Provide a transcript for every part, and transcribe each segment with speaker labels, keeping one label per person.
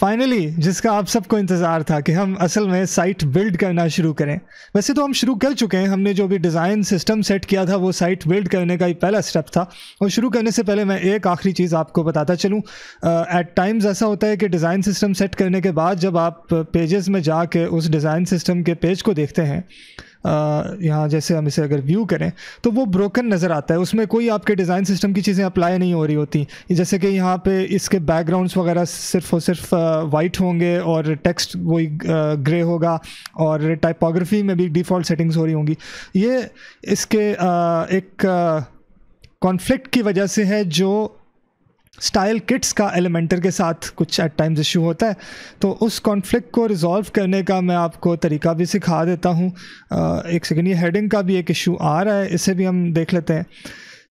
Speaker 1: Finally जिसका आप सबको इंतज़ार था कि हम असल में साइट बिल्ड करना शुरू करें वैसे तो हम शुरू कर चुके हैं हमने जो भी डिज़ाइन सिस्टम सेट किया था वो साइट बिल्ड करने का ही पहला स्टेप था और शुरू करने से पहले मैं एक आखिरी चीज़ आपको बताता चलूँ एट टाइम्स ऐसा होता है कि डिज़ाइन सिस्टम सेट करने के बाद जब आप पेजेस में जाके उस डिज़ाइन सिस्टम के पेज को देखते हैं यहाँ जैसे हम इसे अगर व्यू करें तो वो ब्रोकन नज़र आता है उसमें कोई आपके डिज़ाइन सिस्टम की चीज़ें अप्लाई नहीं हो रही होती जैसे कि यहाँ पे इसके बैकग्राउंड्स वगैरह सिर्फ और सिर्फ वाइट होंगे और टेक्स्ट वही ग्रे होगा और टाइपोग्राफी में भी डिफ़ॉल्ट सेटिंग्स हो रही होंगी ये इसके एक कॉन्फ्लिक्ट की वजह से है जो स्टाइल किट्स का एलिमेंटर के साथ कुछ एट टाइम्स इशू होता है तो उस कॉन्फ्लिक्ट को रिजॉल्व करने का मैं आपको तरीका भी सिखा देता हूँ एक सेकेंड ये हेडिंग का भी एक इशू आ रहा है इसे भी हम देख लेते हैं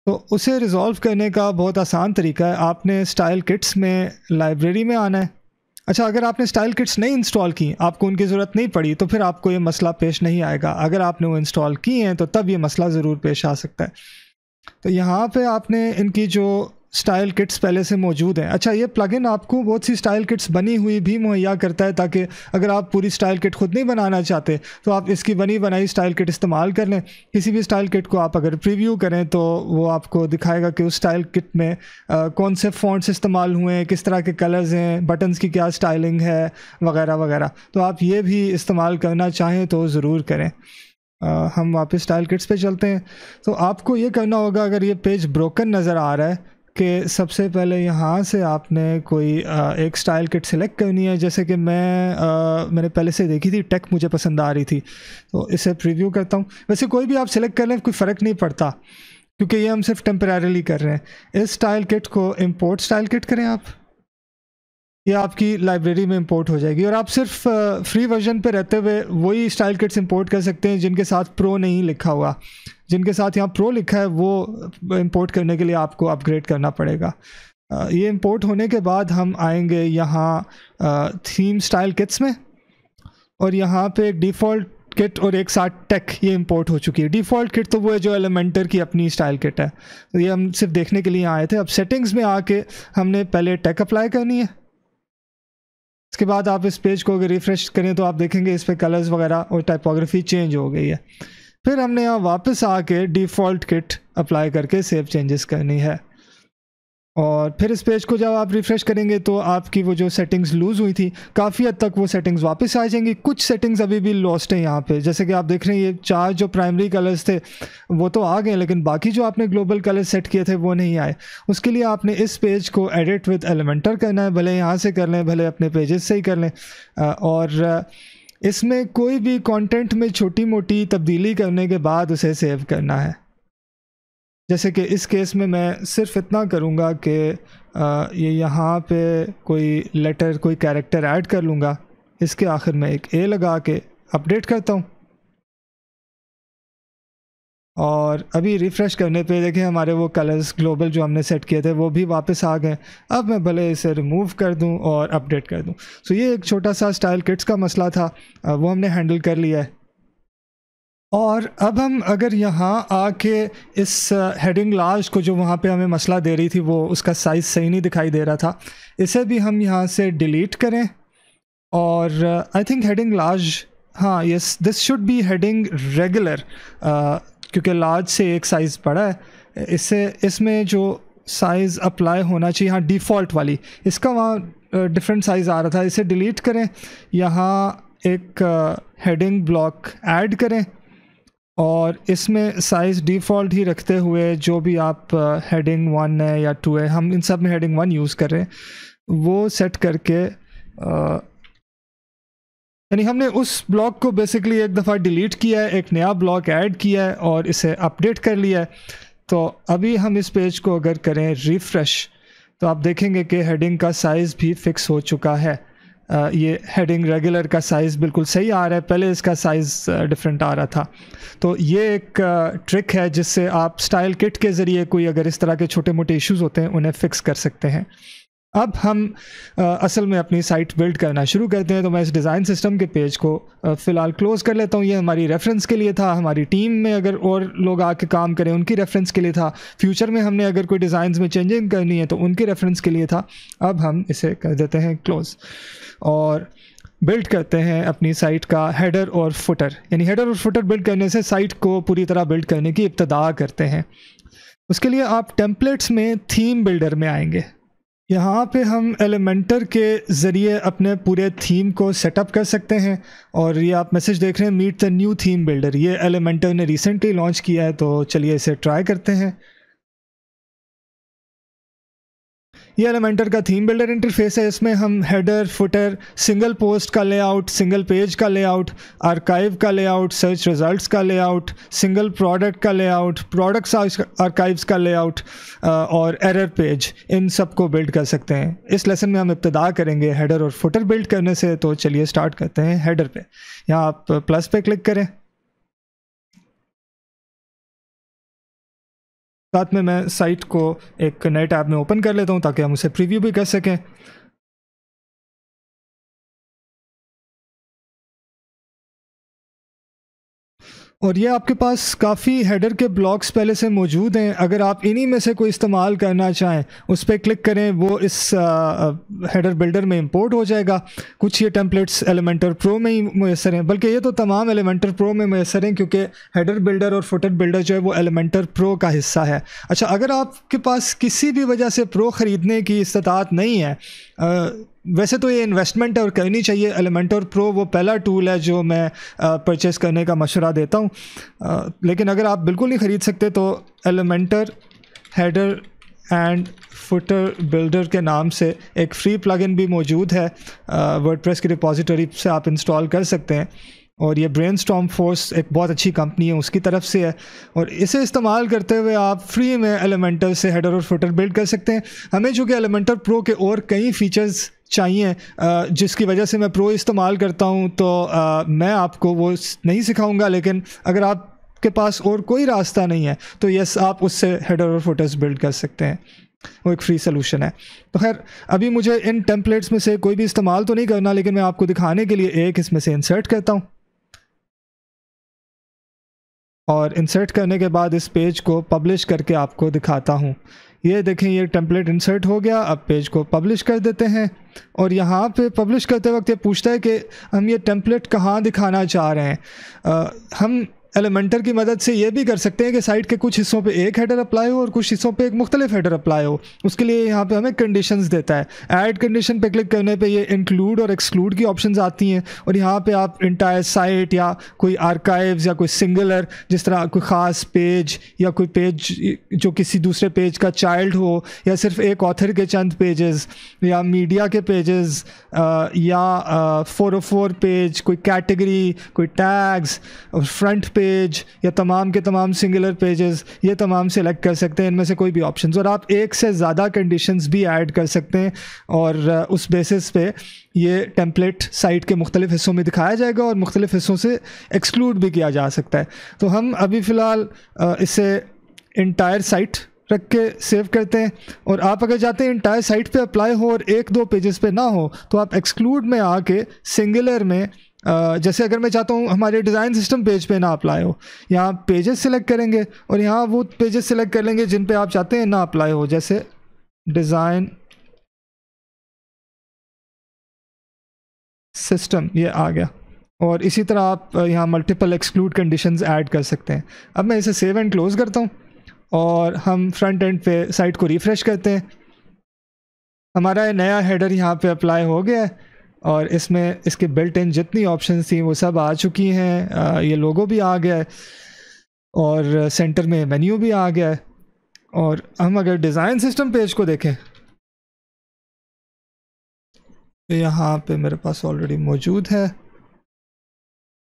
Speaker 1: तो उसे रिजॉल्व करने का बहुत आसान तरीका है आपने स्टाइल किट्स में लाइब्रेरी में आना है अच्छा अगर आपने स्टाइल किट्स नहीं इंस्टॉल की आपको उनकी ज़रूरत नहीं पड़ी तो फिर आपको ये मसला पेश नहीं आएगा अगर आपने वो इंस्टॉल किए हैं तो तब ये मसला ज़रूर पेश आ सकता है तो यहाँ पे आपने इनकी जो स्टाइल किट्स पहले से मौजूद हैं अच्छा ये प्लगइन आपको बहुत सी स्टाइल किट्स बनी हुई भी मुहैया करता है ताकि अगर आप पूरी स्टाइल किट खुद नहीं बनाना चाहते तो आप इसकी बनी बनाई स्टाइल किट इस्तेमाल कर लें किसी भी स्टाइल किट को आप अगर प्रीव्यू करें तो वो आपको दिखाएगा कि उस स्टाइल किट में आ, कौन से फ़ॉन्ट्स इस्तेमाल हुए हैं किस तरह के कलर्स हैं बटन्स की क्या स्टाइलिंग है वगैरह वगैरह तो आप ये भी इस्तेमाल करना चाहें तो ज़रूर करें आ, हम वापस स्टाइल किट्स पे चलते हैं तो आपको ये करना होगा अगर ये पेज ब्रोकन नज़र आ रहा है कि सबसे पहले यहाँ से आपने कोई एक स्टाइल किट सेलेक्ट करनी है जैसे कि मैं आ, मैंने पहले से देखी थी टेक मुझे पसंद आ रही थी तो इसे प्रीव्यू करता हूँ वैसे कोई भी आप सिलेक्ट कर लें कोई फ़र्क नहीं पड़ता क्योंकि ये हम सिर्फ टेम्परारीली कर रहे हैं इस स्टाइल किट को इम्पोर्ट स्टाइल किट करें आप ये आपकी लाइब्रेरी में इम्पोर्ट हो जाएगी और आप सिर्फ फ्री वर्जन पर रहते हुए वही स्टाइल किट्स इम्पोर्ट कर सकते हैं जिनके साथ प्रो नहीं लिखा हुआ जिनके साथ यहाँ प्रो लिखा है वो इंपोर्ट करने के लिए आपको अपग्रेड करना पड़ेगा ये इंपोर्ट होने के बाद हम आएंगे यहाँ थीम स्टाइल किट्स में और यहाँ पे डिफ़ॉल्ट किट और एक साथ टेक ये इंपोर्ट हो चुकी है डिफ़ॉल्ट किट तो वो है जो एलिमेंटर की अपनी स्टाइल किट है तो ये हम सिर्फ देखने के लिए आए थे अब सेटिंग्स में आके हमने पहले टेक अप्लाई करनी है इसके बाद आप इस पेज को अगर रिफ़्रेश करें तो आप देखेंगे इस पर कलर्स वगैरह और टाइपोग्राफी चेंज हो गई है फिर हमने यहाँ वापस आके डिफ़ॉल्ट किट अप्लाई करके सेव चेंजेस करनी है और फिर इस पेज को जब आप रिफ़्रेश करेंगे तो आपकी वो जो सेटिंग्स लूज़ हुई थी काफ़ी हद तक वो सेटिंग्स वापस आ जाएंगी कुछ सेटिंग्स अभी भी लॉस्ट हैं यहाँ पे जैसे कि आप देख रहे हैं ये चार जो प्राइमरी कलर्स थे वो तो आ गए लेकिन बाकी जो आपने ग्लोबल कलर सेट किए थे वो नहीं आए उसके लिए आपने इस पेज को एडिट विथ एलिमेंटर करना है भले यहाँ से कर लें भले अपने पेजेस से ही कर लें और इसमें कोई भी कंटेंट में छोटी मोटी तब्दीली करने के बाद उसे सेव करना है जैसे कि इस केस में मैं सिर्फ इतना करूँगा कि ये यहाँ पे कोई लेटर कोई कैरेक्टर ऐड कर लूँगा इसके आखिर में एक ए लगा के अपडेट करता हूँ और अभी रिफ़्रेश करने पे देखें हमारे वो कलर्स ग्लोबल जो हमने सेट किए थे वो भी वापस आ गए अब मैं भले इसे रिमूव कर दूं और अपडेट कर दूं सो ये एक छोटा सा स्टाइल किट्स का मसला था वो हमने हैंडल कर लिया है और अब हम अगर यहाँ आके इस हेडिंग लार्ज को जो वहाँ पे हमें मसला दे रही थी वो उसका साइज़ सही नहीं दिखाई दे रहा था इसे भी हम यहाँ से डिलीट करें और आई थिंक हेडिंग लार्ज हाँ yes this should be heading regular क्योंकि लार्ज से एक साइज़ बड़ा है इससे इसमें जो साइज़ अप्लाई होना चाहिए हाँ डिफ़ॉल्ट वाली इसका वहाँ डिफरेंट साइज़ आ रहा था इसे डिलीट करें यहाँ एक हेडिंग ब्लॉक ऐड करें और इसमें साइज़ डिफ़ॉल्ट ही रखते हुए जो भी आप हेडिंग वन है या टू है हम इन सब में हेडिंग वन यूज़ कर रहे हैं वो सेट करके यानी हमने उस ब्लॉग को बेसिकली एक दफ़ा डिलीट किया है एक नया ब्लॉग ऐड किया है और इसे अपडेट कर लिया है तो अभी हम इस पेज को अगर करें रिफ्रेश तो आप देखेंगे कि हेडिंग का साइज़ भी फिक्स हो चुका है आ, ये हेडिंग रेगुलर का साइज़ बिल्कुल सही आ रहा है पहले इसका साइज़ डिफरेंट आ रहा था तो ये एक ट्रिक है जिससे आप स्टाइल किट के ज़रिए कोई अगर इस तरह के छोटे मोटे इश्यूज़ होते हैं उन्हें फ़िक्स कर सकते हैं अब हम आ, असल में अपनी साइट बिल्ड करना शुरू करते हैं तो मैं इस डिज़ाइन सिस्टम के पेज को फ़िलहाल क्लोज़ कर लेता हूँ ये हमारी रेफरेंस के लिए था हमारी टीम में अगर और लोग आके काम करें उनकी रेफरेंस के लिए था फ्यूचर में हमने अगर कोई डिज़ाइन में चेंजिंग करनी है तो उनकी रेफरेंस के लिए था अब हम इसे कर देते हैं क्लोज़ और बिल्ड करते हैं अपनी साइट का हेडर और फुटर यानी हेडर और फुटर बिल्ड करने से साइट को पूरी तरह बिल्ड करने की इब्तदा करते हैं उसके लिए आप टेम्पलेट्स में थीम बिल्डर में आएंगे यहाँ पे हम एलिमेंटर के ज़रिए अपने पूरे थीम को सेटअप कर सकते हैं और ये आप मैसेज देख रहे हैं meet the new theme builder ये एलिमेंटर ने रिसेंटली लॉन्च किया है तो चलिए इसे ट्राई करते हैं ये एलिमेंटर का थीम बिल्डर इंटरफेस है इसमें हम हेडर फुटर सिंगल पोस्ट का लेआउट सिंगल पेज का लेआउट आर्काइव का लेआउट सर्च रिजल्ट्स का लेआउट सिंगल प्रोडक्ट का लेआउट प्रोडक्ट्स आर्काइव्स का लेआउट uh, और एरर पेज इन सब को बिल्ड कर सकते हैं इस लेसन में हम इब्तदा करेंगे हेडर और फुटर बिल्ड करने से तो चलिए स्टार्ट करते हैं हेडर पे यहाँ आप प्लस पे क्लिक करें
Speaker 2: साथ में मैं साइट को एक नए टैब में ओपन कर लेता हूँ ताकि हम उसे प्रीव्यू भी कर सकें और ये आपके पास काफ़ी हेडर के ब्लॉक्स पहले से मौजूद हैं अगर आप इन्हीं में
Speaker 1: से कोई इस्तेमाल करना चाहें उस पर क्लिक करें वो इस आ, हेडर बिल्डर में इंपोर्ट हो जाएगा कुछ ये टेम्पलेट्स एलिमेंटर प्रो में ही मैसर हैं बल्कि ये तो तमाम एलिमेंटर प्रो में मैसर हैं क्योंकि हेडर बिल्डर और फुटर बिल्डर जो है वो एलिमेंटर प्रो का हिस्सा है अच्छा अगर आपके पास किसी भी वजह से प्रो ख़रीदने की इस्तात नहीं है आ, वैसे तो ये इन्वेस्टमेंट है और करनी चाहिए एलिमेंटर प्रो वो पहला टूल है जो मैं परचेस करने का मशवरा देता हूँ लेकिन अगर आप बिल्कुल नहीं ख़रीद सकते तो Elementor header and footer builder के नाम से एक फ्री प्लगइन भी मौजूद है वर्ड प्रेस की रिपोजिटरी से आप इंस्टॉल कर सकते हैं और ये ब्रेन स्टॉम फोर्स एक बहुत अच्छी कंपनी है उसकी तरफ से है और इसे इस्तेमाल करते हुए आप फ्री में एलिमेंटर से हेडर और फुटर बिल्ड कर सकते हैं हमें चूँकि एलिमेंटर प्रो के और कई फ़ीचर्स चाहिए जिसकी वजह से मैं प्रो इस्तेमाल करता हूँ तो मैं आपको वो नहीं सिखाऊंगा लेकिन अगर आप के पास और कोई रास्ता नहीं है तो यस आप उससे हेडर और फोटोज बिल्ड कर सकते हैं वो एक फ्री सोलूशन है तो खैर अभी मुझे इन टेम्पलेट्स में से कोई भी इस्तेमाल तो नहीं करना लेकिन मैं आपको दिखाने के लिए एक इसमें से इंसर्ट करता हूँ और इंसर्ट करने के बाद इस पेज को पब्लिश करके आपको दिखाता हूँ ये देखें ये टेम्पलेट इंसर्ट हो गया अब पेज को पब्लिश कर देते हैं और यहाँ पे पब्लिश करते वक्त ये पूछता है कि हम ये टेम्पलेट कहाँ दिखाना चाह रहे हैं आ, हम एलिमेंटर की मदद से ये भी कर सकते हैं कि साइट के कुछ हिस्सों पे एक हेडर अप्लाई हो और कुछ हिस्सों पे एक मुख्तलिफ हेडर अप्लाई हो उसके लिए यहाँ पे हमें कंडीशंस देता है ऐड कंडीशन पे क्लिक करने पे ये इंक्लूड और एक्सक्लूड की ऑप्शंस आती हैं और यहाँ पे आप इंटायर साइट या कोई आर्काइव्स या कोई सिंगलर जिस तरह कोई ख़ास पेज या कोई पेज जो किसी दूसरे पेज का चाइल्ड हो या सिर्फ एक ऑथर के चंद पेजेस या मीडिया के पेजेस या फोर पेज कोई कैटेगरी कोई टैग्स और फ्रंट पेज या तमाम के तमाम सिंगुलर पेजेस ये तमाम सेलेक्ट कर सकते हैं इनमें से कोई भी ऑप्शन और आप एक से ज़्यादा कंडीशंस भी ऐड कर सकते हैं और उस बेसिस पे ये टेम्पलेट साइट के मुख्तलिफ हिस्सों में दिखाया जाएगा और मुख्तलिफ हिस्सों से एक्सक्लूड भी किया जा सकता है तो हम अभी फ़िलहाल इसे इंटायर साइट रख के सेव करते हैं और आप अगर जाते हैं इंटायर साइट पे अप्लाई हो और एक दो पेजेस पे ना हो तो आप एक्सक्लूड में आके सिंगुलर में जैसे अगर मैं चाहता हूँ हमारे डिज़ाइन सिस्टम पेज पे ना अप्लाई हो यहाँ पेजेस सेलेक्ट करेंगे और यहाँ वो पेजेस सिलेक्ट कर लेंगे जिन पे आप चाहते
Speaker 2: हैं ना अप्लाई हो जैसे डिज़ाइन सिस्टम ये आ गया और इसी तरह आप यहाँ मल्टीपल एक्सक्लूड
Speaker 1: कंडीशंस ऐड कर सकते हैं अब मैं इसे सेव एंड क्लोज़ करता हूँ और हम फ्रंट एंड पे साइट को रिफ़्रेश करते हैं हमारा नया हेडर यहाँ पे अप्लाई हो गया है और इसमें इसके बिल्ट इन जितनी ऑप्शन थी वो सब आ चुकी हैं ये लोगो भी आ गया है और सेंटर में मेन्यू भी आ गया है और
Speaker 2: हम अगर डिज़ाइन सिस्टम पेज को देखें यहाँ पे मेरे पास ऑलरेडी मौजूद है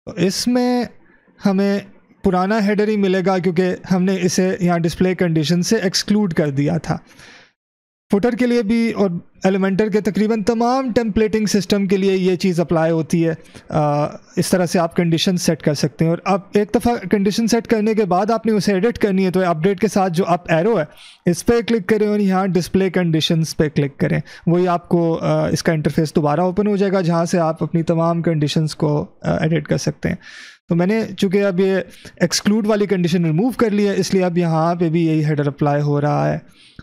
Speaker 2: तो इसमें
Speaker 1: हमें पुराना हेडर ही मिलेगा क्योंकि हमने इसे यहाँ डिस्प्ले कंडीशन से एक्सक्लूड कर दिया था फुटर के लिए भी और एलिमेंटर के तकरीबन तमाम टेम्पलेटिंग सिस्टम के लिए ये चीज़ अप्लाई होती है आ, इस तरह से आप कंडीशन सेट कर सकते हैं और अब एक दफ़ा कंडीशन सेट करने के बाद आपने उसे एडिट करनी है तो अपडेट के साथ जो आप एरो है इस पर क्लिक करें और यहाँ डिस्प्ले कंडीशन पे क्लिक करें वही आपको आ, इसका इंटरफेस दोबारा ओपन हो जाएगा जहाँ से आप अपनी तमाम कंडीशन को एडिट कर सकते हैं तो मैंने चूँकि अब ये एक्सक्लूड वाली कंडीशन रिमूव कर ली है इसलिए अब यहाँ पर भी यही हेडर अप्लाई हो रहा है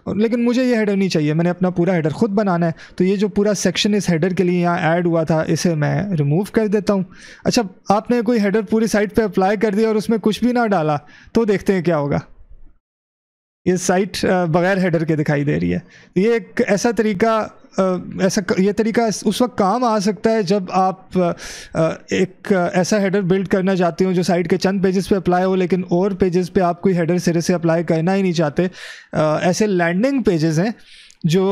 Speaker 1: और लेकिन मुझे ये हेडर नहीं चाहिए मैंने अपना पूरा हेडर ख़ुद बनाना है तो ये जो पूरा सेक्शन इस हेडर के लिए यहाँ ऐड हुआ था इसे मैं रिमूव कर देता हूँ अच्छा आपने कोई हेडर पूरी साइट पर अप्लाई कर दिया और उसमें कुछ भी ना डाला तो देखते हैं क्या होगा ये साइट बगैर हेडर के दिखाई दे रही है तो ये एक ऐसा तरीका ऐसा ये तरीका उस वक्त काम आ सकता है जब आप एक ऐसा हेडर बिल्ड करना चाहते हो जो साइट के चंद पेजेस पे अप्लाई हो लेकिन और पेजेस पे आप कोई हेडर सिरे से अप्लाई करना ही नहीं चाहते ऐसे लैंडिंग पेजेस हैं जो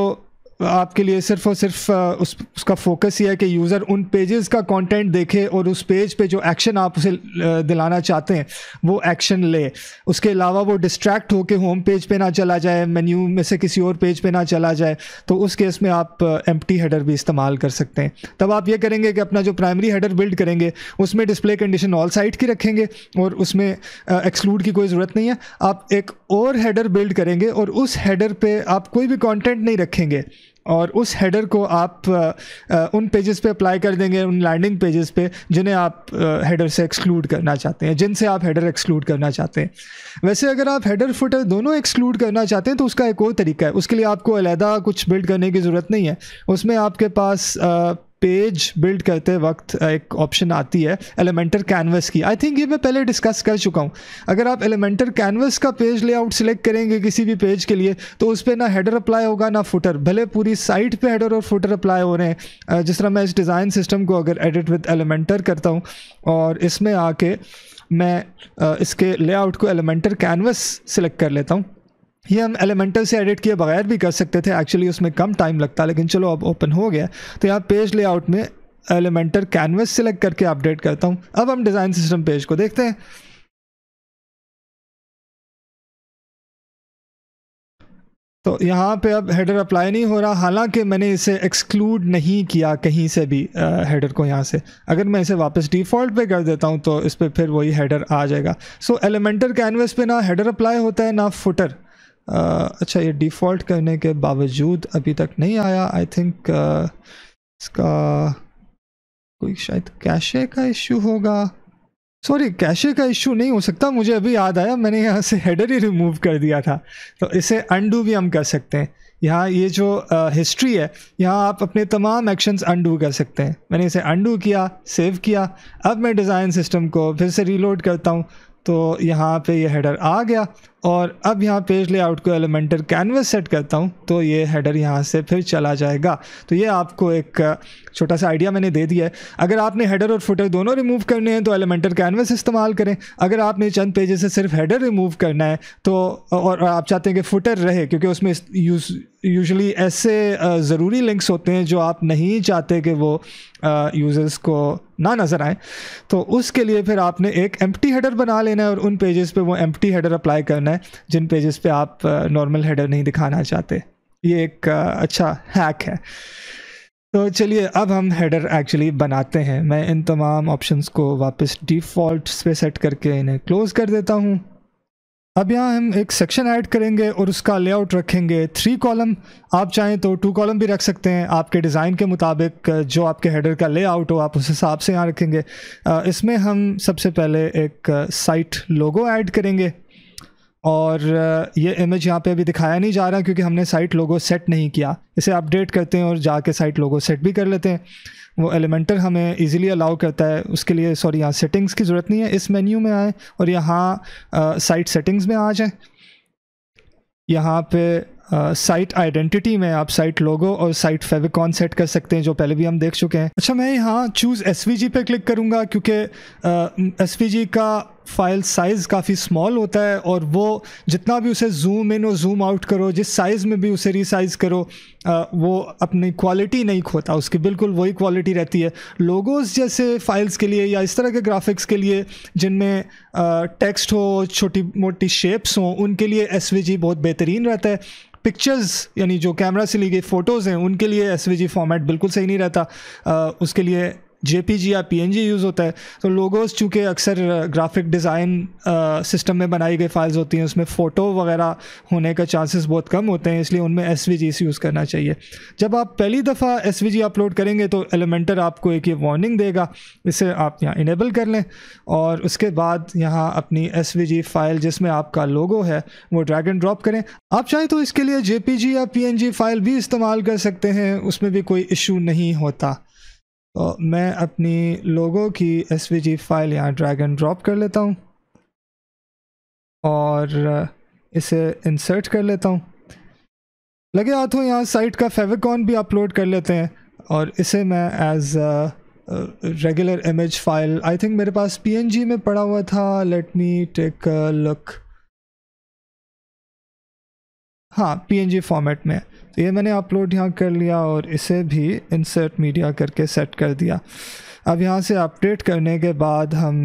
Speaker 1: आपके लिए सिर्फ और सिर्फ उस उसका फोकस ये है कि यूज़र उन पेजेस का कंटेंट देखे और उस पेज पे जो एक्शन आप उसे दिलाना चाहते हैं वो एक्शन ले उसके अलावा वो डिस्ट्रैक्ट होकर होम पेज पे ना चला जाए मेन्यू में से किसी और पेज पे ना चला जाए तो उस केस में आप एम हेडर भी इस्तेमाल कर सकते हैं तब आप ये करेंगे कि अपना जो प्राइमरी हेडर बिल्ड करेंगे उसमें डिस्प्ले कंडीशन ऑल साइड की रखेंगे और उसमें एक्सक्लूड की कोई ज़रूरत नहीं है आप एक और हेडर बिल्ड करेंगे और उस हेडर पर आप कोई भी कॉन्टेंट नहीं रखेंगे और उस हेडर को आप आ, उन पेजेस पे अप्लाई कर देंगे उन लैंडिंग पेजेस पे जिन्हें आप हेडर से एक्सक्लूड करना चाहते हैं जिनसे आप हेडर एक्सक्लूड करना चाहते हैं वैसे अगर आप हेडर फुटर दोनों एक्सक्लूड करना चाहते हैं तो उसका एक और तरीका है उसके लिए आपको अलहदा कुछ बिल्ड करने की ज़रूरत नहीं है उसमें आपके पास आ, पेज बिल्ड करते वक्त एक ऑप्शन आती है एलिमेंटर कैनवस की आई थिंक ये मैं पहले डिस्कस कर चुका हूँ अगर आप एलिमेंटर कैनवस का पेज लेआउट सिलेक्ट करेंगे किसी भी पेज के लिए तो उस पर ना हेडर अप्लाई होगा ना फुटर भले पूरी साइट पे हेडर और फुटर अप्लाई हो रहे हैं जिस तरह मैं इस डिज़ाइन सिस्टम को अगर एडिट विद एलिमेंटर करता हूँ और इसमें आके मैं इसके लेआउट को एलिमेंटर कैनवस सिलेक्ट कर लेता हूँ ये हम एलिमेंटल से एडिट किए बगैर भी कर सकते थे एक्चुअली उसमें कम टाइम लगता लेकिन चलो अब ओपन हो गया तो यहाँ पेज
Speaker 2: लेआउट में एलिमेंटर कैनवस सेलेक्ट करके अपडेट करता हूँ अब हम डिज़ाइन सिस्टम पेज को देखते हैं तो यहाँ पे अब हेडर अप्लाई नहीं हो रहा हालांकि मैंने इसे एक्सक्लूड नहीं किया
Speaker 1: कहीं से भी हेडर को यहाँ से अगर मैं इसे वापस डिफ़ॉल्ट पे कर देता हूँ तो इस पर फिर वही हेडर आ जाएगा सो एलिमेंटर कैनवस पे ना हेडर अप्लाई होता है ना फुटर आ, अच्छा ये डिफ़ॉल्ट करने के बावजूद अभी तक नहीं आया आई थिंक इसका कोई शायद कैशे का इशू होगा सॉरी कैशे का इशू नहीं हो सकता मुझे अभी याद आया मैंने यहाँ से हेडर ही रिमूव कर दिया था तो इसे अनडू भी हम कर सकते हैं यहाँ ये जो हिस्ट्री है यहाँ आप अपने तमाम एक्शंस अनडू कर सकते हैं मैंने इसे अनडू किया सेव किया अब मैं डिज़ाइन सिस्टम को फिर से रीलोड करता हूँ तो यहाँ पे ये हेडर आ गया और अब यहाँ पेज लेआउट को एलिमेंटर कैनवस सेट करता हूँ तो ये हेडर यहाँ से फिर चला जाएगा तो ये आपको एक छोटा सा आइडिया मैंने दे दिया है अगर आपने हेडर और फुटर दोनों रिमूव करने हैं तो एलिमेंटर कैनवस इस्तेमाल करें अगर आपने चंद पेजेस से सिर्फ हेडर रिमूव करना है तो और आप चाहते हैं कि फुटर रहे क्योंकि उसमें यूज यूजली ऐसे ज़रूरी लिंक्स होते हैं जो आप नहीं चाहते कि वो यूज़र्स को ना नज़र आए तो उसके लिए फिर आपने एक एम्प्टी हेडर बना लेना है और उन पेजेस पे वो एम्प्टी हेडर अप्लाई करना है करना है जिन पेजेस पे आप नॉर्मल हेडर नहीं दिखाना चाहते ये एक अच्छा हैक है तो चलिए अब हम हेडर एक्चुअली बनाते हैं मैं इन तमाम ऑप्शंस को वापस डिफॉल्ट पे सेट करके इन्हें क्लोज़ कर देता हूँ अब यहाँ हम एक सेक्शन ऐड करेंगे और उसका लेआउट रखेंगे थ्री कॉलम आप चाहें तो टू कॉलम भी रख सकते हैं आपके डिज़ाइन के मुताबिक जो आपके हेडर का लेआउट हो आप उस हिसाब से यहाँ रखेंगे इसमें हम सबसे पहले एक साइट लोगो ऐड करेंगे और ये इमेज यहाँ पे अभी दिखाया नहीं जा रहा क्योंकि हमने साइट लोगो सेट नहीं किया इसे अपडेट करते हैं और जाके साइट लोगो सेट भी कर लेते हैं वो एलिमेंटर हमें इजीली अलाउ करता है उसके लिए सॉरी यहाँ सेटिंग्स की ज़रूरत नहीं है इस मेन्यू में आए और यहाँ साइट सेटिंग्स में आ जाएँ यहाँ पे साइट आइडेंटिटी में आप साइट लोगो और साइट फेविकॉन सेट कर सकते हैं जो पहले भी हम देख चुके हैं अच्छा मैं यहाँ चूज़ एस पे क्लिक करूँगा क्योंकि एस का फाइल साइज़ काफ़ी स्मॉल होता है और वो जितना भी उसे जूम इन और जूम आउट करो जिस साइज़ में भी उसे रिसाइज़ करो वो अपनी क्वालिटी नहीं खोता उसकी बिल्कुल वही क्वालिटी रहती है लोगोस जैसे फाइल्स के लिए या इस तरह के ग्राफिक्स के लिए जिनमें टेक्स्ट हो छोटी मोटी शेप्स हों उनके लिए एस बहुत बेहतरीन रहता है पिक्चर्स यानी जो कैमरा से ली गई फ़ोटोज़ हैं उनके लिए एस फॉर्मेट बिल्कुल सही नहीं रहता आ, उसके लिए जे या पी यूज़ होता है तो लोगोस चूँकि अक्सर ग्राफिक डिज़ाइन सिस्टम में बनाई गई फाइल्स होती हैं उसमें फ़ोटो वगैरह होने का चांसेस बहुत कम होते हैं इसलिए उनमें एस यूज़ करना चाहिए जब आप पहली दफ़ा एस अपलोड करेंगे तो एलिमेंटर आपको एक ये वार्निंग देगा इसे आप यहाँ इनेबल कर लें और उसके बाद यहाँ अपनी एस फाइल जिसमें आपका लोगो है वो ड्रैग एंड ड्रॉप करें आप चाहें तो इसके लिए जे या पी फाइल भी इस्तेमाल कर सकते हैं उसमें भी कोई इशू नहीं होता तो मैं अपनी लोगों की एस फाइल यहाँ ड्रैग एंड ड्रॉप कर लेता हूँ और uh, इसे इंसर्ट कर लेता हूँ लगे हाथों यहाँ साइट का फेविकॉन भी अपलोड कर लेते हैं और इसे मैं as regular image file I think मेरे पास पीएनजी में पड़ा हुआ था लेट मी टेक लुक हाँ पीएनजी फॉर्मेट में तो ये मैंने अपलोड यहाँ कर लिया और इसे भी इंसर्ट मीडिया करके सेट कर दिया अब यहाँ से अपडेट करने के बाद हम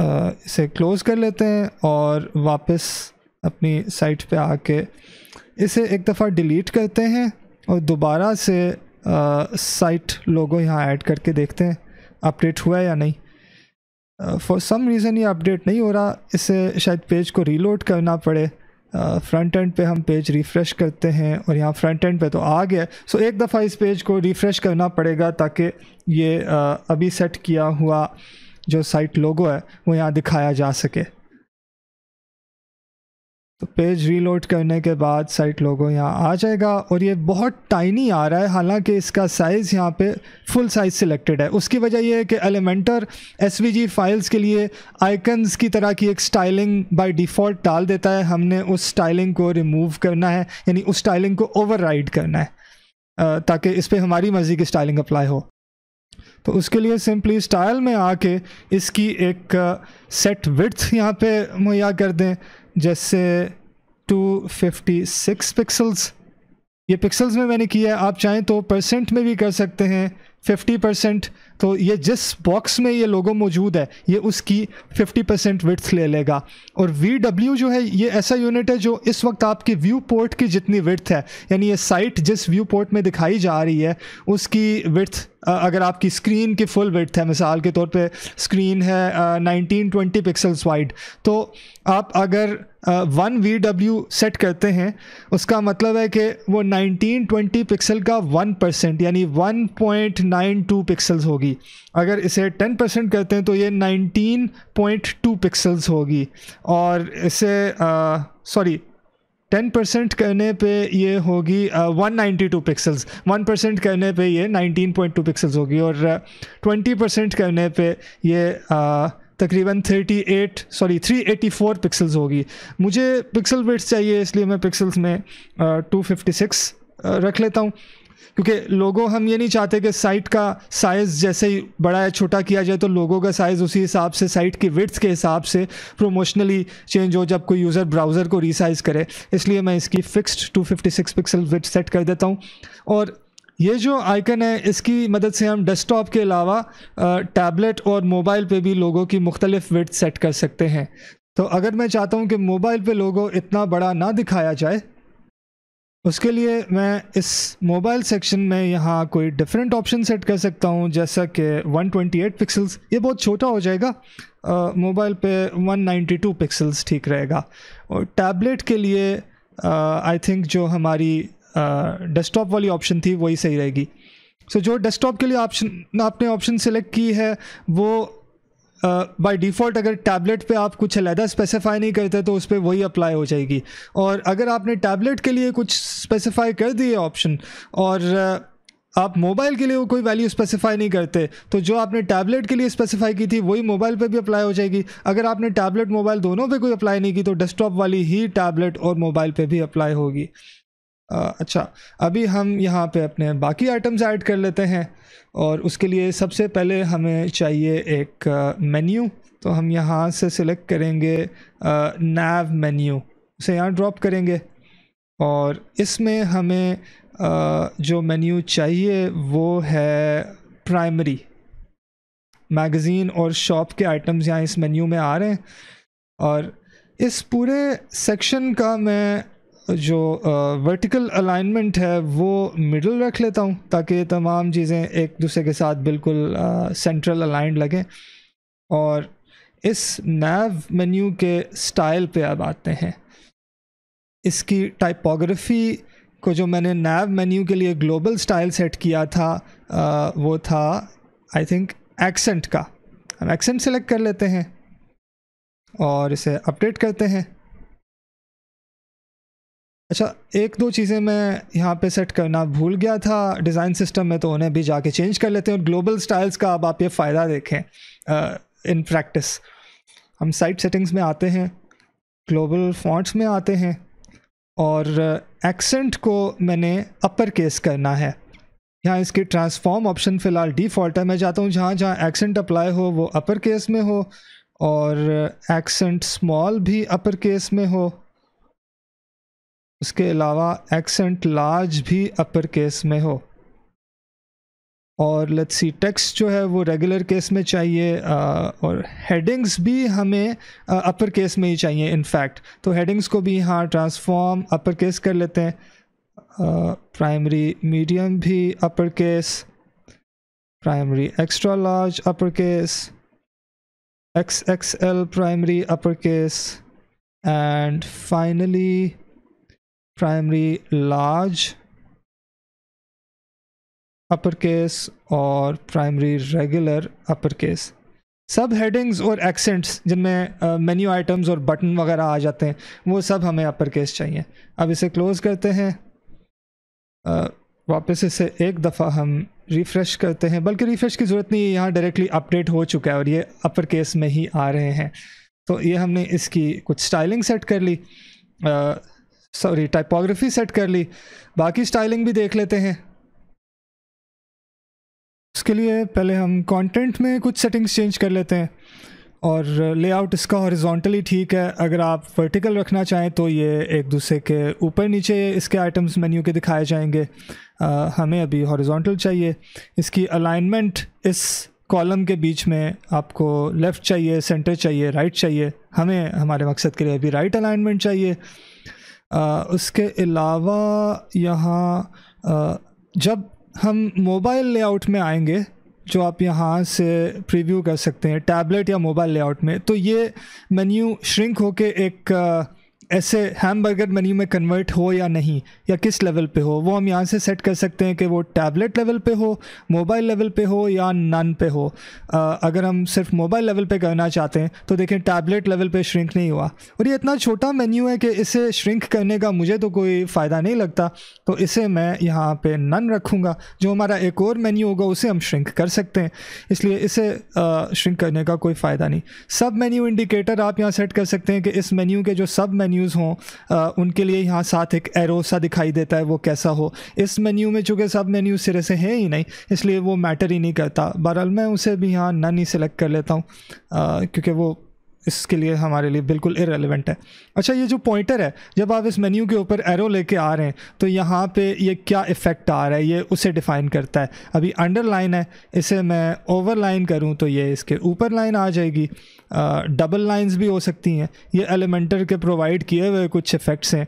Speaker 1: इसे क्लोज़ कर लेते हैं और वापस अपनी साइट पे आके इसे एक दफ़ा डिलीट करते हैं और दोबारा से साइट लोगो यहाँ ऐड करके देखते हैं अपडेट हुआ या नहीं फॉर सम रीज़न ये अपडेट नहीं हो रहा इसे शायद पेज को रीलोड करना पड़े फ्रंट एंड पे हम पेज रिफ़्रेश करते हैं और यहाँ फ्रंट एंड पे तो आ गया सो so, एक दफ़ा इस पेज को रिफ़्रेश करना पड़ेगा ताकि ये uh, अभी सेट किया हुआ जो साइट लोगो है वो यहाँ दिखाया जा सके तो पेज रीलोड करने के बाद साइट लोगो यहाँ आ जाएगा और ये बहुत टाइनी आ रहा है हालांकि इसका साइज़ यहाँ पे फुल साइज़ सिलेक्टेड है उसकी वजह यह है कि एलिमेंटर एस फाइल्स के लिए आइकन्स की तरह की एक स्टाइलिंग बाय डिफ़ॉल्ट डाल देता है हमने उस स्टाइलिंग को रिमूव करना है यानी उस स्टाइलिंग को ओवर करना है ताकि इस पर हमारी मर्ज़ी की स्टाइलिंग अप्लाई हो तो उसके लिए सिंपली स्टाइल में आके इसकी एक सेट विथ यहाँ पे मुहैया कर दें जैसे 256 पिक्सल्स ये पिक्सल्स में मैंने किया है आप चाहें तो परसेंट में भी कर सकते हैं 50 परसेंट तो ये जिस बॉक्स में ये लोगो मौजूद है ये उसकी 50 परसेंट विथ ले लेगा और वी डब्ल्यू जो है ये ऐसा यूनिट है जो इस वक्त आपके व्यू पोर्ट की जितनी विथ है यानी ये साइट जिस व्यू पोर्ट में दिखाई जा रही है उसकी विथ अगर आपकी स्क्रीन की फुल विथ है मिसाल के तौर पे स्क्रीन है नाइनटीन ट्वेंटी पिक्सल्स वाइड तो आप अगर वन वी डब्ल्यू सेट करते हैं उसका मतलब है कि वो नाइनटीन ट्वेंटी पिक्सल का वन परसेंट यानी one point nine two pixels होगी होगी अगर इसे 10 परसेंट करते हैं तो ये 19.2 पिक्सल्स होगी और इसे सॉरी टेन परसेंट करने पे ये होगी one ninety two pixels one percent करने पे ये 19.2 पॉइंट टू पिक्सल्स होगी और ट्वेंटी परसेंट करने पे ये uh, तकरीबन 38 सॉरी 384 पिक्सल्स होगी मुझे पिक्सल वेट्स चाहिए इसलिए मैं पिक्सल्स में uh, 256 uh, रख लेता हूँ क्योंकि लोगों हम ये नहीं चाहते कि साइट का साइज़ जैसे ही बड़ा या छोटा किया जाए तो लोगों का साइज़ उसी हिसाब से साइट की विथ्स के हिसाब से प्रोमोशनली चेंज हो जब कोई यूज़र ब्राउज़र को रीसाइज़ करे इसलिए मैं इसकी फिक्स्ड 256 पिक्सल विथ सेट कर देता हूँ और ये जो आइकन है इसकी मदद से हम डेस्कटॉप के अलावा टैबलेट और मोबाइल पर भी लोगों की मुख्तलिफ विथ सेट कर सकते हैं तो अगर मैं चाहता हूँ कि मोबाइल पे लोगों इतना बड़ा ना दिखाया जाए उसके लिए मैं इस मोबाइल सेक्शन में यहाँ कोई डिफरेंट ऑप्शन सेट कर सकता हूँ जैसा कि 128 पिक्सल्स ये बहुत छोटा हो जाएगा मोबाइल पे 192 पिक्सल्स ठीक रहेगा और टैबलेट के लिए आई थिंक जो हमारी डेस्कटॉप वाली ऑप्शन थी वही सही रहेगी सो so, जो डेस्कटॉप के लिए ऑप्शन आपने ऑप्शन सेलेक्ट की है वो बाय uh, डिफ़ॉल्ट अगर टैबलेट पे आप कुछ अलहदा स्पेसिफाई नहीं करते तो उस पर वही अप्लाई हो जाएगी और अगर आपने टैबलेट के लिए कुछ स्पेसिफाई कर दिए ऑप्शन और uh, आप मोबाइल के लिए कोई वैल्यू स्पेसिफाई नहीं करते तो जो आपने टैबलेट के लिए स्पेसिफाई की थी वही मोबाइल पे भी अप्लाई हो जाएगी अगर आपने टैबलेट मोबाइल दोनों पर कोई अप्लाई नहीं की तो डेस्कटॉप वाली ही टैबलेट और मोबाइल पर भी अप्लाई होगी uh, अच्छा अभी हम यहाँ पर अपने बाकी आइटम्स ऐड कर लेते हैं और उसके लिए सबसे पहले हमें चाहिए एक मेन्यू तो हम यहाँ से सिलेक्ट करेंगे नैव मेन्यू उसे यहाँ ड्रॉप करेंगे और इसमें हमें आ, जो मेन्यू चाहिए वो है प्राइमरी मैगज़ीन और शॉप के आइटम्स यहाँ इस मेन्यू में आ रहे हैं और इस पूरे सेक्शन का मैं जो वर्टिकल अलाइनमेंट है वो मिडल रख लेता हूँ ताकि तमाम चीज़ें एक दूसरे के साथ बिल्कुल सेंट्रल अलाइंड लगें और इस नैव मेन्यू के स्टाइल पे अब आते हैं इसकी टाइपोग्राफी को जो मैंने नैव मेन्यू के लिए ग्लोबल स्टाइल सेट किया था आ, वो था आई थिंक एक्सेंट का हम एक्सेंट सेलेक्ट कर लेते हैं और इसे अपडेट करते हैं अच्छा एक दो चीज़ें मैं यहाँ पे सेट करना भूल गया था डिज़ाइन सिस्टम में तो उन्हें भी जाके चेंज कर लेते हैं और ग्लोबल स्टाइल्स का अब आप ये फ़ायदा देखें इन प्रैक्टिस हम साइट सेटिंग्स में आते हैं ग्लोबल फॉन्ट्स में आते हैं और एक्सेंट को मैंने अपर केस करना है यहाँ इसके ट्रांसफॉर्म ऑप्शन फ़िलहाल डिफ़ॉल्ट है मैं चाहता हूँ जहाँ जहाँ एक्सेंट अप्लाई हो वो अपर केस में हो और एक्सेंट स्मॉल भी अपर केस में हो उसके अलावा एक्सेंट लार्ज भी अपर केस में हो और लेट्स सी टेक्स्ट जो है वो रेगुलर केस में चाहिए आ, और हेडिंग्स भी हमें आ, अपर केस में ही चाहिए इनफैक्ट तो हेडिंग्स को भी यहाँ ट्रांसफॉर्म अपर केस कर लेते हैं प्राइमरी मीडियम भी upper case primary extra large upper case X X L primary upper case and finally primary large uppercase और primary regular uppercase सब हेडिंग्स और एक्सेंट्स जिनमें मेन्यू आइटम्स और बटन वगैरह आ जाते हैं वो सब हमें अपर केस चाहिए अब इसे क्लोज़ करते हैं uh, वापस इसे एक दफ़ा हम रिफ़्रेश करते हैं बल्कि रिफ़्रेश की ज़रूरत नहीं है यहाँ डायरेक्टली अपडेट हो चुका है और ये अपर केस में ही आ रहे हैं तो ये हमने इसकी कुछ स्टाइलिंग सेट कर ली uh, सॉरी टाइपोग्राफी सेट कर ली बाकी स्टाइलिंग भी देख लेते हैं उसके लिए पहले हम कंटेंट में कुछ सेटिंग्स चेंज कर लेते हैं और लेआउट इसका हॉरिजॉन्टली ठीक है अगर आप वर्टिकल रखना चाहें तो ये एक दूसरे के ऊपर नीचे इसके आइटम्स मेन्यू के दिखाए जाएंगे आ, हमें अभी हॉरिजॉन्टल चाहिए इसकी अलाइनमेंट इस कॉलम के बीच में आपको लेफ़्ट चाहिए सेंटर चाहिए राइट चाहिए हमें हमारे मकसद के लिए अभी राइट अलाइनमेंट चाहिए आ, उसके अलावा यहाँ जब हम मोबाइल लेआउट में आएंगे जो आप यहाँ से प्रीव्यू कर सकते हैं टैबलेट या मोबाइल लेआउट में तो ये मेन्यू श्रिंक होके एक आ, ऐसे हैमबर्गर मेन्यू में कन्वर्ट हो या नहीं या किस लेवल पे हो वो हम यहाँ से सेट कर सकते हैं कि वो टैबलेट लेवल पे हो मोबाइल लेवल पे हो या नन पे हो आ, अगर हम सिर्फ मोबाइल लेवल पे करना चाहते हैं तो देखें टैबलेट लेवल पे श्रिंक नहीं हुआ और ये इतना छोटा मेन्यू है कि इसे श्रिंक करने का मुझे तो कोई फ़ायदा नहीं लगता तो इसे मैं यहाँ पर नन रखूँगा जो हमारा एक और मेन्यू होगा उसे हम श्रिंक कर सकते हैं इसलिए इसे श्रिंक करने का कोई फ़ायदा नहीं सब मेन्यू इंडिकेटर आप यहाँ सेट कर सकते हैं कि इस मेन्यू के जो सब मेन्यू मेन्यूज़ हों उनके लिए यहाँ साथ एक एरोसा दिखाई देता है वो कैसा हो इस मेन्यू में चूँकि सब मेन्यू सिरे से हैं ही नहीं इसलिए वो मैटर ही नहीं करता बहरहाल मैं उसे भी यहाँ नन ही सिलेक्ट कर लेता हूँ क्योंकि वो इसके लिए हमारे लिए बिल्कुल इरेलीवेंट है अच्छा ये जो पॉइंटर है जब आप इस मेन्यू के ऊपर एरो लेके आ रहे हैं तो यहाँ पे ये क्या इफ़ेक्ट आ रहा है ये उसे डिफ़ाइन करता है अभी अंडरलाइन है इसे मैं ओवरलाइन करूँ तो ये इसके ऊपर लाइन आ जाएगी डबल लाइंस भी हो सकती हैं ये एलिमेंटर के प्रोवाइड किए हुए कुछ इफ़ेक्ट्स हैं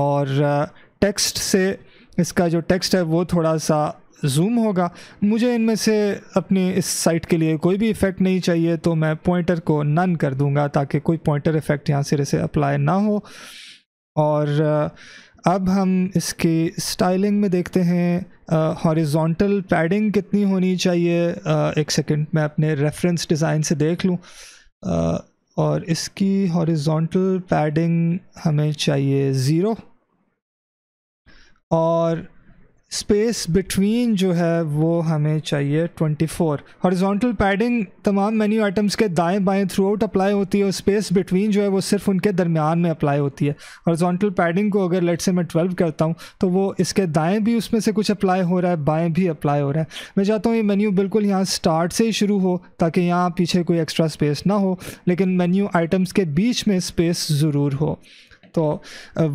Speaker 1: और टेक्स्ट से इसका जो टेक्स्ट है वो थोड़ा सा जूम होगा मुझे इनमें से अपनी इस साइट के लिए कोई भी इफ़ेक्ट नहीं चाहिए तो मैं पॉइंटर को नन कर दूंगा ताकि कोई पॉइंटर इफ़ेक्ट यहाँ सिरे से अप्लाई ना हो और अब हम इसकी स्टाइलिंग में देखते हैं हॉरिजॉन्टल पैडिंग कितनी होनी चाहिए आ, एक सेकंड मैं अपने रेफरेंस डिज़ाइन से देख लूँ और इसकी हॉरिजॉन्टल पैडिंग हमें चाहिए ज़ीरो और स्पेस बिटवीन जो है वो हमें चाहिए 24 हॉरिजॉन्टल पैडिंग तमाम मेन्यू आइटम्स के दाएं बाएं थ्रू आउट अप्लाई होती है और स्पेस बिटवीन जो है वो सिर्फ उनके दरमियान में अप्लाई होती है हॉरिजॉन्टल पैडिंग को अगर लेट से मैं 12 करता हूँ तो वो इसके दाएं भी उसमें से कुछ अप्लाई हो रहा है बाएँ भी अप्लाई हो रहा है मैं चाहता हूँ ये मेन्यू बिल्कुल यहाँ स्टार्ट से ही शुरू हो ताकि यहाँ पीछे कोई एक्स्ट्रा स्पेस ना हो लेकिन मेन्यू आइटम्स के बीच में स्पेस ज़रूर हो तो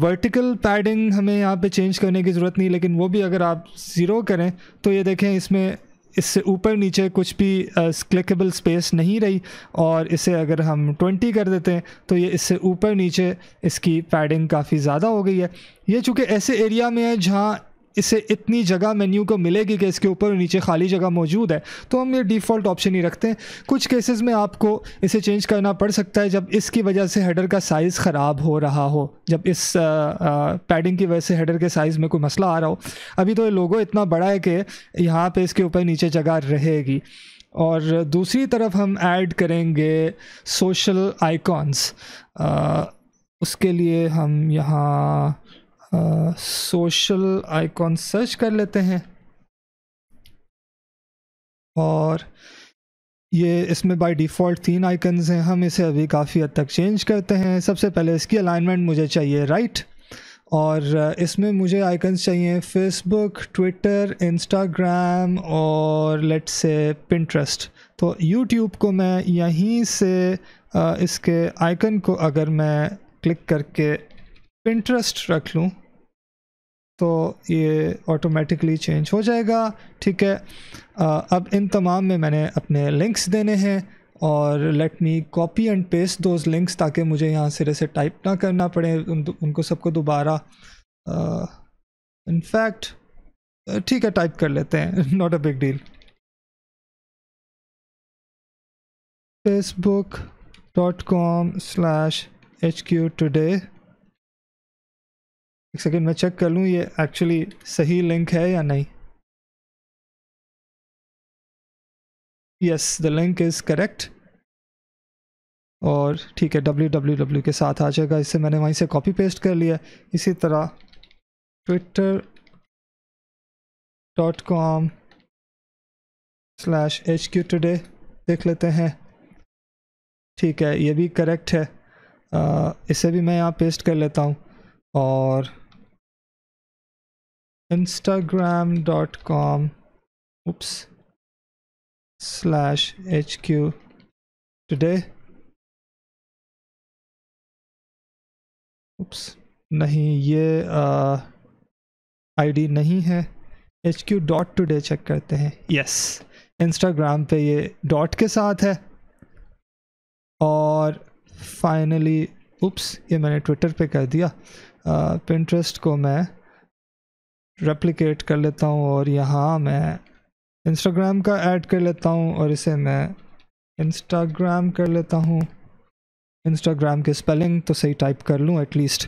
Speaker 1: वर्टिकल पैडिंग हमें यहाँ पे चेंज करने की ज़रूरत नहीं लेकिन वो भी अगर आप ज़ीरो करें तो ये देखें इसमें इससे ऊपर नीचे कुछ भी क्लिकेबल स्पेस नहीं रही और इसे अगर हम 20 कर देते हैं तो ये इससे ऊपर नीचे इसकी पैडिंग काफ़ी ज़्यादा हो गई है ये चूँकि ऐसे एरिया में है जहाँ इसे इतनी जगह मेन्यू को मिलेगी कि इसके ऊपर नीचे खाली जगह मौजूद है तो हम ये डिफ़ॉल्ट ऑप्शन ही रखते हैं कुछ केसेस में आपको इसे चेंज करना पड़ सकता है जब इसकी वजह से हेडर का साइज़ ख़राब हो रहा हो जब इस आ, आ, पैडिंग की वजह से हेडर के साइज़ में कोई मसला आ रहा हो अभी तो ये लोगो इतना बड़ा है कि यहाँ पर इसके ऊपर नीचे जगह रहेगी और दूसरी तरफ हम ऐड करेंगे सोशल आइकॉन्स उसके लिए हम यहाँ सोशल आइकॉन सर्च कर लेते हैं और ये इसमें बाय डिफ़ॉल्ट तीन आइकन्स हैं हम इसे अभी काफ़ी हद तक चेंज करते हैं सबसे पहले इसकी अलाइनमेंट मुझे चाहिए राइट और इसमें मुझे आइकन्स चाहिए फेसबुक ट्विटर इंस्टाग्राम और लेट से पिंट्रस्ट तो यूट्यूब को मैं यहीं से इसके आइकन को अगर मैं क्लिक करके पिंट्रस्ट रख लूँ तो ये ऑटोमेटिकली चेंज हो जाएगा ठीक है अब इन तमाम में मैंने अपने लिंक्स देने हैं और let me copy and paste those links ताकि मुझे यहाँ सिरे से टाइप ना करना पड़े उन, उनको सबको दोबारा
Speaker 2: इनफैक्ट ठीक है टाइप कर लेते हैं not a big deal Facebook dot com slash H Q today एक सेकेंड मैं चेक कर लूँ ये एक्चुअली सही लिंक है या नहीं yes the link is correct और ठीक है डब्ल्यू
Speaker 1: डब्ल्यू डब्ल्यू के साथ आ जाएगा इससे मैंने वहीं से कॉपी पेस्ट कर लिया इसी तरह Twitter
Speaker 2: dot com slash H Q today देख लेते हैं ठीक है ये भी करेक्ट है
Speaker 1: आ, इसे भी मैं यहाँ पेस्ट कर लेता हूँ और
Speaker 2: instagram.com oops slash hq today oops नहीं ये
Speaker 1: आई डी नहीं है H Q dot today check करते हैं यस इंस्टाग्राम पे ये डॉट के साथ है और फाइनली उप्स ये मैंने ट्विटर पे कर दिया पिंट्रेस्ट को मैं रेप्लिकेट कर लेता हूँ और यहाँ मैं इंस्टाग्राम का ऐड कर लेता हूँ और इसे मैं इंस्टाग्राम कर लेता हूँ इंस्टाग्राम की स्पेलिंग तो सही टाइप कर लूँ एटलीस्ट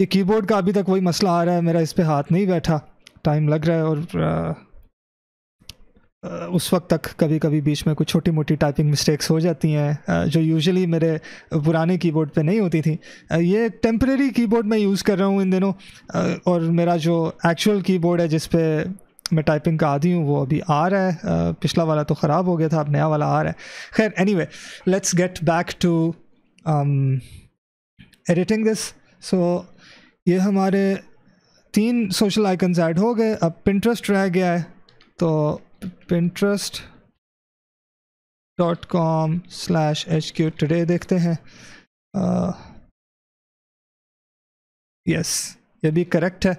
Speaker 1: ये कीबोर्ड का अभी तक वही मसला आ रहा है मेरा इस पर हाथ नहीं बैठा टाइम लग रहा है और उस वक्त तक कभी कभी बीच में कुछ छोटी मोटी टाइपिंग मिस्टेक्स हो जाती हैं जो यूजुअली मेरे पुराने कीबोर्ड पे नहीं होती थी ये टेम्प्रेरी कीबोर्ड मैं यूज़ कर रहा हूँ इन दिनों और मेरा जो एक्चुअल कीबोर्ड है जिस मैं टाइपिंग का आदि हूँ वो अभी आ रहा है पिछला वाला तो ख़राब हो गया था अब नया वाला आ रहा है खैर anyway let's get back to editing this so ये हमारे तीन सोशल आइकन्स ऐड हो गए अब पिंट्रस्ट रह गया है तो
Speaker 2: Pinterest dot com slash H Q today देखते हैं यस ये भी
Speaker 1: करेक्ट है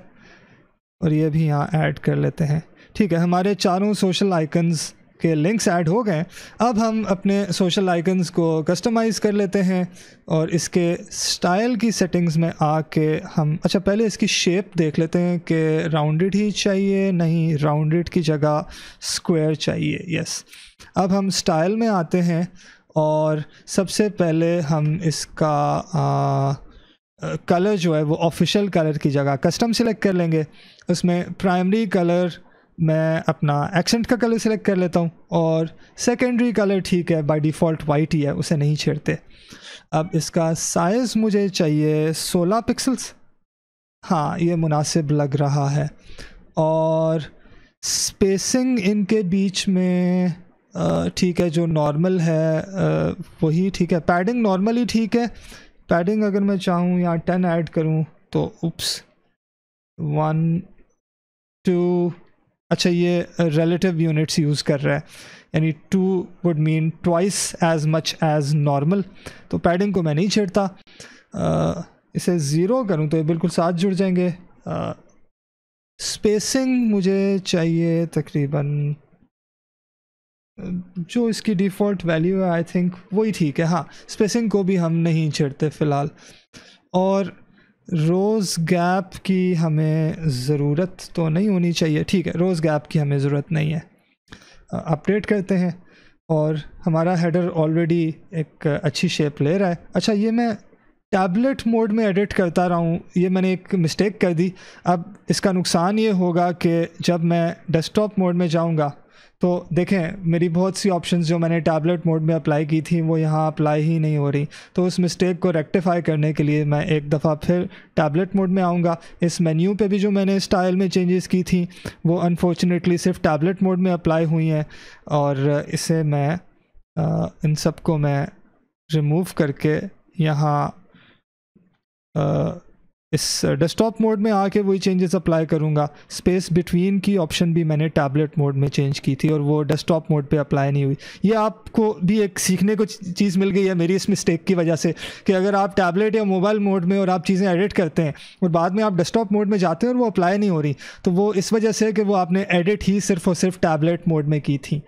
Speaker 1: और ये भी यहाँ ऐड कर लेते हैं ठीक है हमारे चारों सोशल आइकन्स के लिंक्स ऐड हो गए अब हम अपने सोशल आइकन्स को कस्टमाइज़ कर लेते हैं और इसके स्टाइल की सेटिंग्स में आके हम अच्छा पहले इसकी शेप देख लेते हैं कि राउंडेड ही चाहिए नहीं राउंडेड की जगह स्क्वायर चाहिए यस अब हम स्टाइल में आते हैं और सबसे पहले हम इसका कलर जो है वो ऑफिशियल कलर की जगह कस्टम सेलेक्ट कर लेंगे उसमें प्राइमरी कलर मैं अपना एक्सेंट का कलर सेलेक्ट कर लेता हूँ और सेकेंडरी कलर ठीक है बाय डिफ़ॉल्ट वाइट ही है उसे नहीं छेड़ते अब इसका साइज़ मुझे चाहिए 16 पिक्सल्स हाँ ये मुनासिब लग रहा है और स्पेसिंग इनके बीच में ठीक है जो नॉर्मल है वही ठीक है पैडिंग नॉर्मली ठीक है पैडिंग अगर मैं चाहूँ या टेन ऐड करूँ तो उप्स वन टू अच्छा ये रिलेटिव यूनिट्स यूज़ कर रहा है यानी two would mean twice as much as normal तो पैडिंग को मैं नहीं छेड़ता uh, इसे ज़ीरो करूँ तो ये बिल्कुल साथ जुड़ जाएंगे स्पेसिंग uh, मुझे चाहिए तकरीबन uh, जो इसकी डिफ़ॉल्ट वैल्यू है आई थिंक वही ठीक है हाँ स्पेसिंग को भी हम नहीं छेड़ते फ़िलहाल और रोज़ गैप की हमें ज़रूरत तो नहीं होनी चाहिए ठीक है रोज़ गैप की हमें ज़रूरत नहीं है अपडेट करते हैं और हमारा हेडर ऑलरेडी एक अच्छी शेप ले रहा है अच्छा ये मैं टैबलेट मोड में एडिट करता रहा हूँ ये मैंने एक मिस्टेक कर दी अब इसका नुकसान ये होगा कि जब मैं डेस्कटॉप मोड में जाऊँगा तो देखें मेरी बहुत सी ऑप्शंस जो मैंने टैबलेट मोड में अप्लाई की थी वो यहाँ अप्लाई ही नहीं हो रही तो उस मिस्टेक को रेक्टिफाई करने के लिए मैं एक दफ़ा फिर टैबलेट मोड में आऊँगा इस मेन्यू पे भी जो मैंने स्टाइल में चेंजेस की थी वो अनफॉर्चुनेटली सिर्फ टैबलेट मोड में अप्लाई हुई हैं और इसे मैं इन सबको मैं रिमूव करके यहाँ इस डेस्कटॉप मोड में आके वही चेंजेस अप्लाई करूँगा स्पेस बिटवीन की ऑप्शन भी मैंने टैबलेट मोड में चेंज की थी और वो डेस्कटॉप मोड पे अप्लाई नहीं हुई ये आपको भी एक सीखने को चीज़ मिल गई है मेरी इस मिस्टेक की वजह से कि अगर आप टैबलेट या मोबाइल मोड में और आप चीज़ें एडिट करते हैं और बाद में आप डेस्कटॉप मोड में जाते हैं और वो अप्लाई नहीं हो रही तो वो इस वजह से कि वो आपने एडिट ही सिर्फ और सिर्फ टैबलेट मोड में की थी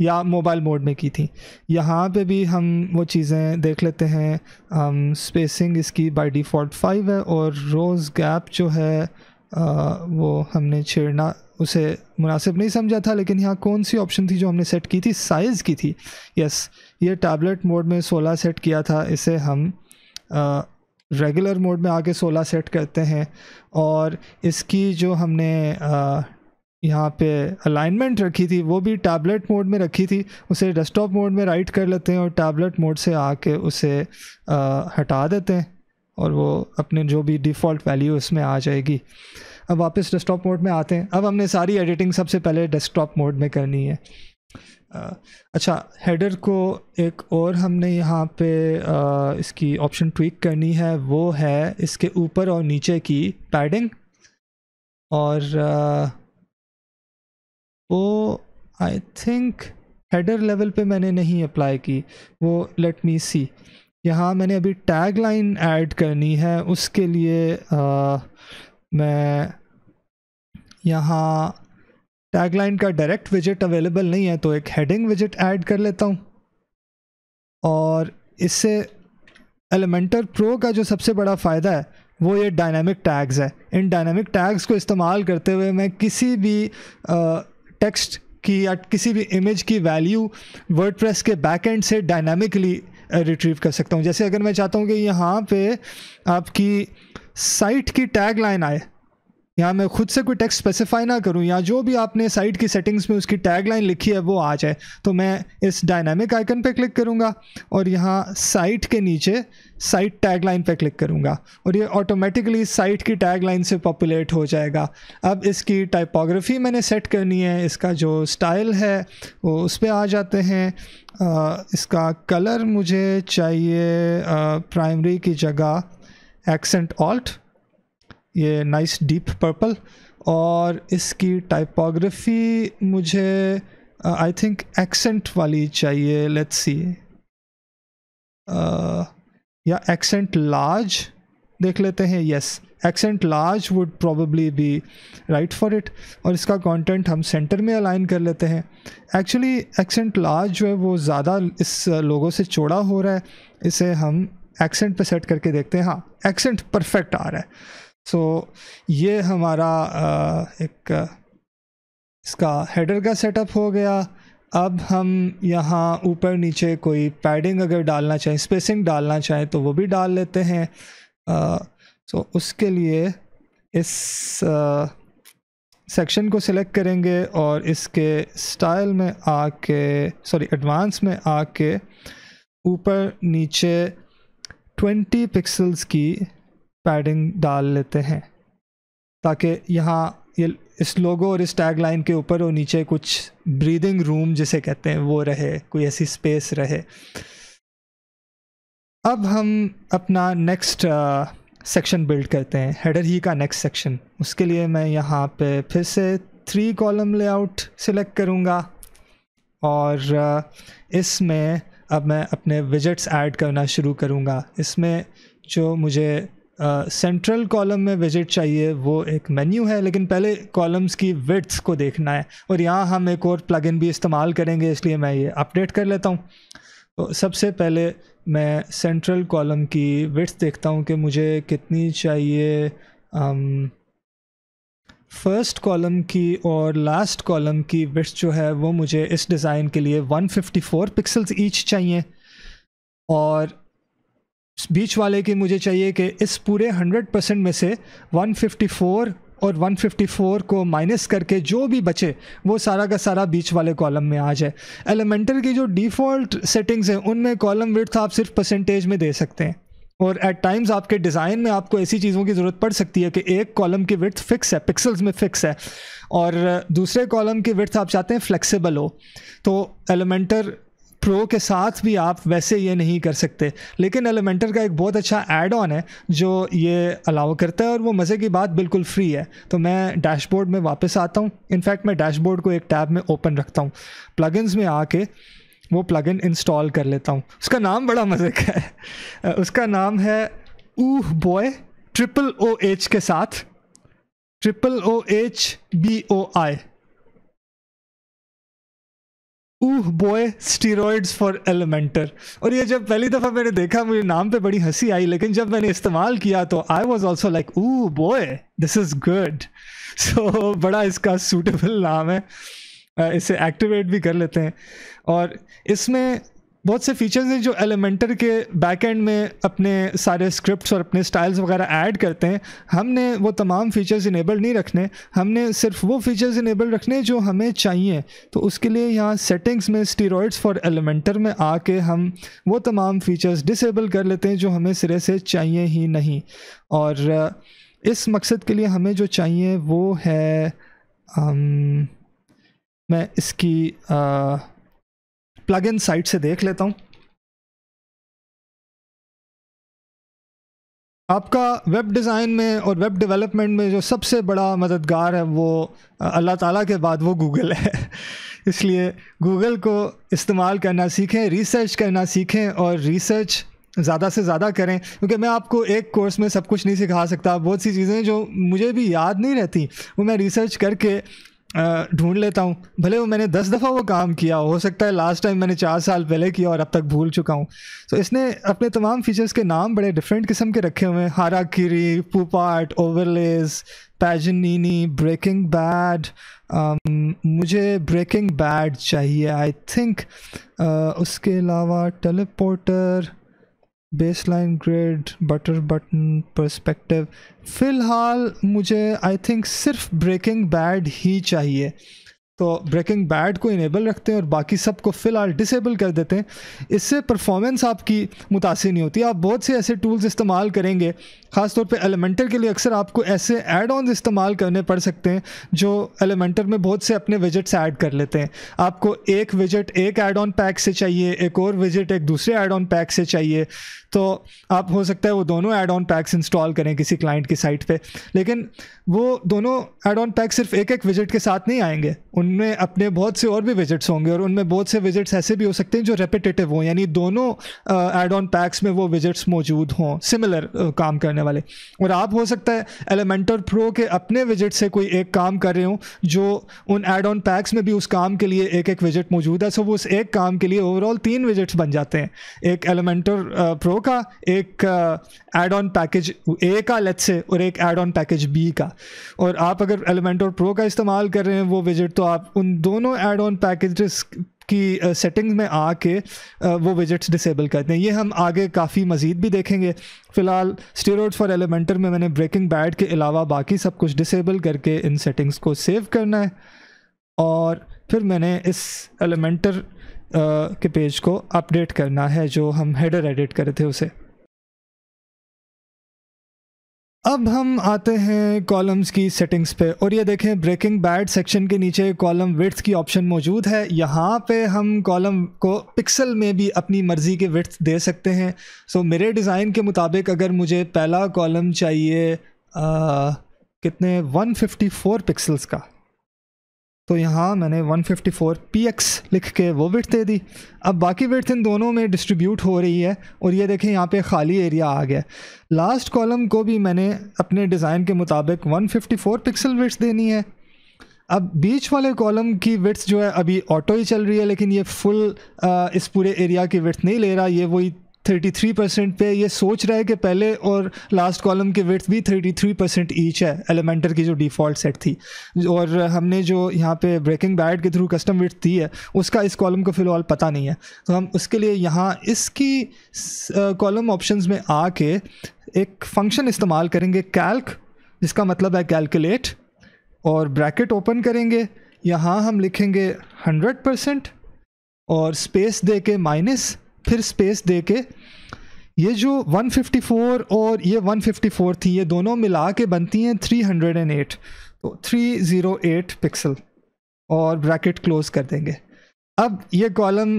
Speaker 1: या मोबाइल मोड में की थी यहाँ पे भी हम वो चीज़ें देख लेते हैं हम स्पेसिंग इसकी बाय डिफ़ॉल्ट फाइव है और रोज़ गैप जो है आ, वो हमने छेड़ना उसे मुनासिब नहीं समझा था लेकिन यहाँ कौन सी ऑप्शन थी जो हमने सेट की थी साइज़ की थी यस ये टैबलेट मोड में 16 सेट किया था इसे हम रेगुलर मोड में आके 16 सेट करते हैं और इसकी जो हमने यहाँ पे अलाइनमेंट रखी थी वो भी टैबलेट मोड में रखी थी उसे डेस्कटॉप मोड में राइट कर लेते हैं और टैबलेट मोड से आके उसे आ, हटा देते हैं और वो अपने जो भी डिफ़ॉल्ट वैल्यू उसमें आ जाएगी अब वापस डेस्कटॉप मोड में आते हैं अब हमने सारी एडिटिंग सबसे पहले डेस्कटॉप मोड में करनी है अच्छा हेडर को एक और हमने यहाँ पे आ, इसकी ऑप्शन ट्विक करनी है वो है इसके ऊपर और नीचे की पैडिंग और आ, वो आई थिंक हेडर लेवल पे मैंने नहीं अप्लाई की वो लेट मी सी यहाँ मैंने अभी टैग लाइन ऐड करनी है उसके लिए आ, मैं यहाँ टैग लाइन का डायरेक्ट विजिट अवेलेबल नहीं है तो एक हेडिंग विजिट ऐड कर लेता हूँ और इससे एलिमेंटर प्रो का जो सबसे बड़ा फ़ायदा है वो ये डायनामिक टैग्स है इन डायनामिक टैग्स को इस्तेमाल करते हुए मैं किसी भी आ, टेक्स्ट की या किसी भी इमेज की वैल्यू वर्ड के बैकएंड से डायनामिकली रिट्रीव uh, कर सकता हूँ जैसे अगर मैं चाहता हूँ कि यहाँ पे आपकी साइट की टैग लाइन आए यहाँ मैं खुद से कोई टेक्स्ट स्पेसिफाई ना करूँ या जो भी आपने साइट की सेटिंग्स में उसकी टैगलाइन लिखी है वो आ जाए तो मैं इस डायनामिक आइकन पे क्लिक करूँगा और यहाँ साइट के नीचे साइट टैगलाइन पे क्लिक करूँगा और ये ऑटोमेटिकली साइट की टैगलाइन से पॉपुलेट हो जाएगा अब इसकी टाइपोग्राफी मैंने सेट करनी है इसका जो स्टाइल है वो उस पर आ जाते हैं आ, इसका कलर मुझे चाहिए प्राइमरी की जगह एक्सेंट ऑल्ट ये नाइस डीप पर्पल और इसकी टाइपोग्राफी मुझे आई थिंक एक्सेंट वाली चाहिए लेट्स सी uh, या एक्सेंट लार्ज देख लेते हैं yes accent large would probably be right for it और इसका कंटेंट हम सेंटर में अलाइन कर लेते हैं एक्चुअली एक्सेंट लार्ज जो है वो ज़्यादा इस लोगों से चौड़ा हो रहा है इसे हम एक्सेंट पे सेट करके देखते हैं हाँ एक्सेंट परफेक्ट आ रहा है सो so, ये हमारा एक इसका हेडर का सेटअप हो गया अब हम यहाँ ऊपर नीचे कोई पैडिंग अगर डालना चाहें स्पेसिंग डालना चाहें तो वो भी डाल लेते हैं सो so, उसके लिए इस सेक्शन को सिलेक्ट करेंगे और इसके स्टाइल में आके सॉरी एडवांस में आके ऊपर नीचे 20 पिक्सल्स की पैडिंग डाल लेते हैं ताकि यहाँ ये इस लोगो और इस टैग लाइन के ऊपर और नीचे कुछ ब्रीदिंग रूम जिसे कहते हैं वो रहे कोई ऐसी स्पेस रहे अब हम अपना नेक्स्ट सेक्शन बिल्ड करते हैं हेडर ही का नेक्स्ट सेक्शन उसके लिए मैं यहाँ पे फिर से थ्री कॉलम लेआउट सिलेक्ट करूँगा और uh, इसमें अब मैं अपने विजट्स ऐड करना शुरू करूँगा इसमें जो मुझे सेंट्रल uh, कॉलम में विजिट चाहिए वो एक मेन्यू है लेकिन पहले कॉलम्स की विड्थ को देखना है और यहाँ हम एक और प्लगइन भी इस्तेमाल करेंगे इसलिए मैं ये अपडेट कर लेता हूँ तो सबसे पहले मैं सेंट्रल कॉलम की विड्थ देखता हूँ कि मुझे कितनी चाहिए फर्स्ट कॉलम की और लास्ट कॉलम की विड्थ जो है वो मुझे इस डिज़ाइन के लिए 154 पिक्सल्स ईच चाहिए और बीच वाले की मुझे चाहिए कि इस पूरे 100 परसेंट में से 154 और 154 को माइनस करके जो भी बचे वो सारा का सारा बीच वाले कॉलम में आ जाए एलिमेंटर की जो डिफ़ॉल्ट सेटिंग्स हैं उनमें कॉलम विर्थ आप सिर्फ परसेंटेज में दे सकते हैं और एट टाइम्स आपके डिज़ाइन में आपको ऐसी चीज़ों की ज़रूरत पड़ सकती है कि एक कॉलम की विर्थ फिक्स है पिक्सल्स में फिक्स है और दूसरे कॉलम की विर्थ आप चाहते हैं फ्लेक्सिबल हो तो एलिमेंटर प्रो के साथ भी आप वैसे ये नहीं कर सकते लेकिन एलिमेंटर का एक बहुत अच्छा एड ऑन है जो ये अलाउ करता है और वो मज़े की बात बिल्कुल फ्री है तो मैं डैशबोर्ड में वापस आता हूँ इनफैक्ट मैं डैशबोर्ड को एक टैब में ओपन रखता हूँ प्लगइन्स में आके वो प्लगइन इंस्टॉल कर लेता हूँ उसका नाम बड़ा मज़े का है उसका नाम है ooh boy triple O H के साथ triple O H B O I oh boy steroids for Elementor और ये जब पहली दफ़ा मैंने देखा मुझे नाम पे बड़ी हंसी आई लेकिन जब मैंने इस्तेमाल किया तो I was also like ooh boy this is good so बड़ा इसका सूटेबल नाम है इसे एक्टिवेट भी कर लेते हैं और इसमें बहुत से फीचर्स हैं जो एलिमेंटर के बैक एंड में अपने सारे स्क्रिप्ट्स और अपने स्टाइल्स वगैरह ऐड करते हैं हमने वो तमाम फीचर्स इनेबल नहीं रखने हमने सिर्फ वो फीचर्स इनेबल रखने जो हमें चाहिए तो उसके लिए यहाँ सेटिंग्स में स्टीरोड्स फॉर एलिमेंटर में आके हम वो तमाम फीचर्स डिसेबल कर लेते हैं जो हमें सिरे से चाहिए ही नहीं और इस मकसद के लिए हमें जो चाहिए वो है आम, मैं
Speaker 2: इसकी आ, प्लग इन साइट से देख लेता हूँ आपका वेब डिज़ाइन में और वेब
Speaker 1: डेवलपमेंट में जो सबसे बड़ा मददगार है वो अल्लाह ताला के बाद वो गूगल है इसलिए गूगल को इस्तेमाल करना सीखें रिसर्च करना सीखें और रिसर्च ज़्यादा से ज़्यादा करें क्योंकि मैं आपको एक कोर्स में सब कुछ नहीं सिखा सकता बहुत सी चीज़ें जो मुझे भी याद नहीं रहती वो मैं रिसर्च करके ढूंढ लेता हूँ भले वो मैंने दस दफ़ा वो काम किया हो सकता है लास्ट टाइम मैंने चार साल पहले किया और अब तक भूल चुका हूँ तो इसने अपने तमाम फीचर्स के नाम बड़े डिफरेंट किस्म के रखे हुए हैं किरी पुपाट ओवरलेस पैजनीनी ब्रेकिंग बैड मुझे ब्रेकिंग बैड चाहिए आई थिंक उसके अलावा teleporter baseline grade butter button perspective फ़िलहाल मुझे आई थिंक सिर्फ ब्रेकिंग बैड ही चाहिए तो ब्रेकिंग बैड को इनेबल रखते हैं और बाकी सब को फ़िलहाल डिसेबल कर देते हैं इससे परफॉर्मेंस आपकी मुतासर नहीं होती आप बहुत से ऐसे टूल्स इस्तेमाल करेंगे ख़ासतौर पे एलिमेंटर के लिए अक्सर आपको ऐसे ऐड ऑन इस्तेमाल करने पड़ सकते हैं जो एलिमेंटर में बहुत से अपने विजिट्स ऐड कर लेते हैं आपको एक विजिट एक ऐड ऑन पैक से चाहिए एक और विजिट एक दूसरे ऐड ऑन पैक से चाहिए तो आप हो सकता है वो दोनों ऐड ऑन पैक्स इंस्टॉल करें किसी क्लाइंट की साइट पर लेकिन वो दोनों ऐड ऑन पैक सिर्फ एक एक विजिट के साथ नहीं आएंगे उनमें अपने बहुत से और भी विजिट्स होंगे और उनमें बहुत से विजिट्स ऐसे भी हो सकते हैं जो रेपिटेटिव हों यानी दोनों ऐड ऑन पैक्स में वो विजिट्स मौजूद हों सिमिलर काम करने करने वाले और आप हो सकता है एलिमेंटर प्रो के अपने विजिट से कोई एक काम कर रहे हो जो उन एड ऑन पैक्स में भी उस काम के लिए एक एक विजिट मौजूद है सो वो उस एक काम के लिए ओवरऑल तीन विजिट्स बन जाते हैं एक एलिमेंटर प्रो का एक एड ऑन पैकेज ए का लेट से और एक एड ऑन पैकेज बी का और आप अगर एलिमेंटर प्रो का इस्तेमाल कर रहे हैं वो विजिट तो आप उन दोनों एड ऑन पैकेज की सेटिंग में आके वो विजिट्स डिसेबल करते हैं ये हम आगे काफ़ी मज़ीद भी देखेंगे फ़िलहाल स्टेरोड फॉर एलिमेंटर में मैंने ब्रेकिंग बैड के अलावा बाकी सब कुछ डिसेबल करके इन सेटिंग्स को सेव करना है और फिर मैंने इस एलिमेंटर के पेज को अपडेट करना है जो हम हेडर एडिट करे थे उसे अब हम आते हैं कॉलम्स की सेटिंग्स पे और ये देखें ब्रेकिंग बैड सेक्शन के नीचे कॉलम विड्थ की ऑप्शन मौजूद है यहाँ पे हम कॉलम को पिक्सल में भी अपनी मर्ज़ी के विड्थ दे सकते हैं सो so, मेरे डिज़ाइन के मुताबिक अगर मुझे पहला कॉलम चाहिए आ, कितने 154 पिक्सल्स का तो यहाँ मैंने 154 px लिख के वो विट दे दी अब बाकी विथ इन दोनों में डिस्ट्रीब्यूट हो रही है और ये देखें यहाँ पे खाली एरिया आ गया लास्ट कॉलम को भी मैंने अपने डिज़ाइन के मुताबिक 154 पिक्सल विट्स देनी है अब बीच वाले कॉलम की विट्स जो है अभी ऑटो ही चल रही है लेकिन ये फुल आ, इस पूरे एरिया की विट्स नहीं ले रहा ये वही 33 परसेंट पे ये सोच रहा है कि पहले और लास्ट कॉलम के विथ भी 33 परसेंट ईच है एलिमेंटर की जो डिफ़ॉल्ट सेट थी और हमने जो यहाँ पे ब्रेकिंग बैड के थ्रू कस्टम विथ दी है उसका इस कॉलम को फ़िलहाल पता नहीं है तो हम उसके लिए यहाँ इसकी कॉलम ऑप्शन में आके एक फंक्शन इस्तेमाल करेंगे कैल्क जिसका मतलब है कैलकुलेट और ब्रैकेट ओपन करेंगे यहाँ हम लिखेंगे 100 परसेंट और स्पेस दे के माइनस फिर स्पेस दे के ये जो 154 और ये 154 थी ये दोनों मिला के बनती हैं 308 तो 308 पिक्सल और ब्रैकेट क्लोज कर देंगे अब ये कॉलम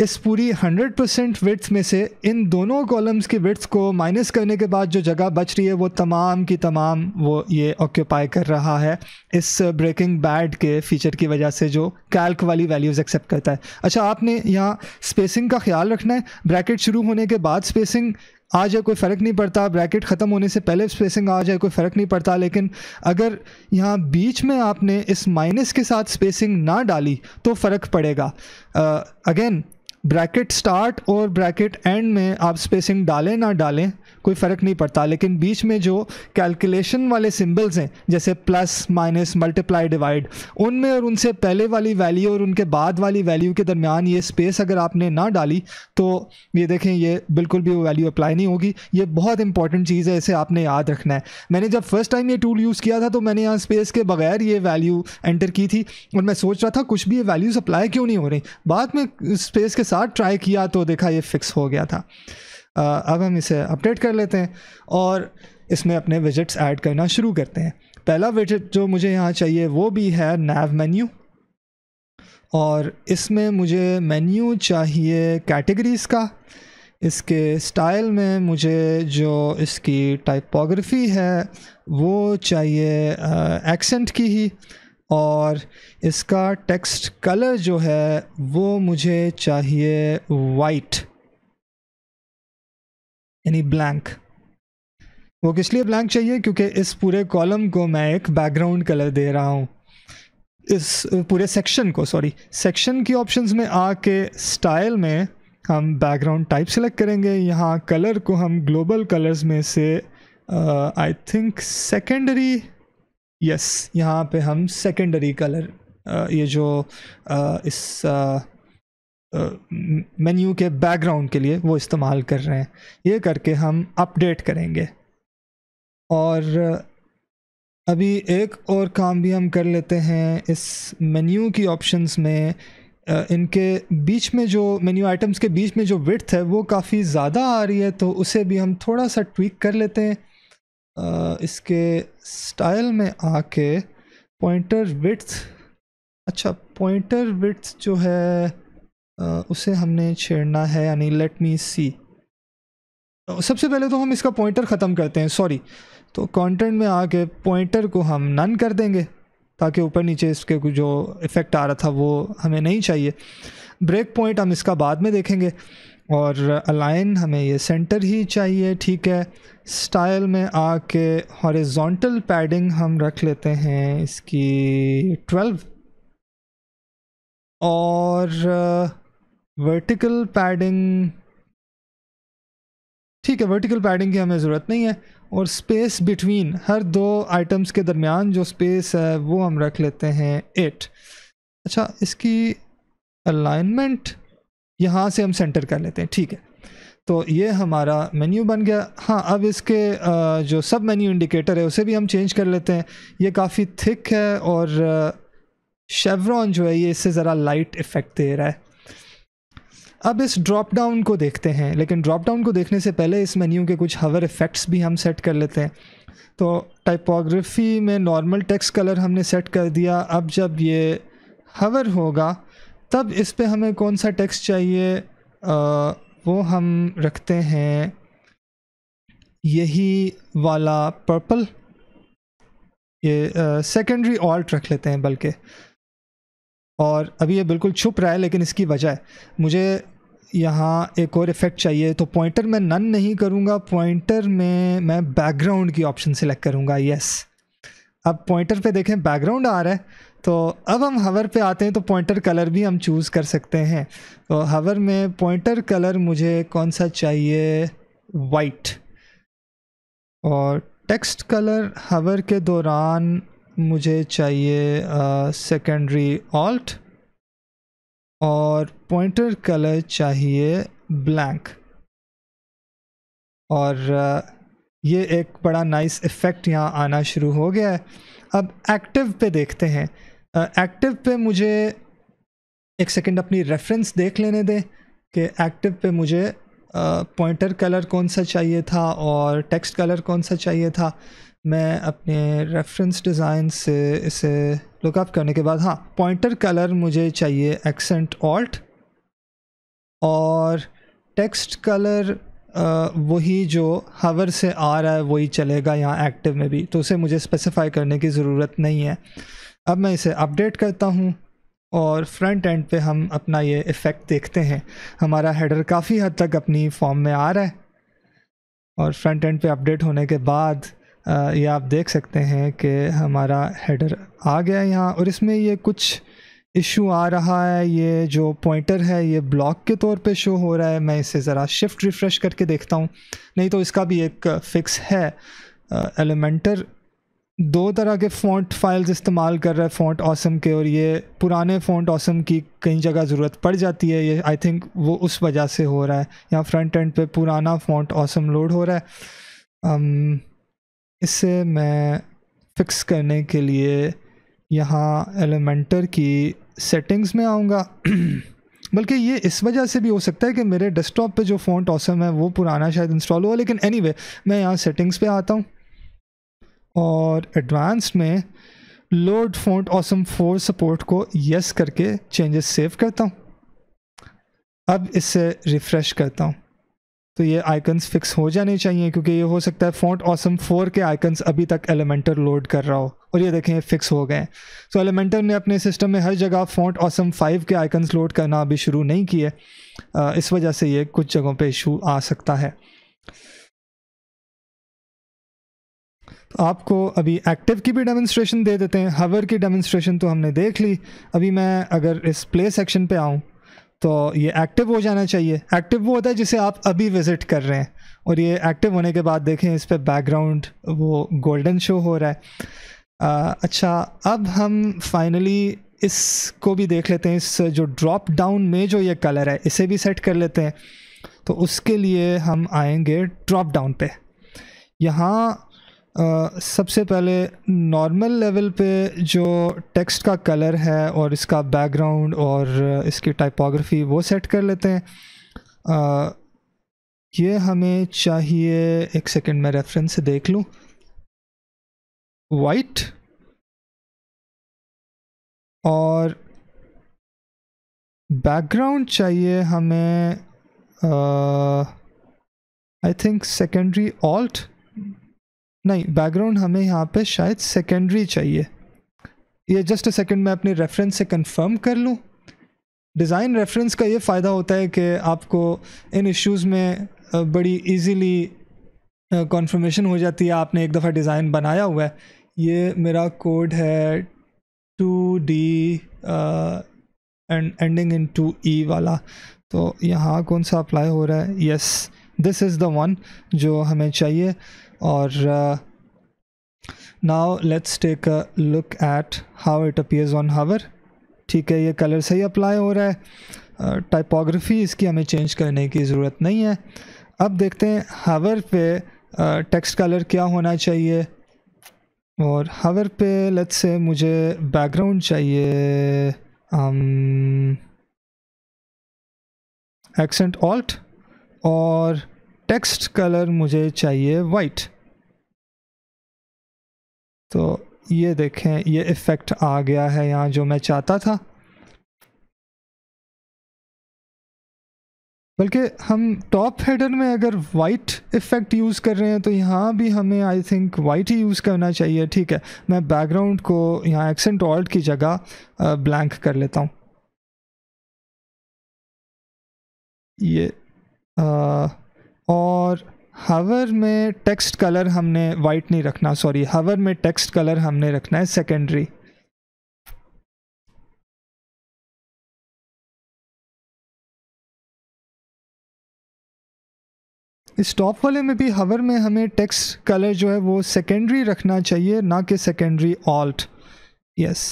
Speaker 1: इस पूरी 100% परसेंट विथ में से इन दोनों कॉलम्स की विथ को माइनस करने के बाद जो जगह बच रही है वो तमाम की तमाम वो ये ऑक्यूपाई कर रहा है इस ब्रेकिंग बैड के फीचर की वजह से जो कैल्क वाली वैल्यूज़ एक्सेप्ट करता है अच्छा आपने यहाँ स्पेसिंग का ख्याल रखना है ब्रैकेट शुरू होने के बाद स्पेसिंग आ जाए कोई फ़र्क नहीं पड़ता ब्रैकेट ख़त्म होने से पहले स्पेसिंग आ जाए कोई फ़र्क नहीं पड़ता लेकिन अगर यहाँ बीच में आपने इस माइनस के साथ स्पेसिंग ना डाली तो फ़र्क पड़ेगा अगेन uh, ब्रैकेट स्टार्ट और ब्रैकेट एंड में आप स्पेसिंग डालें ना डालें कोई फ़र्क नहीं पड़ता लेकिन बीच में जो कैलकुलेशन वाले सिंबल्स हैं जैसे प्लस माइनस मल्टीप्लाई डिवाइड उनमें और उनसे पहले वाली वैल्यू और उनके बाद वाली वैल्यू के दरमियान ये स्पेस अगर आपने ना डाली तो ये देखें ये बिल्कुल भी वो वैल्यू अप्लाई नहीं होगी ये बहुत इंपॉर्टेंट चीज़ है इसे आपने याद रखना है मैंने जब फर्स्ट टाइम ये टूल यूज़ किया था तो मैंने यहाँ स्पेस के बगैर ये वैल्यू एंटर की थी और मैं सोच रहा था कुछ भी ये वैल्यूज़ अप्लाई क्यों नहीं हो रही बाद में स्पेस के साथ ट्राई किया तो देखा ये फिक्स हो गया था अब हम इसे अपडेट कर लेते हैं और इसमें अपने विजिट्स ऐड करना शुरू करते हैं पहला विजिट जो मुझे यहाँ चाहिए वो भी है नैव मेन्यू और इसमें मुझे मेन्यू चाहिए कैटेगरीज़ का इसके स्टाइल में मुझे जो इसकी टाइपोग्राफी है वो चाहिए एक्सेंट की ही और इसका टेक्स्ट कलर जो है वो मुझे चाहिए वाइट यानी ब्लैंक वो किस लिए ब्लैंक चाहिए क्योंकि इस पूरे कॉलम को मैं एक बैकग्राउंड कलर दे रहा हूँ इस पूरे सेक्शन को सॉरी सेक्शन की ऑप्शंस में आके स्टाइल में हम बैकग्राउंड टाइप सेलेक्ट करेंगे यहाँ कलर को हम ग्लोबल कलर्स में से I think secondary yes yes, यहाँ पे हम सेकेंडरी कलर ये जो इस मेन्यू के बैकग्राउंड के लिए वो इस्तेमाल कर रहे हैं ये करके हम अपडेट करेंगे और अभी एक और काम भी हम कर लेते हैं इस मेन्यू की ऑप्शंस में इनके बीच में जो मेन्यू आइटम्स के बीच में जो विथ है वो काफ़ी ज़्यादा आ रही है तो उसे भी हम थोड़ा सा ट्विक कर लेते हैं इसके स्टाइल में आके पॉइंटर विथ अच्छा पॉइंटर विथ जो है उसे हमने छेड़ना है यानी लेट मी सी सबसे पहले तो हम इसका पॉइंटर ख़त्म करते हैं सॉरी तो कंटेंट में आके पॉइंटर को हम नन कर देंगे ताकि ऊपर नीचे इसके जो इफ़ेक्ट आ रहा था वो हमें नहीं चाहिए ब्रेक पॉइंट हम इसका बाद में देखेंगे और अलाइन हमें ये सेंटर ही चाहिए ठीक है स्टाइल में आके हॉरिजॉन्टल पैडिंग हम रख लेते हैं इसकी ट्वेल्व और वर्टिकल uh, पैडिंग ठीक है वर्टिकल पैडिंग की हमें ज़रूरत नहीं है और स्पेस बिटवीन हर दो आइटम्स के दरमियान जो स्पेस है वो हम रख लेते हैं एट अच्छा इसकी अलाइनमेंट यहाँ से हम सेंटर कर लेते हैं ठीक है तो ये हमारा मेन्यू बन गया हाँ अब इसके जो सब मेन्यू इंडिकेटर है उसे भी हम चेंज कर लेते हैं ये काफ़ी थिक है और शेवरॉन जो है ये इससे ज़रा लाइट इफ़ेक्ट दे रहा है अब इस ड्रॉप डाउन को देखते हैं लेकिन ड्रॉप डाउन को देखने से पहले इस मेन्यू के कुछ हवर इफ़ेक्ट्स भी हम सेट कर लेते हैं तो टाइपोग्राफी में नॉर्मल टेक्स्ट कलर हमने सेट कर दिया अब जब ये हवर होगा तब इस पे हमें कौन सा टेक्स्ट चाहिए आ, वो हम रखते हैं यही वाला पर्पल ये सेकेंडरी ऑल्ट रख लेते हैं बल्कि और अभी ये बिल्कुल छुप रहा है लेकिन इसकी वजह मुझे यहाँ एक और इफ़ेक्ट चाहिए तो पॉइंटर में नन नहीं करूँगा पॉइंटर में मैं बैकग्राउंड की ऑप्शन सेलेक्ट करूँगा यस अब पॉइंटर पे देखें बैकग्राउंड आ रहा है तो अब हम हवर पे आते हैं तो पॉइंटर कलर भी हम चूज़ कर सकते हैं तो हवर में पॉइंटर कलर मुझे कौन सा चाहिए वाइट और टेक्स्ट कलर हवर के दौरान मुझे चाहिए सेकेंडरी ऑल्ट और पॉइंटर कलर चाहिए ब्लैंक और uh, ये एक बड़ा नाइस इफ़ेक्ट यहाँ आना शुरू हो गया है अब एक्टिव पे देखते हैं एक्टिव uh, पे मुझे एक सेकंड अपनी रेफरेंस देख लेने दें कि एक्टिव पे मुझे पॉइंटर uh, कलर कौन सा चाहिए था और टेक्स्ट कलर कौन सा चाहिए था मैं अपने रेफरेंस डिज़ाइन से इसे लुकअप करने के बाद हाँ पॉइंटर कलर मुझे चाहिए एक्सेंट ऑल्ट और टेक्स्ट कलर वही जो हवर से आ रहा है वही चलेगा यहाँ एक्टिव में भी तो उसे मुझे स्पेसिफाई करने की ज़रूरत नहीं है अब मैं इसे अपडेट करता हूँ और फ्रंट एंड पे हम अपना ये इफ़ेक्ट देखते हैं हमारा हेडर काफ़ी हद तक अपनी फॉर्म में आ रहा है और फ्रंट एंड पे अपडेट होने के बाद ये आप देख सकते हैं कि हमारा हेडर आ गया यहाँ और इसमें ये कुछ इशू आ रहा है ये जो पॉइंटर है ये ब्लॉक के तौर पे शो हो रहा है मैं इसे ज़रा शिफ्ट रिफ़्रेश करके देखता हूँ नहीं तो इसका भी एक फ़िक्स है एलिमेंटर दो तरह के फ़ॉन्ट फाइल्स इस्तेमाल कर रहा है फ़ॉन्ट ऑसम के और ये पुराने फ़ॉन्ट ऑसम की कई जगह ज़रूरत पड़ जाती है ये आई थिंक वो उस वजह से हो रहा है यहाँ फ्रंट एंड पे पुराना फ़ॉन्ट ऑसम लोड हो रहा है um, इसे मैं फिक्स करने के लिए यहाँ एलिमेंटर की सेटिंग्स में आऊँगा बल्कि ये इस वजह से भी हो सकता है कि मेरे डेस्कटॉप पे जो फ़ॉन्ट ऑसम है वो पुराना शायद इंस्टॉल हुआ लेकिन एनीवे anyway, मैं यहाँ सेटिंग्स पे आता हूँ और एडवांस में load font awesome four support को यस करके चेंजेस सेव करता हूँ अब इससे रिफ़्रेश करता हूँ तो ये आइकन्स फिक्स हो जाने चाहिए क्योंकि ये हो सकता है फोट ऑसम फोर के आइकन्स अभी तक एलिमेंटर लोड कर रहा हो और ये देखें फिक्स हो गए तो एलिमेंटर ने अपने सिस्टम में हर जगह फोट ऑसम फाइव के आइकन्स लोड करना अभी शुरू नहीं किए इस वजह से ये कुछ जगहों पे इशू आ सकता है तो आपको अभी एक्टिव की भी डेमोन्स्ट्रेशन दे देते हैं हवर की डेमोन्स्ट्रेशन तो हमने देख ली अभी मैं अगर इस प्ले सेक्शन पे आऊँ तो ये एक्टिव हो जाना चाहिए एक्टिव वो होता है जिसे आप अभी विज़िट कर रहे हैं और ये एक्टिव होने के बाद देखें इस पर बैकग्राउंड वो गोल्डन शो हो रहा है आ, अच्छा अब हम फाइनली इसको भी देख लेते हैं इस जो ड्रॉप डाउन में जो ये कलर है इसे भी सेट कर लेते हैं तो उसके लिए हम आएंगे ड्रॉप डाउन पे यहाँ सबसे पहले नॉर्मल लेवल पे जो टेक्स्ट का कलर है और इसका बैकग्राउंड और इसकी टाइपोग्राफी वो सेट कर लेते हैं ये
Speaker 2: हमें चाहिए एक सेकंड में रेफरेंस से देख लूँ वाइट और बैकग्राउंड चाहिए हमें
Speaker 1: आई थिंक सेकेंडरी ऑल्ट नहीं बैकग्राउंड हमें यहाँ पे शायद सेकेंडरी चाहिए ये जस्ट अ सेकेंड मैं अपने रेफरेंस से कंफर्म कर लूँ डिज़ाइन रेफरेंस का ये फ़ायदा होता है कि आपको इन इश्यूज़ में बड़ी इजीली कॉन्फर्मेशन हो जाती है आपने एक दफ़ा डिज़ाइन बनाया हुआ है ये मेरा कोड है two D and ending in two E वाला तो यहाँ कौन सा अप्लाई हो रहा है yes this is the one जो हमें चाहिए or uh, now let's take a look at how it appears on hover ठीक है ये कलर सही अप्लाई हो रहा है टाइपोग्राफी uh, इसकी हमें चेंज करने की ज़रूरत नहीं है अब देखते हैं हावर पे टेक्स्ट uh, कलर क्या होना चाहिए और हवर पे लेट्स से मुझे बैकग्राउंड चाहिए
Speaker 2: एक्सेंट um, ऑल्ट और टेक्स्ट कलर मुझे चाहिए वाइट
Speaker 1: तो ये देखें ये इफ़ेक्ट आ गया है यहाँ जो मैं चाहता था बल्कि हम टॉप हेडर में अगर वाइट इफ़ेक्ट यूज़ कर रहे हैं तो यहाँ भी हमें आई थिंक वाइट ही यूज़ करना चाहिए ठीक है मैं बैकग्राउंड को यहाँ एक्सेंट ऑल्ट की जगह ब्लैंक कर लेता हूँ ये आ, और हवर में टेक्स्ट कलर हमने वाइट नहीं रखना सॉरी हवर में टेक्स्ट
Speaker 2: कलर हमने रखना है सेकेंडरी इस टॉप वाले में भी हवर में हमें टेक्स्ट कलर जो है वो सेकेंडरी रखना चाहिए ना
Speaker 1: कि सेकेंडरी ऑल्ट यस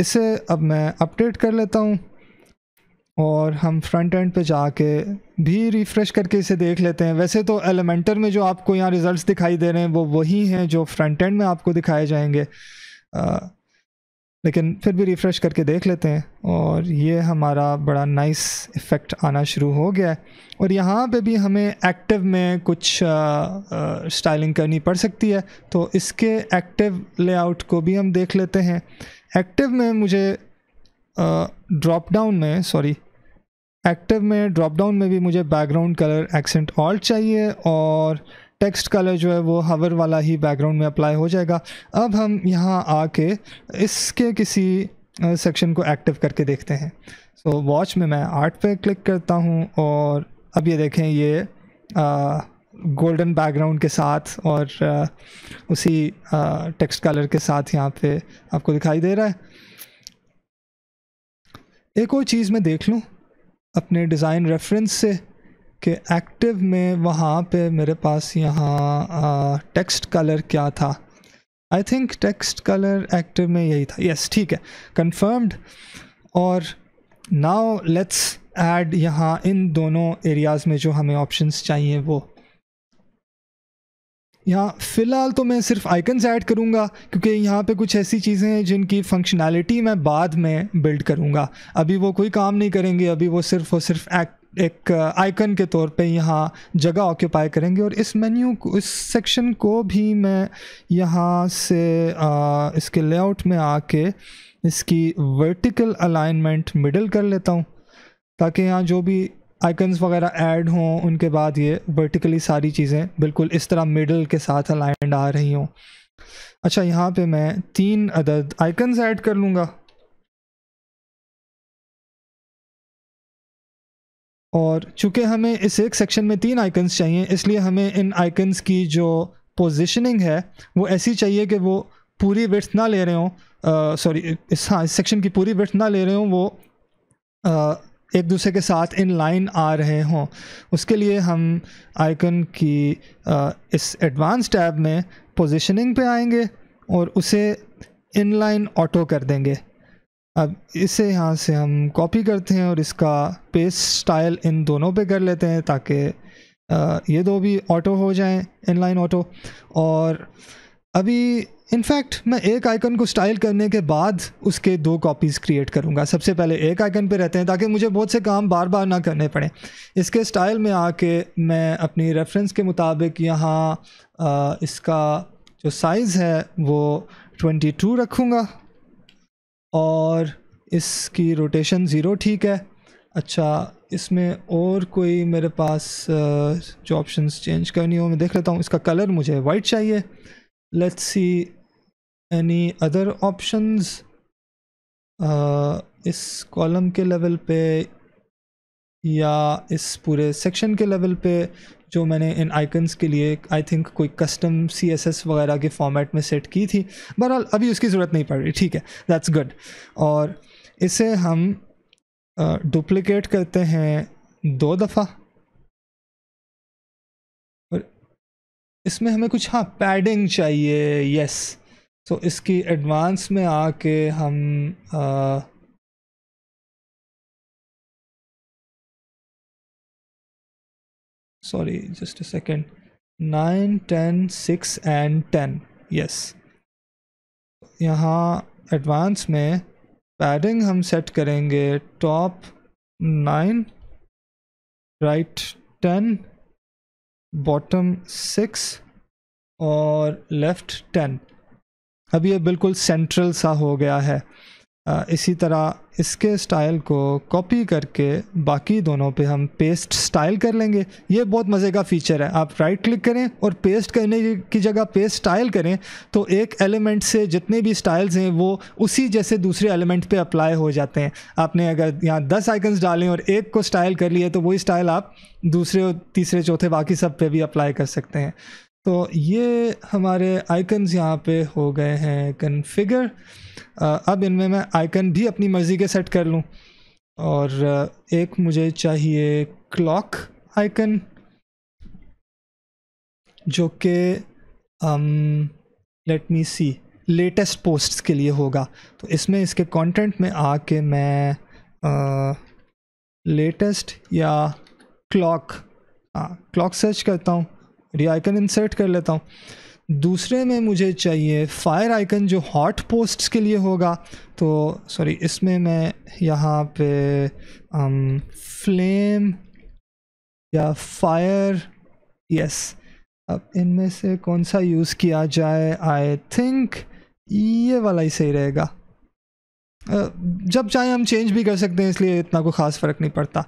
Speaker 1: इसे अब मैं अपडेट कर लेता हूँ और हम फ्रंट एंड पे जाके भी रिफ़्रेश करके इसे देख लेते हैं वैसे तो एलिमेंटर में जो आपको यहाँ रिजल्ट्स दिखाई दे रहे हैं वो वही हैं जो फ्रंट एंड में आपको दिखाए जाएंगे आ, लेकिन फिर भी रिफ़्रेश करके देख लेते हैं और ये हमारा बड़ा नाइस इफ़ेक्ट आना शुरू हो गया है और यहाँ पे भी हमें एक्टिव में कुछ आ, आ, स्टाइलिंग करनी पड़ सकती है तो इसके एक्टिव लेआउट को भी हम देख लेते हैं एक्टिव में मुझे ड्रॉप डाउन में सॉरी एक्टिव में ड्रॉप डाउन में भी मुझे बैकग्राउंड कलर एक्सेंट ऑल्ट चाहिए और टेक्स्ट कलर जो है वो हवर वाला ही बैकग्राउंड में अप्लाई हो जाएगा अब हम यहाँ आके इसके किसी सेक्शन को एक्टिव करके देखते हैं सो so, वॉच में मैं आर्ट पे क्लिक करता हूँ और अब ये देखें ये गोल्डन बैकग्राउंड के साथ और आ, उसी टेक्स्ट कलर के साथ यहाँ पे आपको दिखाई दे रहा है एक और चीज़ मैं देख लूँ अपने डिज़ाइन रेफरेंस से कि एक्टिव में वहाँ पे मेरे पास यहाँ टेक्स्ट कलर क्या था I think text colour active में यही था यस ठीक है कन्फर्म्ड और नाउ लेट्स एड यहाँ इन दोनों एरियाज़ में जो हमें ऑप्शंस चाहिए वो यहाँ फ़िलहाल तो मैं सिर्फ आइकन्स ऐड करूँगा क्योंकि यहाँ पे कुछ ऐसी चीज़ें हैं जिनकी फंक्शनैलिटी मैं बाद में बिल्ड करूँगा अभी वो कोई काम नहीं करेंगे अभी वो सिर्फ और सिर्फ एक आइकन uh, के तौर पे यहाँ जगह ऑक्यूपाई करेंगे और इस मेन्यू को इस सेक्शन को भी मैं यहाँ से आ, uh, इसके लेआउट में आके इसकी वर्टिकल अलाइनमेंट मिडल कर लेता हूँ ताकि यहाँ जो भी आइकन्स वगैरह ऐड हों उनके बाद ये वर्टिकली सारी चीज़ें बिल्कुल इस तरह मिडल के साथ अलाइंड आ रही हों अच्छा यहाँ
Speaker 2: पे मैं तीन अदद आइकन्स ऐड कर लूँगा और चूंकि हमें इस एक सेक्शन में तीन आइकन्स
Speaker 1: चाहिए इसलिए हमें इन आइकन्स की जो पोजिशनिंग है वो ऐसी चाहिए कि वो पूरी वर्थ ना ले रहे हों सॉरी इस हाँ इस सेक्शन की पूरी वर्थ ना ले रहे हों वो एक दूसरे के साथ इन लाइन आ रहे हों उसके लिए हम आइकन की इस एडवांस टैब में पोजीशनिंग पे आएंगे और उसे इन लाइन ऑटो कर देंगे अब इसे यहाँ से हम कॉपी करते हैं और इसका पेस्ट स्टाइल इन दोनों पे कर लेते हैं ताकि ये दो भी ऑटो हो जाएं इनलाइन ऑटो और अभी इनफैक्ट मैं एक आइकन को स्टाइल करने के बाद उसके दो कॉपीज़ क्रिएट करूँगा सबसे पहले एक आइकन पे रहते हैं ताकि मुझे बहुत से काम बार बार ना करने पड़े इसके स्टाइल में आके मैं अपनी रेफरेंस के मुताबिक यहाँ इसका जो साइज़ है वो 22 रखूँगा और इसकी रोटेशन ज़ीरो ठीक है अच्छा इसमें और कोई मेरे पास जो ऑप्शंस चेंज करनी हो मैं देख लेता हूँ इसका कलर मुझे वाइट चाहिए let's see any other options इस कॉलम के लेवल पे या इस पूरे सेक्शन के लेवल पे जो मैंने इन आइकन्स के लिए आई थिंक कोई कस्टम सी एस एस वगैरह के फॉर्मेट में सेट की थी बहरहाल अभी उसकी ज़रूरत नहीं पड़ रही ठीक है दैट्स गुड और इसे हम डुप्लिकेट uh, करते हैं दो दफ़ा और इसमें हमें कुछ हाँ पैडिंग चाहिए यस
Speaker 2: तो इसकी एडवांस में आके हम sorry just a second nine ten six and ten yes
Speaker 1: यहाँ एडवांस में पैडिंग हम सेट करेंगे
Speaker 2: top nine right ten bottom six और लेफ्ट टेन
Speaker 1: अब ये बिल्कुल सेंट्रल सा हो गया है इसी तरह इसके स्टाइल को कॉपी करके बाकी दोनों पे हम पेस्ट स्टाइल कर लेंगे ये बहुत मज़े का फीचर है आप राइट क्लिक करें और पेस्ट करने की जगह पेस्ट स्टाइल करें तो एक एलिमेंट से जितने भी स्टाइल्स हैं वो उसी जैसे दूसरे एलिमेंट पे अप्लाई हो जाते हैं आपने अगर यहाँ दस आइकन्स डालें और एक को स्टाइल कर लिए तो वही स्टाइल आप दूसरे तीसरे चौथे बाकी सब पे भी अप्लाई कर सकते हैं तो ये हमारे आइकन्स यहाँ पे हो गए हैं कन्फिगर अब इनमें मैं आइकन भी अपनी मर्ज़ी के सेट कर लूँ और एक मुझे चाहिए क्लॉक आइकन जो कि let me see latest posts के लिए होगा तो इसमें इसके कंटेंट में आके मैं लेटेस्ट या क्लॉक हाँ क्लॉक सर्च करता हूँ ये आइकन इंसर्ट कर लेता हूँ दूसरे में मुझे चाहिए फायर आइकन जो हॉट पोस्ट्स के लिए होगा तो सॉरी इसमें मैं यहाँ पे आम, um, फ्लेम या फायर यस अब इनमें से कौन सा यूज़ किया जाए आई थिंक ये वाला ही सही रहेगा जब चाहे हम चेंज भी कर सकते हैं इसलिए इतना कोई ख़ास फ़र्क नहीं पड़ता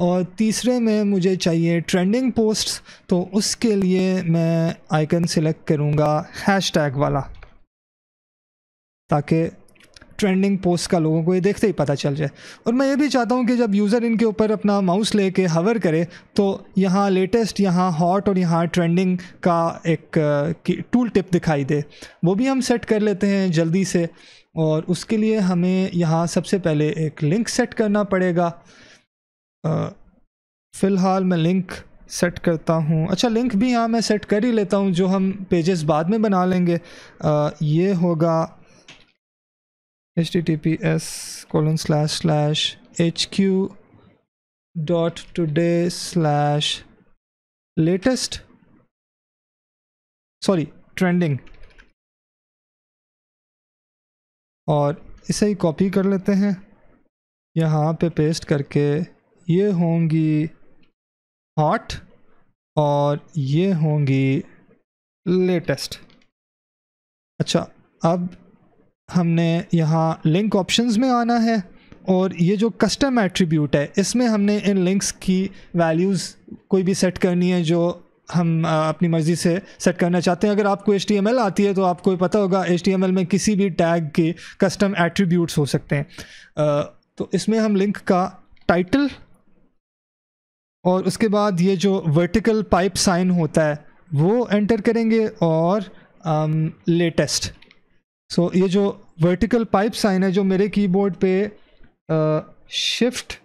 Speaker 1: और तीसरे में मुझे चाहिए ट्रेंडिंग पोस्ट्स तो उसके लिए मैं आइकन सिलेक्ट करूँगा टैग वाला ताकि ट्रेंडिंग पोस्ट का लोगों को ये देखते ही पता चल जाए और मैं ये भी चाहता हूँ कि जब यूज़र इनके ऊपर अपना माउस ले कर हवर करे तो यहाँ लेटेस्ट यहाँ हॉट और यहाँ ट्रेंडिंग का एक टूल टिप दिखाई दे वो भी हम सेट कर लेते हैं जल्दी से और उसके लिए हमें यहाँ सबसे पहले एक लिंक सेट करना पड़ेगा फ़िलहाल मैं लिंक सेट करता हूँ अच्छा लिंक भी यहाँ मैं सेट कर ही लेता हूँ जो हम पेजेस बाद में बना लेंगे आ, ये होगा H T T P S colon slash slash
Speaker 2: H Q dot today slash latest sorry trending और इसे ही कॉपी कर लेते हैं यहाँ
Speaker 1: पे पेस्ट करके ये होंगी हॉट और ये होंगी लेटेस्ट अच्छा अब हमने यहाँ लिंक ऑप्शंस में आना है और ये जो कस्टम एट्रीब्यूट है इसमें हमने इन लिंक्स की वैल्यूज़ कोई भी सेट करनी है जो हम अपनी मर्ज़ी से सेट करना चाहते हैं अगर आपको एच आती है तो आपको पता होगा एच में किसी भी टैग के कस्टम एट्रीब्यूट्स हो सकते हैं तो इसमें हम लिंक का टाइटल और उसके बाद ये जो वर्टिकल पाइप साइन होता है वो एंटर करेंगे और लेटेस्ट um, सो so, ये जो वर्टिकल पाइप साइन है जो मेरे कीबोर्ड पे शिफ्ट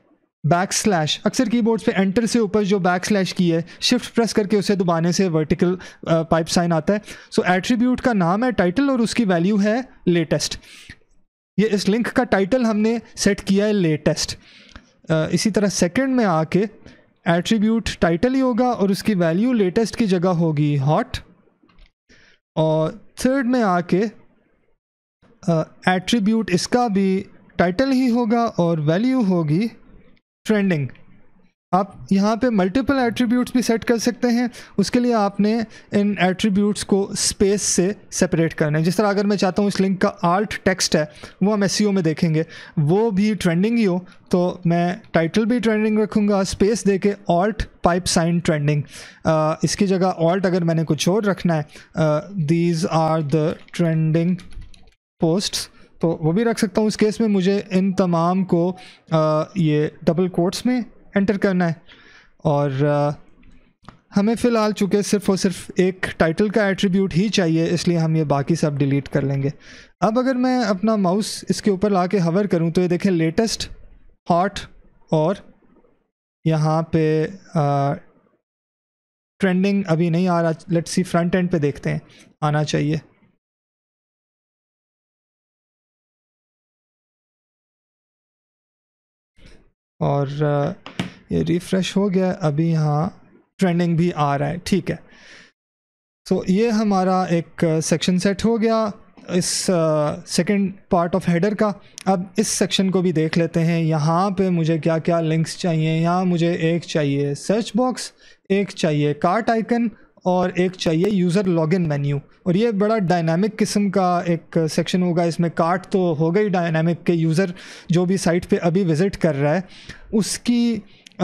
Speaker 1: बैक स्लैश अक्सर कीबोर्ड्स पे एंटर से ऊपर जो बैक स्लैश की है शिफ्ट प्रेस करके उसे दबाने से वर्टिकल पाइप साइन आता है सो so, एट्रीब्यूट का नाम है टाइटल और उसकी वैल्यू है लेटेस्ट ये इस लिंक का टाइटल हमने सेट किया है लेटेस्ट uh, इसी तरह सेकेंड में आके एट्रीब्यूट टाइटल ही होगा और उसकी वैल्यू लेटेस्ट की जगह होगी हॉट और थर्ड में आके एट्रीब्यूट uh, इसका भी टाइटल ही होगा और वैल्यू होगी ट्रेंडिंग आप यहाँ पे मल्टीपल एट्रीब्यूट्स भी सेट कर सकते हैं उसके लिए आपने इन एट्रीब्यूट्स को स्पेस से सेपरेट करना है जिस तरह अगर मैं चाहता हूँ इस लिंक का आर्ट टेक्स्ट है वो हम एस e में देखेंगे वो भी ट्रेंडिंग ही हो तो मैं टाइटल भी ट्रेंडिंग रखूँगा स्पेस दे के ऑल्ट पाइप साइन ट्रेंडिंग इसकी जगह ऑल्ट अगर मैंने कुछ और रखना है these are the trending post तो वो भी रख सकता हूँ इस केस में मुझे इन तमाम को आ, ये डबल कोट्स में एंटर करना है और हमें फ़िलहाल चूँकि सिर्फ और सिर्फ एक टाइटल का एट्रीब्यूट ही चाहिए इसलिए हम ये बाकी सब डिलीट कर लेंगे अब अगर मैं अपना माउस इसके ऊपर ला के हवर करूँ तो ये देखें लेटेस्ट हॉट और यहाँ पे
Speaker 2: ट्रेंडिंग अभी नहीं आ रहा लेट्स सी फ्रंट एंड पे देखते हैं आना चाहिए और आ, ये रिफ्रेश हो गया अभी यहाँ ट्रेंडिंग भी आ रहा
Speaker 1: है ठीक है सो so, ये हमारा एक सेक्शन सेट हो गया इस सेकंड पार्ट ऑफ हेडर का अब इस सेक्शन को भी देख लेते हैं यहाँ पे मुझे क्या क्या लिंक्स चाहिए यहाँ मुझे एक चाहिए सर्च बॉक्स एक चाहिए कार्ट आइकन और एक चाहिए यूज़र लॉगिन मेन्यू और ये बड़ा डायनामिक किस्म का एक सेक्शन होगा इसमें कार्ट तो होगा ही डायनामिक के यूज़र जो भी साइट पे अभी विज़िट कर रहा है उसकी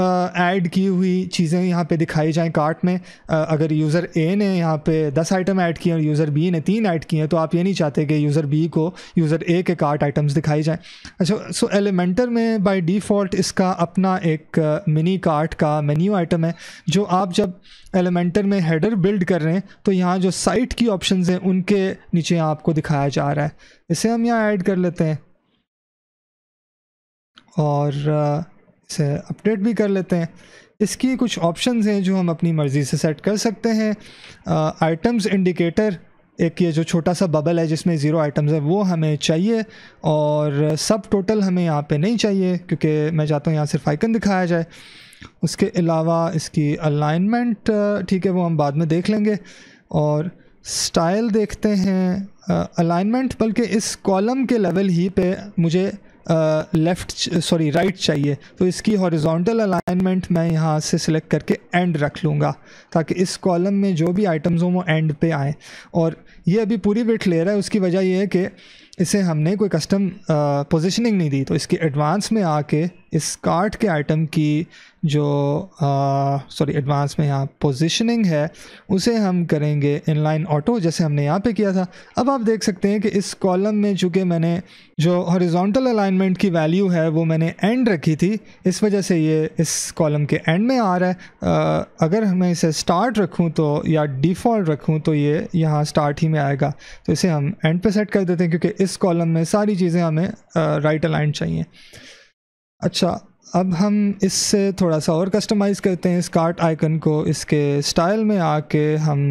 Speaker 1: ऐड की हुई चीज़ें यहाँ पे दिखाई जाएं कार्ट में अगर यूज़र ए ने यहाँ पे दस आइटम ऐड किए और यूज़र बी ने तीन ऐड किए हैं तो आप ये नहीं चाहते कि यूज़र बी को यूज़र ए के कार्ट आइटम्स दिखाई जाएं अच्छा सो एलिमेंटर में बाय डिफ़ॉल्ट इसका अपना एक मिनी कार्ट का मेन्यू आइटम है जो आप जब एलिमेंटर में हेडर बिल्ड कर रहे हैं तो यहाँ जो साइट की ऑप्शन हैं उनके नीचे आपको दिखाया जा रहा है इसे हम यहाँ ऐड कर लेते हैं और से अपडेट भी कर लेते हैं इसकी कुछ ऑप्शंस हैं जो हम अपनी मर्ज़ी से सेट कर सकते हैं आइटम्स इंडिकेटर एक ये जो छोटा सा बबल है जिसमें ज़ीरो आइटम्स है वो हमें चाहिए और सब टोटल हमें यहाँ पे नहीं चाहिए क्योंकि मैं चाहता हूँ यहाँ सिर्फ आइकन दिखाया जाए उसके अलावा इसकी अलाइनमेंट ठीक है वो हम बाद में देख लेंगे और स्टाइल देखते हैं अलाइनमेंट बल्कि इस कॉलम के लेवल ही पे मुझे लेफ़्ट सॉरी राइट चाहिए तो इसकी हॉरिजॉन्टल अलाइनमेंट मैं यहाँ से सिलेक्ट करके एंड रख लूँगा ताकि इस कॉलम में जो भी आइटम्स हों वो एंड पे आएँ और ये अभी पूरी विट ले रहा है उसकी वजह यह है कि इसे हमने कोई कस्टम पोजिशनिंग नहीं दी तो इसकी एडवांस में आके इस कार्ट के आइटम की जो सॉरी एडवांस में यहाँ पोजीशनिंग है उसे हम करेंगे इनलाइन ऑटो जैसे हमने यहाँ पे किया था अब आप देख सकते हैं कि इस कॉलम में चूँकि मैंने जो हॉरिजॉन्टल अलाइनमेंट की वैल्यू है वो मैंने एंड रखी थी इस वजह से ये इस कॉलम के एंड में आ रहा है आ, अगर मैं इसे स्टार्ट रखूँ तो या डिफ़ॉल्ट रखूँ तो ये यहाँ स्टार्ट ही में आएगा तो इसे हम एंड पे सेट कर देते हैं क्योंकि इस कॉलम में सारी चीज़ें हमें राइट अलाइन चाहिए अच्छा अब हम इससे थोड़ा सा और कस्टमाइज़ करते हैं इस कार्ट आइकन को इसके स्टाइल में आके हम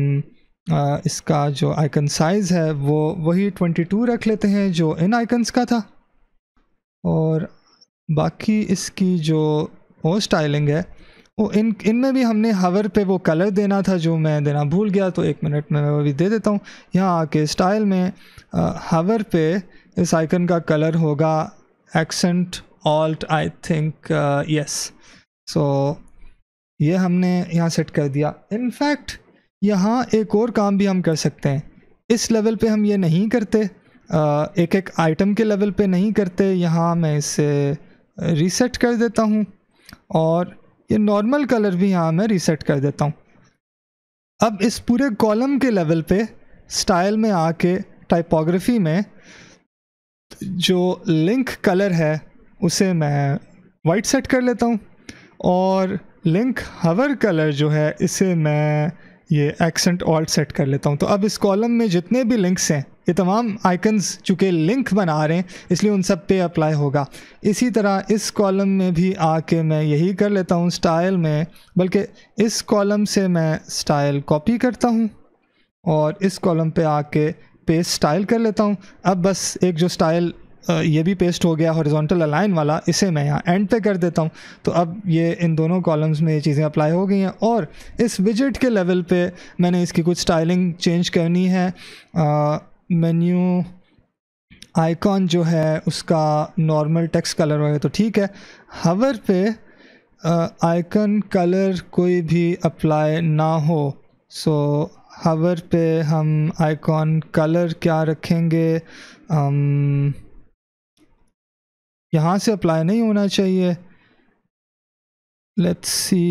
Speaker 1: इसका जो आइकन साइज़ है वो वही 22 रख लेते हैं जो इन आइकन्स का था और बाकी इसकी जो और स्टाइलिंग है वो इन इनमें भी हमने हवर पे वो कलर देना था जो मैं देना भूल गया तो एक मिनट में मैं वो भी दे देता हूँ यहाँ आके स्टाइल में हवर पे इस आइकन का कलर होगा accent alt i think uh, yes so ये हमने यहाँ सेट कर दिया इनफैक्ट यहाँ एक और काम भी हम कर सकते हैं इस लेवल पे हम ये नहीं करते uh, एक एक आइटम के लेवल पे नहीं करते यहाँ मैं इसे रीसेट uh, कर देता हूँ और ये नॉर्मल कलर भी यहाँ मैं रीसेट कर देता हूँ अब इस पूरे कॉलम के लेवल पे स्टाइल में आके टाइपोग्राफी में जो लिंक कलर है उसे मैं वाइट सेट कर लेता हूँ और लिंक हवर कलर जो है इसे मैं ये एक्सेंट ऑल्ट सेट कर लेता हूँ तो अब इस कॉलम में जितने भी लिंक्स हैं ये तमाम आइकन्स चूँकि लिंक बना रहे हैं इसलिए उन सब पे अप्लाई होगा इसी तरह इस कॉलम में भी आके मैं यही कर लेता हूँ स्टाइल में बल्कि इस कॉलम से मैं स्टाइल कॉपी करता हूँ और इस कॉलम पे आके पेस्ट स्टाइल कर लेता हूँ अब बस एक जो स्टाइल ये भी पेस्ट हो गया हॉरिजॉन्टल अलाइन वाला इसे मैं यहाँ एंड पे कर देता हूँ तो अब ये इन दोनों कॉलम्स में ये चीज़ें अप्लाई हो गई हैं और इस विजिट के लेवल पे मैंने इसकी कुछ स्टाइलिंग चेंज करनी है मेन्यू आइकॉन जो है उसका नॉर्मल टेक्स्ट कलर वगैरह तो ठीक है हवर पे आइकन कलर कोई भी अप्लाई ना हो सो हवर पे हम आइकॉन कलर क्या रखेंगे um, यहाँ से अप्लाई नहीं होना चाहिए लेट्स सी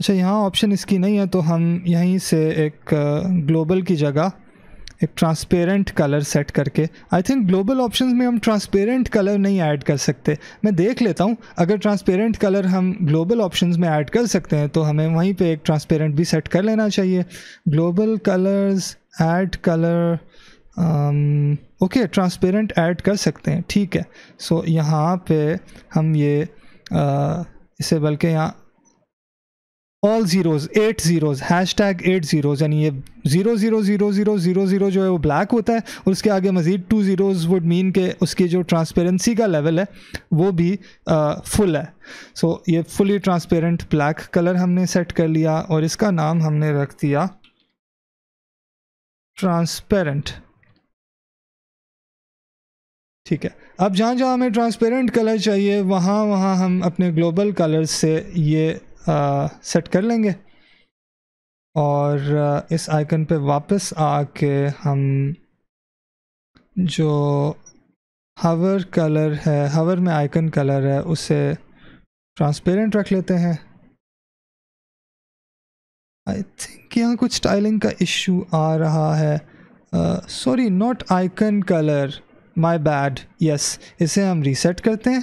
Speaker 1: अच्छा यहाँ ऑप्शन इसकी नहीं है तो हम यहीं से एक ग्लोबल की जगह एक ट्रांसपेरेंट कलर सेट करके आई थिंक ग्लोबल ऑप्शंस में हम ट्रांसपेरेंट कलर नहीं ऐड कर सकते मैं देख लेता हूँ अगर ट्रांसपेरेंट कलर हम ग्लोबल ऑप्शंस में ऐड कर सकते हैं तो हमें वहीं पे एक ट्रांसपेरेंट भी सेट कर लेना चाहिए global colours add colour okay transparent add कर सकते हैं ठीक है सो so, यहाँ पे हम ये आ, इसे बल्कि यहाँ all zeros at zeros hashtag at zeros यानी ये zero zero zero zero zero zero जो है वो ब्लैक होता है और उसके आगे मज़ीद टू ज़ीरोज़ वुड मीन के उसकी जो ट्रांसपेरेंसी का लेवल है वो भी आ, फुल है सो so, ये फुली ट्रांसपेरेंट ब्लैक कलर हमने सेट कर लिया और इसका नाम हमने रख
Speaker 2: दिया ट्रांसपेरेंट ठीक है अब जहाँ जहाँ हमें ट्रांसपेरेंट कलर चाहिए वहाँ वहाँ हम
Speaker 1: अपने ग्लोबल कलर से ये आ, सेट कर लेंगे और आ, इस आइकन पे वापस आके हम जो हवर कलर है हवर में आइकन कलर है उसे ट्रांसपेरेंट रख लेते हैं आई थिंक यहाँ कुछ स्टाइलिंग का इशू आ रहा है sorry not icon colour my bad yes इसे हम रीसेट करते हैं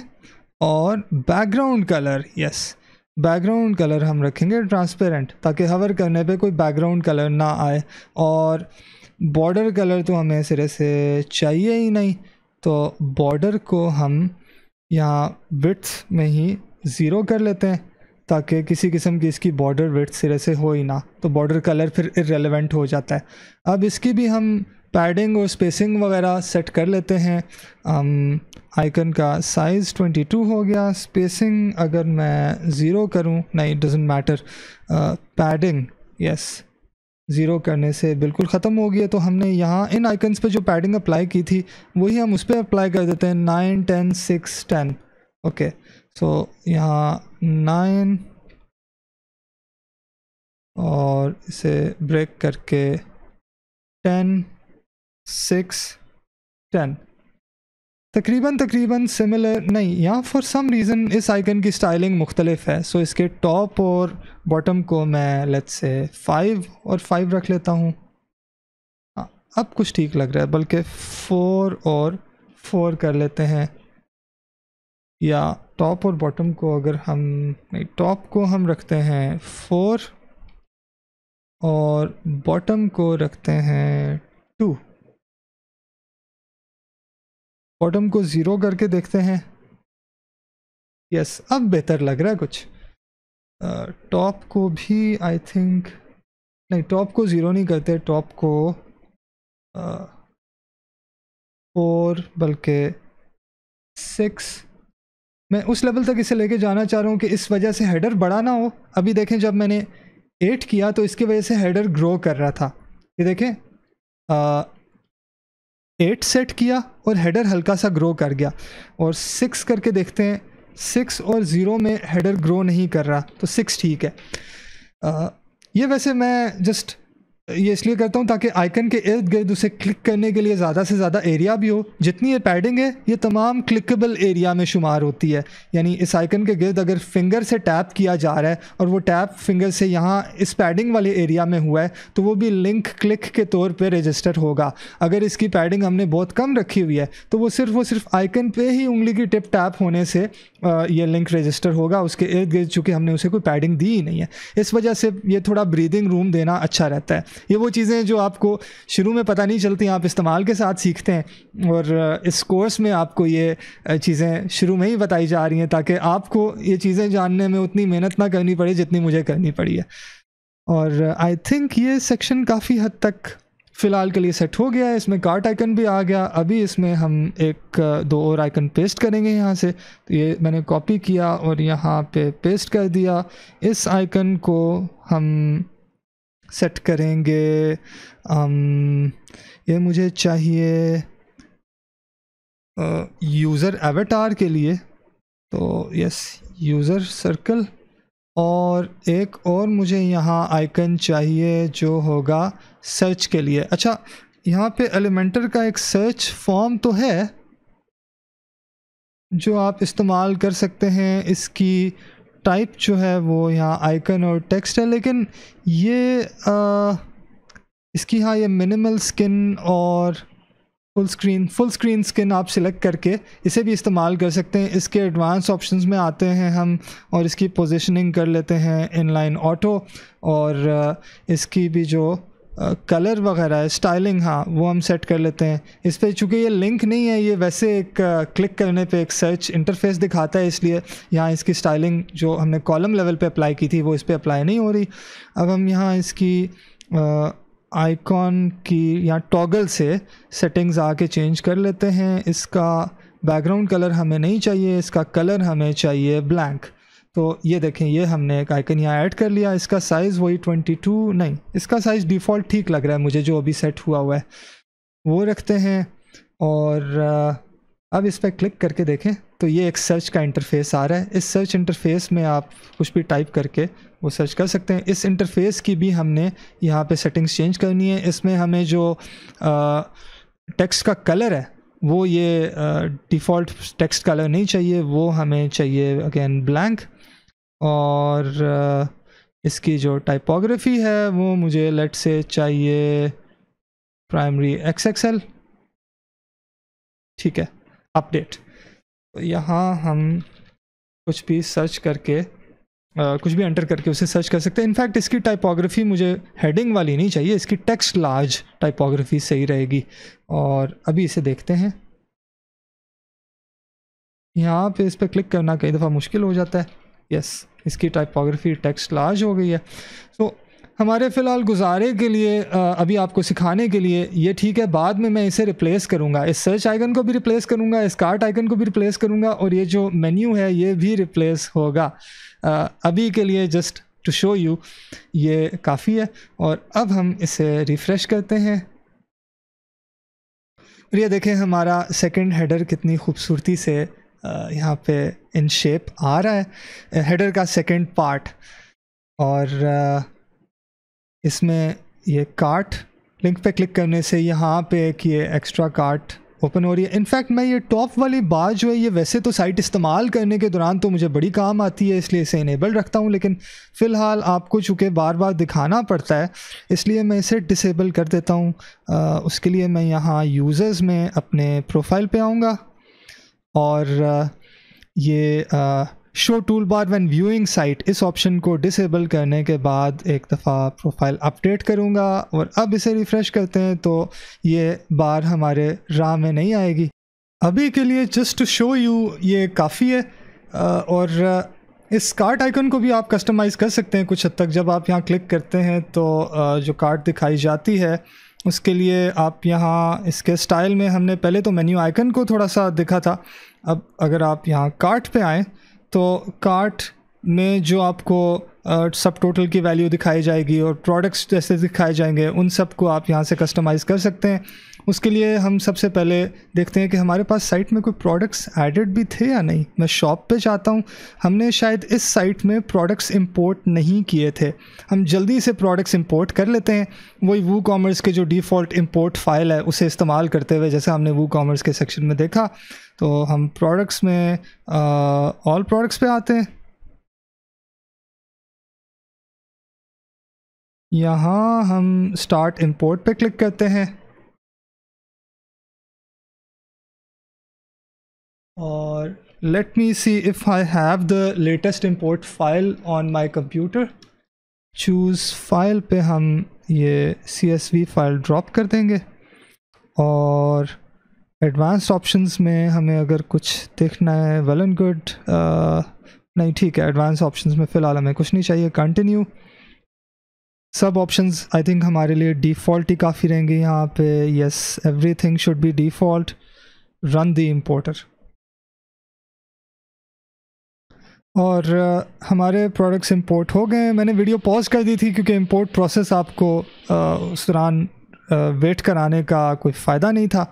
Speaker 1: और background colour yes background colour हम रखेंगे ट्रांसपेरेंट ताकि हवर करने पे कोई बैकग्राउंड कलर ना आए और बॉर्डर कलर तो हमें सिरे से चाहिए ही नहीं तो बॉर्डर को हम यहाँ विट्स में ही ज़ीरो कर लेते हैं ताकि किसी किस्म की इसकी बॉर्डर विथ्स सिरे से हो ही ना तो बॉर्डर कलर फिर इरेलीवेंट हो जाता है अब इसकी भी हम पैडिंग और स्पेसिंग वगैरह सेट कर लेते हैं आइकन का साइज़ 22 हो गया स्पेसिंग अगर मैं ज़ीरो करूं नहीं doesn't matter padding yes zero करने से बिल्कुल ख़त्म हो गया तो हमने यहाँ इन आइकन्स पे जो पैडिंग अप्लाई की थी वही हम उस पर अप्लाई कर देते हैं nine ten six ten okay so
Speaker 2: यहाँ नाइन और इसे ब्रेक करके टेन सिक्स
Speaker 1: टेन तकरीबन तकरीबन सिमिलर नहीं यहाँ फॉर सम रीज़न इस आइकन की स्टाइलिंग मुख्तलिफ है सो so इसके टॉप और बॉटम को मैं लेट्स से फाइव और फाइव रख लेता हूँ हाँ, अब कुछ ठीक लग रहा है बल्कि फोर और फोर कर लेते हैं या टॉप और बॉटम को अगर हम नहीं टॉप को हम रखते हैं फोर
Speaker 2: और बॉटम को रखते हैं टू बॉटम को ज़ीरो करके देखते हैं यस yes, अब बेहतर लग रहा है कुछ टॉप uh, को भी आई थिंक
Speaker 1: नहीं टॉप को ज़ीरो नहीं करते टॉप को फोर uh, बल्कि सिक्स मैं उस लेवल तक इसे लेके जाना चाह रहा हूँ कि इस वजह से हेडर बड़ा ना हो अभी देखें जब मैंने एट किया तो इसकी वजह से हेडर ग्रो कर रहा था ये देखें uh, एट सेट किया और हेडर हल्का सा ग्रो कर गया और सिक्स करके देखते हैं सिक्स और ज़ीरो में हेडर ग्रो नहीं कर रहा तो सिक्स ठीक है आ, ये वैसे मैं जस्ट ये इसलिए करता हूँ ताकि आइकन के इर्द गिर्द उसे क्लिक करने के लिए ज़्यादा से ज़्यादा एरिया भी हो जितनी ये पैडिंग है ये तमाम क्लिकेबल एरिया में शुमार होती है यानी इस आइकन के गिर्द अगर फिंगर से टैप किया जा रहा है और वो टैप फिंगर से यहाँ इस पैडिंग वाले एरिया में हुआ है तो वो भी लिंक क्लिक के तौर पर रजिस्टर होगा अगर इसकी पैडिंग हमने बहुत कम रखी हुई है तो वो सिर्फ वो सिर्फ आइकन पर ही उंगली की टिप टैप होने से ये लिंक रजिस्टर होगा उसके इर्द गिर्द चूँकि हमने उसे कोई पैडिंग दी ही नहीं है इस वजह से ये थोड़ा ब्रीदिंग रूम देना अच्छा रहता है ये वो चीज़ें जो आपको शुरू में पता नहीं चलती आप इस्तेमाल के साथ सीखते हैं और इस कोर्स में आपको ये चीज़ें शुरू में ही बताई जा रही हैं ताकि आपको ये चीज़ें जानने में उतनी मेहनत ना करनी पड़े जितनी मुझे करनी पड़ी है और आई थिंक ये सेक्शन काफ़ी हद तक फ़िलहाल के लिए सेट हो गया है इसमें कार्ट आइकन भी आ गया अभी इसमें हम एक दो और आइकन पेस्ट करेंगे यहाँ से तो ये मैंने कॉपी किया और यहाँ पे पेस्ट कर दिया इस आइकन को हम सेट करेंगे um, ये मुझे चाहिए यूज़र एवेटार के लिए तो यस यूज़र सर्कल और एक और मुझे यहाँ आइकन चाहिए जो होगा सर्च के लिए अच्छा यहाँ पे एलिमेंटर का एक सर्च फॉर्म तो है जो आप इस्तेमाल कर सकते हैं इसकी टाइप जो है वो यहाँ आइकन और टेक्स्ट है लेकिन ये आ, इसकी हाँ ये मिनिमल स्किन और full screen full screen skin आप सिलेक्ट करके इसे भी इस्तेमाल कर सकते हैं इसके एडवांस ऑप्शंस में आते हैं हम और इसकी पोजीशनिंग कर लेते हैं इनलाइन ऑटो और इसकी भी जो कलर वगैरह है स्टाइलिंग हाँ वो हम सेट कर लेते हैं इस पर चूँकि ये लिंक नहीं है ये वैसे एक क्लिक करने पे एक सर्च इंटरफेस दिखाता है इसलिए यहाँ इसकी स्टाइलिंग जो हमने कॉलम लेवल पे अप्लाई की थी वो इस पर अप्लाई नहीं हो रही अब हम यहाँ इसकी आइकॉन की या टॉगल से सेटिंग्स आके चेंज कर लेते हैं इसका बैकग्राउंड कलर हमें नहीं चाहिए इसका कलर हमें चाहिए ब्लैंक तो ये देखें ये हमने एक आइकन यहाँ ऐड कर लिया इसका साइज़ वही 22 नहीं इसका साइज़ डिफ़ॉल्ट ठीक लग रहा है मुझे जो अभी सेट हुआ हुआ है वो रखते हैं और अब इस पर क्लिक करके देखें तो ये एक सर्च का इंटरफेस आ रहा है इस सर्च इंटरफेस में आप कुछ भी टाइप करके वो सर्च कर सकते हैं इस इंटरफेस की भी हमने यहाँ पे सेटिंग्स चेंज करनी है इसमें हमें जो टेक्स्ट का कलर है वो ये डिफ़ॉल्ट टेक्स्ट कलर नहीं चाहिए वो हमें चाहिए अगेन ब्लैंक और इसकी जो टाइपोग्राफी है वो मुझे लेट से चाहिए प्राइमरी एक्स एक्सएल ठीक है अपडेट तो यहाँ हम कुछ भी सर्च करके आ, कुछ भी एंटर करके उसे सर्च कर सकते हैं इनफैक्ट इसकी टाइपोग्राफी मुझे हेडिंग वाली नहीं चाहिए इसकी टेक्स्ट लार्ज टाइपोग्राफी सही रहेगी और अभी इसे देखते हैं यहाँ पे इस पर क्लिक करना कई दफ़ा मुश्किल हो जाता है यस इसकी टाइपोग्राफी टेक्स्ट लार्ज हो गई है सो so, हमारे फ़िलहाल गुजारे के लिए अभी आपको सिखाने के लिए ये ठीक है बाद में मैं इसे रिप्लेस करूँगा इस सर्च आइकन को भी रिप्लेस करूँगा इस कार्ट आइकन को भी रिप्लेस करूँगा और ये जो मेन्यू है ये भी रिप्लेस होगा अभी के लिए जस्ट टू शो यू ये काफ़ी है और अब हम इसे रिफ़्रेश करते हैं और ये देखें हमारा सेकेंड हेडर कितनी खूबसूरती से यहाँ पे इन शेप आ रहा है हेडर का सेकंड पार्ट और इसमें ये कार्ट लिंक पे क्लिक करने से यहाँ पे एक ये एक्स्ट्रा कार्ट ओपन हो रही है इनफैक्ट मैं ये टॉप वाली बार जो है ये वैसे तो साइट इस्तेमाल करने के दौरान तो मुझे बड़ी काम आती है इसलिए इसे इनेबल रखता हूँ लेकिन फ़िलहाल आपको चूँकि बार बार दिखाना पड़ता है इसलिए मैं इसे डिसेबल कर देता हूँ उसके लिए मैं यहाँ यूज़र्स में अपने प्रोफाइल पर आऊँगा और uh, ये show toolbar when viewing site इस ऑप्शन को डिसेबल करने के बाद एक दफ़ा प्रोफाइल अपडेट करूँगा और अब इसे रिफ़्रेश करते हैं तो ये बार हमारे राह में नहीं आएगी अभी के लिए जस्ट टू शो यू ये काफ़ी है uh, और uh, इस कार्ट आइकन को भी आप कस्टमाइज़ कर सकते हैं कुछ हद तक जब आप यहाँ क्लिक करते हैं तो जो कार्ट दिखाई जाती है उसके लिए आप यहाँ इसके स्टाइल में हमने पहले तो मेन्यू आइकन को थोड़ा सा दिखा था अब अगर आप यहाँ कार्ट पे आएँ तो कार्ट में जो आपको सब टोटल की वैल्यू दिखाई जाएगी और प्रोडक्ट्स जैसे दिखाए जाएंगे उन सब को आप यहाँ से कस्टमाइज़ कर सकते हैं उसके लिए हम सबसे पहले देखते हैं कि हमारे पास साइट में कोई प्रोडक्ट्स एडेड भी थे या नहीं मैं शॉप पे जाता हूँ हमने शायद इस साइट में प्रोडक्ट्स इंपोर्ट नहीं किए थे हम जल्दी से प्रोडक्ट्स इंपोर्ट कर लेते हैं वही वू कॉमर्स के जो डिफ़ॉल्ट इम्पोर्ट फाइल है उसे इस्तेमाल करते हुए जैसे हमने वू कॉमर्स के
Speaker 2: सेक्शन में देखा तो हम प्रोडक्ट्स में ऑल प्रोडक्ट्स पर आते हैं यहाँ हम स्टार्ट इंपोर्ट पे क्लिक करते हैं और let me see if I have the latest
Speaker 1: import file on my computer choose file पे हम ये वी फाइल ड्रॉप कर देंगे और एडवांस ऑप्शंस में हमें अगर कुछ देखना है वेल एंड गुड नहीं ठीक है एडवांस ऑप्शंस में फ़िलहाल हमें कुछ नहीं चाहिए कंटिन्यू सब ऑप्शंस आई थिंक हमारे लिए डिफ़ॉल्ट ही काफ़ी रहेंगे यहाँ पे yes everything should be default run the importer और हमारे प्रोडक्ट्स इंपोर्ट हो गए मैंने वीडियो पॉज कर दी थी क्योंकि इंपोर्ट प्रोसेस आपको उस दौरान वेट कराने का कोई फ़ायदा नहीं था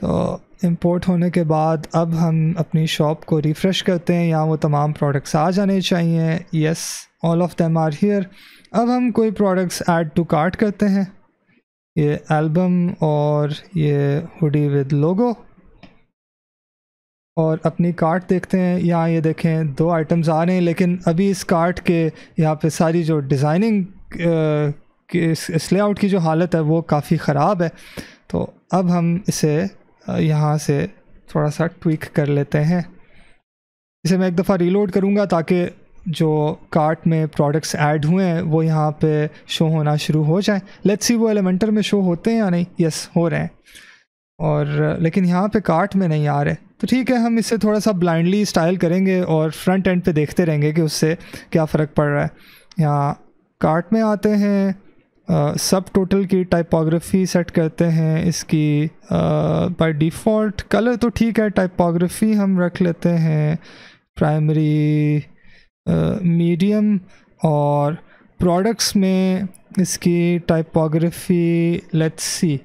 Speaker 1: तो इंपोर्ट होने के बाद अब हम अपनी शॉप को रिफ़्रेश करते हैं यहाँ वो तमाम प्रोडक्ट्स आ जाने चाहिए yes all of them are here अब हम कोई प्रोडक्ट्स ऐड टू कार्ट करते हैं ये एल्बम और ये हुडी विद लोगो और अपनी कार्ट देखते हैं यहाँ ये देखें दो आइटम्स आ रहे हैं लेकिन अभी इस कार्ट के यहाँ पे सारी जो डिज़ाइनिंग इस लेआउट की जो हालत है वो काफ़ी ख़राब है तो अब हम इसे यहाँ से थोड़ा सा ट्विक कर लेते हैं इसे मैं एक दफ़ा रीलोड करूँगा ताकि जो कार्ट में प्रोडक्ट्स ऐड हुए हैं वो यहाँ पे शो होना शुरू हो जाए लेट्स सी वो एलिमेंटर में शो होते हैं या नहीं यस हो रहे हैं और लेकिन यहाँ पे कार्ट में नहीं आ रहे तो ठीक है हम इससे थोड़ा सा ब्लाइंडली स्टाइल करेंगे और फ्रंट एंड पे देखते रहेंगे कि उससे क्या फ़र्क पड़ रहा है यहाँ कार्ट में आते हैं सब टोटल की टाइपोग्राफी सेट करते हैं इसकी बाय डिफ़ॉल्ट कलर तो ठीक है टाइपोग्राफी हम रख लेते हैं प्राइमरी मीडियम और प्रोडक्ट्स में इसकी टाइपोग्राफी लेट्स सी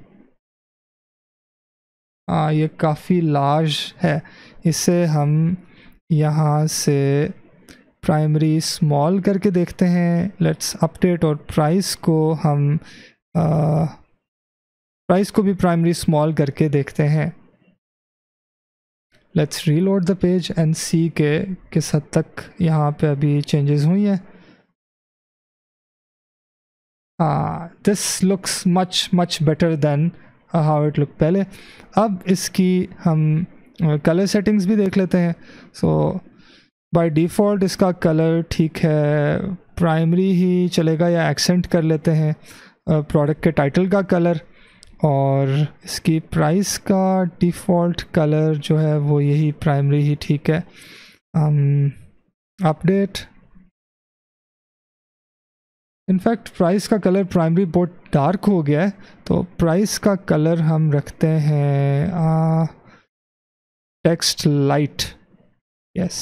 Speaker 1: आ, हाँ, ये काफ़ी लार्ज है इसे हम यहाँ से प्राइमरी स्मॉल करके देखते हैं लेट्स अपडेट और प्राइस को हम आ, प्राइस को भी प्राइमरी स्मॉल करके देखते हैं let's reload the page and see के किस हद तक यहाँ पे अभी चेंजेस हुई हैं हाँ this looks much much better than how it look पहले अब इसकी हम कलर सेटिंग्स भी देख लेते हैं सो बाय डिफ़ॉल्ट इसका कलर ठीक है प्राइमरी ही चलेगा या एक्सेंट कर लेते हैं प्रोडक्ट के टाइटल का कलर और इसकी प्राइस का डिफ़ॉल्ट कलर जो है वो यही प्राइमरी ही ठीक है अपडेट um, इनफैक्ट प्राइस का कलर प्राइमरी बोर्ड डार्क हो गया है तो प्राइस का कलर हम रखते
Speaker 2: हैं text light yes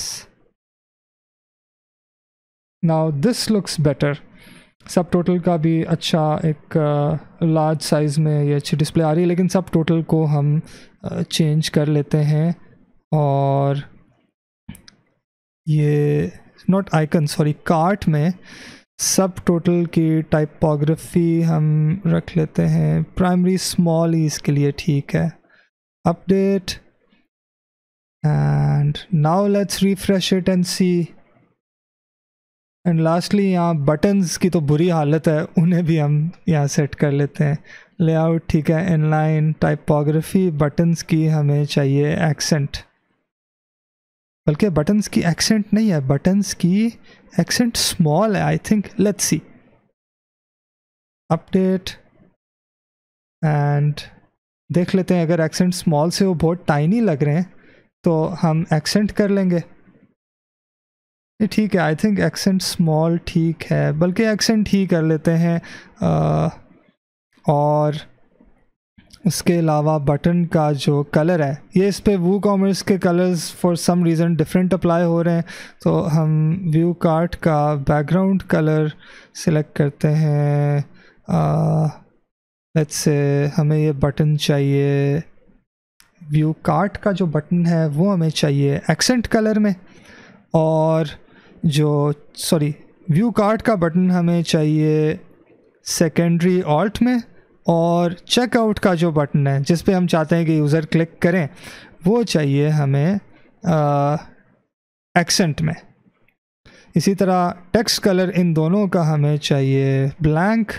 Speaker 2: now this looks better subtotal का
Speaker 1: भी अच्छा एक लार्ज साइज़ में ये अच्छी डिस्प्ले आ रही है लेकिन सब टोटल को हम चेंज कर लेते हैं और ये नॉट आइकन सॉरी कार्ट में सब टोटल की टाइपोग्राफी हम रख लेते हैं प्राइमरी स्मॉल ईज के लिए ठीक है update and now let's refresh it and see and lastly यहाँ बटन्स की तो बुरी हालत है उन्हें भी हम यहाँ सेट कर लेते हैं लेआउट ठीक है इनलाइन टाइपोग्राफी बटन्स की हमें चाहिए एक्सेंट बल्कि बटन्स की एक्सेंट नहीं है बटन्स की एक्सेंट स्मॉल है I think let's see update and देख लेते हैं अगर एक्सेंट स्मॉल से वो बहुत टाइनी लग रहे हैं तो हम एक्सेंट कर लेंगे ठीक है आई थिंक एक्सेंट स्मॉल ठीक है बल्कि एक्सेंट ही कर लेते हैं आ, और इसके अलावा बटन का जो कलर है ये इस पर वू कॉमर्स के colours for some reason different apply हो रहे हैं तो हम व्यू कार्ट का बैकग्राउंड कलर सिलेक्ट करते हैं लेट्स से हमें ये बटन चाहिए व्यू कार्ट का जो बटन है वो हमें चाहिए एक्सेंट कलर में और जो सॉरी व्यू कार्ट का बटन हमें चाहिए सेकेंडरी ऑल्ट में और चेकआउट का जो बटन है जिस पे हम चाहते हैं कि यूज़र क्लिक करें वो चाहिए हमें एक्सेंट में इसी तरह टेक्स्ट कलर इन दोनों का हमें चाहिए ब्लैंक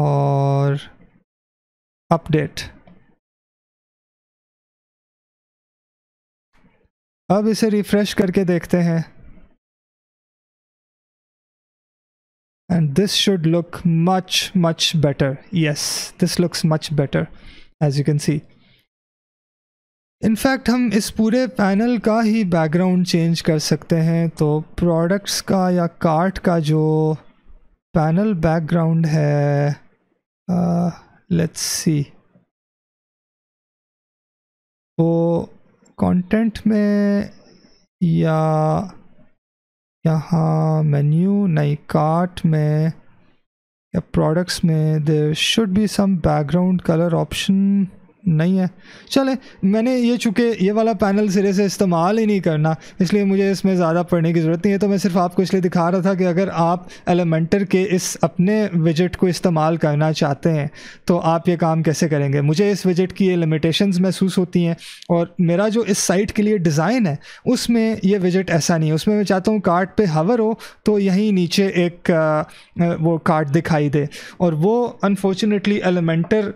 Speaker 2: और अपडेट अब इसे रिफ़्रेश करके देखते हैं
Speaker 1: and this should look much much better yes this looks much better as you can see in fact हम इस पूरे पैनल का ही बैकग्राउंड चेंज कर सकते हैं तो प्रोडक्ट्स का या कार्ट का जो पैनल बैकग्राउंड है लेट्स uh, सी
Speaker 2: वो कंटेंट में या यहाँ मेन्यू नई
Speaker 1: कार्ट में या प्रोडक्ट्स में there should be some background colour option नहीं है चले मैंने ये चूँकि ये वाला पैनल सिरे से इस्तेमाल ही नहीं करना इसलिए मुझे इसमें ज़्यादा पढ़ने की ज़रूरत नहीं है तो मैं सिर्फ आपको इसलिए दिखा रहा था कि अगर आप एलिमेंटर के इस अपने विजिट को इस्तेमाल करना चाहते हैं तो आप ये काम कैसे करेंगे मुझे इस विजिट की ये लिमिटेशन महसूस होती हैं और मेरा जो इस साइट के लिए डिज़ाइन है उसमें यह विजिट ऐसा नहीं है उसमें मैं चाहता हूँ कार्ट पर हवर हो तो यहीं नीचे एक वो कार्ट दिखाई दे और वो अनफॉर्चुनेटली एलिमेंटर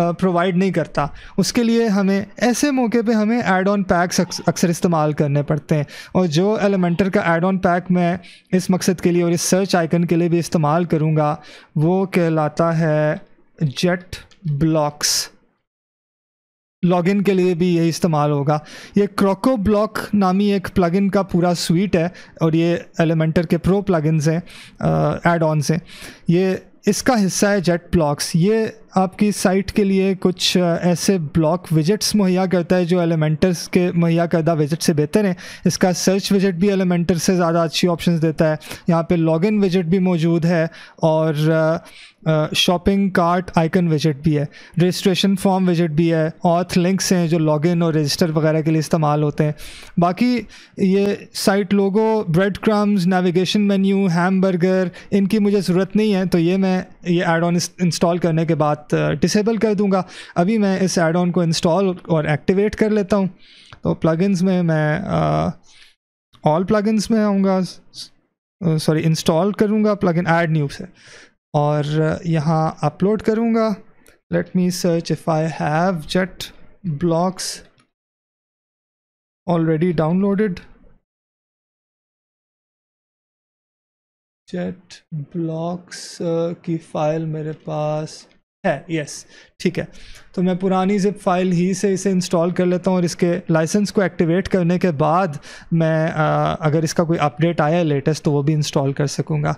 Speaker 1: प्रोवाइड नहीं करता उसके लिए हमें ऐसे मौके पे हमें एड ऑन पैक्स अक्सर इस्तेमाल करने पड़ते हैं और जो एलिमेंटर का एड ऑन पैक मैं इस मकसद के लिए और इस सर्च आइकन के लिए भी इस्तेमाल करूँगा वो कहलाता है जेट ब्लॉक्स लॉगिन के लिए भी यही इस्तेमाल होगा ये क्रोको ब्लॉक नामी एक प्लगइन का पूरा स्वीट है और ये एलिमेंटर के प्रो प्लगइन्स हैं एड ऑन से ये इसका हिस्सा है जेट ब्लॉक्स ये आपकी साइट के लिए कुछ ऐसे ब्लॉक विजिट्स मुहैया करता है जो एलिमेंटर्स के मुहैया करदा विजिट से बेहतर हैं इसका सर्च विजिट भी एलिमेंटर से ज़्यादा अच्छी ऑप्शंस देता है यहाँ पे लॉगिन विजिट भी मौजूद है और शॉपिंग कार्ट आइकन विजिट भी है रजिस्ट्रेशन फॉर्म विजिट भी है ऑथ लिंक्स हैं जो लॉगिन और रजिस्टर वगैरह के लिए इस्तेमाल होते हैं बाकी ये site logo breadcrumbs navigation menu hamburger इनकी मुझे ज़रूरत नहीं है तो ये मैं ये एड ऑन इंस्टॉल करने के बाद साथ डिसेबल कर दूंगा अभी मैं इस एड ऑन को इंस्टॉल और एक्टिवेट कर लेता हूँ तो प्लगइन्स में मैं ऑल प्लगइन्स में आऊँगा सॉरी इंस्टॉल करूँगा इन एड न्यू से और यहाँ अपलोड करूँगा let me search
Speaker 2: if I have Jet Blocks already downloaded Jet Blocks की फ़ाइल मेरे पास है यस ठीक है
Speaker 1: तो मैं पुरानी ज़िप फाइल ही से इसे इंस्टॉल कर लेता हूँ और इसके लाइसेंस को एक्टिवेट करने के बाद मैं आ, अगर इसका कोई अपडेट आया है लेटेस्ट तो वो भी इंस्टॉल कर सकूँगा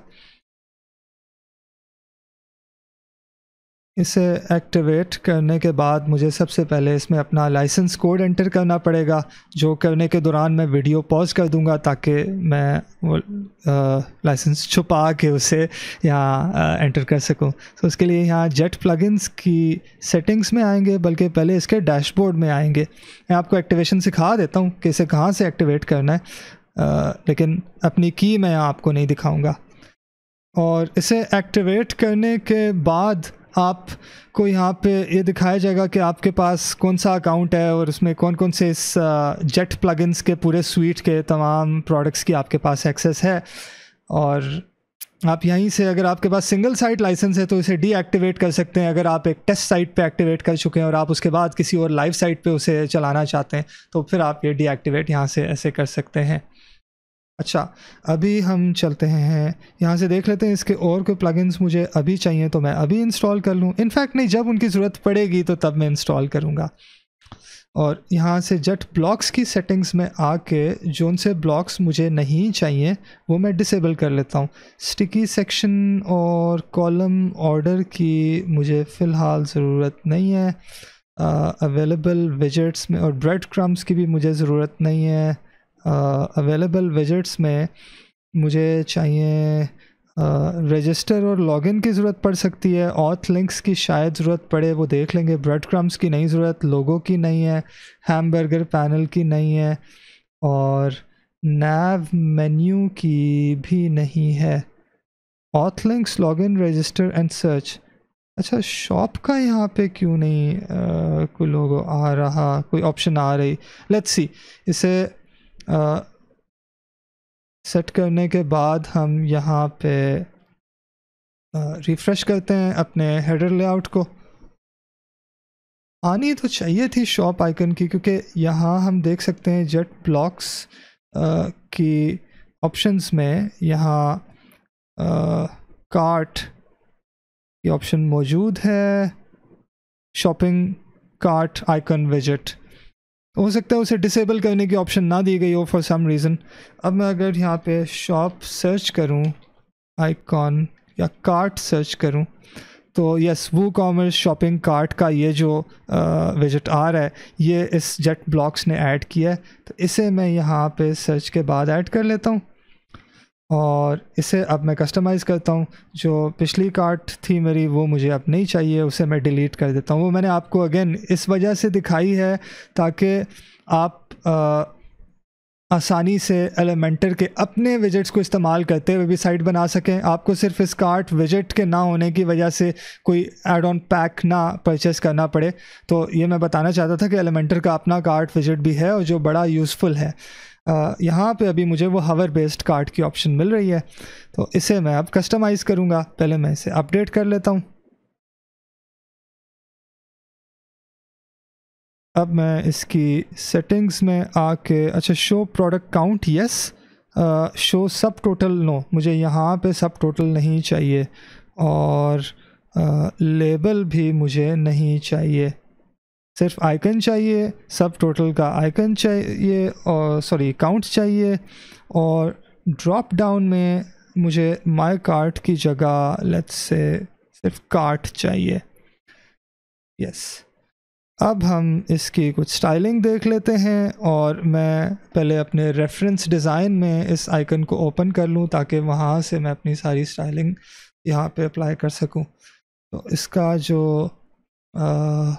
Speaker 1: इसे एक्टिवेट करने के बाद मुझे सबसे पहले इसमें अपना लाइसेंस कोड एंटर करना पड़ेगा जो करने के दौरान मैं वीडियो पॉज कर दूंगा ताकि मैं वो लाइसेंस छुपा के उसे यहाँ एंटर कर सकूँ तो उसके लिए यहाँ जेट प्लगइन्स की सेटिंग्स में आएंगे बल्कि पहले इसके डैशबोर्ड में आएंगे मैं आपको एक्टिवेशन सिखा देता हूँ कि इसे कहाँ से एक्टिवेट करना है आ, लेकिन अपनी की मैं आपको नहीं दिखाऊँगा और इसे एक्टिवेट करने के बाद आपको यहाँ पे ये दिखाया जाएगा कि आपके पास कौन सा अकाउंट है और उसमें कौन कौन से इस जेट प्लगइन्स के पूरे स्वीट के तमाम प्रोडक्ट्स की आपके पास एक्सेस है और आप यहीं से अगर आपके पास सिंगल साइट लाइसेंस है तो इसे डीएक्टिवेट कर सकते हैं अगर आप एक टेस्ट साइट पे एक्टिवेट कर चुके हैं और आप उसके बाद किसी और लाइव साइट पे उसे चलाना चाहते हैं तो फिर आप ये डीएक्टिवेट यहाँ से ऐसे कर सकते हैं अच्छा अभी हम चलते हैं यहाँ से देख लेते हैं इसके और कोई प्लगइन्स मुझे अभी चाहिए तो मैं अभी इंस्टॉल कर लूँ इनफैक्ट नहीं जब उनकी ज़रूरत पड़ेगी तो तब मैं इंस्टॉल करूँगा और यहाँ से जट ब्लॉक्स की सेटिंग्स में आके जो उनसे ब्लॉक्स मुझे नहीं चाहिए वो मैं डिसेबल कर लेता हूँ स्टिकी सेक्शन और कॉलम ऑर्डर की मुझे फ़िलहाल ज़रूरत नहीं है अवेलेबल uh, में और ब्रेड क्रम्स की भी मुझे ज़रूरत नहीं है अवेलेबल विजट्स में मुझे चाहिए रजिस्टर और लॉगिन की ज़रूरत पड़ सकती है ऑथ लिंक्स की शायद ज़रूरत पड़े वो देख लेंगे ब्रेड क्रम्स की नहीं ज़रूरत लोगों की नहीं है हैम बर्गर पैनल की नहीं है और नैव मेन्यू की भी नहीं है auth links login register and search अच्छा शॉप का यहाँ पे क्यों नहीं आ, कोई लोगो आ रहा कोई ऑप्शन आ रही लेट्स सी इसे सेट करने के बाद हम यहाँ पे रिफ़्रेश करते हैं अपने हेडर लेआउट को आनी तो चाहिए थी शॉप आइकन की क्योंकि यहाँ हम देख सकते हैं जेट ब्लॉक्स की ऑप्शंस में यहाँ कार्ट की ऑप्शन मौजूद है शॉपिंग कार्ट आइकन विजिट हो सकता है उसे डिसेबल करने की ऑप्शन ना दी गई हो फॉर सम रीज़न अब मैं अगर यहाँ पे शॉप सर्च करूँ आइकॉन या कार्ट सर्च करूँ तो यस वो कॉमर्स शॉपिंग कार्ट का ये जो विजिट आ रहा है ये इस जेट ब्लॉक्स ने ऐड किया है तो इसे मैं यहाँ पे सर्च के बाद ऐड कर लेता हूँ और इसे अब मैं कस्टमाइज़ करता हूँ जो पिछली कार्ट थी मेरी वो मुझे अब नहीं चाहिए उसे मैं डिलीट कर देता हूँ वो मैंने आपको अगेन इस वजह से दिखाई है ताकि आप आ, आसानी से एलिमेंटर के अपने विजट्स को इस्तेमाल करते हुए भी साइट बना सकें आपको सिर्फ इस कार्ट विजट के ना होने की वजह से कोई एड ऑन पैक ना परचेस करना पड़े तो ये मैं बताना चाहता था कि एलिमेंटर का अपना कार्ट विजट भी है और जो बड़ा यूज़फुल है यहाँ पे अभी मुझे वो हवर बेस्ड कार्ड की ऑप्शन मिल रही है तो इसे मैं अब
Speaker 2: कस्टमाइज़ करूँगा पहले मैं इसे अपडेट कर लेता हूँ अब मैं इसकी सेटिंग्स में आके अच्छा show
Speaker 1: product count yes show subtotal no मुझे यहाँ पे सब टोटल नहीं चाहिए और लेबल uh, भी मुझे नहीं चाहिए सिर्फ आइकन चाहिए सब टोटल का आइकन चाहिए और सॉरी काउंट चाहिए और ड्रॉप डाउन में मुझे माय कार्ट की जगह लेट्स से सिर्फ कार्ट चाहिए यस अब हम इसकी कुछ स्टाइलिंग देख लेते हैं और मैं पहले अपने रेफरेंस डिज़ाइन में इस आइकन को ओपन कर लूँ ताकि वहाँ से मैं अपनी सारी स्टाइलिंग यहाँ पे अप्लाई कर सकूँ तो इसका जो आ,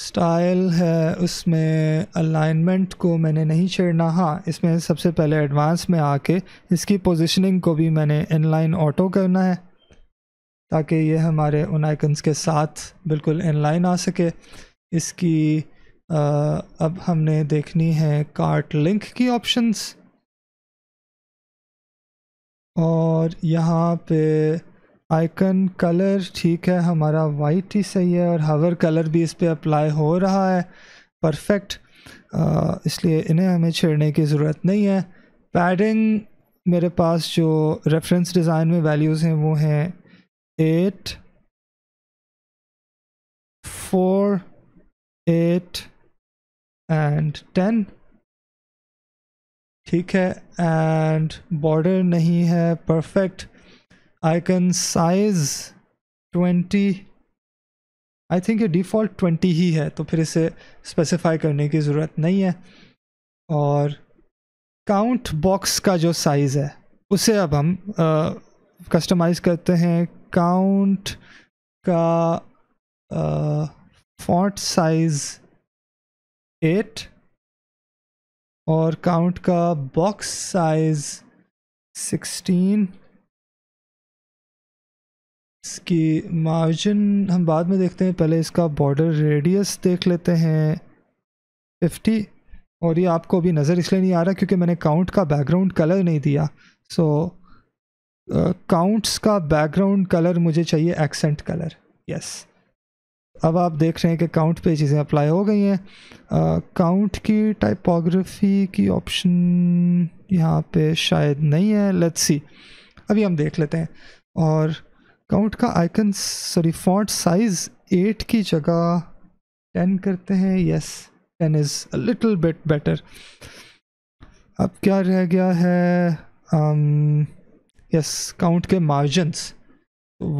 Speaker 1: स्टाइल है उसमें अलाइनमेंट को मैंने नहीं छेड़ना हाँ इसमें सबसे पहले एडवांस में आके इसकी पोजीशनिंग को भी मैंने इनलाइन ऑटो करना है ताकि ये हमारे उन आइकन्स के साथ बिल्कुल इनलाइन आ सके इसकी आ, अब हमने देखनी है कार्ट लिंक की ऑप्शंस और यहाँ पे आइकन कलर ठीक है हमारा वाइट ही सही है और हावर कलर भी इस पर अप्लाई हो रहा है परफेक्ट इसलिए इन्हें हमें छेड़ने की ज़रूरत नहीं है पैडिंग मेरे पास जो
Speaker 2: रेफरेंस डिज़ाइन में वैल्यूज़ हैं वो हैं eight four eight and ten ठीक है एंड बॉर्डर नहीं
Speaker 1: है perfect icon size twenty I think ये डिफ़ॉल्ट ट्वेंटी ही है तो फिर इसे स्पेसिफाई करने की ज़रूरत नहीं है और काउंट बॉक्स का जो साइज़ है उसे अब हम कस्टमाइज़ करते हैं काउंट का फॉन्ट साइज़ एट
Speaker 2: और काउंट का बॉक्स साइज़ सिक्सटीन इसकी मार्जिन हम
Speaker 1: बाद में देखते हैं पहले इसका बॉर्डर रेडियस देख लेते हैं फिफ्टी और ये आपको अभी नज़र इसलिए नहीं आ रहा क्योंकि मैंने काउंट का बैकग्राउंड कलर नहीं दिया सो so, काउंट्स uh, का बैकग्राउंड कलर मुझे चाहिए एक्सेंट कलर यस अब आप देख रहे हैं कि काउंट पे चीज़ें अप्लाई हो गई हैं काउंट uh, की टाइपोग्राफी की ऑप्शन यहाँ पे शायद नहीं है लेट्स सी अभी हम देख लेते हैं और काउंट का icon sorry font size eight की जगह टेन करते हैं yes ten is a little bit better अब क्या रह गया है यस um, काउंट के मार्जिनस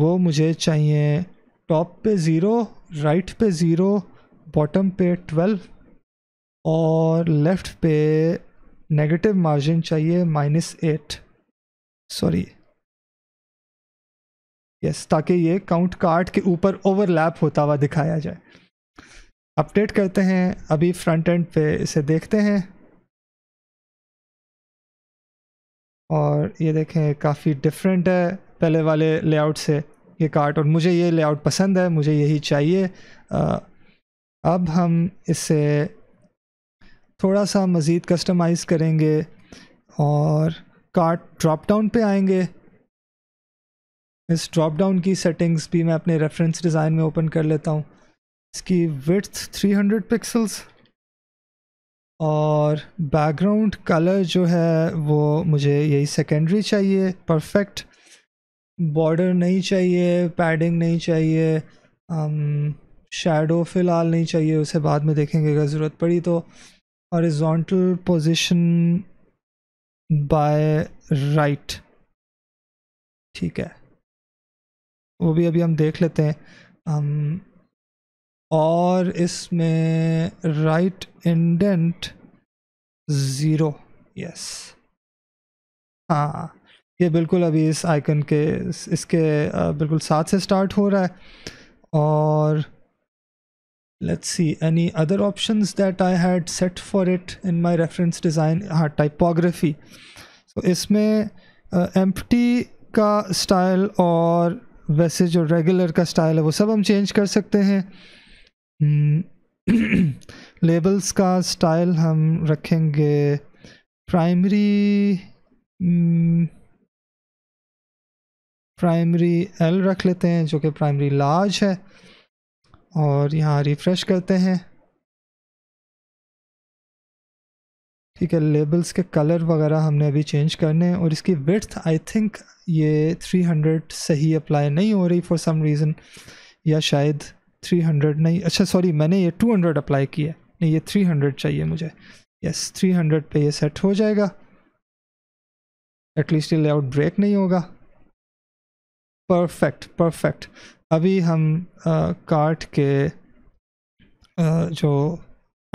Speaker 1: वो मुझे चाहिए टॉप पे ज़ीरो राइट पे ज़ीरो बॉटम पे ट्वेल्व और लेफ्ट पे नेगेटिव मार्जिन चाहिए माइनस एट सॉरी यस ताकि ये काउंट कार्ड के ऊपर ओवरलैप होता हुआ दिखाया जाए अपडेट करते हैं अभी फ्रंट एंड पे इसे देखते हैं और ये देखें काफ़ी डिफरेंट है पहले वाले लेआउट से ये कार्ड और मुझे ये लेआउट पसंद है मुझे यही चाहिए आ, अब हम इसे थोड़ा सा मज़ीद कस्टमाइज़ करेंगे और कार्ट ड्रॉप डाउन पे आएंगे इस ड्रॉप डाउन की सेटिंग्स भी मैं अपने रेफरेंस डिज़ाइन में ओपन कर लेता हूँ इसकी विथ 300 पिक्सल्स और बैकग्राउंड कलर जो है वो मुझे यही सेकेंडरी चाहिए परफेक्ट बॉर्डर नहीं चाहिए पैडिंग नहीं चाहिए शेडो um, फ़िलहाल नहीं चाहिए उसे बाद में देखेंगे अगर ज़रूरत पड़ी तो हॉरिजॉन्टल पोजीशन बाय राइट ठीक है वो भी अभी हम देख लेते हैं हम
Speaker 2: और इसमें राइट इंडेंट ज़ीरो यस हाँ ये
Speaker 1: बिल्कुल अभी इस आइकन के इसके बिल्कुल साथ से स्टार्ट हो रहा है और let's see any other options that I had set for it in my reference design हाँ टाइपोग्राफी तो इसमें एम्प्टी का स्टाइल और वैसे जो रेगुलर का स्टाइल है वो सब हम चेंज कर सकते हैं लेबल्स hmm, का स्टाइल हम रखेंगे प्राइमरी
Speaker 2: प्राइमरी एल रख लेते हैं जो कि प्राइमरी लार्ज है और यहाँ रिफ्रेश करते हैं
Speaker 1: ठीक है लेबल्स के कलर वगैरह हमने अभी चेंज करने हैं और इसकी विथ आई थिंक ये 300 सही अप्लाई नहीं हो रही फॉर सम रीज़न या शायद 300 नहीं अच्छा सॉरी मैंने ये 200 अप्लाई किया नहीं ये 300 चाहिए मुझे यस yes, 300 पे ये सेट हो जाएगा एटलीस्ट ये लेआउट ब्रेक नहीं होगा परफेक्ट परफेक्ट अभी हम आ, कार्ट के आ, जो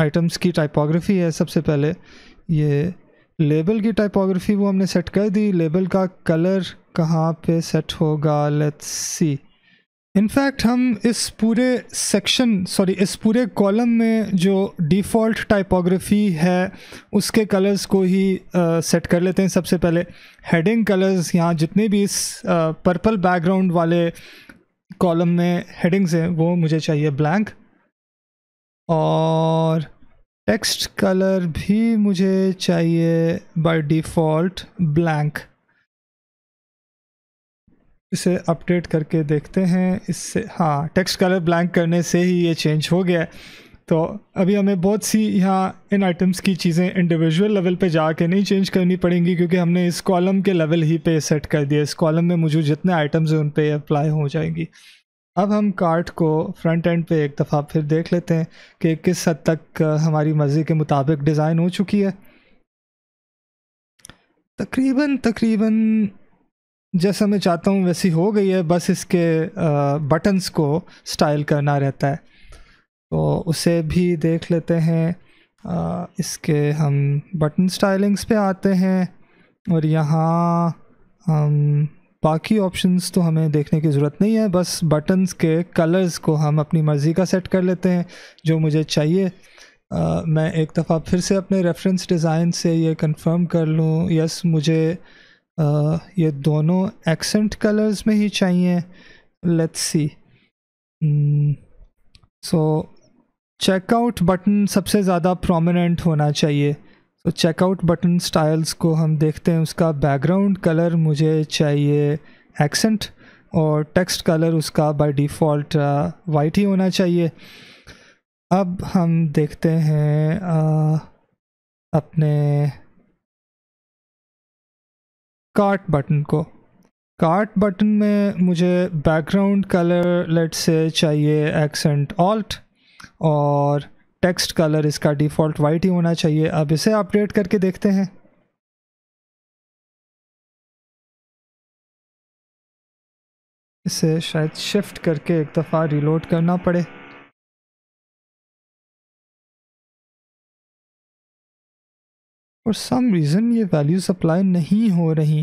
Speaker 1: आइटम्स की टाइपोग्राफी है सबसे पहले ये लेबल की टाइपोग्राफी वो हमने सेट कर दी लेबल का कलर कहाँ पे सेट होगा लेट्स सी इनफैक्ट हम इस पूरे सेक्शन सॉरी इस पूरे कॉलम में जो डिफ़ॉल्ट टाइपोग्राफी है उसके कलर्स को ही सेट uh, कर लेते हैं सबसे पहले हेडिंग कलर्स यहाँ जितने भी इस पर्पल uh, बैकग्राउंड वाले कॉलम में हेडिंग्स हैं वो मुझे चाहिए ब्लैंक और टेक्स्ट कलर भी मुझे चाहिए बाय डिफ़ॉल्ट ब्लैंक इसे अपडेट करके देखते हैं इससे हाँ टेक्स्ट कलर ब्लैंक करने से ही ये चेंज हो गया है तो अभी हमें बहुत सी यहाँ इन आइटम्स की चीज़ें इंडिविजुअल लेवल पे जाके नहीं चेंज करनी पड़ेंगी क्योंकि हमने इस कॉलम के लेवल ही पे सेट कर दिया इस कॉलम में मुझे जितने आइटम्स हैं उन पर अप्लाई हो जाएंगी अब हम कार्ट को फ्रंट एंड पे एक दफ़ा फिर देख लेते हैं कि किस हद तक हमारी मर्ज़ी के मुताबिक डिज़ाइन हो चुकी है तकरीबन तकरीबन जैसा मैं चाहता हूँ वैसी हो गई है बस इसके बटन्स को स्टाइल करना रहता है तो उसे भी देख लेते हैं इसके हम बटन स्टाइलिंग्स पे आते हैं और यहाँ हम बाकी ऑप्शंस तो हमें देखने की ज़रूरत नहीं है बस बटन्स के कलर्स को हम अपनी मर्ज़ी का सेट कर लेते हैं जो मुझे चाहिए आ, मैं एक दफ़ा फिर से अपने रेफरेंस डिज़ाइन से ये कंफर्म कर लूँ यस मुझे आ, ये दोनों एक्सेंट कलर्स में ही चाहिए let's see so checkout button सबसे ज़्यादा प्रोमिनेंट होना चाहिए तो चेकआउट बटन स्टाइल्स को हम देखते हैं उसका बैकग्राउंड कलर मुझे चाहिए एक्सेंट और टेक्स्ट कलर उसका बाय डिफ़ॉल्ट वाइट ही होना चाहिए अब हम देखते हैं आ, अपने कार्ट बटन को कार्ट बटन में मुझे बैकग्राउंड कलर लेट से चाहिए एक्सेंट ऑल्ट और टेक्स्ट कलर इसका डिफ़ॉल्ट वाइट ही होना चाहिए
Speaker 2: अब इसे अपडेट करके देखते हैं इसे शायद शिफ्ट करके एक दफ़ा रिलोड करना पड़े फॉर सम रीज़न ये वैल्यू सप्लाई नहीं हो रही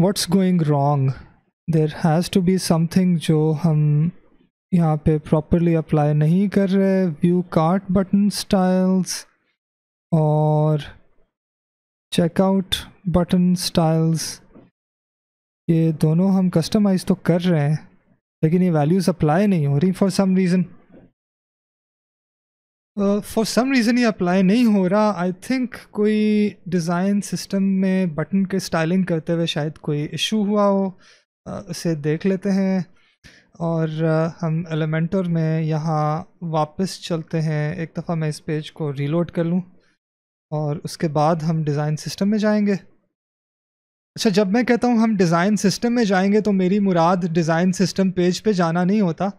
Speaker 1: what's going wrong there has to be something जो हम यहाँ पे प्रॉपरली अप्लाई नहीं कर रहे व्यू कार्ट बटन स्टाइल्स और चेकआउट बटन स्टाइल्स ये दोनों हम कस्टमाइज़ तो कर रहे हैं लेकिन ये वैल्यूज़ अप्लाई नहीं हो रही for some reason for some reason ये अप्लाई नहीं हो रहा आई थिंक कोई डिज़ाइन सिस्टम में बटन के स्टाइलिंग करते हुए शायद कोई इशू हुआ हो उसे देख लेते हैं और हम एलिमेंटर में यहाँ वापस चलते हैं एक दफ़ा मैं इस पेज को रीलोड कर लूँ और उसके बाद हम डिज़ाइन सिस्टम में जाएंगे अच्छा जब मैं कहता हूँ हम डिज़ाइन सिस्टम में जाएंगे तो मेरी मुराद डिज़ाइन सिस्टम पेज पे जाना नहीं होता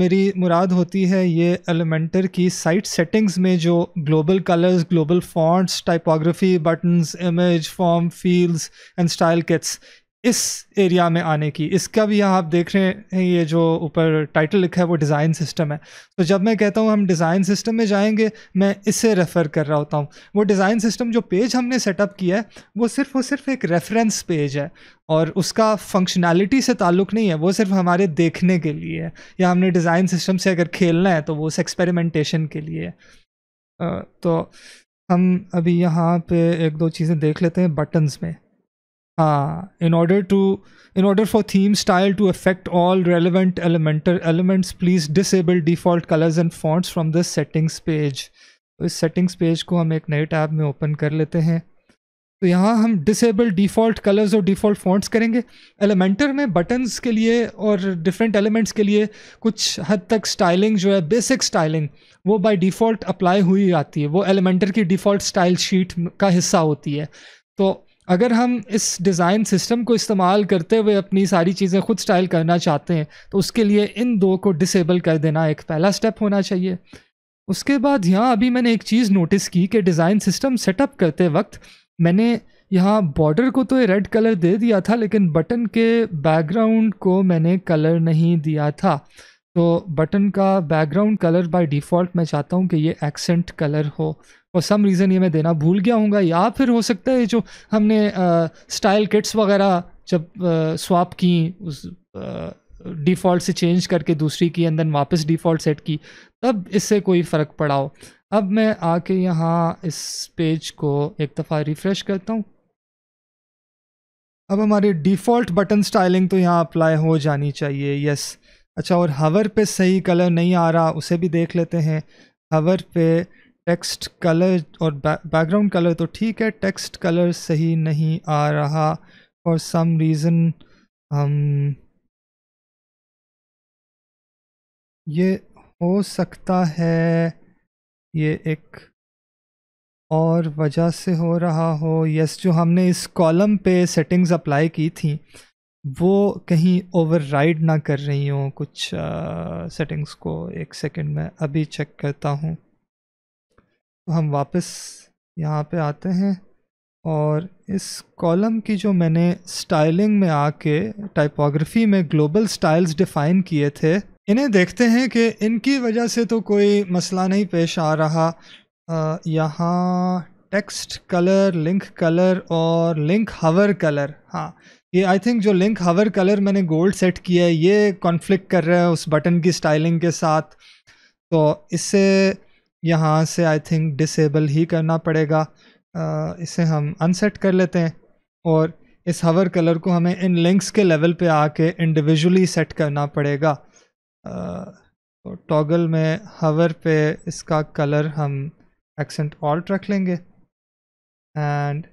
Speaker 1: मेरी मुराद होती है ये एलिमेंटर की साइट सेटिंग्स में जो global colours global fonts typography buttons image form fields and style kits इस एरिया में आने की इसका भी आप देख रहे हैं ये जो ऊपर टाइटल लिखा है वो डिज़ाइन सिस्टम है तो जब मैं कहता हूँ हम डिज़ाइन सिस्टम में जाएंगे मैं इसे रेफ़र कर रहा होता हूँ वो डिज़ाइन सिस्टम जो पेज हमने सेटअप किया है वो सिर्फ और सिर्फ एक रेफरेंस पेज है और उसका फंक्शनैलिटी से ताल्लुक़ नहीं है वो सिर्फ हमारे देखने के लिए है या हमने डिज़ाइन सिस्टम से अगर खेलना है तो वो उस एक्सपेरिमेंटेशन के लिए है तो हम अभी यहाँ पर एक दो चीज़ें देख लेते हैं बटन्स में हाँ in order to in order for theme style to affect all relevant Elementor elements please disable default colours and fonts from the settings page इस सेटिंग्स पेज को हम एक नए टैब में ओपन कर लेते हैं तो यहाँ हम डिसेबल डिफ़ॉल्ट कलर्स और डिफ़ॉल्ट फॉन्ट्स करेंगे एलिमेंटर में बटन्स के लिए और डिफरेंट एलिमेंट्स के लिए कुछ हद तक स्टाइलिंग जो है बेसिक स्टाइलिंग वो बाय डिफ़ॉल्ट अप्लाई हुई आती है वो एलिमेंटर की डिफ़ॉल्ट स्टाइल शीट का हिस्सा होती है तो अगर हम इस डिज़ाइन सिस्टम को इस्तेमाल करते हुए अपनी सारी चीज़ें खुद स्टाइल करना चाहते हैं तो उसके लिए इन दो को डिसेबल कर देना एक पहला स्टेप होना चाहिए उसके बाद यहाँ अभी मैंने एक चीज़ नोटिस की कि डिज़ाइन सिस्टम सेटअप करते वक्त मैंने यहाँ बॉर्डर को तो रेड कलर दे दिया था लेकिन बटन के बैकग्राउंड को मैंने कलर नहीं दिया था तो बटन का बैकग्राउंड कलर बाय डिफ़ॉल्ट मैं चाहता हूँ कि ये एक्सेंट कलर हो और सम रीज़न ये मैं देना भूल गया हूँगा या फिर हो सकता है जो हमने स्टाइल किट्स वगैरह जब स्वाप की उस डिफ़ॉल्ट से चेंज करके दूसरी की अंदर वापस डिफ़ॉल्ट सेट की तब इससे कोई फ़र्क पड़ा हो अब मैं आके यहाँ इस पेज को एक दफ़ा रिफ़्रेश करता हूँ अब हमारे डिफ़ॉल्ट बटन स्टाइलिंग तो यहाँ अप्लाई हो जानी चाहिए यस अच्छा और हवर पे सही कलर नहीं आ रहा उसे भी देख लेते हैं हवर पे टेक्स्ट कलर और बैकग्राउंड कलर तो ठीक है टेक्स्ट कलर सही नहीं आ रहा फॉर सम
Speaker 2: रीज़न हम ये हो सकता है ये एक
Speaker 1: और वजह से हो रहा हो यस जो हमने इस कॉलम पे सेटिंग्स अप्लाई की थी वो कहीं ओवर ना कर रही हूँ कुछ सेटिंग्स को एक सेकंड में अभी चेक करता हूँ तो हम वापस यहाँ पे आते हैं और इस कॉलम की जो मैंने स्टाइलिंग में आके टाइपोग्राफी में ग्लोबल स्टाइल्स डिफ़ाइन किए थे इन्हें देखते हैं कि इनकी वजह से तो कोई मसला नहीं पेश आ रहा यहाँ टेक्स्ट कलर लिंक कलर और लिंक हवर कलर हाँ ये आई थिंक जो लिंक हवर कलर मैंने गोल्ड सेट किया है ये कॉन्फ्लिक्ट कर रहा है उस बटन की स्टाइलिंग के साथ तो इसे यहाँ से आई थिंक डिसेबल ही करना पड़ेगा आ, इसे हम अनसेट कर लेते हैं और इस हवर कलर को हमें इन लिंक्स के लेवल पे आके इंडिविजुअली सेट करना पड़ेगा आ, तो टॉगल में हवर पे इसका कलर हम एक्सेंट ऑल्ट रख लेंगे एंड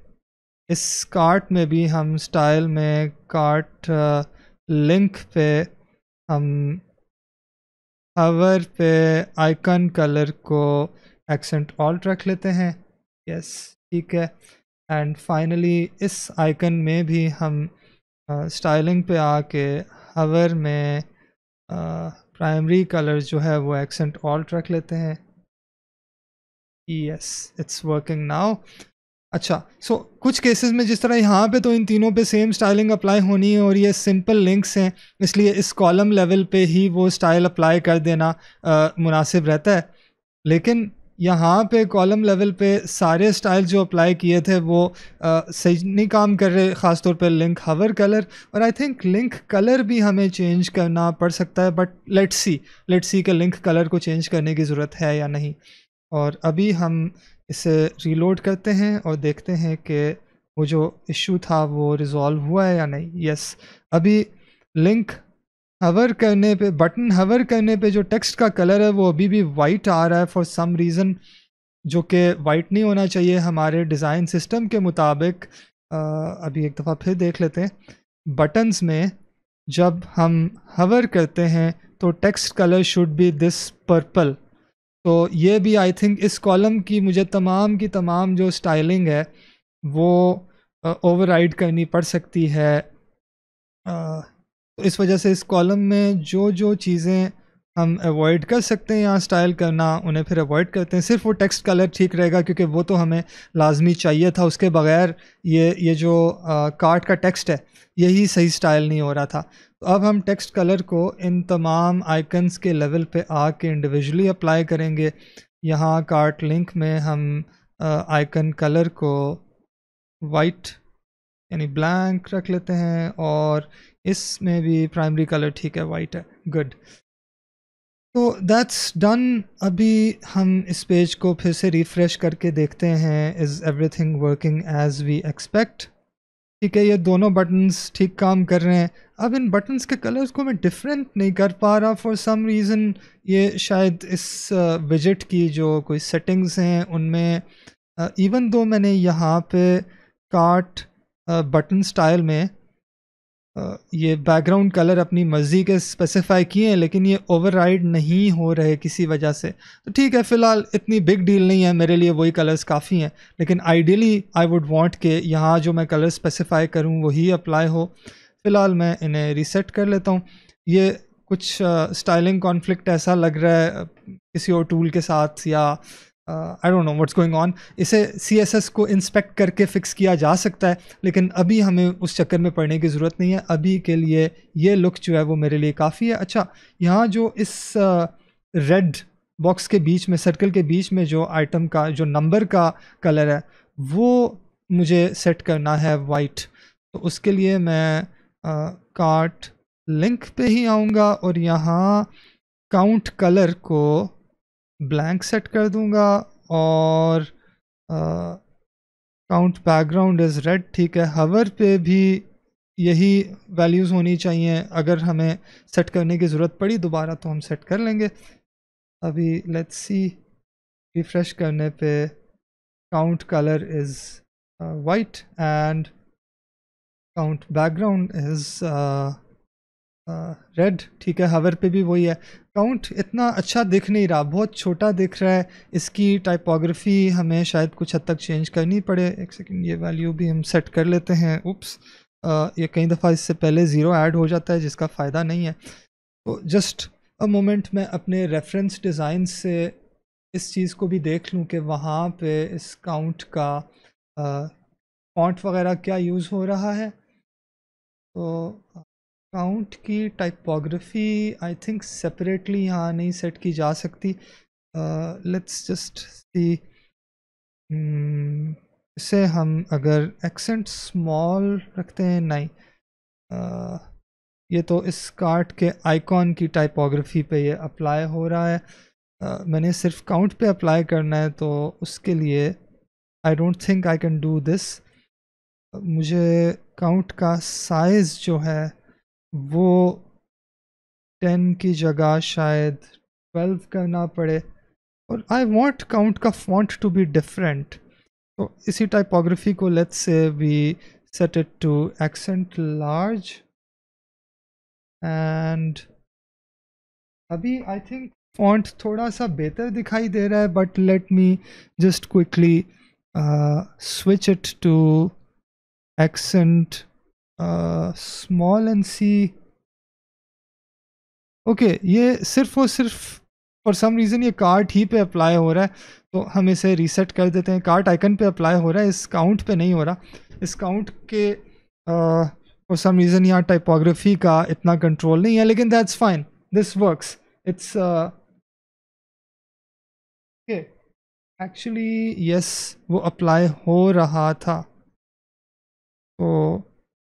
Speaker 1: इस कार्ट में भी हम स्टाइल में कार्ट लिंक uh, पे हम हवर पे आइकन कलर को एक्सेंट ऑल्ट रख लेते हैं यस ठीक है एंड फाइनली इस आइकन में भी हम स्टाइलिंग uh, पे आके हवर में प्राइमरी uh, कलर जो है वो एक्सेंट ऑल्ट रख लेते हैं यस इट्स वर्किंग नाउ अच्छा सो so, कुछ केसेस में जिस तरह यहाँ पे तो इन तीनों पे सेम स्टाइलिंग अप्लाई होनी है और ये सिंपल लिंक्स हैं इसलिए इस कॉलम लेवल पे ही वो स्टाइल अप्लाई कर देना मुनासिब रहता है लेकिन यहाँ पे कॉलम लेवल पे सारे स्टाइल जो अप्लाई किए थे वो आ, सही नहीं काम कर रहे ख़ास तौर पे लिंक हवर कलर और आई थिंक लिंक कलर भी हमें चेंज करना पड़ सकता है but let's see let's see के लिंक कलर को चेंज करने की ज़रूरत है या नहीं और अभी हम इसे रीलोड करते हैं और देखते हैं कि वो जो इशू था वो रिज़ॉल्व हुआ है या नहीं यस अभी लिंक हवर करने पे बटन हवर करने पे जो टेक्स्ट का कलर है वो अभी भी वाइट आ रहा है फॉर सम रीज़न जो कि वाइट नहीं होना चाहिए हमारे डिज़ाइन सिस्टम के मुताबिक अभी एक दफ़ा फिर देख लेते हैं बटन्स में जब हम हवर करते हैं तो text colour should be this purple तो ये भी आई थिंक इस कॉलम की मुझे तमाम की तमाम जो स्टाइलिंग है वो ओवरराइड करनी पड़ सकती है uh, इस वजह से इस कॉलम में जो जो चीज़ें हम अवॉइड कर सकते हैं यहाँ स्टाइल करना उन्हें फिर अवॉइड करते हैं सिर्फ वो टेक्स्ट कलर ठीक रहेगा क्योंकि वो तो हमें लाजमी चाहिए था उसके बगैर ये ये जो कार्ड का टेक्स्ट है यही सही स्टाइल नहीं हो रहा था अब हम टेक्स्ट कलर को इन तमाम आइकन्स के लेवल पे आके इंडिविजुअली अप्लाई करेंगे यहाँ कार्ट लिंक में हम आइकन कलर को वाइट यानी ब्लैंक रख लेते हैं और इसमें भी प्राइमरी कलर ठीक है वाइट है गुड तो दैट्स डन अभी हम इस पेज को फिर से रिफ़्रेश करके देखते हैं is everything working as we expect ठीक है ये दोनों बटन्स ठीक काम कर रहे हैं अब इन बटन्स के कलर्स को मैं डिफरेंट नहीं कर पा रहा फॉर सम रीज़न ये शायद इस विजिट की जो कोई सेटिंग्स हैं उनमें इवन दो मैंने यहाँ पे कार्ट बटन स्टाइल में ये बैकग्राउंड कलर अपनी मर्ज़ी के स्पेसिफाई किए हैं लेकिन ये ओवरराइड नहीं हो रहे किसी वजह से तो ठीक है फ़िलहाल इतनी बिग डील नहीं है मेरे लिए वही कलर्स काफ़ी हैं लेकिन आइडियली आई वुड वांट के यहाँ जो मैं कलर स्पेसिफाई करूँ वही अप्लाई हो फ़िलहाल मैं इन्हें रीसेट कर लेता हूँ ये कुछ स्टाइलिंग कॉन्फ्लिक्ट ऐसा लग रहा है किसी और टूल के साथ या I don't know what's going on इसे सी को इंस्पेक्ट करके फिक्स किया जा सकता है लेकिन अभी हमें उस चक्कर में पड़ने की ज़रूरत नहीं है अभी के लिए ये लुक जो है वो मेरे लिए काफ़ी है अच्छा यहाँ जो इस रेड uh, बॉक्स के बीच में सर्कल के बीच में जो आइटम का जो नंबर का कलर है वो मुझे सेट करना है वाइट तो उसके लिए मैं कार्ट uh, लिंक पे ही आऊँगा और यहाँ काउंट कलर को ब्लैंक सेट कर दूंगा और काउंट बैकग्राउंड इज़ रेड ठीक है हवर पे भी यही वैल्यूज़ होनी चाहिए अगर हमें सेट करने की ज़रूरत पड़ी दोबारा तो हम सेट कर लेंगे अभी लेट्स सी रिफ़्रेश करने पे count colour is white and count background is red ठीक है हवर पे भी वही है अकाउंट इतना अच्छा दिख नहीं रहा बहुत छोटा दिख रहा है इसकी टाइपोग्राफी हमें शायद कुछ हद तक चेंज करनी पड़े एक सेकेंड ये वैल्यू भी हम सेट कर लेते हैं उप्स ये कई दफ़ा इससे पहले ज़ीरो ऐड हो जाता है जिसका फ़ायदा नहीं है तो जस्ट अ मोमेंट मैं अपने रेफरेंस डिज़ाइन से इस चीज़ को भी देख लूँ कि वहाँ पे इस काउंट का पॉइंट वगैरह क्या यूज़ हो रहा है तो काउंट की टाइपोग्राफी आई थिंक सेपरेटली यहाँ नहीं सेट की जा सकती लेट्स जस्ट सी इसे हम अगर एक्सेंट स्मॉल रखते हैं नहीं uh, ये तो इस कार्ट के आइकॉन की टाइपोग्राफी पे ये अप्लाई हो रहा है uh, मैंने सिर्फ काउंट पे अप्लाई करना है तो उसके लिए I don't think I can do this मुझे काउंट का साइज़ जो है वो टेन की जगह शायद ट्वेल्व करना पड़े और आई वॉन्ट काउंट का फॉन्ट टू बी डिफरेंट तो इसी टाइपोग्राफी को let's say we set it to accent large and अभी आई थिंक फॉन्ट थोड़ा सा बेहतर दिखाई दे रहा है but let me just quickly switch it to accent small and see okay ये सिर्फ और सिर्फ फॉर सम रीज़न ये कार्ट ही पे अप्लाई हो रहा है तो हम इसे रीसेट कर देते हैं कार्ट आइकन पे अप्लाई हो रहा है इस काउंट पे नहीं हो रहा इस काउंट के फॉर सम रीज़न यहाँ टाइपोग्राफी का इतना कंट्रोल नहीं है लेकिन that's fine this works it's
Speaker 2: okay actually yes वो अप्लाई हो रहा था तो so,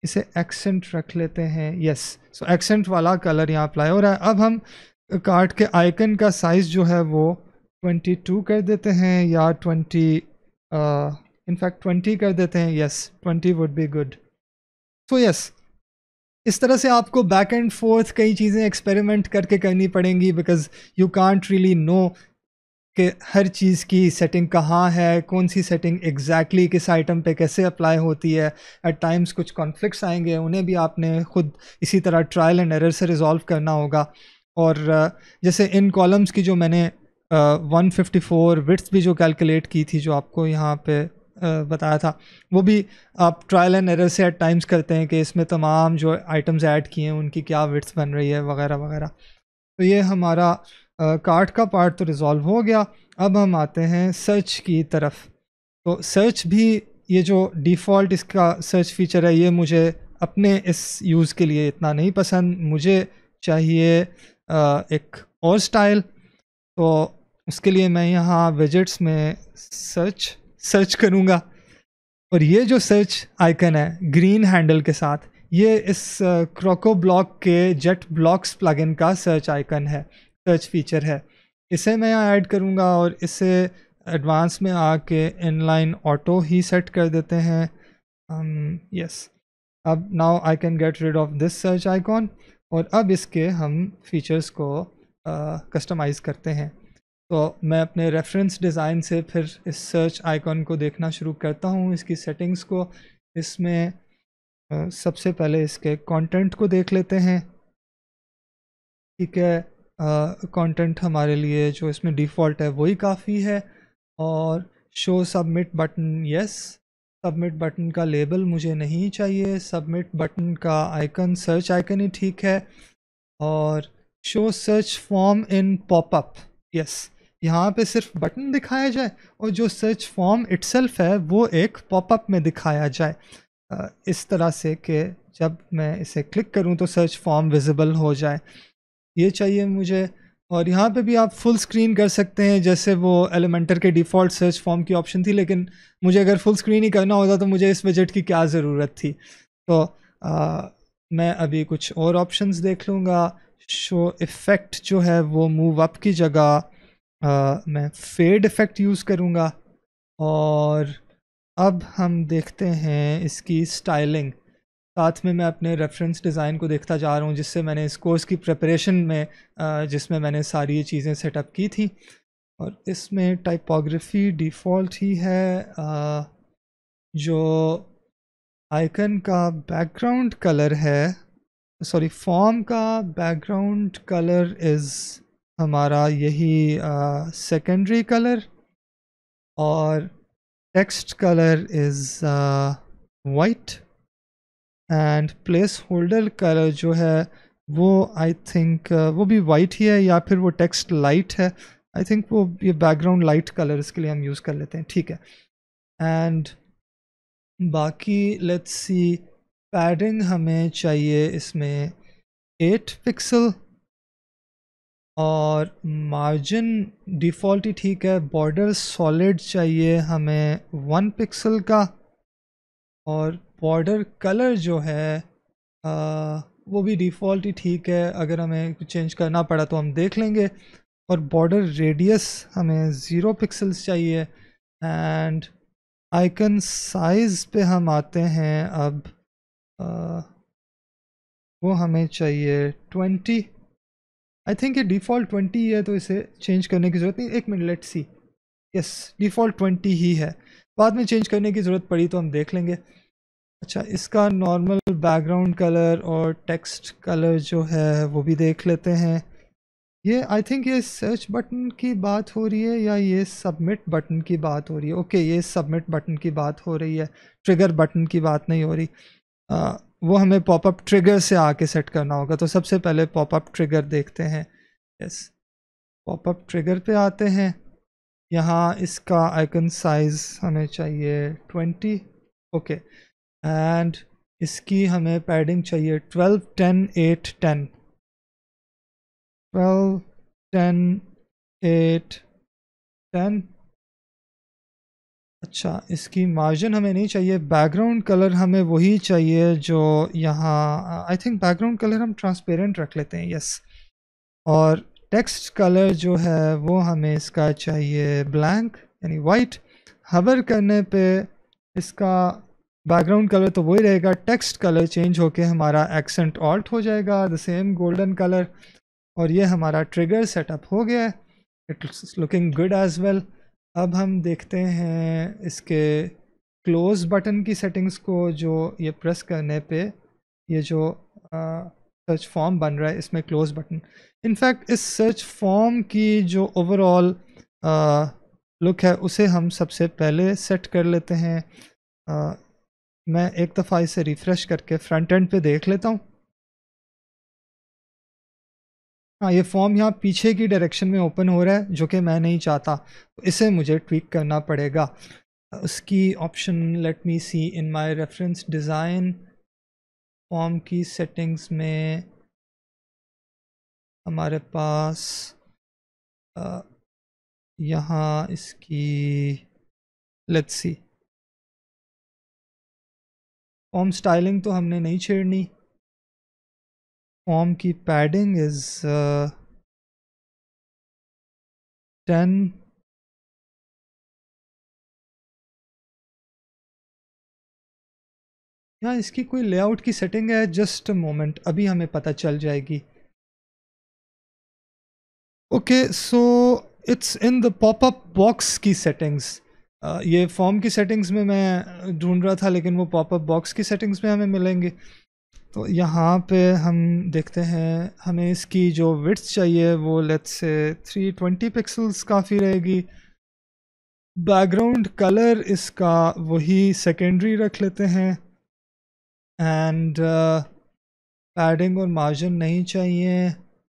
Speaker 2: इसे एक्सेंट
Speaker 1: रख लेते हैं यस सो एक्सेंट वाला कलर यहाँ अप्लाई हो रहा है अब हम कार्ड के आइकन का साइज़ जो है वो 22 कर देते हैं या 20 इनफैक्ट uh, 20 कर देते हैं yes 20 would be good so yes इस तरह से आपको बैक एंड फोर्थ कई चीज़ें एक्सपेरिमेंट करके करनी पड़ेंगी because you can't really know कि हर चीज़ की सेटिंग कहाँ है कौन सी सेटिंग एग्जैक्टली exactly किस आइटम पे कैसे अप्लाई होती है एट टाइम्स कुछ कॉन्फ्लिक्ट्स आएंगे उन्हें भी आपने ख़ुद इसी तरह ट्रायल एंड एरर से रिजॉल्व करना होगा और जैसे इन कॉलम्स की जो मैंने वन फिफ्टी फोर विट्स भी जो कैलकुलेट की थी जो आपको यहाँ पे बताया था वो भी आप ट्रायल एंड एरर से एट टाइम्स करते हैं कि इसमें तमाम जो आइटम्स ऐड किए हैं उनकी क्या विट्स बन रही है वगैरह वगैरह तो ये हमारा कार्ट का पार्ट तो रिज़ॉल्व हो गया अब हम आते हैं सर्च की तरफ तो सर्च भी ये जो डिफ़ॉल्ट इसका सर्च फीचर है ये मुझे अपने इस यूज़ के लिए इतना नहीं पसंद मुझे चाहिए एक और स्टाइल तो उसके लिए मैं यहाँ विजिट्स में सर्च सर्च करूँगा और ये जो सर्च आइकन है ग्रीन हैंडल के साथ ये इस क्रोको ब्लॉक के जेट ब्लॉक्स प्लगइन का सर्च आइकन है सर्च फीचर है इसे मैं यहाँ ऐड करूँगा और इसे एडवांस में आके इनलाइन ऑटो ही सेट कर देते हैं यस um, yes. अब now I can get rid of this search icon और अब इसके हम फीचर्स को कस्टमाइज़ uh, करते हैं तो मैं अपने रेफरेंस डिज़ाइन से फिर इस सर्च आइकॉन को देखना शुरू करता हूँ इसकी सेटिंग्स को इसमें uh, सबसे पहले इसके कंटेंट को देख लेते हैं ठीक है कंटेंट हमारे लिए जो इसमें डिफ़ॉल्ट है वही काफ़ी है और show submit button yes submit button का लेबल मुझे नहीं चाहिए सबमिट बटन का आइकन सर्च आइकन ही ठीक है और show search form in popup yes यहाँ पे सिर्फ बटन दिखाया जाए और जो सर्च फॉर्म इट्सल्फ है वो एक पॉपअप में दिखाया जाए इस तरह से कि जब मैं इसे क्लिक करूँ तो सर्च फॉर्म विजिबल हो जाए ये चाहिए मुझे और यहाँ पे भी आप फुल स्क्रीन कर सकते हैं जैसे वो एलिमेंटर के डिफ़ॉल्ट सर्च फॉर्म की ऑप्शन थी लेकिन मुझे अगर फुल स्क्रीन ही करना होता तो मुझे इस बजट की क्या ज़रूरत थी तो आ, मैं अभी कुछ और ऑप्शंस देख लूँगा शो इफ़ेक्ट जो है वो मूव अप की जगह आ, मैं फेड इफ़ेक्ट यूज़ करूँगा और अब हम देखते हैं इसकी स्टाइलिंग साथ में मैं अपने रेफरेंस डिज़ाइन को देखता जा रहा हूँ जिससे मैंने इस कोर्स की प्रपरेशन में जिसमें मैंने सारी ये चीज़ें सेटअप की थी और इसमें टाइपोग्राफी डिफ़ॉल्ट ही है जो आइकन का बैकग्राउंड कलर है सॉरी फॉर्म का बैकग्राउंड कलर इज़ हमारा यही सेकेंडरी कलर और text colour is white and placeholder colour जो है वो आई थिंक uh, वो भी वाइट ही है या फिर वो टेक्स्ट लाइट है आई थिंक वो ये बैकग्राउंड लाइट कलर इसके लिए हम यूज़ कर लेते हैं ठीक है एंड बाकी लेट्स सी पैडिंग हमें चाहिए इसमें एट पिक्सल और मार्जिन डिफ़ॉल्ट ही ठीक है बॉर्डर सॉलिड चाहिए हमें वन पिक्सल का और बॉर्डर कलर जो है आ, वो भी डिफ़ॉल्ट ही ठीक है अगर हमें कुछ चेंज करना पड़ा तो हम देख लेंगे और बॉर्डर रेडियस हमें ज़ीरो पिक्सल्स चाहिए एंड आइकन साइज़ पे हम आते हैं अब आ, वो हमें चाहिए ट्वेंटी आई थिंक ये डिफ़ॉल्ट ट्वेंटी है तो इसे चेंज करने की ज़रूरत नहीं एक minute let see yes default twenty ही है बाद में चेंज करने की ज़रूरत पड़ी तो हम देख लेंगे अच्छा इसका नॉर्मल बैकग्राउंड कलर और टेक्स्ट कलर जो है वो भी देख लेते हैं ये आई थिंक ये सर्च बटन की बात हो रही है या ये सबमिट बटन की बात हो रही है ओके ये सबमिट बटन की बात हो रही है ट्रिगर बटन की बात नहीं हो रही आ, वो हमें पॉपअप ट्रिगर से आके सेट करना होगा तो सबसे पहले पॉपअप ट्रिगर देखते हैं यस पॉपअप ट्रिगर पे आते हैं यहाँ इसका आइकन साइज़ हमें चाहिए ट्वेंटी ओके okay. एंड इसकी हमें पैडिंग चाहिए
Speaker 2: twelve ten eight ten twelve ten eight ten अच्छा
Speaker 1: इसकी मार्जिन हमें नहीं चाहिए बैकग्राउंड कलर हमें वही चाहिए जो यहाँ आई थिंक बैकग्राउंड कलर हम ट्रांसपेरेंट रख लेते हैं यस और टेक्स्ट कलर जो है वो हमें इसका चाहिए ब्लैंक यानी वाइट हवर करने पे इसका बैकग्राउंड कलर तो वही रहेगा टेक्स्ट कलर चेंज होके हमारा एक्सेंट ऑल्ट हो जाएगा द सेम गोल्डन कलर और ये हमारा ट्रिगर सेटअप हो गया है it's looking good as well अब हम देखते हैं इसके क्लोज बटन की सेटिंग्स को जो ये प्रेस करने पे ये जो सर्च फॉर्म बन रहा है इसमें क्लोज बटन इनफैक्ट इस सर्च फॉर्म की जो ओवरऑल लुक है उसे हम सबसे पहले सेट कर लेते हैं मैं एक दफ़ा इसे रिफ़्रेश करके फ्रंट एंड पे देख लेता हूँ हाँ ये फॉर्म यहाँ पीछे की डायरेक्शन में ओपन हो रहा है जो कि मैं नहीं चाहता तो इसे मुझे ट्विक करना पड़ेगा उसकी option let me see in my reference design form की
Speaker 2: सेटिंग्स में हमारे पास यहाँ इसकी लेट्स सी फॉर्म स्टाइलिंग तो हमने नहीं छेड़नी फॉर्म की पैडिंग इज टेन यहाँ इसकी कोई लेआउट की सेटिंग है जस्ट मोमेंट अभी हमें पता चल जाएगी okay
Speaker 1: so it's in the popup box की सेटिंग्स ये फॉर्म की सेटिंग्स में मैं ढूंढ रहा था लेकिन वो पॉपअप बॉक्स की सेटिंग्स में हमें मिलेंगे तो यहाँ पे हम देखते हैं हमें इसकी जो विड्थ चाहिए वो लेट्स से 320 पिक्सल्स काफ़ी रहेगी बैकग्राउंड कलर इसका वही सेकेंडरी रख लेते हैं एंड पैडिंग uh, और मार्जिन नहीं चाहिए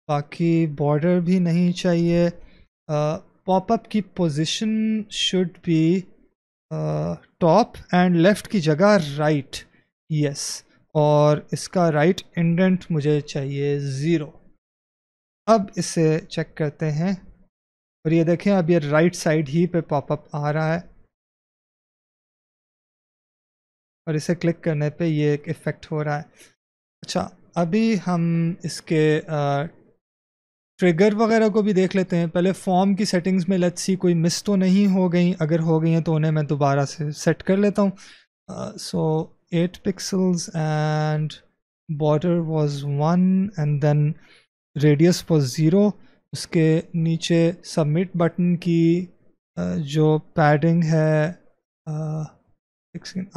Speaker 1: बाकी बॉर्डर भी नहीं चाहिए uh, पॉपअप की position should be top and left की जगह राइट right, यस yes. और इसका राइट right इंडेंट मुझे चाहिए ज़ीरो अब इसे चेक करते हैं और ये देखें अब ये राइट साइड ही पे पॉपअप आ रहा है और इसे क्लिक करने पे ये एक इफ़ेक्ट हो रहा है अच्छा अभी हम इसके uh, ट्रिगर वगैरह को भी देख लेते हैं पहले फॉर्म की सेटिंग्स में लेट्स सी कोई मिस तो नहीं हो गई अगर हो गई हैं तो उन्हें मैं दोबारा से सेट कर लेता हूँ so eight pixels and border was one and then radius was zero उसके नीचे सबमिट बटन की uh, जो पैडिंग है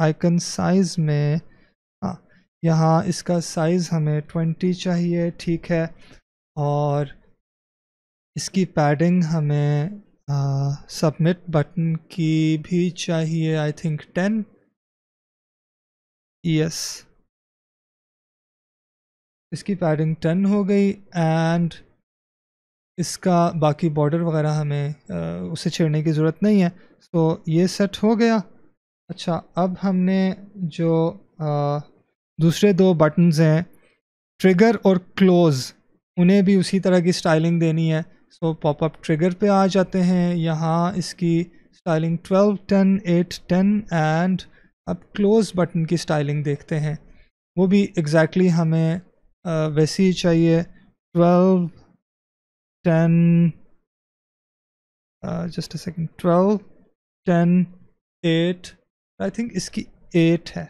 Speaker 1: आइकन uh, साइज़ में हाँ यहाँ इसका साइज़ हमें ट्वेंटी चाहिए ठीक है और इसकी पैडिंग हमें सबमिट बटन की भी चाहिए आई
Speaker 2: थिंक टेन यस इसकी पैडिंग टेन हो गई एंड इसका
Speaker 1: बाकी बॉर्डर वगैरह हमें आ, उसे छेड़ने की ज़रूरत नहीं है सो so, ये सेट हो गया अच्छा अब हमने जो आ, दूसरे दो बटन्स हैं ट्रिगर और क्लोज़ उन्हें भी उसी तरह की स्टाइलिंग देनी है सो पॉपअप ट्रिगर पे आ जाते हैं यहाँ इसकी स्टाइलिंग 12, 10, 8, 10 एंड अब क्लोज बटन की स्टाइलिंग देखते हैं वो भी एग्जैक्टली exactly हमें आ, वैसी ही चाहिए 12, 10,
Speaker 2: just a second 12, 10, 8, I think इसकी 8 है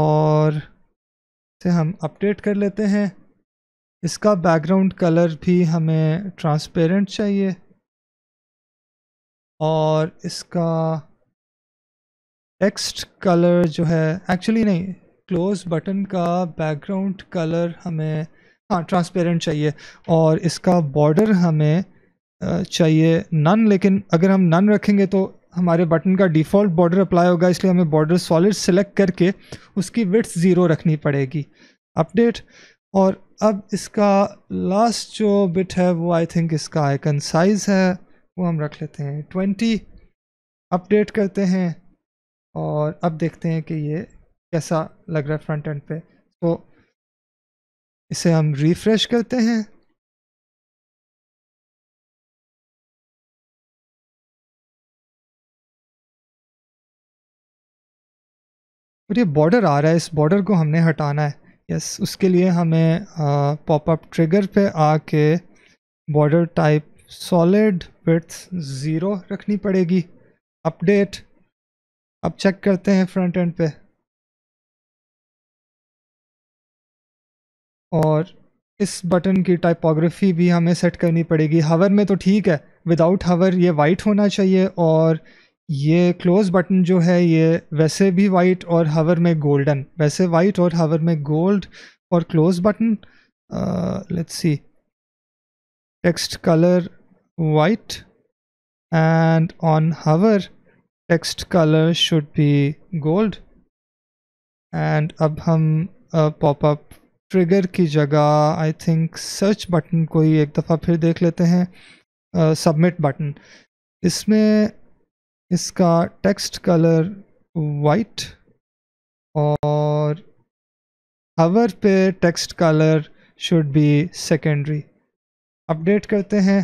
Speaker 2: और
Speaker 1: से हम अपडेट कर लेते हैं इसका बैकग्राउंड कलर भी हमें ट्रांसपेरेंट चाहिए और इसका टेक्स्ट कलर जो है एक्चुअली नहीं क्लोज बटन का बैकग्राउंड कलर हमें हाँ ट्रांसपेरेंट चाहिए और इसका बॉर्डर हमें चाहिए नन लेकिन अगर हम नन रखेंगे तो हमारे बटन का डिफ़ॉल्ट बॉर्डर अप्लाई होगा इसलिए हमें बॉर्डर सॉलिड सेलेक्ट करके उसकी विड्थ ज़ीरो रखनी पड़ेगी अपडेट और अब इसका लास्ट जो बिट है वो आई थिंक इसका आइकन साइज है वो हम रख लेते हैं ट्वेंटी अपडेट करते हैं और अब देखते हैं कि ये कैसा लग रहा है फ्रंट एंड
Speaker 2: पे तो इसे हम रिफ्रेश करते हैं और ये बॉर्डर आ रहा है इस बॉर्डर को हमने
Speaker 1: हटाना है यस yes, उसके लिए हमें पॉपअप ट्रिगर पे आके border type solid with zero रखनी पड़ेगी
Speaker 2: अपडेट अब चेक करते हैं फ्रंट एंड पे और इस बटन की टाइपोग्राफी भी हमें
Speaker 1: सेट करनी पड़ेगी हवर में तो ठीक है विदाउट हवर ये वाइट होना चाहिए और ये क्लोज बटन जो है ये वैसे भी वाइट और हवर में गोल्डन वैसे वाइट और हवर में गोल्ड और close button let's see text colour white and on hover text colour should be gold and अब हम पॉपअप uh, ट्रिगर की जगह आई थिंक सर्च बटन को ही एक दफ़ा फिर देख लेते हैं सबमिट uh, बटन इसमें इसका टेक्स्ट कलर वाइट और हवर पे text colour should be secondary update करते हैं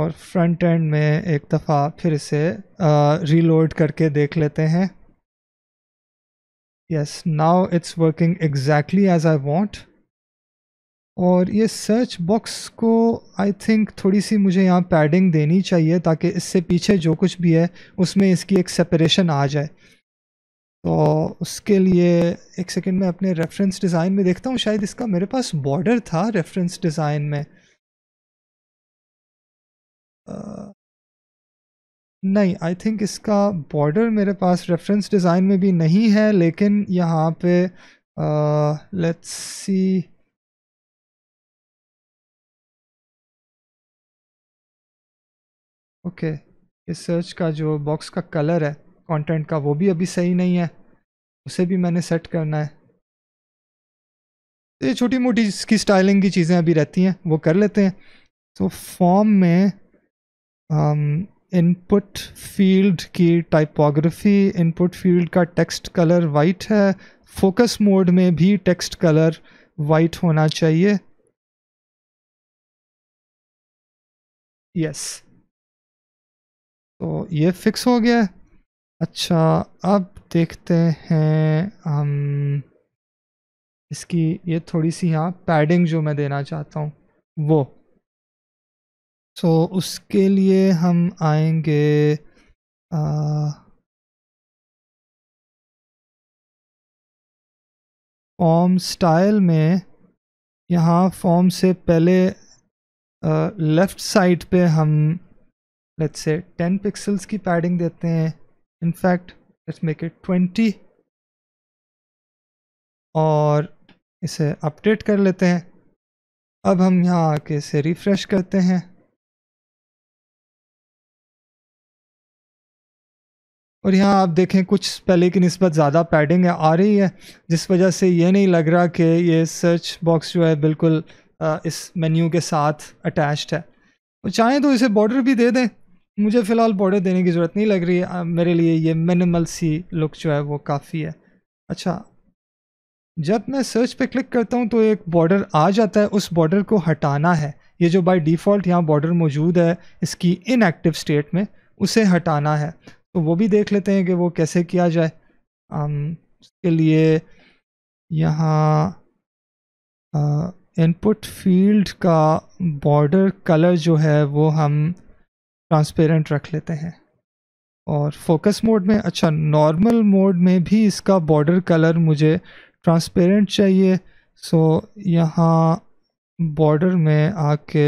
Speaker 1: और फ्रंट एंड में एक दफ़ा फिर इसे रीलोड करके देख लेते हैं yes now it's working exactly as I want और ये सर्च बॉक्स को आई थिंक थोड़ी सी मुझे यहाँ पैडिंग देनी चाहिए ताकि इससे पीछे जो कुछ भी है उसमें इसकी एक सेपरेशन आ जाए तो उसके लिए एक सेकंड में अपने रेफरेंस डिज़ाइन में देखता हूँ शायद इसका मेरे पास बॉर्डर था रेफरेंस डिज़ाइन में आ, नहीं आई थिंक इसका बॉर्डर मेरे पास रेफरेंस डिज़ाइन में भी नहीं है लेकिन यहाँ पे
Speaker 2: लेट्स सी ओके ये सर्च का जो बॉक्स
Speaker 1: का कलर है कंटेंट का वो भी अभी सही नहीं है उसे भी मैंने सेट करना है ये छोटी मोटी इसकी स्टाइलिंग की चीज़ें अभी रहती हैं वो कर लेते हैं तो फॉर्म में इनपुट um, फील्ड की टाइपोग्राफी इनपुट फील्ड का टेक्स्ट कलर वाइट है फोकस मोड
Speaker 2: में भी टेक्स्ट कलर वाइट होना चाहिए यस yes. तो ये फिक्स हो गया अच्छा अब देखते हैं हम
Speaker 1: इसकी ये थोड़ी सी यहाँ पैडिंग जो मैं देना चाहता हूँ वो
Speaker 2: सो so, उसके लिए हम आएंगे फॉर्म स्टाइल में यहाँ फॉर्म से पहले
Speaker 1: लेफ्ट साइड पे हम लेट्स से 10 पिक्सल्स की पैडिंग देते हैं in fact let's make it twenty
Speaker 2: और इसे अपडेट कर लेते हैं अब हम यहाँ आके इसे रिफ्रेश करते हैं और यहाँ आप देखें कुछ पहले की नस्बत ज़्यादा पैडिंग आ रही है जिस वजह से
Speaker 1: ये नहीं लग रहा कि ये सर्च बॉक्स जो है बिल्कुल इस मेन्यू के साथ अटैच्ड है और चाहें तो इसे बॉर्डर भी दे दें मुझे फ़िलहाल बॉर्डर देने की ज़रूरत नहीं लग रही है मेरे लिए ये मिनिमल सी लुक जो है वो काफ़ी है अच्छा जब मैं सर्च पे क्लिक करता हूँ तो एक बॉर्डर आ जाता है उस बॉर्डर को हटाना है ये जो बाय डिफ़ॉल्ट यहाँ बॉर्डर मौजूद है इसकी इनएक्टिव स्टेट में उसे हटाना है तो वो भी देख लेते हैं कि वो कैसे किया जाए इसके लिए यहाँ इनपुट फील्ड का बॉर्डर कलर जो है वो हम ट्रांसपेरेंट रख लेते हैं और फोकस मोड में अच्छा नॉर्मल मोड में भी इसका बॉर्डर कलर मुझे ट्रांसपेरेंट चाहिए सो यहाँ बॉर्डर में आके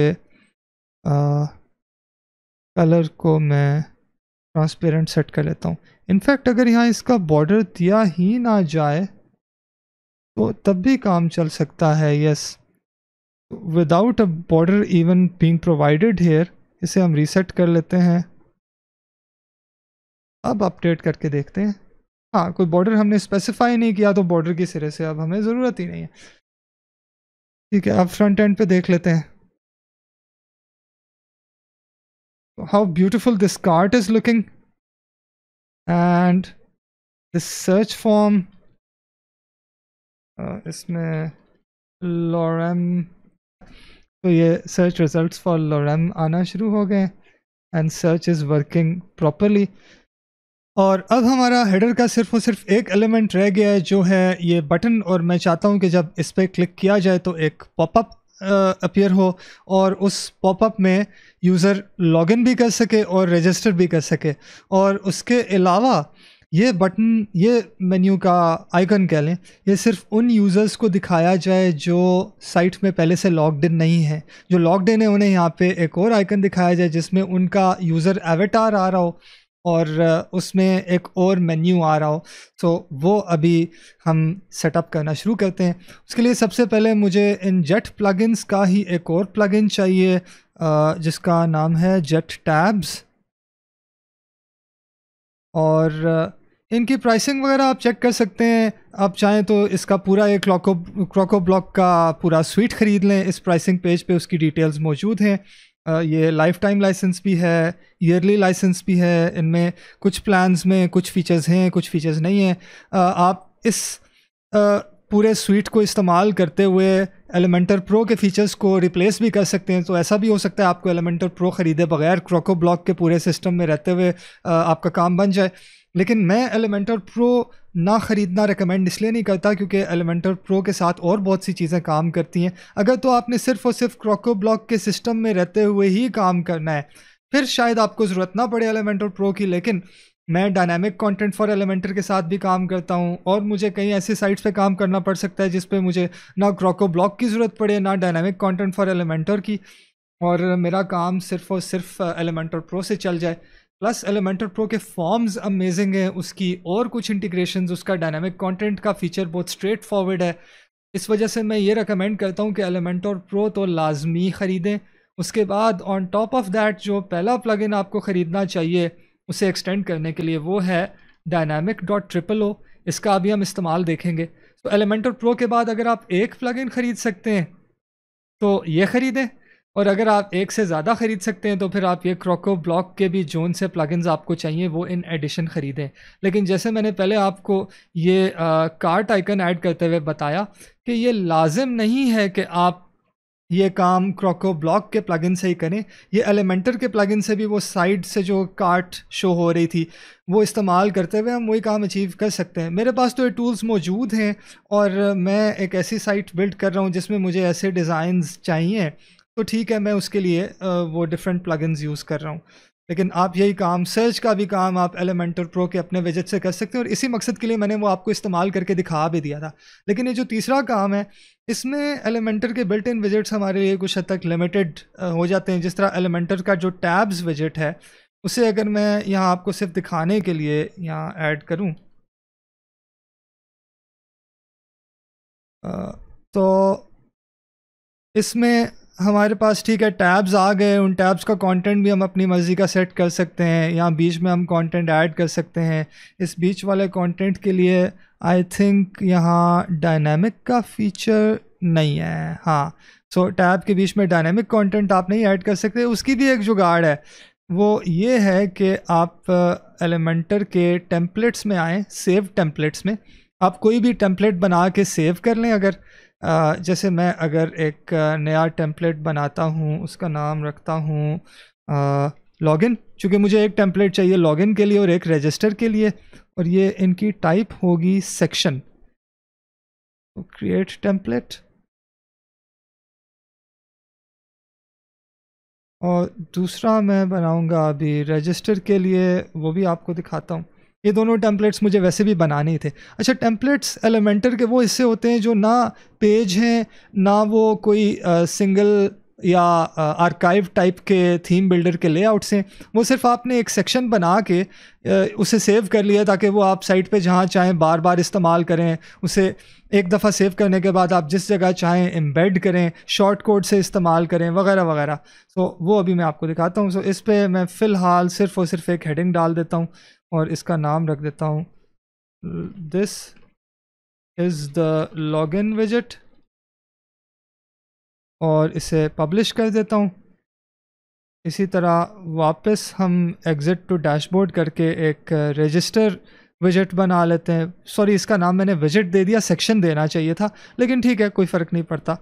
Speaker 1: कलर को मैं ट्रांसपेरेंट सेट कर लेता हूँ इनफैक्ट अगर यहाँ इसका बॉर्डर दिया ही ना जाए तो तब भी काम चल सकता है yes without a border even being provided here इसे हम रीसेट कर लेते हैं अब अपडेट करके देखते हैं हाँ कोई बॉर्डर हमने स्पेसिफाई नहीं किया तो बॉर्डर के सिरे से अब
Speaker 2: हमें ज़रूरत ही नहीं है ठीक है अब फ्रंट एंड पे देख लेते हैं how beautiful this cart is looking and this search form इसमें लॉरम तो ये सर्च रिजल्ट्स
Speaker 1: फॉर लोरेम आना शुरू हो गए and search is working properly और अब हमारा हेडर का सिर्फ और सिर्फ एक एलिमेंट रह गया है जो है ये बटन और मैं चाहता हूँ कि जब इस पर क्लिक किया जाए तो एक पॉपअप अपियर हो और उस पॉपअप में यूज़र लॉगिन भी कर सके और रजिस्टर भी कर सके और उसके अलावा ये बटन ये मेन्यू का आइकन कह लें ये सिर्फ उन यूज़र्स को दिखाया जाए जो साइट में पहले से लॉग इन नहीं है जो लॉग इन है उन्हें यहाँ पे एक और आइकन दिखाया जाए जिसमें उनका यूज़र एवेटार आ रहा हो और उसमें एक और मेन्यू आ रहा हो तो वो अभी हम सेटअप करना शुरू करते हैं उसके लिए सबसे पहले मुझे इन जेट प्लगइन्स का ही एक और प्लगइन चाहिए जिसका नाम है जेट टैब्स और uh, इनकी प्राइसिंग वगैरह आप चेक कर सकते हैं आप चाहें तो इसका पूरा एक क्रोको क्रोको ब्लॉक का पूरा स्वीट ख़रीद लें इस प्राइसिंग पेज पे उसकी डिटेल्स मौजूद हैं uh, ये लाइफ टाइम लाइसेंस भी है ईयरली लाइसेंस भी है इनमें कुछ प्लान्स में कुछ फ़ीचर्स हैं कुछ फ़ीचर्स नहीं हैं uh, आप इस पूरे स्वीट को इस्तेमाल करते हुए एलिमेंटर प्रो के फीचर्स को रिप्लेस भी कर सकते हैं तो ऐसा भी हो सकता है आपको एलिमेंटर प्रो ख़रीदे बगैर क्रोको ब्लॉक के पूरे सिस्टम में रहते हुए आपका काम बन जाए लेकिन मैं एलिमेंटर प्रो ना ख़रीदना रिकमेंड इसलिए नहीं करता क्योंकि एलिमेंटर प्रो के साथ और बहुत सी चीज़ें काम करती हैं अगर तो आपने सिर्फ़ और सिर्फ क्रोको ब्लॉक के सिस्टम में रहते हुए ही काम करना है फिर शायद आपको ज़रूरत ना पड़े एलिमेंटर प्रो की लेकिन मैं डायनामिक कंटेंट फॉर एलिमेंटर के साथ भी काम करता हूँ और मुझे कई ऐसे साइट्स पे काम करना पड़ सकता है जिस पे मुझे ना क्रोको ब्लॉक की ज़रूरत पड़े ना डायनामिक कंटेंट फॉर एलिमेंटर की और मेरा काम सिर्फ और सिर्फ एलिमेंटर प्रो से चल जाए प्लस एलिमेंटर प्रो के फॉर्म्स अमेजिंग हैं उसकी और कुछ इंटीग्रेशन उसका डायनामिक कॉन्टेंट का फीचर बहुत स्ट्रेट फॉरवर्ड है इस वजह से मैं ये रिकमेंड करता हूँ कि एलिमेंटर प्रो तो लाजमी ख़रीदें उसके बाद ऑन टॉप ऑफ दैट जो पहला प्लगइन आपको ख़रीदना चाहिए उसे एक्सटेंड करने के लिए वो है डायनामिक डॉट ट्रिपल ओ इसका अभी हम इस्तेमाल देखेंगे तो एलिमेंटर प्रो के बाद अगर आप एक प्लगइन ख़रीद सकते हैं तो ये ख़रीदें और अगर आप एक से ज़्यादा ख़रीद सकते हैं तो फिर आप ये क्रोको ब्लॉक के भी जोन से प्लगइन्स आपको चाहिए वो इन एडिशन ख़रीदें लेकिन जैसे मैंने पहले आपको ये कार्ट आइकन ऐड करते हुए बताया कि ये लाजिम नहीं है कि आप ये काम क्रोको ब्लॉक के प्लगइन से ही करें ये एलिमेंटर के प्लगइन से भी वो साइड से जो कार्ट शो हो रही थी वो इस्तेमाल करते हुए हम वही काम अचीव कर सकते हैं मेरे पास तो ये टूल्स मौजूद हैं और मैं एक ऐसी साइट बिल्ड कर रहा हूँ जिसमें मुझे ऐसे डिज़ाइंस चाहिए तो ठीक है मैं उसके लिए वो डिफरेंट प्लगइन्स यूज़ कर रहा हूँ लेकिन आप यही काम सर्च का भी काम आप एलिमेंटर प्रो के अपने विजट से कर सकते हैं और इसी मकसद के लिए मैंने वो आपको इस्तेमाल करके दिखा भी दिया था लेकिन ये जो तीसरा काम है इसमें एलिमेंटर के बिल्ट इन विजट्स हमारे लिए कुछ हद तक लिमिटेड हो जाते हैं जिस तरह एलिमेंटर का जो टैब्स विजट है उसे अगर मैं यहाँ आपको सिर्फ दिखाने
Speaker 2: के लिए यहाँ ऐड करूँ तो इसमें हमारे पास ठीक है टैब्स
Speaker 1: आ गए उन टैब्स का कंटेंट भी हम अपनी मर्ज़ी का सेट कर सकते हैं यहाँ बीच में हम कंटेंट ऐड कर सकते हैं इस बीच वाले कंटेंट के लिए आई थिंक यहाँ डायनामिक का फीचर नहीं है हाँ सो so, टैब के बीच में डायनामिक कंटेंट आप नहीं ऐड कर सकते उसकी भी एक जुगाड़ है वो ये है कि आप एलिमेंटर uh, के टेम्पलेट्स में आएँ सेव टेम्पलेट्स में आप कोई भी टेम्पलेट बना के सेव कर लें अगर जैसे मैं अगर एक नया टेम्पलेट बनाता हूँ उसका नाम रखता हूँ लॉगिन चूँकि मुझे एक टेम्पलेट चाहिए लॉगिन के लिए और एक
Speaker 2: रजिस्टर के लिए और ये इनकी टाइप होगी सेक्शन क्रिएट टेम्पलेट और दूसरा मैं बनाऊंगा अभी रजिस्टर के लिए वो भी आपको दिखाता
Speaker 1: हूँ ये दोनों टेम्पलेट्स मुझे वैसे भी बनाने ही थे अच्छा टेम्पलेट्स एलिमेंटर के वो हिस्से होते हैं जो ना पेज हैं ना वो कोई सिंगल या आर्काइव टाइप के थीम बिल्डर के लेआउट्स हैं वो सिर्फ आपने एक सेक्शन बना के उसे सेव कर लिया ताकि वो आप साइट पे जहाँ चाहें बार बार इस्तेमाल करें उसे एक दफ़ा सेव करने के बाद आप जिस जगह चाहें एम्बेड करें शॉर्ट कोड से इस्तेमाल करें वगैरह वगैरह सो वो अभी मैं आपको दिखाता हूँ सो इस पर मैं फ़िलहाल सिर्फ़ और सिर्फ एक हेडिंग डाल देता हूँ और इसका नाम रख देता हूँ this is the login visit और इसे पब्लिश कर देता हूँ इसी तरह वापस हम एग्ज़िट टू डैशबोर्ड करके एक रजिस्टर विजिट बना लेते हैं सॉरी इसका नाम मैंने विजिट दे दिया सेक्शन देना चाहिए था
Speaker 2: लेकिन ठीक है कोई फ़र्क नहीं पड़ता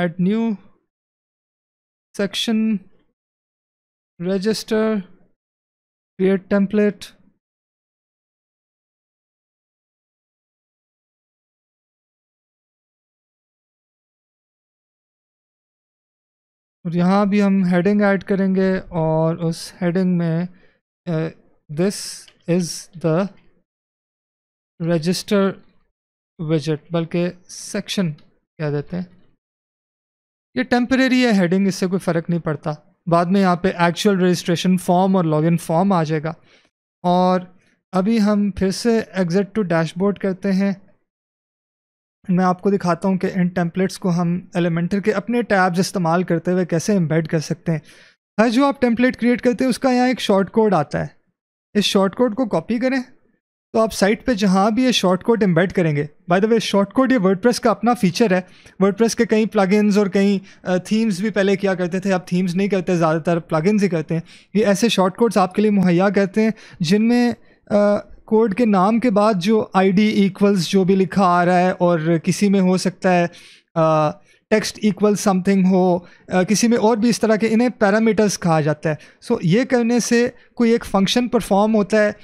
Speaker 2: add new section register create template और यहाँ भी हम हेडिंग ऐड करेंगे और उस हेडिंग में this is the register visit बल्कि सेक्शन कह देते हैं ये
Speaker 1: टेम्परेरी है हेडिंग इससे कोई फ़र्क नहीं पड़ता बाद में यहाँ पे एक्चुअल रजिस्ट्रेशन फॉर्म और लॉगिन फॉर्म आ जाएगा और अभी हम फिर से एग्ज़िट टू डैशबोर्ड करते हैं मैं आपको दिखाता हूँ कि इन टेम्पलेट्स को हम एलिमेंटर के अपने टैब्स इस्तेमाल करते हुए कैसे एम्बेड कर सकते हैं हर जो आप टेम्पलेट क्रिएट करते हैं उसका यहाँ एक शॉर्ट कोड आता है इस शॉर्ट कोड को कॉपी करें तो आप साइट पे जहाँ भी ये शॉर्ट कोड एम्बेड करेंगे by the way short code ये वर्ड का अपना फीचर है वर्ड के कई प्लगइन्स और कई थीम्स भी पहले किया करते थे अब थीम्स नहीं करते ज़्यादातर प्लगइन्स ही करते हैं ये ऐसे शॉर्ट कोड्स आपके लिए मुहैया करते हैं जिनमें कोड के नाम के बाद जो आई डी इक्वल्स जो भी लिखा आ रहा है और किसी में हो सकता है आ, टेक्स्ट इक्वल समथिंग हो आ, किसी में और भी इस तरह के इन्हें पैरामीटर्स कहा जाता है सो so, ये करने से कोई एक फंक्शन परफॉर्म होता है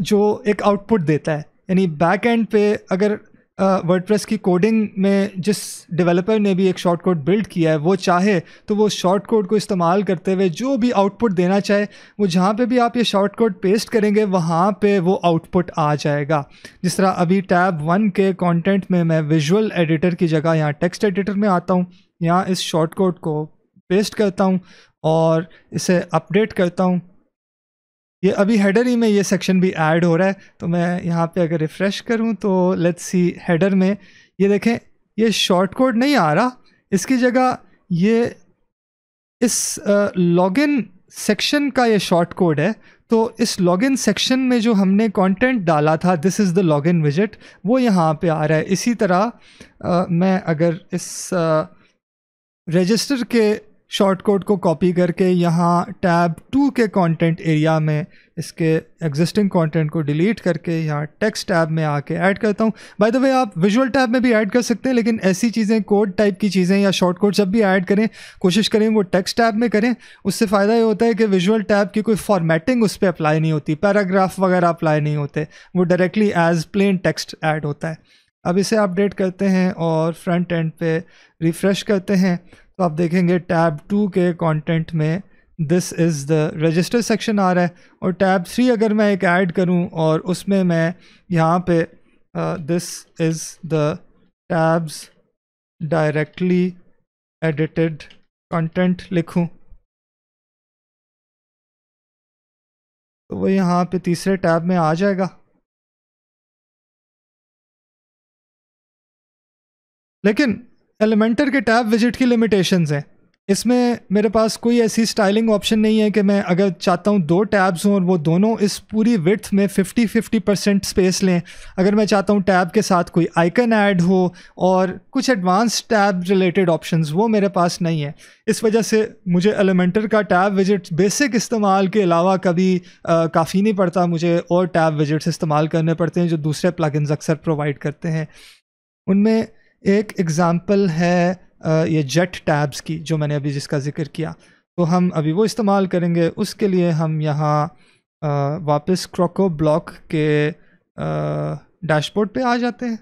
Speaker 1: जो एक आउटपुट देता है यानी बैक एंड पे अगर वर्ड uh, की कोडिंग में जिस डेवलपर ने भी एक शॉर्ट कोड बिल्ड किया है वो चाहे तो वो शॉर्ट कोड को इस्तेमाल करते हुए जो भी आउटपुट देना चाहे वो जहाँ पे भी आप ये शॉर्ट कोड पेस्ट करेंगे वहाँ पे वो आउटपुट आ जाएगा जिस तरह अभी टैब वन के कंटेंट में मैं विजुअल एडिटर की जगह यहाँ टेक्स्ट एडिटर में आता हूँ यहाँ इस शॉर्ट कोड को पेस्ट करता हूँ और इसे अपडेट करता हूँ ये अभी हेडर ही में ये सेक्शन भी ऐड हो रहा है तो मैं यहाँ पे अगर रिफ़्रेश करूँ तो लेट्स सी हेडर में ये देखें ये शॉर्ट कोड नहीं आ रहा इसकी जगह ये इस लॉगिन सेक्शन का ये शॉर्ट कोड है तो इस लॉगिन सेक्शन में जो हमने कंटेंट डाला था this is the login visit वो यहाँ पे आ रहा है इसी तरह आ, मैं अगर इस रजिस्टर के शॉर्टकोड को कॉपी करके यहाँ टैब टू के कंटेंट एरिया में इसके एग्जिस्टिंग कंटेंट को डिलीट करके यहाँ टेक्स्ट टैब में आके ऐड करता हूँ बाय द वे आप विजुअल टैब में भी ऐड कर सकते हैं लेकिन ऐसी चीज़ें कोड टाइप की चीज़ें या शॉर्ट कोड जब भी ऐड करें कोशिश करें वो टेक्स्ट टैब में करें उससे फ़ायदा ये होता है कि विजुअल टैब की कोई फॉर्मेटिंग उस पर अप्लाई नहीं होती पैराग्राफ वगैरह अप्लाई नहीं होते वो directly as plain text add होता है अब इसे अपडेट करते हैं और फ्रंट एंड पे रिफ़्रेश करते हैं तो आप देखेंगे टैब टू के कंटेंट में this is the register section आ रहा है और टैब थ्री अगर मैं एक ऐड करूं और उसमें मैं यहाँ पे this
Speaker 2: is the tabs directly edited content लिखूं तो वो यहाँ पे तीसरे टैब में आ जाएगा लेकिन एलिमेंटर के टैब विजिट की लिमिटेशंस हैं
Speaker 1: इसमें मेरे पास कोई ऐसी स्टाइलिंग ऑप्शन नहीं है कि मैं अगर चाहता हूँ दो टैब्स हों और वो दोनों इस पूरी विथ में 50 50 परसेंट स्पेस लें अगर मैं चाहता हूँ टैब के साथ कोई आइकन ऐड हो और कुछ एडवांस टैब रिलेटेड ऑप्शंस वो मेरे पास नहीं है इस वजह से मुझे एलिमेंटर का टैब विजिट बेसिक इस्तेमाल के अलावा कभी काफ़ी नहीं पड़ता मुझे और टैब विजिट्स इस्तेमाल करने पड़ते हैं जो दूसरे प्लगइन्स अक्सर प्रोवाइड करते हैं उनमें एक एग्ज़ाम्पल है ये जेट टैब्स की जो मैंने अभी जिसका ज़िक्र किया तो हम अभी वो इस्तेमाल करेंगे उसके लिए हम यहाँ वापस क्रोको ब्लॉक के डैशबोर्ड पे आ जाते हैं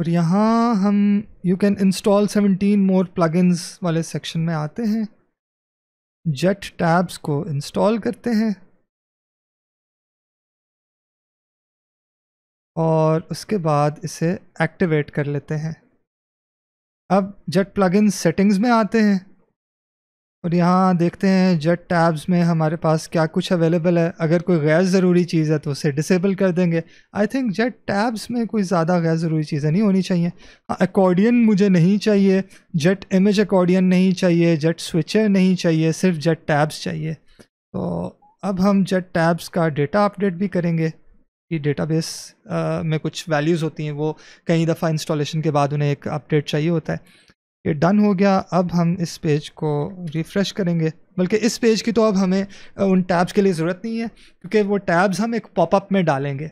Speaker 1: और यहाँ हम you can install
Speaker 2: 17 more plugins वाले सेक्शन में आते हैं जेट टैब्स को इंस्टॉल करते हैं और उसके बाद इसे एक्टिवेट कर लेते हैं
Speaker 1: अब जेट प्लगइन सेटिंग्स में आते हैं और यहाँ देखते हैं जेट टैब्स में हमारे पास क्या कुछ अवेलेबल है अगर कोई गैर ज़रूरी चीज़ है तो उसे डिसेबल कर देंगे आई थिंक जेट टैब्स में कोई ज़्यादा गैर ज़रूरी चीज़ें नहीं होनी चाहिए अकॉर्डियन हाँ, मुझे नहीं चाहिए जेट इमेज अकॉर्डियन नहीं चाहिए जेट स्विचर नहीं चाहिए सिर्फ जेट टैब्स चाहिए तो अब हम जेट टैब्स का डेटा अपडेट भी करेंगे कि डेटाबेस में कुछ वैल्यूज़ होती हैं वो कई दफ़ा इंस्टॉलेशन के बाद उन्हें एक अपडेट चाहिए होता है ये डन हो गया अब हम इस पेज को रिफ़्रेश करेंगे बल्कि इस पेज की तो अब हमें उन टैब्स के लिए ज़रूरत नहीं है क्योंकि वो टैब्स हम एक पॉपअप में डालेंगे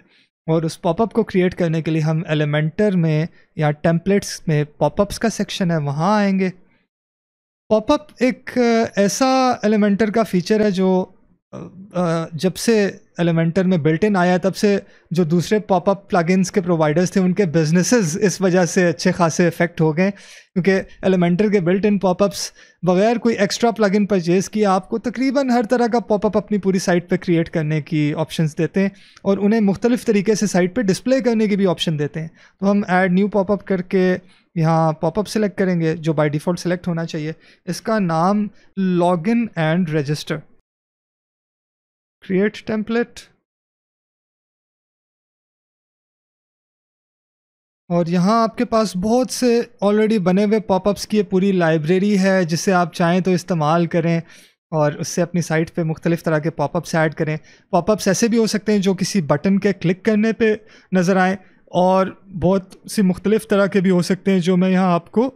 Speaker 1: और उस पॉपअप को क्रिएट करने के लिए हम एलिमेंटर में या टेम्पलेट्स में पॉपअप्स का सेक्शन है वहाँ आएंगे पॉपअप एक ऐसा एलिमेंटर का फीचर है जो जब से एलिमेंटर में बिल्ट इन आया तब से जो दूसरे पॉपअप प्लगइन्स के प्रोवाइडर्स थे उनके बिजनेसेस इस वजह से अच्छे खासे इफेक्ट हो गए क्योंकि एलिमेंटर के बिल्ट इन पॉपअप्स बगैर कोई एक्स्ट्रा प्लग इन परचेज़ किए आपको तकरीबन हर तरह का पॉपअप अपनी पूरी साइट पर क्रिएट करने की ऑप्शन देते हैं और उन्हें मुख्तलिफ तरीके से साइट पर डिस्प्ले करने की भी ऑप्शन देते हैं तो हम ऐड न्यू पॉपअप करके यहाँ पॉपअप सेलेक्ट करेंगे जो बाई डिफ़ॉल्ट सेलेक्ट होना चाहिए इसका नाम login and register
Speaker 2: create template और यहाँ आपके पास बहुत से ऑलरेडी बने हुए
Speaker 1: पॉपअप्स की पूरी लाइब्रेरी है जिसे आप चाहें तो इस्तेमाल करें और उससे अपनी साइट पे मुख्तलिफ़ तरह के पॉपअप्स ऐड करें पॉपअप्स ऐसे भी हो सकते हैं जो किसी बटन के क्लिक करने पे नज़र आएँ और बहुत सी मुख्तलिफ़ तरह के भी हो सकते हैं जो मैं यहाँ आपको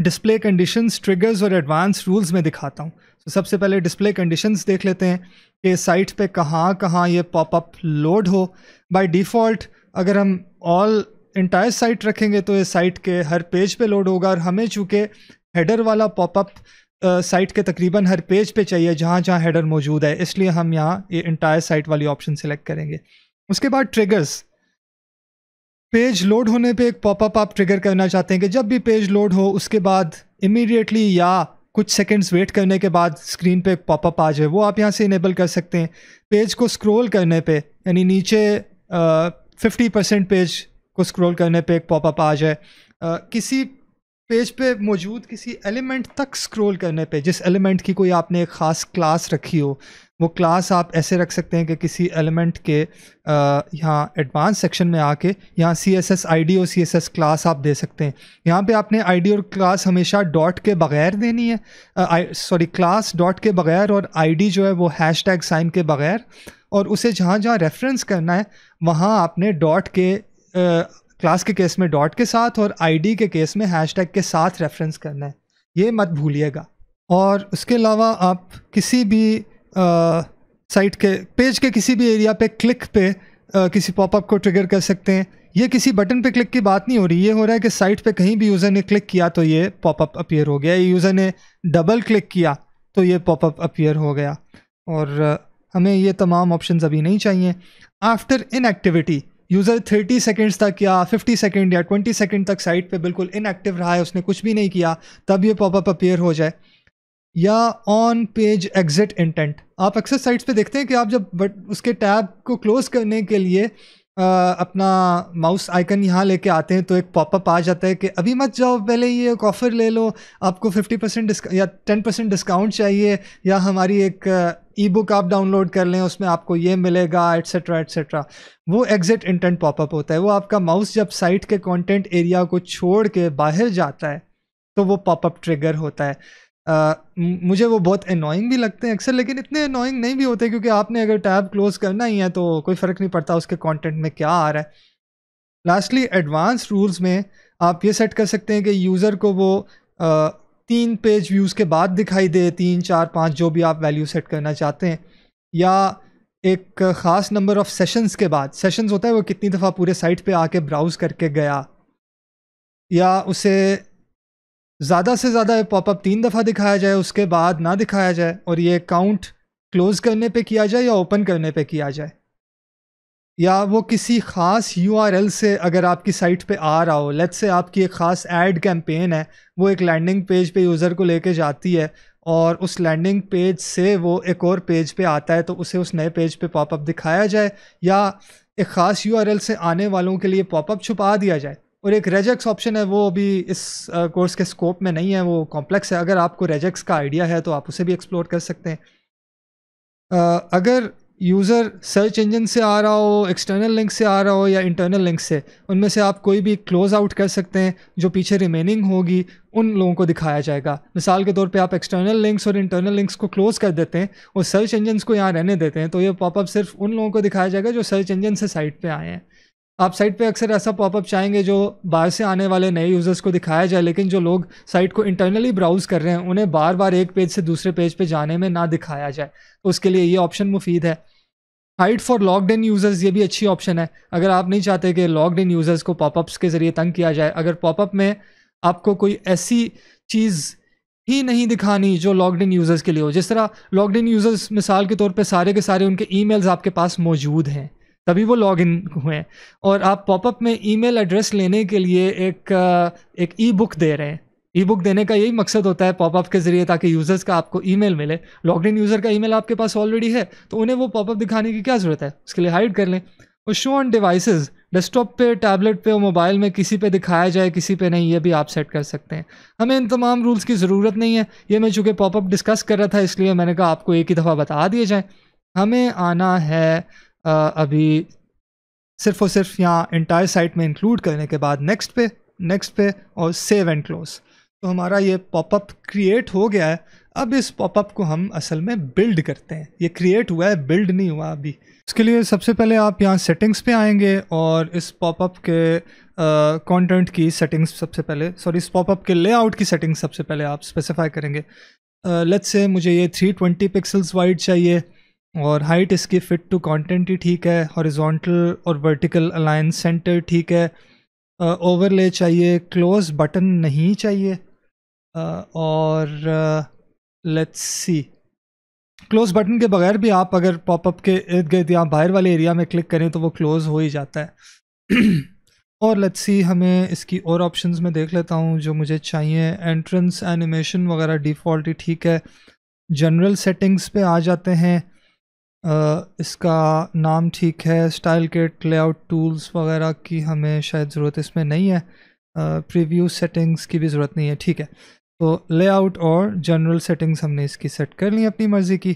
Speaker 1: डिस्प्ले कंडीशंस ट्रिगर्स और एडवांस रूल्स में दिखाता हूँ तो सबसे पहले डिस्प्ले कंडीशंस देख लेते हैं के साइट पे कहाँ कहाँ ये पॉपअप लोड हो बाय डिफ़ॉल्ट अगर हम ऑल इंटायर साइट रखेंगे तो ये साइट के हर पेज पे लोड होगा और हमें चूँकि हेडर वाला पॉपअप साइट के तकरीबन हर पेज पे चाहिए जहाँ जहाँ हेडर मौजूद है इसलिए हम यहाँ ये इंटायर साइट वाली ऑप्शन सेलेक्ट करेंगे उसके बाद ट्रिगर्स पेज लोड होने पे एक पॉपअप आप ट्रिगर करना चाहते हैं कि जब भी पेज लोड हो उसके बाद इमीडिएटली या कुछ सेकंड्स वेट करने के बाद स्क्रीन पे पॉपअप आ जाए वो आप यहाँ से इनेबल कर सकते हैं पेज को स्क्रॉल करने पे यानी नीचे फिफ्टी परसेंट पेज को स्क्रॉल करने पे एक पॉपअप आ जाए किसी पेज पे मौजूद किसी एलिमेंट तक स्क्रॉल करने पे जिस एलिमेंट की कोई आपने एक ख़ास क्लास रखी हो वो क्लास आप ऐसे रख सकते हैं कि किसी एलिमेंट के यहाँ एडवांस सेक्शन में आके यहाँ C S S I D और सी एस एस क्लास आप दे सकते हैं यहाँ पे आपने आई डी और क्लास हमेशा डॉट के बगैर देनी है सॉरी क्लास डॉट के बगैर और आई डी जो है वो हैश टैग साइन के बगैर और उसे जहाँ जहाँ रेफरेंस करना है वहाँ आपने डॉट के क्लास के केस में डॉट के साथ और डी के केस में टैग के साथ रेफरेंस करना है ये मत भूलिएगा और उसके अलावा आप किसी भी साइट के पेज के किसी भी एरिया पे क्लिक पे आ, किसी पॉपअप को ट्रिगर कर सकते हैं ये किसी बटन पे क्लिक की बात नहीं हो रही ये हो रहा है कि साइट पे कहीं भी यूज़र ने क्लिक किया तो ये पॉपअप अपीयर हो गया यूज़र ने डबल क्लिक किया तो ये पॉपअप अपीयर हो गया और हमें ये तमाम ऑप्शन अभी नहीं चाहिए आफ्टर इनएक्टिविटी यूज़र 30 सेकेंड्स तक या 50 सेकेंड या 20 सेकेंड तक साइट पे बिल्कुल इनएक्टिव रहा है उसने कुछ भी नहीं किया तब ये पॉपअप अपीयर हो जाए या ऑन पेज एग्जिट इंटेंट आप अक्सर साइट्स पे देखते हैं कि आप जब बट उसके टैब को क्लोज करने के लिए आ, अपना माउस आइकन यहाँ लेके आते हैं तो एक पॉपअप आ जाता है कि अभी मत जाओ पहले ये एक ऑफ़र ले लो आपको 50 परसेंट या 10 परसेंट डिस्काउंट चाहिए या हमारी एक ई बुक आप डाउनलोड कर लें उसमें आपको ये मिलेगा एट्सट्रा एट्सट्रा वो एग्जिट इंटेंट पॉपअप होता है वो आपका माउस जब साइट के कॉन्टेंट एरिया को छोड़ के बाहर जाता है तो वो पॉपअप ट्रिगर होता है मुझे वो बहुत अनोइंग भी लगते हैं अक्सर लेकिन इतने अनोइंग नहीं भी होते क्योंकि आपने अगर टैब क्लोज करना ही है तो कोई फ़र्क नहीं पड़ता उसके कंटेंट में क्या आ रहा है लास्टली एडवांस रूल्स में आप ये सेट कर सकते हैं कि यूज़र को वो आ, तीन पेज व्यूज़ के बाद दिखाई दे तीन चार पाँच जो भी आप वैल्यू सेट करना चाहते हैं या एक ख़ास नंबर ऑफ़ सेशंस के बाद सेशंस होता है वो कितनी दफ़ा पूरे साइट पे आके ब्राउज़ करके गया या उसे ज़्यादा से ज़्यादा पॉपअप तीन दफ़ा दिखाया जाए उसके बाद ना दिखाया जाए और ये अकाउंट क्लोज़ करने पे किया जाए या ओपन करने पे किया जाए या वो किसी ख़ास यू से अगर आपकी साइट पे आ रहा हो लेट्स से आपकी एक ख़ास एड कैंपेन है वो एक लैंडिंग पेज पे यूज़र को लेके जाती है और उस लैंडिंग पेज से वो एक और पेज पे आता है तो उसे उस नए पेज पे पॉपअप दिखाया जाए या एक ख़ास यू से आने वालों के लिए पॉपअप छुपा दिया जाए और एक रेजेक्स ऑप्शन है वो अभी इस कोर्स के स्कोप में नहीं है वो कॉम्प्लेक्स है अगर आपको रेजेक्स का आइडिया है तो आप उसे भी एक्सप्लोर कर सकते हैं अगर यूज़र सर्च इंजन से आ रहा हो एक्सटर्नल लिंक से आ रहा हो या इंटरनल लिंक से उनमें से आप कोई भी क्लोज़ आउट कर सकते हैं जो पीछे रिमेनिंग होगी उन लोगों को दिखाया जाएगा मिसाल के तौर पे आप एक्सटर्नल लिंक्स और इंटरनल लिंक्स को क्लोज़ कर देते हैं और सर्च इंजन को यहाँ रहने देते हैं तो ये पॉपअप सिर्फ उन लोगों को दिखाया जाएगा जो सर्च इंजन से साइट पर आए हैं आप साइट पे अक्सर ऐसा पॉपअप चाहेंगे जो बाहर से आने वाले नए यूज़र्स को दिखाया जाए लेकिन जो लोग साइट को इंटरनली ब्राउज़ कर रहे हैं उन्हें बार बार एक पेज से दूसरे पेज पे जाने में ना दिखाया जाए उसके लिए ये ऑप्शन मुफीद है hide for logged in users ये भी अच्छी ऑप्शन है अगर आप नहीं चाहते कि लॉकड इन यूज़र्स को पॉपअप्स के ज़रिए तंग किया जाए अगर पॉपअप में आपको कोई ऐसी चीज़ ही नहीं दिखानी जो लॉकड इन यूज़र्स के लिए हो जिस तरह लॉकड इन यूज़र्स मिसाल के तौर पर सारे के सारे उनके ईमेल्स आपके पास मौजूद हैं तभी वो लॉग इन हुए हैं और आप पॉपअप में ईमेल एड्रेस लेने के लिए एक uh, एक ई बुक दे रहे हैं ई बुक देने का यही मकसद होता है पॉपअप के जरिए ताकि यूज़र्स का आपको ईमेल मिले लॉग इन यूज़र का ईमेल आपके पास ऑलरेडी है तो उन्हें वो पॉपअप दिखाने की क्या ज़रूरत है उसके लिए हाइड कर लें और शो ऑन डिवाइसेस डेस्कटॉप पे टैबलेट पे और मोबाइल में किसी पे दिखाया जाए किसी पे नहीं ये भी आप सेट कर सकते हैं हमें इन तमाम रूल्स की ज़रूरत नहीं है ये मैं चूंकि पॉपअप डिस्कस कर रहा था इसलिए मैंने कहा आपको एक ही दफ़ा बता दिए जाए हमें आना है अभी सिर्फ और सिर्फ यहाँ इंटायर साइट में इंक्लूड करने के बाद नेक्स्ट पे नेक्स्ट पे और सेव एंड क्लोज तो हमारा ये पॉपअप क्रिएट हो गया है अब इस पॉपअप को हम असल में बिल्ड करते हैं ये क्रिएट हुआ है बिल्ड नहीं हुआ अभी इसके लिए सबसे पहले आप यहाँ सेटिंग्स पे आएंगे और इस पॉपअप के कंटेंट uh, की सेटिंग्स सबसे पहले सॉरी इस पॉपअप के लेआउट की सेटिंग्स सबसे पहले आप स्पेसिफाई करेंगे लेट्स uh, से मुझे ये 320 पिक्सल्स वाइड चाहिए और हाइट इसकी फिट टू कंटेंट ही ठीक है हॉरिजॉन्टल और वर्टिकल अलाइन सेंटर ठीक है ओवरले uh, चाहिए क्लोज बटन नहीं चाहिए uh, और लेट्स सी क्लोज बटन के बगैर भी आप अगर पॉपअप के इर्द गिर्द या बाहर वाले एरिया में क्लिक करें तो वो क्लोज़ हो ही जाता है और लेट्स सी हमें इसकी और ऑप्शंस में देख लेता हूँ जो मुझे चाहिए एंट्रेंस एनिमेशन वगैरह डिफ़ॉल्ट ही ठीक है जनरल सेटिंग्स पे आ जाते हैं आ, इसका नाम ठीक है स्टाइल किट लेआउट टूल्स वगैरह की हमें शायद ज़रूरत इसमें नहीं है प्रीव्यू सेटिंग्स की भी ज़रूरत नहीं है ठीक है तो लेआउट और जनरल सेटिंग्स हमने इसकी सेट कर ली अपनी मर्ज़ी की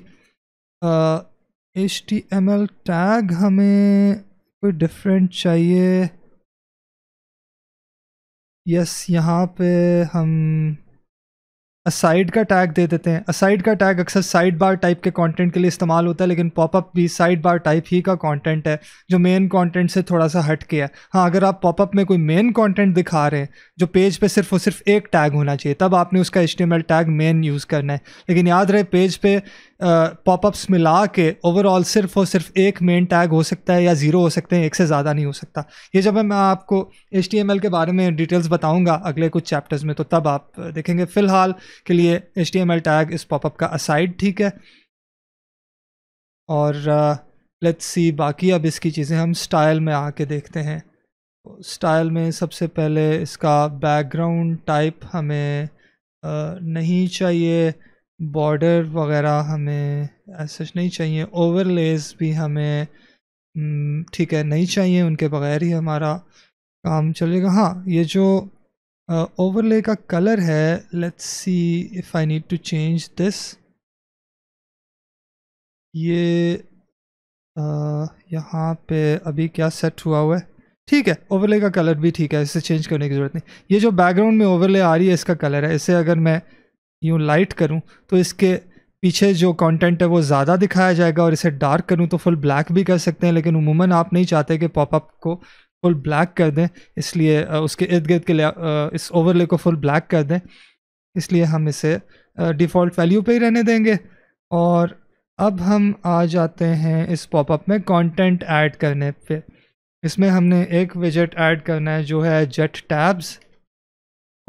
Speaker 1: H T M L tag हमें कोई डिफरेंट चाहिए यस यहाँ पे हम असाइड का टैग दे देते हैं असाइड का टैग अक्सर साइड बार टाइप के कंटेंट के लिए इस्तेमाल होता है लेकिन पॉपअप भी साइड बार टाइप ही का कंटेंट है जो मेन कंटेंट से थोड़ा सा हट के है हाँ अगर आप पॉपअप में कोई मेन कंटेंट दिखा रहे हैं जो पेज पे सिर्फ और सिर्फ एक टैग होना चाहिए तब आपने उसका एच टैग मेन यूज़ करना है लेकिन याद रहे पेज पे पॉपअप्स मिला के ओवरऑल सिर्फ और सिर्फ एक मेन टैग हो सकता है या ज़ीरो हो सकते हैं एक से ज़्यादा नहीं हो सकता ये जब मैं आपको एच के बारे में डिटेल्स बताऊँगा अगले कुछ चैप्टर्स में तो तब आप देखेंगे फ़िलहाल के लिए एच टैग इस पॉपअप का असाइड ठीक है और लेट्स सी बाकी अब इसकी चीज़ें हम स्टाइल में आके देखते हैं स्टाइल में सबसे पहले इसका बैकग्राउंड टाइप हमें नहीं चाहिए बॉर्डर वगैरह हमें सच नहीं चाहिए ओवरलेस भी हमें हम्म, ठीक है नहीं चाहिए उनके बगैर ही हमारा काम चलेगा हाँ ये जो ओवरले का कलर है let's see if I need to change this ये यहाँ पे अभी क्या सेट हुआ हुआ है ठीक है ओवरले का कलर भी ठीक है इसे चेंज करने की ज़रूरत नहीं ये जो बैकग्राउंड में ओवरले आ रही है इसका कलर है इसे अगर मैं यूँ लाइट करूँ तो इसके पीछे जो कंटेंट है वो ज़्यादा दिखाया जाएगा और इसे डार्क करूँ तो फुल ब्लैक भी कर सकते हैं लेकिन उमूमन आप नहीं चाहते कि पॉपअप को फुल ब्लैक कर दें इसलिए उसके इर्द गिर्द के लिए इस ओवरले को फुल ब्लैक कर दें इसलिए हम इसे डिफ़ॉल्ट वैल्यू पे ही रहने देंगे और अब हम आ जाते हैं इस पॉपअप में कंटेंट ऐड करने पे इसमें हमने एक विजेट ऐड करना है जो है जेट टैब्स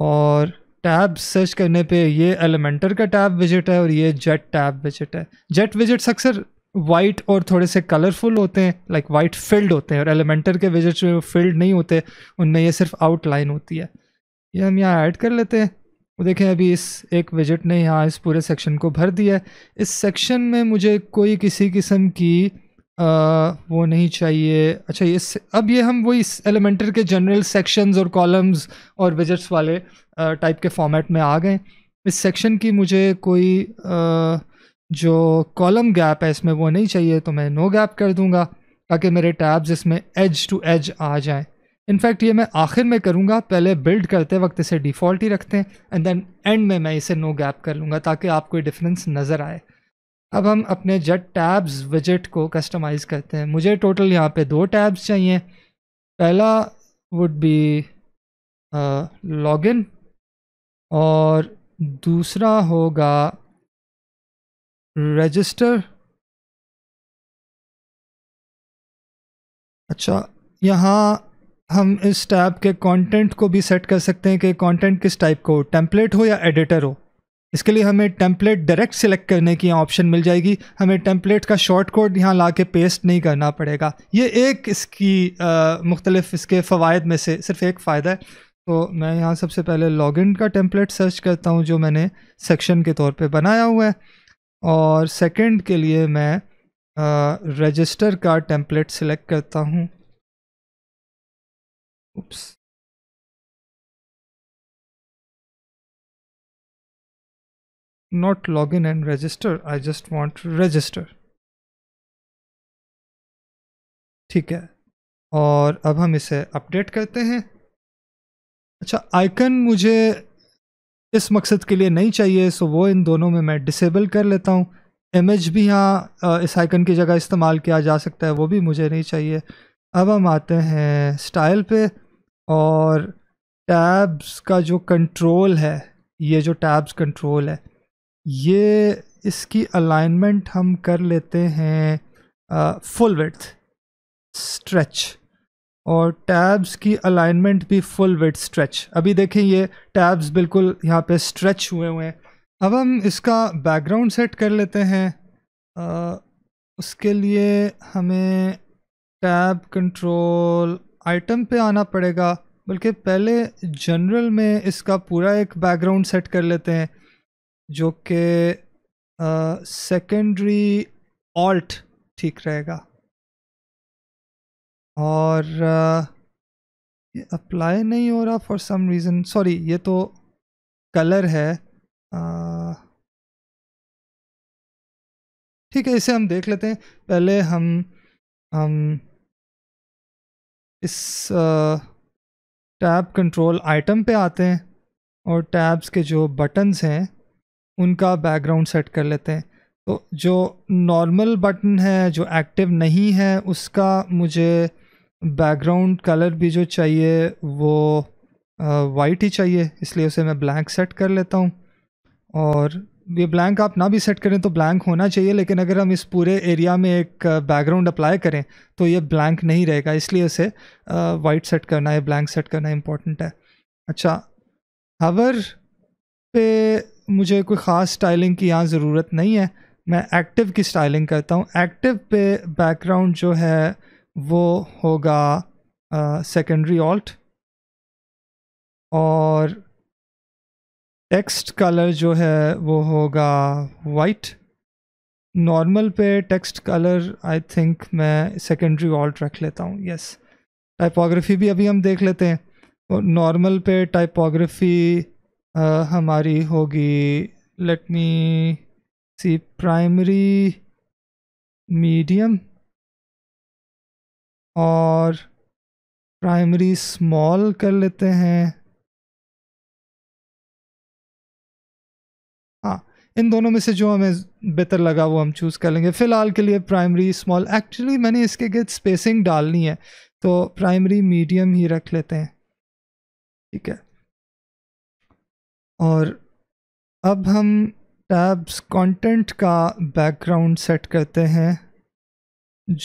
Speaker 1: और टैब सर्च करने पे ये एलिमेंटर का टैब विजिट है और ये जेट टैब विजिट है जेट विजिट्स अक्सर वाइट और थोड़े से कलरफुल होते हैं लाइक वाइट फिल्ड होते हैं और एलिमेंटर के विजिट्स में फिल्ड नहीं होते उनमें ये सिर्फ आउटलाइन होती है ये हम यहाँ ऐड कर लेते हैं देखें अभी इस एक विजिट ने यहाँ इस पूरे सेक्शन को भर दिया है इस सेक्शन में मुझे कोई किसी किस्म की आ, वो नहीं चाहिए अच्छा ये अब ये हम वही एलिमेंटर के जनरल सेक्शंस और कॉलम्स और विजट्स वाले टाइप के फॉर्मेट में आ गए इस सेक्शन की मुझे कोई आ, जो कॉलम गैप है इसमें वो नहीं चाहिए तो मैं नो गैप कर दूंगा ताकि मेरे टैब्स इसमें एज टू एज आ जाएं इनफैक्ट ये मैं आखिर में करूँगा पहले बिल्ड करते वक्त इसे डिफ़ॉल्ट ही रखते हैं एंड देन एंड में मैं इसे नो गैप कर लूँगा ताकि आपको डिफरेंस नज़र आए अब हम अपने जट टैब्स विजिट को कस्टमाइज करते हैं मुझे टोटल यहाँ पे दो टैब्स चाहिए
Speaker 2: पहला वुड बी लॉगिन और दूसरा होगा रजिस्टर अच्छा यहाँ
Speaker 1: हम इस टैब के कंटेंट को भी सेट कर सकते हैं कि कंटेंट किस टाइप का हो टेम्पलेट हो या एडिटर हो इसके लिए हमें टेम्पलेट डायरेक्ट सिलेक्ट करने की ऑप्शन मिल जाएगी हमें टेम्पलेट का शॉर्ट कोड यहाँ ला के पेस्ट नहीं करना पड़ेगा ये एक इसकी मुख्तलिफ इसके फ़वाद में से सिर्फ एक फ़ायदा है तो मैं यहाँ सबसे पहले लॉगिन का टेम्पलेट सर्च करता हूँ जो मैंने सेक्शन के तौर पर बनाया हुआ है और सेकेंड के लिए
Speaker 2: मैं रजिस्टर का टेम्पलेट सिलेक्ट करता हूँ उप्स not login and register I just want register ठीक है और अब हम इसे अपडेट करते हैं अच्छा आइकन मुझे
Speaker 1: इस मकसद के लिए नहीं चाहिए सो वो इन दोनों में मैं डिसेबल कर लेता हूँ इमेज भी यहाँ इस आइकन की जगह इस्तेमाल किया जा सकता है वो भी मुझे नहीं चाहिए अब हम आते हैं स्टाइल पे और टैब्स का जो कंट्रोल है ये जो टैब्स कंट्रोल है ये इसकी अलाइनमेंट हम कर लेते हैं फुल विथ स्ट्रेच और टैब्स की अलाइनमेंट भी फुल विथ स्ट्रेच अभी देखें ये टैब्स बिल्कुल यहाँ पे स्ट्रेच हुए हुए हैं अब हम इसका बैकग्राउंड सेट कर लेते हैं आ, उसके लिए हमें टैब कंट्रोल आइटम पे आना पड़ेगा बल्कि पहले जनरल में इसका पूरा एक बैकग्राउंड सेट कर लेते हैं जो कि सेकेंडरी ऑल्ट ठीक रहेगा और
Speaker 2: अप्लाई नहीं हो रहा फॉर सम रीज़न सॉरी ये तो कलर है ठीक है इसे हम देख लेते हैं पहले हम हम इस
Speaker 1: टैब कंट्रोल आइटम पे आते हैं और टैब्स के जो बटन्स हैं उनका बैकग्राउंड सेट कर लेते हैं तो जो नॉर्मल बटन है जो एक्टिव नहीं है उसका मुझे बैकग्राउंड कलर भी जो चाहिए वो वाइट ही चाहिए इसलिए उसे मैं ब्लैंक सेट कर लेता हूँ और ये ब्लैंक आप ना भी सेट करें तो ब्लैंक होना चाहिए लेकिन अगर हम इस पूरे एरिया में एक बैकग्राउंड अप्लाई करें तो ये ब्लैंक नहीं रहेगा इसलिए उसे वाइट सेट करना है ब्लैंक सेट करना इम्पोर्टेंट है अच्छा हवर पे मुझे कोई ख़ास स्टाइलिंग की यहाँ ज़रूरत नहीं है मैं एक्टिव की स्टाइलिंग करता हूँ एक्टिव पे बैकग्राउंड जो है वो होगा सेकेंडरी ऑल्ट और टेक्स्ट कलर जो है वो होगा वाइट नॉर्मल पे टेक्स्ट कलर आई थिंक मैं सेकेंडरी ऑल्ट रख लेता हूँ यस टाइपोग्राफी भी अभी हम देख लेते हैं और नॉर्मल पे टाइपोग्राफी हमारी होगी let me see primary
Speaker 2: medium और प्राइमरी स्मॉल कर लेते हैं हाँ इन दोनों में से जो हमें बेहतर लगा वो हम चूज़ कर लेंगे
Speaker 1: फ़िलहाल के लिए प्राइमरी स्मॉल एक्चुअली मैंने इसके गेट स्पेसिंग डालनी है तो प्राइमरी मीडियम ही रख लेते हैं ठीक है और अब हम टैब्स कंटेंट का बैकग्राउंड सेट करते हैं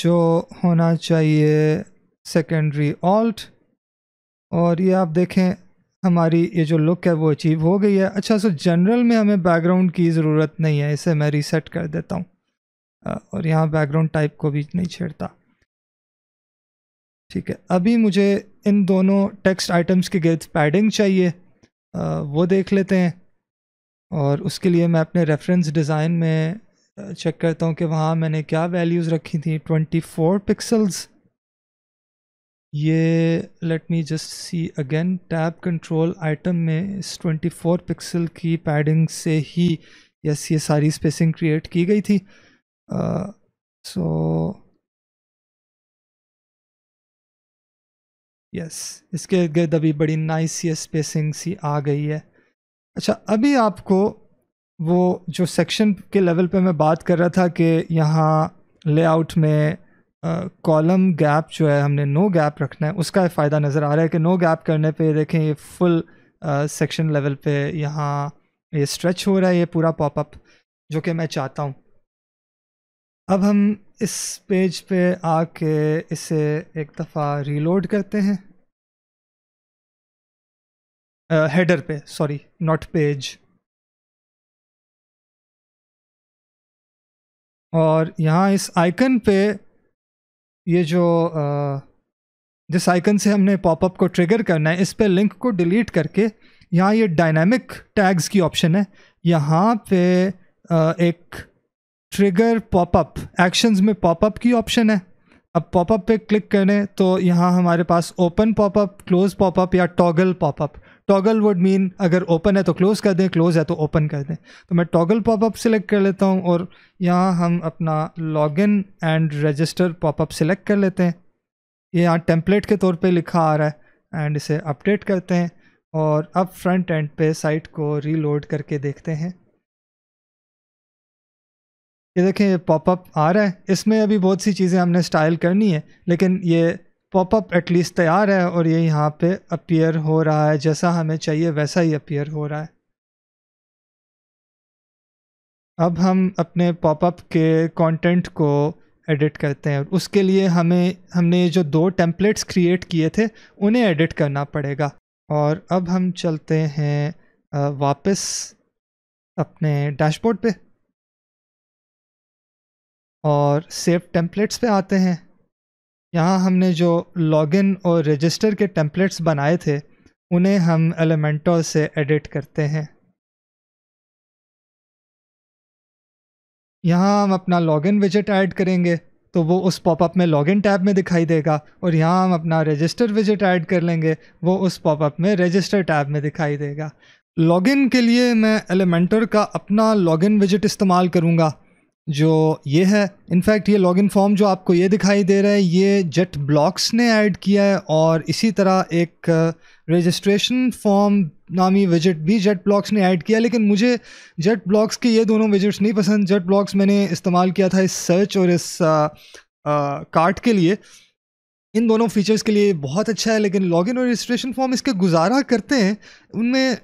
Speaker 1: जो होना चाहिए सेकेंडरी ऑल्ट और ये आप देखें हमारी ये जो लुक है वो अचीव हो गई है अच्छा सो जनरल में हमें बैकग्राउंड की ज़रूरत नहीं है इसे मैं रीसेट कर देता हूँ और यहाँ बैकग्राउंड टाइप को भी नहीं छेड़ता ठीक है अभी मुझे इन दोनों टेक्स्ट आइटम्स के गिर्द पैडिंग चाहिए वो देख लेते हैं और उसके लिए मैं अपने रेफरेंस डिज़ाइन में चेक करता हूँ कि वहाँ मैंने क्या वैल्यूज़ रखी थी ट्वेंटी फोर पिक्सल्स ये let me just see again tab control item में इस 24 पिक्सल की पैडिंग से ही यस ये सारी स्पेसिंग क्रिएट की गई थी सो
Speaker 2: uh, so, यस इसके गिर्द अभी बड़ी नाइस सी स्पेसिंग सी आ गई है अच्छा
Speaker 1: अभी आपको वो जो सेक्शन के लेवल पे मैं बात कर रहा था कि यहाँ लेआउट में कॉलम गैप जो है हमने नो गैप रखना है उसका फ़ायदा नज़र आ रहा है कि नो गैप करने पे देखें ये फुल सेक्शन लेवल पे यहाँ ये स्ट्रेच हो रहा है ये पूरा पॉपअप जो कि मैं चाहता हूँ अब हम इस पेज पे आके इसे एक दफ़ा रीलोड करते
Speaker 2: हैं हेडर पे सॉरी नॉट पेज और यहाँ इस आइकन पे ये जो uh, जिस आइकन
Speaker 1: से हमने पॉपअप को ट्रिगर करना है इस पे लिंक को डिलीट करके यहाँ ये डायनामिक टैग्स की ऑप्शन है यहाँ पे uh, एक ट्रिगर पॉपअप एक्शंस में पॉपअप की ऑप्शन है अब पॉपअप पे क्लिक करें तो यहाँ हमारे पास ओपन पॉपअप क्लोज पॉपअप या toggle popup toggle would mean अगर ओपन है तो क्लोज़ कर दें क्लोज़ है तो ओपन कर दें तो मैं टॉगल पॉपअप सेलेक्ट कर लेता हूँ और यहाँ हम अपना login and register popup select कर लेते हैं ये यहाँ टेम्पलेट के तौर पे लिखा आ रहा है एंड इसे अपडेट करते हैं और अब फ्रंट एंड पे साइट को रीलोड करके देखते हैं ये देखें ये पॉपअप आ रहा है इसमें अभी बहुत सी चीज़ें हमने स्टाइल करनी है लेकिन ये पॉपअप एटलीस्ट तैयार है और ये यहाँ पे अपीयर हो रहा है जैसा हमें चाहिए वैसा ही अपीयर हो रहा है अब हम अपने पॉपअप के कंटेंट को एडिट करते हैं उसके लिए हमें हमने जो दो टेम्पलेट्स क्रिएट किए थे उन्हें एडिट करना पड़ेगा और अब हम चलते हैं वापस अपने डैशबोर्ड पे और सेव टेम्पलेट्स पे आते हैं यहाँ हमने जो लॉगिन और रजिस्टर के टेम्पलेट्स बनाए थे उन्हें हम एलिमेंटो से एडिट करते हैं यहाँ हम अपना लॉगिन विजिट ऐड करेंगे तो वो उस पॉपअप में लॉगिन टैब में दिखाई देगा और यहाँ हम अपना रजिस्टर विजिट ऐड कर लेंगे वो उस पॉपअप में रजिस्टर टैब में दिखाई देगा लॉगिन के लिए मैं एलिमेंटर का अपना लॉगिन विजिट इस्तेमाल करूँगा जो ये है इनफैक्ट ये लॉगिन फॉर्म जो आपको ये दिखाई दे रहा है ये जेट ब्लॉक्स ने ऐड किया है और इसी तरह एक रजिस्ट्रेशन फॉर्म नामी विजिट भी जेट ब्लॉक्स ने ऐड किया लेकिन मुझे जेट ब्लॉक्स के ये दोनों विजिट्स नहीं पसंद जेट ब्लॉक्स मैंने इस्तेमाल किया था इस सर्च और इस कार्ट के लिए इन दोनों फीचर्स के लिए बहुत अच्छा है लेकिन लॉगिन और रजिस्ट्रेशन फॉर्म इसके गुजारा करते हैं उनमें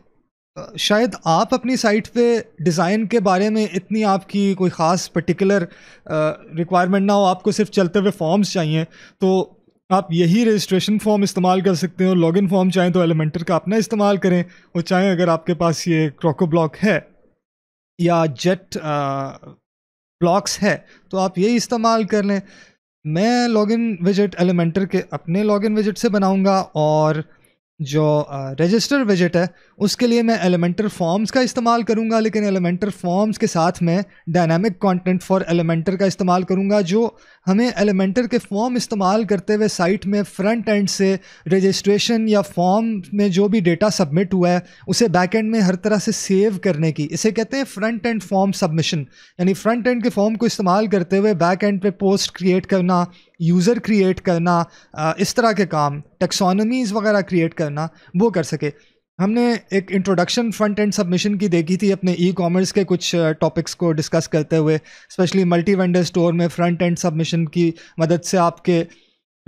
Speaker 1: शायद आप अपनी साइट पे डिज़ाइन के बारे में इतनी आपकी कोई ख़ास पर्टिकुलर रिक्वायरमेंट ना हो आपको सिर्फ चलते हुए फॉर्म्स चाहिए तो आप यही रजिस्ट्रेशन फॉर्म इस्तेमाल कर सकते हो लॉगिन फॉर्म चाहें तो एलिमेंटर का अपना इस्तेमाल करें और चाहें अगर आपके पास ये क्रोको ब्लॉक है या जेट ब्लॉक्स है तो आप यही इस्तेमाल कर लें मैं लॉगिन विजिट एलिमेंटर के अपने लॉगिन विजिट से बनाऊंगा और जो रजिस्टर विजिट है उसके लिए मैं एलिमेंटर फॉर्म्स का इस्तेमाल करूंगा लेकिन एलिमेंटर फॉर्म्स के साथ मैं डायनामिक कंटेंट फॉर एलिमेंटर का इस्तेमाल करूंगा जो हमें एलिमेंटर के फॉर्म इस्तेमाल करते हुए साइट में फ्रंट एंड से रजिस्ट्रेशन या फॉर्म में जो भी डेटा सबमिट हुआ है उसे बैक एंड में हर तरह से सेव करने की इसे कहते हैं फ्रंट एंड फॉर्म सबमिशन यानी फ्रंट एंड के फॉर्म को इस्तेमाल करते हुए बैक एंड पे पोस्ट क्रिएट करना यूज़र क्रिएट करना इस तरह के काम टेक्सोनमीज़ वगैरह क्रिएट करना वो कर सके हमने एक इंट्रोडक्शन फ्रंट एंड सबमिशन की देखी थी अपने ई कॉमर्स के कुछ टॉपिक्स को डिस्कस करते हुए स्पेशली मल्टी वेंडर स्टोर में फ्रंट एंड सबमिशन की मदद से आपके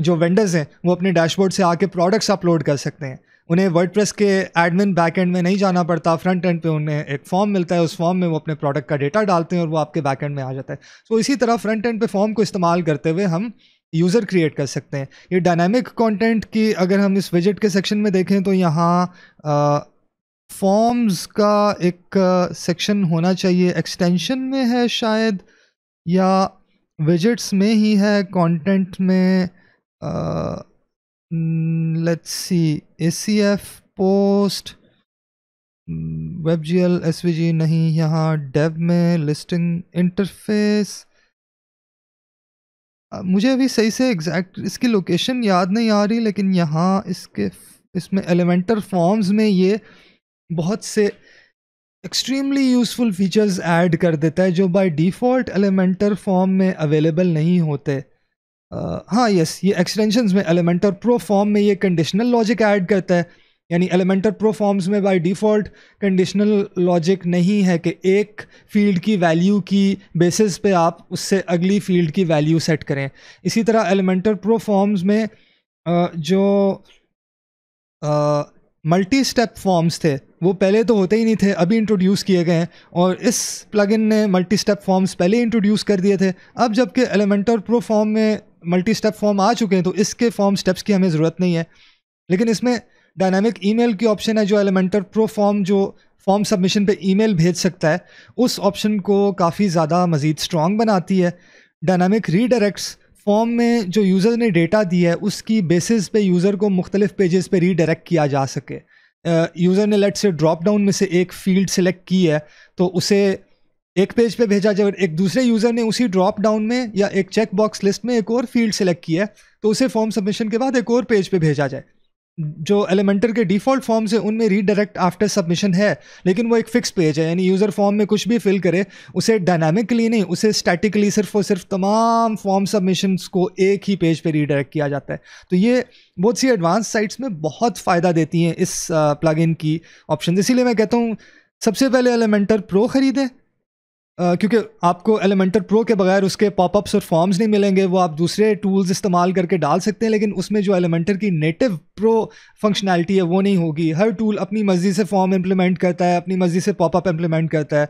Speaker 1: जो वेंडर्स हैं वो अपने डैशबोर्ड से आके प्रोडक्ट्स अपलोड कर सकते हैं उन्हें वर्ड के एडमिन बैक एंड में नहीं जाना पड़ता फ्रंट एंड पे उन्हें एक फॉर्म मिलता है उस फॉर्म में वो अपने प्रोडक्ट का डेटा डालते हैं और वो आपके बैक एंड में आ जाता है सो तो इसी तरह फ्रंट एंड पे फॉर्म को इस्तेमाल करते हुए हम यूज़र क्रिएट कर सकते हैं ये डायनामिक कंटेंट की अगर हम इस विजिट के सेक्शन में देखें तो यहाँ फॉर्म्स का एक सेक्शन होना चाहिए एक्सटेंशन में है शायद या विजिट्स में ही है कंटेंट में let's see ACF post web G L S V G नहीं यहाँ डेव में लिस्टिंग इंटरफेस मुझे अभी सही से एग्जैक्ट इसकी लोकेशन याद नहीं आ रही लेकिन यहाँ इसके इसमें एलिमेंटर फॉर्म्स में ये बहुत से एक्सट्रीमली यूज़फुल फीचर्स ऐड कर देता है जो बाय डिफ़ॉल्ट एलिमेंटर फॉर्म में अवेलेबल नहीं होते आ, हाँ यस ये एक्सटेंशन में एलिमेंटर प्रो फॉर्म में ये कंडीशनल लॉजिक ऐड करता है यानी एलिमेंटर प्रो फॉर्म्स में बाय डिफ़ॉल्ट कंडीशनल लॉजिक नहीं है कि एक फील्ड की वैल्यू की बेसिस पे आप उससे अगली फील्ड की वैल्यू सेट करें इसी तरह एलिमेंटर प्रो फॉर्म्स में जो मल्टी स्टेप फॉर्म्स थे वो पहले तो होते ही नहीं थे अभी इंट्रोड्यूस किए गए हैं और इस प्लगइन ने मल्टी स्टेप फॉर्म्स पहले इंट्रोड्यूस कर दिए थे अब जबकि एलिमेंटर प्रो फॉर्म में मल्टी स्टेप फॉर्म आ चुके हैं तो इसके फॉर्म स्टेप्स की हमें ज़रूरत नहीं है लेकिन इसमें डायनामिक ईमेल की ऑप्शन है जो एलिमेंटर प्रो फॉर्म जो फॉर्म सबमिशन पे ईमेल भेज सकता है उस ऑप्शन को काफ़ी ज़्यादा मज़ीद स्ट्रॉन्ग बनाती है डायनामिक रीडायरेक्ट्स फॉर्म में जो यूज़र ने डेटा दिया है उसकी बेसिस पे यूज़र को मुख्तलिफ पेजेस पे रीडायरेक्ट किया जा सके यूज़र ने लेट से ड्रॉप डाउन में से एक फील्ड सेलेक्ट की है तो उसे एक पेज पे भेजा और एक दूसरे यूज़र ने उसी ड्रॉप डाउन में या एक चेक बॉक्स लिस्ट में एक और फील्ड सेलेक्ट किया है तो उसे फॉर्म सबमिशन के बाद एक और पेज पे भेजा जाए जो एलिमेंटर के डिफ़ॉल्ट फॉर्म्स हैं उनमें रीडायरेक्ट आफ्टर सबमिशन है लेकिन वो एक फिक्स पेज है यानी यूज़र फॉर्म में कुछ भी फिल करे उसे डायनामिकली नहीं उसे स्टैटिकली सिर्फ और सिर्फ तमाम फॉर्म सबमिशंस को एक ही पेज पे रीडायरेक्ट किया जाता है तो ये बहुत सी एडवांस साइट्स में बहुत फ़ायदा देती हैं इस प्लग uh, की ऑप्शन इसीलिए मैं कहता हूँ सबसे पहले एलिमेंटर प्रो ख़रीदें क्योंकि आपको एलिमेंटर प्रो के बगैर उसके पॉपअप्स और फॉर्म्स नहीं मिलेंगे वो आप दूसरे टूल्स इस्तेमाल करके डाल सकते हैं लेकिन उसमें जो एलिमेंटर की नेटिव प्रो फंक्शनैलिटी है वो नहीं होगी हर टूल अपनी मर्ज़ी से फॉर्म इम्प्लीमेंट करता है अपनी मर्ज़ी से पॉपअप इम्प्लीमेंट करता है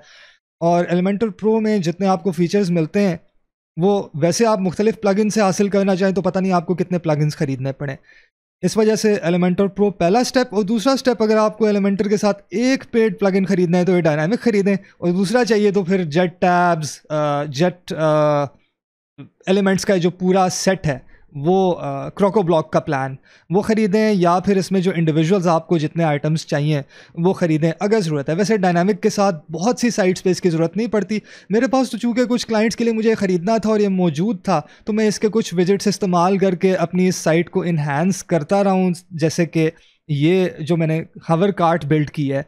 Speaker 1: और एलिमेंटर प्रो में जितने आपको फीचर्स मिलते हैं वो वैसे आप मुख्तलिफ प्लगिन से हासिल करना चाहें तो पता नहीं आपको कितने प्लगिन ख़रीदने पड़े इस वजह से एलिमेंटर प्रो पहला स्टेप और दूसरा स्टेप अगर आपको एलिमेंटर के साथ एक पेड प्लगइन खरीदना है तो ये डायनामिक खरीदें और दूसरा चाहिए तो फिर जेट टैब्स जेट एलिमेंट्स का जो पूरा सेट है वो क्रोको ब्लॉक का प्लान वो ख़रीदें या फिर इसमें जो इंडिविजुअल्स आपको जितने आइटम्स चाहिए वो ख़रीदें अगर ज़रूरत है वैसे डायनामिक के साथ बहुत सी साइट्स पे इसकी ज़रूरत नहीं पड़ती मेरे पास तो चूँकि कुछ क्लाइंट्स के लिए मुझे ख़रीदना था और ये मौजूद था तो मैं इसके कुछ विजिट्स इस्तेमाल करके अपनी इस साइट को इन्हेंस करता रहा हूँ जैसे कि ये जो मैंने हवर कार्ट बिल्ड की है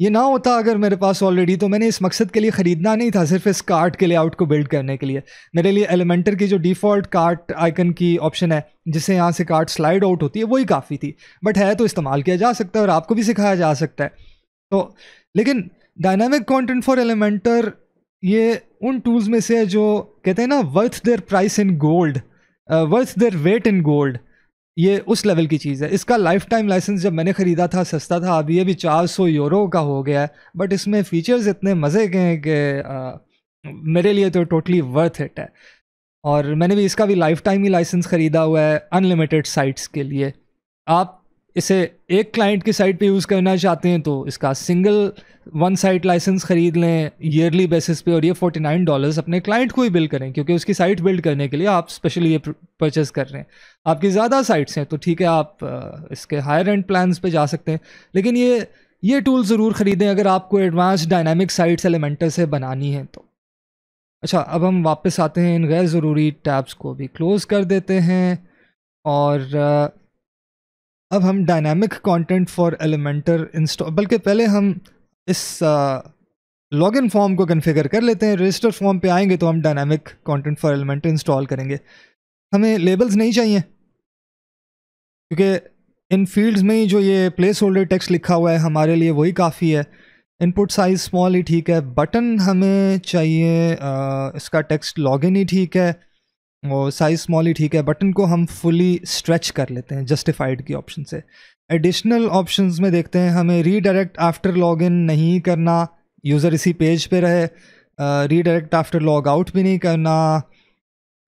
Speaker 1: ये ना होता अगर मेरे पास ऑलरेडी तो मैंने इस मकसद के लिए ख़रीदना नहीं था सिर्फ इस कार्ट के लेआउट को बिल्ड करने के लिए मेरे लिए एलिमेंटर की जो डिफ़ॉल्ट कार्ट आइकन की ऑप्शन है जिससे यहाँ से कार्ट स्लाइड आउट होती है वही काफ़ी थी बट है तो इस्तेमाल किया जा सकता है और आपको भी सिखाया जा सकता है तो लेकिन डायनामिक कॉन्टेंट फॉर एलिमेंटर ये उन टूल्स में से है जो कहते हैं ना worth their price in gold worth their weight in gold ये उस लेवल की चीज़ है इसका लाइफ टाइम लाइसेंस जब मैंने ख़रीदा था सस्ता था अभी ये भी 400 यूरो का हो गया है बट इसमें फ़ीचर्स इतने मज़े के हैं कि मेरे लिए तो टोटली वर्थ इट है और मैंने भी इसका भी लाइफ टाइम ही लाइसेंस ख़रीदा हुआ है अनलिमिटेड साइट्स के लिए आप इसे एक क्लाइंट की साइट पे यूज़ करना चाहते हैं तो इसका सिंगल वन साइट लाइसेंस ख़रीद लें ईयरली बेसिस पे और ये फोर्टी नाइन डॉलर्स अपने क्लाइंट को ही बिल करें क्योंकि उसकी साइट बिल्ड करने के लिए आप स्पेशली ये परचेज़ कर रहे हैं आपकी ज़्यादा साइट्स हैं तो ठीक है आप इसके हायर एंड प्लान्स पे जा सकते हैं लेकिन ये ये टूल ज़रूर ख़रीदें अगर आपको एडवांस डायनामिक साइट्स एलिमेंटर से बनानी है तो अच्छा अब हम वापस आते हैं इन गैर ज़रूरी टैब्स को भी क्लोज़ कर देते हैं और अब हम dynamic content for Elementor install बल्कि पहले हम इस लॉग इन फॉर्म को कन्फिगर कर लेते हैं रजिस्टर फॉर्म पे आएंगे तो हम dynamic content for Elementor install करेंगे हमें लेबल्स नहीं चाहिए क्योंकि इन फील्ड्स में ही जो ये प्लेस होल्डर टेक्स्ट लिखा हुआ है हमारे लिए वही काफ़ी है इनपुट साइज स्मॉल ही ठीक है बटन हमें चाहिए आ, इसका टेक्स्ट लॉगिन ही ठीक है वो साइज स्मॉल ही ठीक है बटन को हम फुली स्ट्रेच कर लेते हैं जस्टिफाइड की ऑप्शन से एडिशनल ऑप्शंस में देखते हैं हमें रीडायरेक्ट आफ्टर लॉग इन नहीं करना यूज़र इसी पेज पे रहे रीडायरेक्ट आफ्टर लॉग आउट भी नहीं करना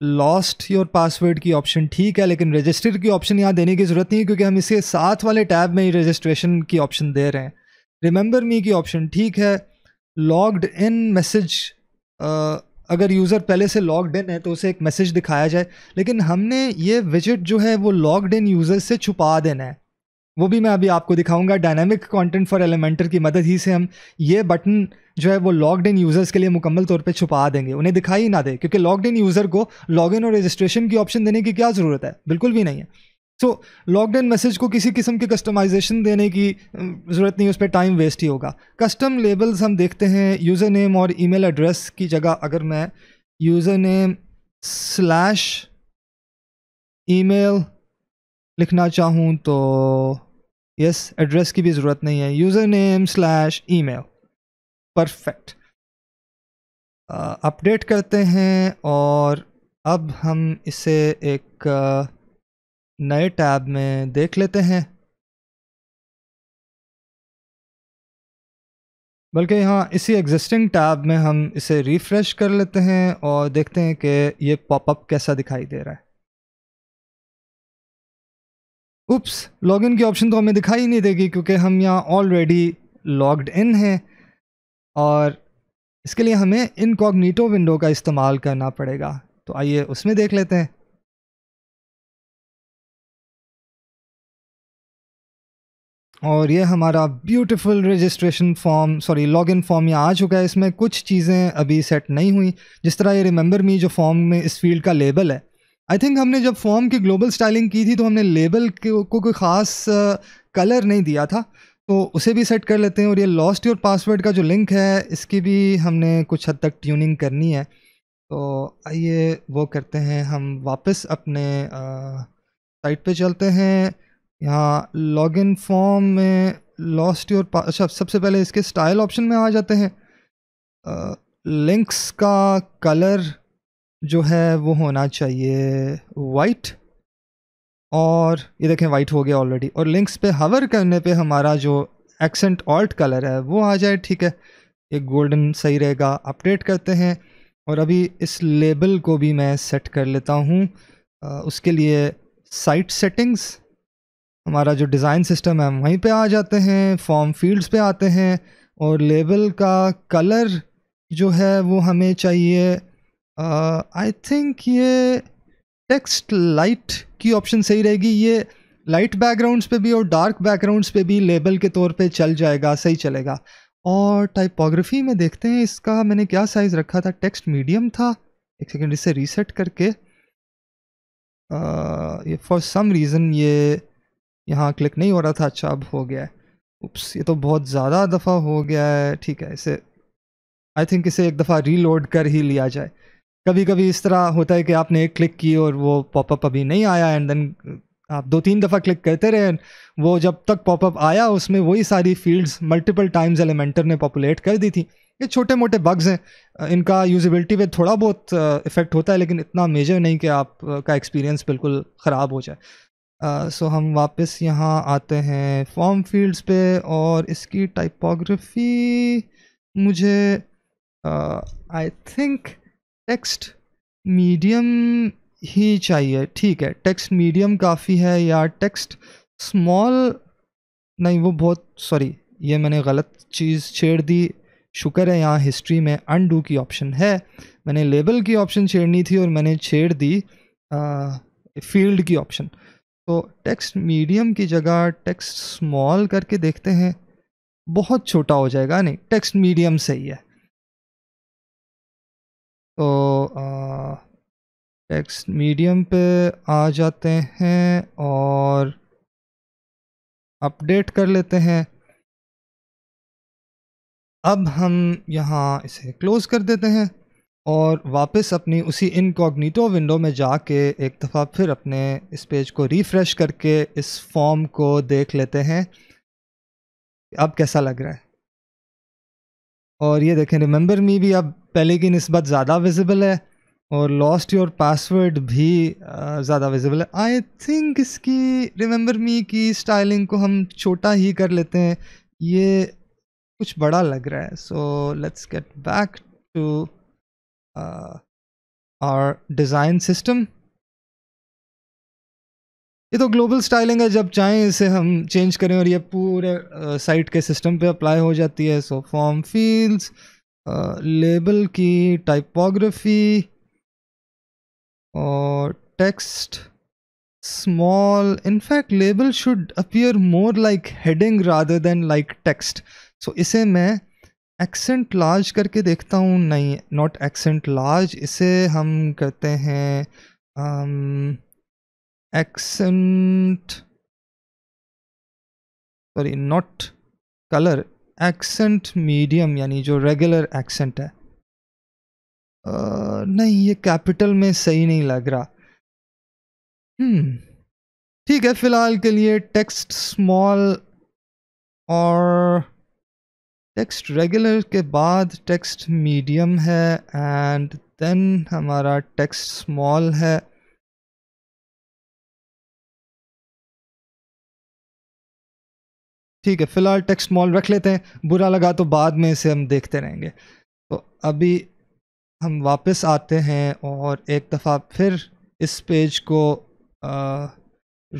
Speaker 1: लॉस्ट योर पासवर्ड की ऑप्शन ठीक है लेकिन रजिस्टर की ऑप्शन यहाँ देने की ज़रूरत नहीं है क्योंकि हम इसके साथ वाले टैब में ही रजिस्ट्रेशन की ऑप्शन दे रहे हैं रिमेंबर मी की ऑप्शन ठीक है लॉग्ड इन मैसेज अगर यूज़र पहले से लॉगड इन है तो उसे एक मैसेज दिखाया जाए लेकिन हमने ये विजिट जो है वो लॉगड इन यूज़र से छुपा देना है वो भी मैं अभी आपको दिखाऊंगा डायनामिक कंटेंट फॉर एलिमेंटर की मदद ही से हम ये बटन जो है वो लॉगड इन यूज़र्स के लिए मुकम्मल तौर पे छुपा देंगे उन्हें दिखाई ना दे क्योंकि लॉगड इन यूज़र को लॉगिन और रजिस्ट्रेशन की ऑप्शन देने की क्या ज़रूरत है बिल्कुल भी नहीं है सो लॉकडाउन मैसेज को किसी किस्म की कस्टमाइजेशन देने की ज़रूरत नहीं उस पर टाइम वेस्ट ही होगा कस्टम लेबल्स हम देखते हैं यूज़र नेम और ईमेल एड्रेस की जगह अगर मैं यूज़र नेम स्लैश ईमेल लिखना चाहूँ तो यस एड्रेस की भी ज़रूरत नहीं है user name slash email perfect update करते हैं और
Speaker 2: अब हम इसे एक uh, नए टैब में देख लेते हैं बल्कि यहाँ इसी एग्जिस्टिंग टैब में हम इसे रिफ़्रेश कर लेते हैं और देखते हैं कि ये
Speaker 1: पॉपअप कैसा दिखाई दे रहा है उप्स लॉगिन की ऑप्शन तो हमें दिखाई नहीं देगी क्योंकि हम यहाँ ऑलरेडी लॉग्ड इन हैं
Speaker 2: और इसके लिए हमें इनकॉग्निटो विंडो का इस्तेमाल करना पड़ेगा तो आइए उसमें देख लेते हैं और ये हमारा beautiful registration form sorry login
Speaker 1: form यहाँ आ चुका है इसमें कुछ चीज़ें अभी सेट नहीं हुई जिस तरह ये रिमेंबर मी जो फॉर्म में इस फील्ड का लेबल है आई थिंक हमने जब फॉर्म की ग्लोबल स्टाइलिंग की थी तो हमने लेबल को, को कोई ख़ास कलर नहीं दिया था तो उसे भी सेट कर लेते हैं और ये लॉस्ट योर पासवर्ड का जो लिंक है इसकी भी हमने कुछ हद तक ट्यूनिंग करनी है तो आइए वो करते हैं हम वापस अपने साइट पे चलते हैं यहाँ लॉगिन फॉर्म में लॉस्ट योर अच्छा सबसे पहले इसके स्टाइल ऑप्शन में आ जाते हैं लिंक्स का कलर जो है वो होना चाहिए वाइट और ये देखें वाइट हो गया ऑलरेडी और लिंक्स पे हवर करने पे हमारा जो एक्सेंट ऑल्ट कलर है वो आ जाए ठीक है एक गोल्डन सही रहेगा अपडेट करते हैं और अभी इस लेबल को भी मैं सेट कर लेता हूँ उसके लिए साइट सेटिंग्स हमारा जो डिज़ाइन सिस्टम है वहीं पे आ जाते हैं फॉर्म फील्ड्स पे आते हैं और लेबल का कलर जो है वो हमें चाहिए आई थिंक ये टेक्स्ट लाइट की ऑप्शन सही रहेगी ये लाइट बैकग्राउंड्स पे भी और डार्क बैकग्राउंड्स पे भी लेबल के तौर पे चल जाएगा सही चलेगा और टाइपोग्राफी में देखते हैं इसका मैंने क्या साइज़ रखा था टेक्स्ट मीडियम था एक सेकेंड इसे रीसेट करके फॉर सम रीज़न ये यहाँ क्लिक नहीं हो रहा था अच्छा अब हो गया है उप्स ये तो बहुत ज़्यादा दफ़ा हो गया है ठीक है इसे आई थिंक इसे एक दफ़ा रीलोड कर ही लिया जाए कभी कभी इस तरह होता है कि आपने एक क्लिक की और वो पॉपअप अभी नहीं आया एंड देन आप दो तीन दफ़ा क्लिक करते रहे वो जब तक पॉपअप आया उसमें वही सारी फील्ड्स मल्टीपल टाइम्स एलिमेंटर ने पॉपुलेट कर दी थी ये छोटे मोटे बग्स हैं इनका यूजिबिलिटी पे थोड़ा बहुत इफेक्ट होता है लेकिन इतना मेजर नहीं कि आपका एक्सपीरियंस बिल्कुल ख़राब हो जाए सो हम वापस यहाँ आते हैं फॉर्म फील्ड्स पे और इसकी टाइपोग्राफी मुझे आई थिंक टेक्स्ट मीडियम ही चाहिए ठीक है टेक्स्ट मीडियम काफ़ी है या टेक्स्ट स्मॉल नहीं वो बहुत सॉरी ये मैंने गलत चीज़ छेड़ दी शुक्र है यहाँ हिस्ट्री में अनडू की ऑप्शन है मैंने लेबल की ऑप्शन छेड़नी थी और मैंने छेड़ दी फील्ड की ऑप्शन तो टेक्स्ट मीडियम की जगह टेक्स्ट स्मॉल करके देखते हैं बहुत छोटा हो जाएगा नहीं टेक्स्ट मीडियम
Speaker 2: सही है तो टेक्स्ट मीडियम पे आ जाते हैं और अपडेट कर लेते हैं अब
Speaker 1: हम यहाँ इसे क्लोज़ कर देते हैं और वापस अपनी उसी इनकॉग्निटो विंडो में जाके एक दफ़ा फिर अपने इस पेज को रिफ़्रेश करके इस फॉर्म को देख लेते हैं अब कैसा लग रहा है और ये देखें रिमेंबर मी भी अब पहले की नस्बत ज़्यादा विजिबल है और लॉस्ट योर पासवर्ड भी ज़्यादा विजिबल है आई थिंक इसकी रिमेंबर मी की स्टाइलिंग को हम छोटा ही कर लेते हैं ये कुछ बड़ा लग रहा है so
Speaker 2: let's get back to uh, our design system ये तो ग्लोबल स्टाइलिंग है जब चाहें इसे
Speaker 1: हम चेंज करें और ये पूरे साइट uh, के सिस्टम पे अप्लाई हो जाती है सो फॉर्म फील्ड्स लेबल की टाइपोग्राफी और text small in fact label should appear more like heading rather than like text so इसे मैं एक्सेंट लार्ज करके देखता हूँ नहीं नॉट एक्सेंट लार्ज इसे हम करते हैं accent sorry not colour accent medium यानी जो रेगुलर एक्सेंट है uh, नहीं ये कैपिटल में सही नहीं लग रहा
Speaker 2: hmm, ठीक है फ़िलहाल के लिए टेक्स्ट स्मॉल और टेक्स्ट रेगुलर के बाद टेक्स्ट मीडियम है एंड देन हमारा टेक्स्ट स्मॉल है ठीक है फिलहाल टेक्स्ट स्मॉल रख लेते हैं बुरा लगा तो बाद में इसे हम
Speaker 1: देखते रहेंगे तो अभी हम वापस आते हैं और एक दफ़ा फिर इस पेज को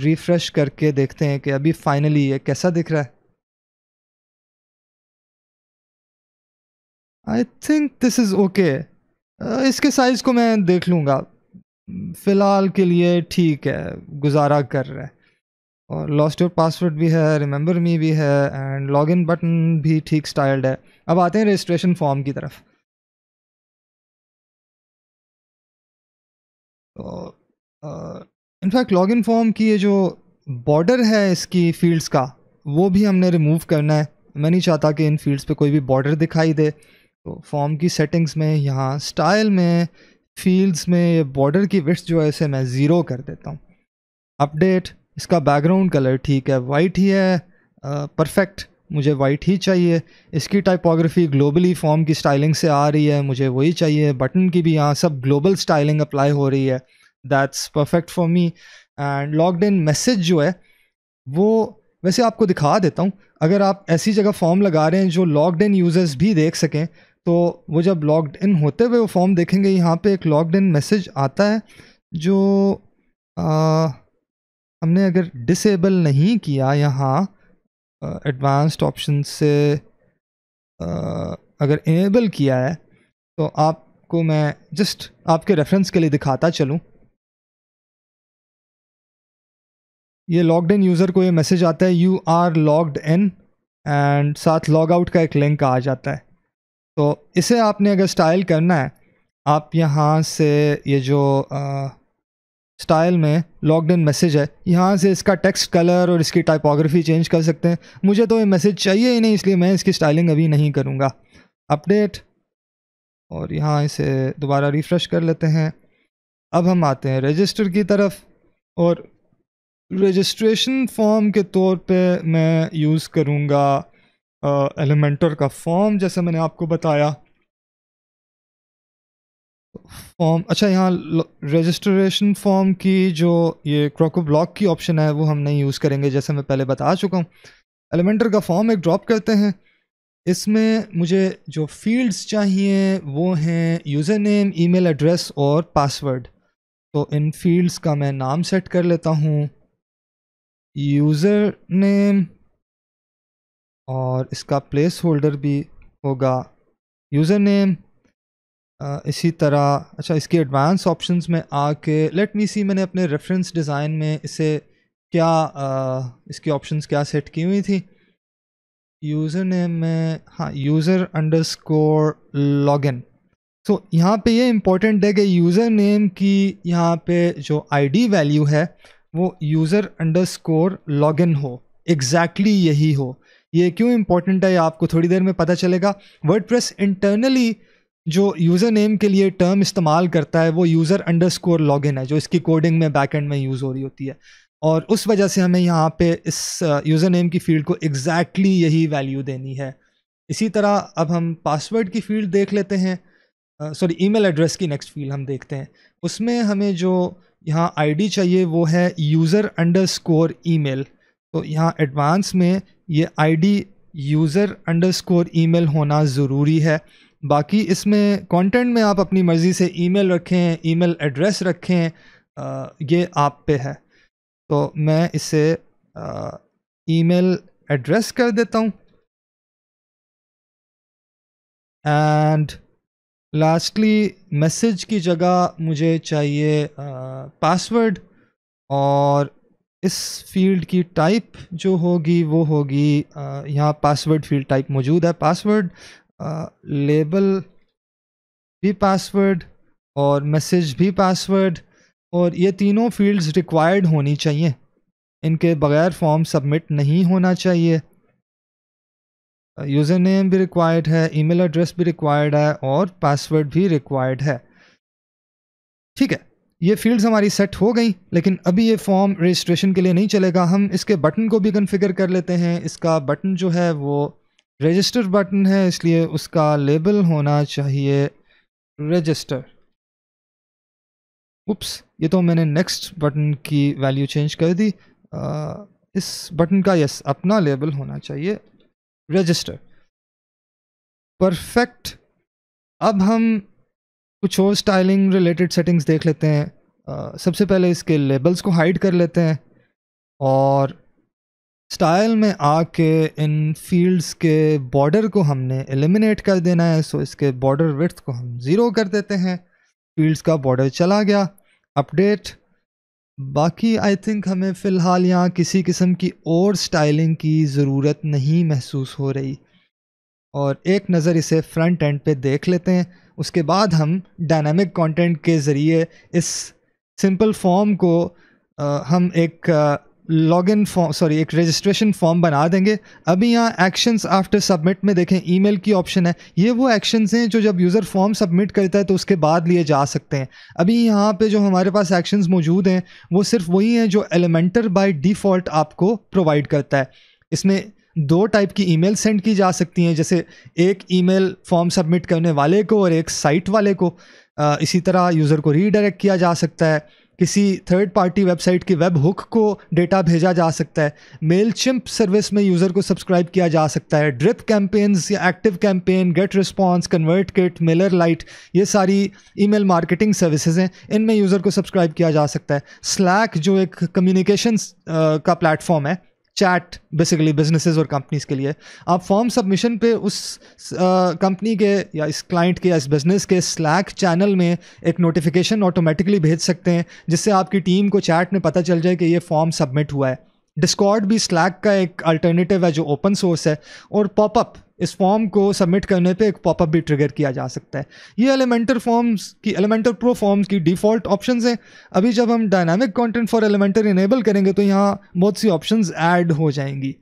Speaker 1: रिफ़्रेश करके देखते हैं कि
Speaker 2: अभी फ़ाइनली ये कैसा दिख रहा है I think this is okay इसके साइज़ को मैं देख लूँगा
Speaker 1: फ़िलहाल के लिए ठीक है गुजारा कर रहे हैं और लॉस्ट योर पासवर्ड भी है रिमेंबर मी भी है एंड लॉग इन बटन भी ठीक स्टाइल्ड है अब आते हैं
Speaker 2: रजिस्ट्रेशन फॉर्म की तरफ इनफैक्ट लॉग इन फॉर्म की ये जो बॉर्डर है इसकी
Speaker 1: फील्ड्स का वो भी हमने रिमूव करना है मैं नहीं चाहता कि इन फील्ड्स पे कोई भी बॉर्डर दिखाई दे तो फॉर्म की सेटिंग्स में यहाँ स्टाइल में फील्ड्स में बॉर्डर की विड्स जो है इसे मैं ज़ीरो कर देता हूँ अपडेट इसका बैकग्राउंड कलर ठीक है वाइट ही है परफेक्ट मुझे वाइट ही चाहिए इसकी टाइपोग्राफी ग्लोबली फॉर्म की स्टाइलिंग से आ रही है मुझे वही चाहिए बटन की भी यहाँ सब ग्लोबल स्टाइलिंग अप्लाई हो रही है that's perfect for me and logged in message जो है वो वैसे आपको दिखा देता हूँ अगर आप ऐसी जगह फॉर्म लगा रहे हैं जो लॉकड इन यूज़र्स भी देख सकें तो वो जब लॉग्ड इन होते हुए वो फॉर्म देखेंगे यहाँ पे एक लॉग्ड इन मैसेज आता है जो आ, हमने अगर डिसेबल नहीं किया यहाँ एडवांस्ड ऑप्शन से आ, अगर इनेबल किया है तो आपको मैं जस्ट आपके रेफरेंस के लिए दिखाता चलूँ ये लॉग्ड इन यूज़र को ये मैसेज आता है you are logged in and साथ लॉग आउट का एक लिंक आ जाता है तो इसे आपने अगर स्टाइल करना है आप यहाँ से ये जो स्टाइल में लॉकड इन मैसेज है यहाँ से इसका टेक्स्ट कलर और इसकी टाइपोग्राफी चेंज कर सकते हैं मुझे तो ये मैसेज चाहिए ही नहीं इसलिए मैं इसकी स्टाइलिंग अभी नहीं करूँगा अपडेट और यहाँ इसे दोबारा रिफ़्रेश कर लेते हैं अब हम आते हैं रजिस्टर की तरफ और रजिस्ट्रेशन फॉर्म के तौर पे मैं यूज़ करूँगा एलिमेंटर का फॉर्म जैसे मैंने आपको बताया फॉर्म अच्छा यहाँ रजिस्ट्रेशन फॉर्म की जो ये क्रोको ब्लॉक की ऑप्शन है वो हम नहीं यूज़ करेंगे जैसे मैं पहले बता चुका हूँ एलिमेंटर का फॉर्म एक ड्रॉप करते हैं इसमें मुझे जो फील्ड्स चाहिए वो हैं यूज़र नेम ईमेल एड्रेस और पासवर्ड तो इन फील्ड्स का मैं नाम सेट कर लेता हूँ यूज़र नेम और इसका प्लेस होल्डर भी होगा यूज़र नेम इसी तरह अच्छा इसके एडवांस ऑप्शंस में आके लेट मी सी मैंने अपने रेफरेंस डिज़ाइन में इसे क्या आ, इसके ऑप्शंस क्या सेट की हुई थी यूज़र नेम में हाँ user underscore log in so यहाँ पर यह इम्पोर्टेंट है कि यूज़र नेम की यहाँ पे जो आईडी वैल्यू है वो user underscore log in हो एग्जैक्टली exactly यही हो ये क्यों इंपॉर्टेंट है आपको थोड़ी देर में पता चलेगा वर्ड इंटरनली जो यूज़र नेम के लिए टर्म इस्तेमाल करता है वो user underscore log in है जो इसकी कोडिंग में बैक एंड में यूज़ हो रही होती है और उस वजह से हमें यहाँ पे इस यूज़र uh, नेम की फील्ड को एग्जैक्टली exactly यही वैल्यू देनी है इसी तरह अब हम पासवर्ड की फील्ड देख लेते हैं सॉरी ईमेल एड्रेस की नेक्स्ट फील्ड हम देखते हैं उसमें हमें जो यहाँ आई चाहिए वो है user underscore email तो यहाँ एडवांस में ये आईडी यूज़र अंडरस्कोर ईमेल होना ज़रूरी है बाकी इसमें कंटेंट में आप अपनी मर्ज़ी से ईमेल रखें ईमेल एड्रेस रखें आ, ये आप पे है तो मैं इसे ईमेल एड्रेस कर देता हूँ एंड लास्टली मैसेज की जगह मुझे चाहिए पासवर्ड और इस फील्ड की टाइप जो होगी वो होगी यहाँ पासवर्ड फील्ड टाइप मौजूद है पासवर्ड लेबल भी पासवर्ड और मैसेज भी पासवर्ड और ये तीनों फील्ड्स रिक्वायर्ड होनी चाहिए इनके बगैर फॉर्म सबमिट नहीं होना चाहिए यूज़र नेम भी रिक्वायर्ड है ईमेल एड्रेस भी रिक्वायर्ड है और पासवर्ड भी रिक्वायर्ड है ठीक है ये फील्ड्स हमारी सेट हो गई लेकिन अभी ये फॉर्म रजिस्ट्रेशन के लिए नहीं चलेगा हम इसके बटन को भी कन्फिगर कर लेते हैं इसका बटन जो है वो रजिस्टर बटन है इसलिए उसका लेबल होना चाहिए रजिस्टर उप्स ये तो मैंने नेक्स्ट बटन की वैल्यू चेंज कर दी आ, इस बटन का यस अपना लेबल होना चाहिए रजिस्टर परफेक्ट अब हम कुछ और स्टाइलिंग रिलेटेड सेटिंग्स देख लेते हैं आ, सबसे पहले इसके लेबल्स को हाइड कर लेते हैं और स्टाइल में आके इन फील्ड्स के बॉर्डर को हमने एलिमिनेट कर देना है सो इसके बॉर्डर विथ को हम ज़ीरो कर देते हैं फील्ड्स का बॉर्डर चला गया अपडेट बाकी आई थिंक हमें फ़िलहाल यहाँ किसी किस्म की और स्टाइलिंग की ज़रूरत नहीं महसूस हो रही और एक नज़र इसे फ्रंट एंड पे देख लेते हैं उसके बाद हम डायनामिक कंटेंट के ज़रिए इस सिंपल फॉर्म को आ, हम एक लॉग इन फॉर्म सॉरी एक रजिस्ट्रेशन फॉर्म बना देंगे अभी यहाँ एक्शंस आफ्टर सबमिट में देखें ईमेल की ऑप्शन है ये वो एक्शंस हैं जो जब यूज़र फॉर्म सबमिट करता है तो उसके बाद लिए जा सकते हैं अभी यहाँ पे जो हमारे पास एक्शंस मौजूद हैं वो सिर्फ वही हैं जो एलिमेंटर बाई डिफ़ॉल्ट आपको प्रोवाइड करता है इसमें दो टाइप की ईमेल सेंड की जा सकती हैं जैसे एक ईमेल फॉर्म सबमिट करने वाले को और एक साइट वाले को इसी तरह यूज़र को रीडायरेक्ट किया जा सकता है किसी थर्ड पार्टी वेबसाइट की वेब हुक को डेटा भेजा जा सकता है मेल चिम्प सर्विस में यूज़र को सब्सक्राइब किया जा सकता है ड्रिप कैंपेन्स या Active Campaign Get Response Convert Kit Mailer Lite ये सारी ईमेल मार्केटिंग सर्विसेज हैं इनमें यूज़र को सब्सक्राइब किया जा सकता है स्लैक जो एक कम्युनिकेशन का प्लेटफॉर्म है चैट बेसिकली बिजनेसेस और कंपनीज के लिए आप फॉर्म सबमिशन पे उस कंपनी के या इस क्लाइंट के या इस बिजनेस के स्लैक चैनल में एक नोटिफिकेशन ऑटोमेटिकली भेज सकते हैं जिससे आपकी टीम को चैट में पता चल जाए कि ये फॉर्म सबमिट हुआ है डिस्कॉर्ड भी स्लैक का एक अल्टरनेटिव है जो ओपन सोर्स है और पॉपअप इस फॉर्म को सबमिट करने पे एक पॉपअप भी ट्रिगर किया जा सकता है ये एलिमेंटर फॉर्म्स की एलिमेंटर प्रो फॉर्म्स की डिफ़ॉल्ट ऑप्शन हैं अभी जब हम dynamic content for Elementor enable करेंगे तो यहाँ बहुत सी ऑप्शन ऐड हो जाएंगी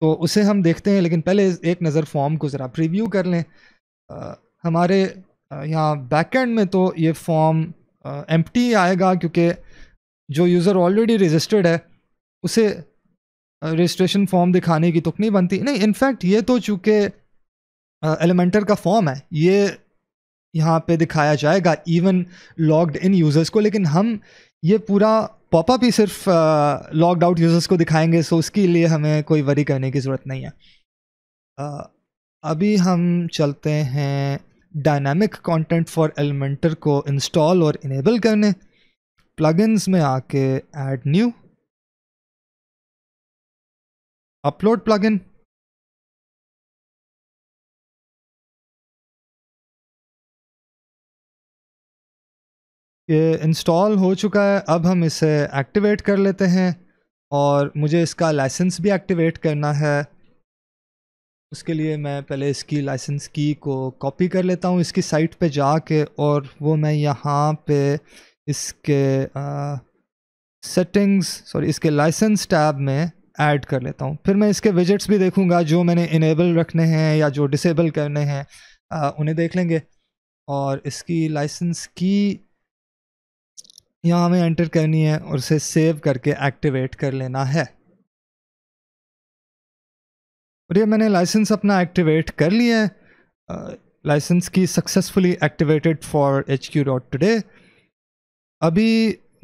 Speaker 1: तो उसे हम देखते हैं लेकिन पहले एक नज़र फॉर्म को ज़रा प्रिव्यू कर लें आ, हमारे यहाँ बैकेंड में तो ये फॉर्म एम्प्टी आएगा क्योंकि जो यूज़र ऑलरेडी रजिस्टर्ड है उसे रजिस्ट्रेशन फॉर्म दिखाने की तुक तो नहीं बनती नहीं इनफैक्ट ये तो चूँकि एलिमेंटर का फॉर्म है ये यहाँ पे दिखाया जाएगा इवन लॉग्ड इन यूज़र्स को लेकिन हम ये पूरा पॉपअप ही सिर्फ लॉग्ड आउट यूज़र्स को दिखाएंगे सो उसके लिए हमें कोई वरी करने की ज़रूरत नहीं है uh, अभी हम चलते हैं डायनामिक कंटेंट फॉर एलिमेंटर को इंस्टॉल और इनेबल करने
Speaker 2: प्लगइन्स में आके ऐड न्यू upload plugin ये इंस्टॉल हो चुका है अब हम इसे एक्टिवेट कर लेते हैं और मुझे इसका लाइसेंस भी
Speaker 1: एक्टिवेट करना है उसके लिए मैं पहले इसकी लाइसेंस की को कॉपी कर लेता हूँ इसकी साइट पे जाके और वो मैं यहाँ पे इसके सेटिंग्स uh, सॉरी इसके लाइसेंस टैब में ऐड कर लेता हूँ फिर मैं इसके विजिट्स भी देखूँगा जो मैंने इनेबल रखने हैं या जो डिसेबल करने हैं उन्हें देख लेंगे और इसकी लाइसेंस की यहाँ हमें एंटर करनी है और उसे सेव करके एक्टिवेट कर लेना है और ये मैंने लाइसेंस अपना एक्टिवेट कर लिया है लाइसेंस की successfully activated for H Q dot today अभी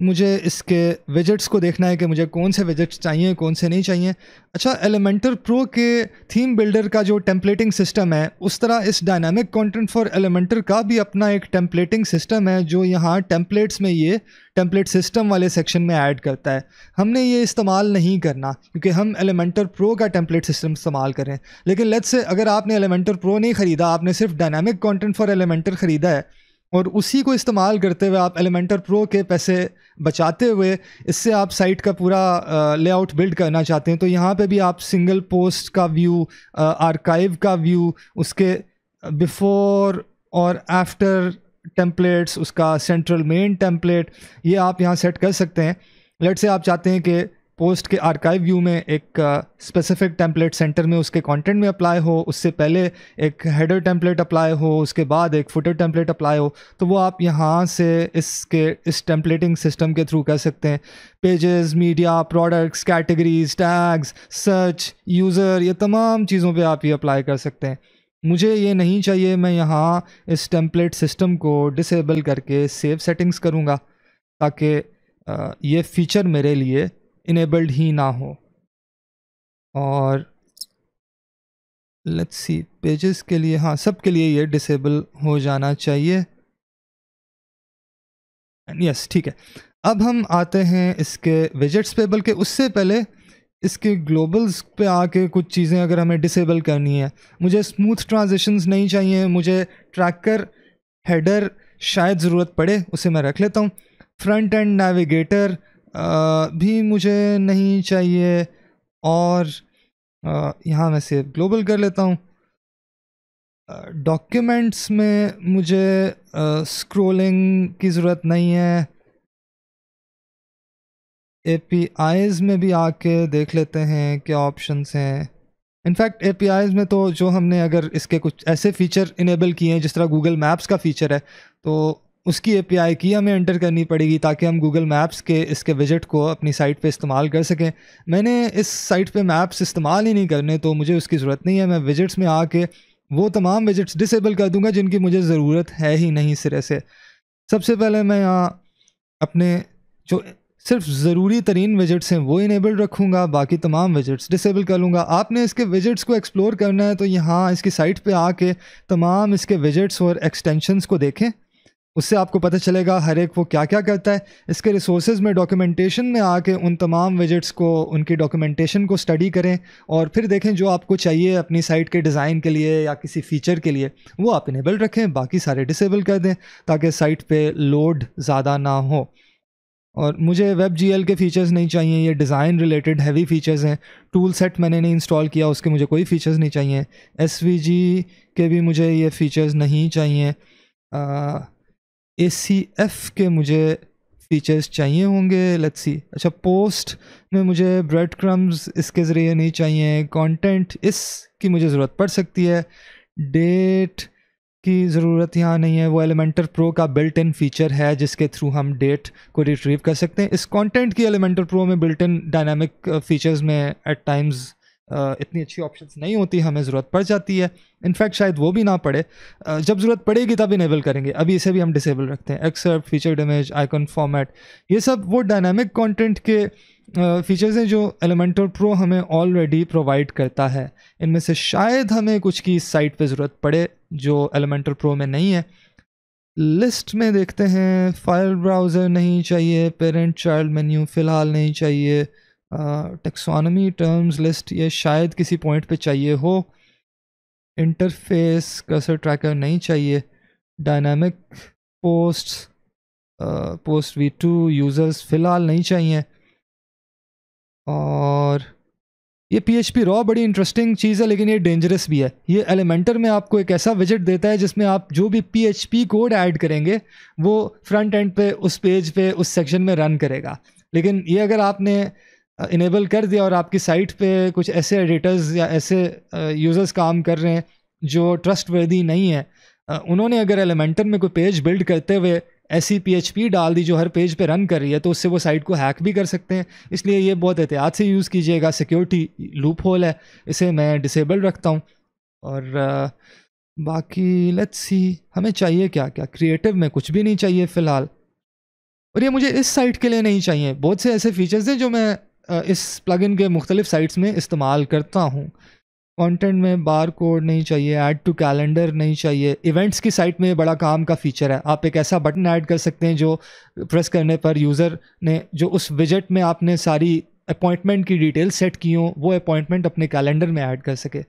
Speaker 1: मुझे इसके विजट्स को देखना है कि मुझे कौन से विजट्स चाहिए कौन से नहीं चाहिए अच्छा एलिमेंटर प्रो के थीम बिल्डर का जो टेम्पलेटिंग सिस्टम है उस तरह इस डायनामिक कंटेंट फॉर एलिमेंटर का भी अपना एक टेम्पलेटिंग सिस्टम है जो यहाँ टेम्पलेट्स में ये टेम्पलेट सिस्टम वाले सेक्शन में ऐड करता है हमने ये इस्तेमाल नहीं करना क्योंकि हम एलिमेंटर प्रो का टेम्पलेट सिस्टम इस्तेमाल करें लेकिन लेट्स से अगर आपने एलिमेंटर प्रो नहीं ख़रीदा आपने सिर्फ डायनामिक कॉन्टेंट फॉर एलिमेंटर ख़रीदा है और उसी को इस्तेमाल करते हुए आप एलिमेंटर प्रो के पैसे बचाते हुए इससे आप साइट का पूरा लेआउट बिल्ड करना चाहते हैं तो यहाँ पे भी आप सिंगल पोस्ट का व्यू आर्काइव का व्यू उसके बिफोर और आफ्टर टेम्पलेट्स उसका सेंट्रल मेन टेम्पलेट ये आप यहाँ सेट कर सकते हैं लेट से आप चाहते हैं कि पोस्ट के आर्काइव व्यू में एक स्पेसिफिक टेम्पलेट सेंटर में उसके कंटेंट में अप्लाई हो उससे पहले एक हेडर टेम्पलेट अप्लाई हो उसके बाद एक फुटर टेम्पलेट अप्लाई हो तो वो आप यहाँ से इसके इस टेम्पलेटिंग सिस्टम के थ्रू कर सकते हैं pages media products categories tags search user ये तमाम चीज़ों पर आप ये अप्लाई कर सकते हैं मुझे ये नहीं चाहिए मैं यहाँ इस टेम्पलेट सिस्टम को डिसेबल करके सेव सेटिंग्स करूँगा ताकि uh, ये फ़ीचर मेरे लिए इनेबल्ड ही ना हो और लेट्स सी पेजेस के लिए हाँ सब के लिए ये डिसेबल हो जाना चाहिए यस ठीक है अब हम आते हैं इसके विजट्स पे बल्कि उससे पहले इसके ग्लोबल्स पे आके कुछ चीज़ें अगर हमें डिसेबल करनी है मुझे स्मूथ ट्रांजिशंस नहीं चाहिए मुझे ट्रैकर हेडर शायद ज़रूरत पड़े उसे मैं रख लेता हूँ फ्रंट एंड नेविगेटर भी मुझे नहीं चाहिए और यहाँ मैं सेव ग्लोबल कर लेता हूँ डॉक्यूमेंट्स में मुझे स्क्रोलिंग की ज़रूरत नहीं है ए पी आईज़ में भी आके देख लेते हैं क्या ऑप्शंस हैं इनफैक्ट ए पी आईज़ में तो जो हमने अगर इसके कुछ ऐसे फ़ीचर इनेबल किए हैं जिस तरह गूगल मैप्स का फ़ीचर है तो उसकी ए की हमें एंटर करनी पड़ेगी ताकि हम गूगल मैप्स के इसके विजिट को अपनी साइट पे इस्तेमाल कर सकें मैंने इस साइट पे मैप्स इस्तेमाल ही नहीं करने तो मुझे उसकी ज़रूरत नहीं है मैं विजिट्स में आके वो तमाम विजिट्स डिसेबल कर दूंगा जिनकी मुझे ज़रूरत है ही नहीं सिरे से सबसे पहले मैं यहाँ अपने जो सिर्फ ज़रूरी तरीन विजिट्स हैं वो इनेबल रखूँगा बाकी तमाम विजिट्स डिसेबल कर लूँगा आपने इसके विजिट्स को एक्सप्लोर करना है तो यहाँ इसकी साइट पर आके तमाम इसके विजिट्स और एक्सटेंशनस को देखें उससे आपको पता चलेगा हर एक वो क्या क्या करता है इसके रिसोर्सेज में डॉक्यूमेंटेशन में आके उन तमाम विजिट्स को उनकी डॉक्यूमेंटेशन को स्टडी करें और फिर देखें जो आपको चाहिए अपनी साइट के डिज़ाइन के लिए या किसी फीचर के लिए वो आप इनेबल रखें बाकी सारे डिसेबल कर दें ताकि साइट पे लोड ज़्यादा ना हो और मुझे वेब जी के फ़ीचर्स नहीं चाहिए ये डिज़ाइन रिलेटेड हैवी फ़ीचर्स हैं टूल सेट मैंने नहीं इंस्टॉल किया उसके मुझे कोई फ़ीचर्स नहीं चाहिए एस के भी मुझे ये फ़ीचर्स नहीं चाहिए ए सी एफ के मुझे फीचर्स चाहिए होंगे लेट्स सी अच्छा पोस्ट में मुझे ब्रेड क्रम्स इसके ज़रिए नहीं चाहिए कंटेंट इसकी मुझे ज़रूरत पड़ सकती है डेट की ज़रूरत यहाँ नहीं है वो एलिमेंटर प्रो का बिल्ट इन फीचर है जिसके थ्रू हम डेट को रिट्रीव कर सकते हैं इस कंटेंट की एलिमेंटर प्रो में बिल्ट इन डायनामिक फीचर्स में एट टाइम्स इतनी अच्छी ऑप्शन नहीं होती हमें ज़रूरत पड़ जाती है इनफैक्ट शायद वो भी ना पड़े जब ज़रूरत पड़ेगी तब इनेबल करेंगे अभी इसे भी हम डिसेबल रखते हैं excerpt feature image icon format ये सब वो डायनामिक कंटेंट के फीचर्स हैं जो एलिमेंटर प्रो हमें ऑलरेडी प्रोवाइड करता है इनमें से शायद हमें कुछ की साइट पे ज़रूरत पड़े जो एलिमेंटर प्रो में नहीं है लिस्ट में देखते हैं फाइल ब्राउज़र नहीं चाहिए पेरेंट चाइल्ड मेन्यू फ़िलहाल नहीं चाहिए टेक्सोनमी टर्म्स लिस्ट ये शायद किसी पॉइंट पे चाहिए हो इंटरफेस कर्सर ट्रैकर नहीं चाहिए dynamic post post v two users फ़िलहाल नहीं चाहिए और ये पी एच पी रॉ बड़ी इंटरेस्टिंग चीज़ है लेकिन ये डेंजरस भी है ये एलिमेंटर में आपको एक ऐसा विजिट देता है जिसमें आप जो भी P H P code add करेंगे वो फ्रंट एंड पे उस पेज पे उस सेक्शन में रन करेगा लेकिन ये अगर आपने इनेबल कर दिया और आपकी साइट पे कुछ ऐसे एडिटर्स या ऐसे यूज़र्स काम कर रहे हैं जो ट्रस्ट वर्दी नहीं है उन्होंने अगर एलिमेंटर में कोई पेज बिल्ड करते हुए ऐसी पी डाल दी जो हर पेज पे रन कर रही है तो उससे वो साइट को हैक भी कर सकते हैं इसलिए ये बहुत एहतियात से यूज़ कीजिएगा सिक्योरिटी लूप होल है इसे मैं डिसेबल रखता हूँ और बाकी लेट्स सी हमें चाहिए क्या क्या क्रिएटिव में कुछ भी नहीं चाहिए फ़िलहाल और ये मुझे इस साइट के लिए नहीं चाहिए बहुत से ऐसे फीचर्स हैं जो मैं इस प्लगइन के मुख्तलिफ साइट्स में इस्तेमाल करता हूँ कंटेंट में बार कोड नहीं चाहिए ऐड टू कैलेंडर नहीं चाहिए इवेंट्स की साइट में ये बड़ा काम का फीचर है आप एक ऐसा बटन ऐड कर सकते हैं जो प्रेस करने पर यूज़र ने जो उस विजट में आपने सारी अपॉइंटमेंट की डिटेल सेट की हो वो अपॉइंटमेंट अपने कैलेंडर में ऐड कर सके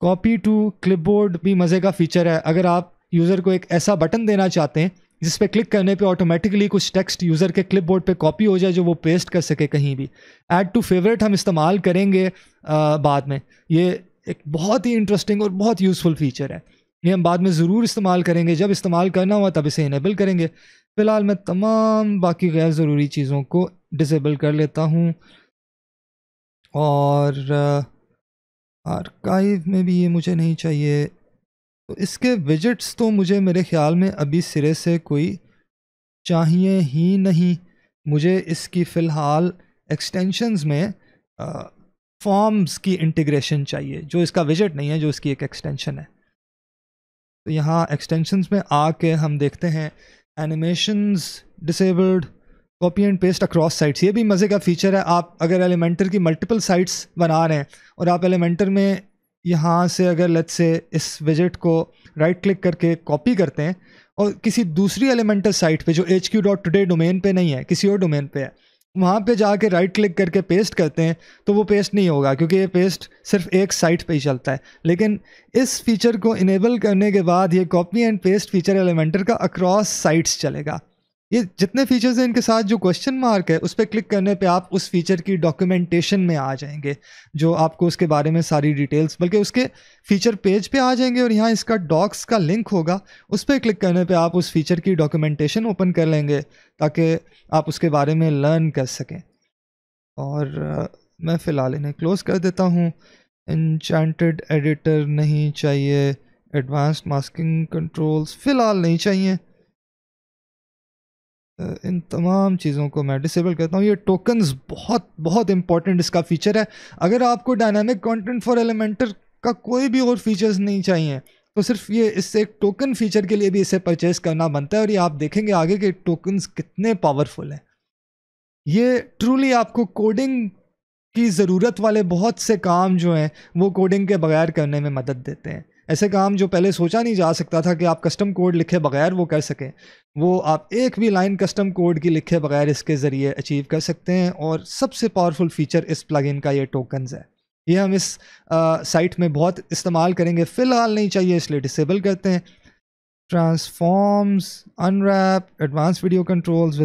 Speaker 1: कॉपी टू क्लिपबोर्ड भी मज़े का फीचर है अगर आप यूज़र को एक ऐसा बटन देना चाहते हैं जिस पे क्लिक करने पे ऑटोमेटिकली कुछ टेक्स्ट यूज़र के क्लिपबोर्ड पे कॉपी हो जाए जो वो पेस्ट कर सके कहीं भी ऐड टू फेवरेट हम इस्तेमाल करेंगे आ, बाद में ये एक बहुत ही इंटरेस्टिंग और बहुत यूज़फुल फीचर है ये हम बाद में ज़रूर इस्तेमाल करेंगे जब इस्तेमाल करना हुआ तब इसे इनेबल करेंगे फ़िलहाल मैं तमाम बाकी गैर ज़रूरी चीज़ों को डिसेबल कर लेता हूँ और आर्काइव में भी ये मुझे नहीं चाहिए तो इसके विजिट्स तो मुझे मेरे ख्याल में अभी सिरे से कोई चाहिए ही नहीं मुझे इसकी फ़िलहाल एक्सटेंशंस में फॉर्म्स की इंटीग्रेशन चाहिए जो इसका विजिट नहीं है जो इसकी एक एक्सटेंशन है तो यहाँ एक्सटेंशंस में आके हम देखते हैं animations disabled copy and paste across sites ये भी मज़े का फीचर है आप अगर एलिमेंटर की मल्टीपल साइट्स बना रहे हैं और आप एलिमेंटर में यहाँ से अगर लेट से इस विजिट को राइट क्लिक करके कॉपी करते हैं और किसी दूसरी एलिमेंटल साइट पे जो H Q dot today domain पर नहीं है किसी और डोमेन पे है वहाँ पे जाके राइट क्लिक करके पेस्ट करते हैं तो वो पेस्ट नहीं होगा क्योंकि ये पेस्ट सिर्फ एक साइट पे ही चलता है लेकिन इस फीचर को इनेबल करने के बाद ये copy and paste feature Elementor का अक्रॉस साइट्स चलेगा ये जितने फीचर्स हैं इनके साथ जो क्वेश्चन मार्क है उस पर क्लिक करने पे आप उस फीचर की डॉक्यूमेंटेशन में आ जाएंगे जो आपको उसके बारे में सारी डिटेल्स बल्कि उसके फीचर पेज पे आ जाएंगे और यहाँ इसका डॉक्स का लिंक होगा उस पर क्लिक करने पे आप उस फीचर की डॉक्यूमेंटेशन ओपन कर लेंगे ताकि आप उसके बारे में लर्न कर सकें और मैं फ़िलहाल इन्हें क्लोज़ कर देता हूँ इंचांटेड एडिटर नहीं चाहिए एडवांस मास्किंग कंट्रोल्स फ़िलहाल नहीं चाहिए इन तमाम चीज़ों को मैं डिसेबल करता हूँ ये टोकन्स बहुत बहुत इंपॉर्टेंट इसका फीचर है अगर आपको डायनामिक कंटेंट फॉर एलिमेंटर का कोई भी और फीचर्स नहीं चाहिए तो सिर्फ ये इससे एक टोकन फीचर के लिए भी इसे परचेज करना बनता है और ये आप देखेंगे आगे के टोकन्स कितने पावरफुल हैं ये ट्रूली आपको कोडिंग की ज़रूरत वाले बहुत से काम जो हैं वो कोडिंग के बगैर करने में मदद देते हैं ऐसे काम जो पहले सोचा नहीं जा सकता था कि आप कस्टम कोड लिखे बगैर वो कर सकें वो आप एक भी लाइन कस्टम कोड की लिखे बगैर इसके ज़रिए अचीव कर सकते हैं और सबसे पावरफुल फ़ीचर इस प्लगइन का ये टोकन्स है ये हम इस आ, साइट में बहुत इस्तेमाल करेंगे फ़िलहाल नहीं चाहिए इसलिए डिसेबल करते हैं transforms unwrap advance video controls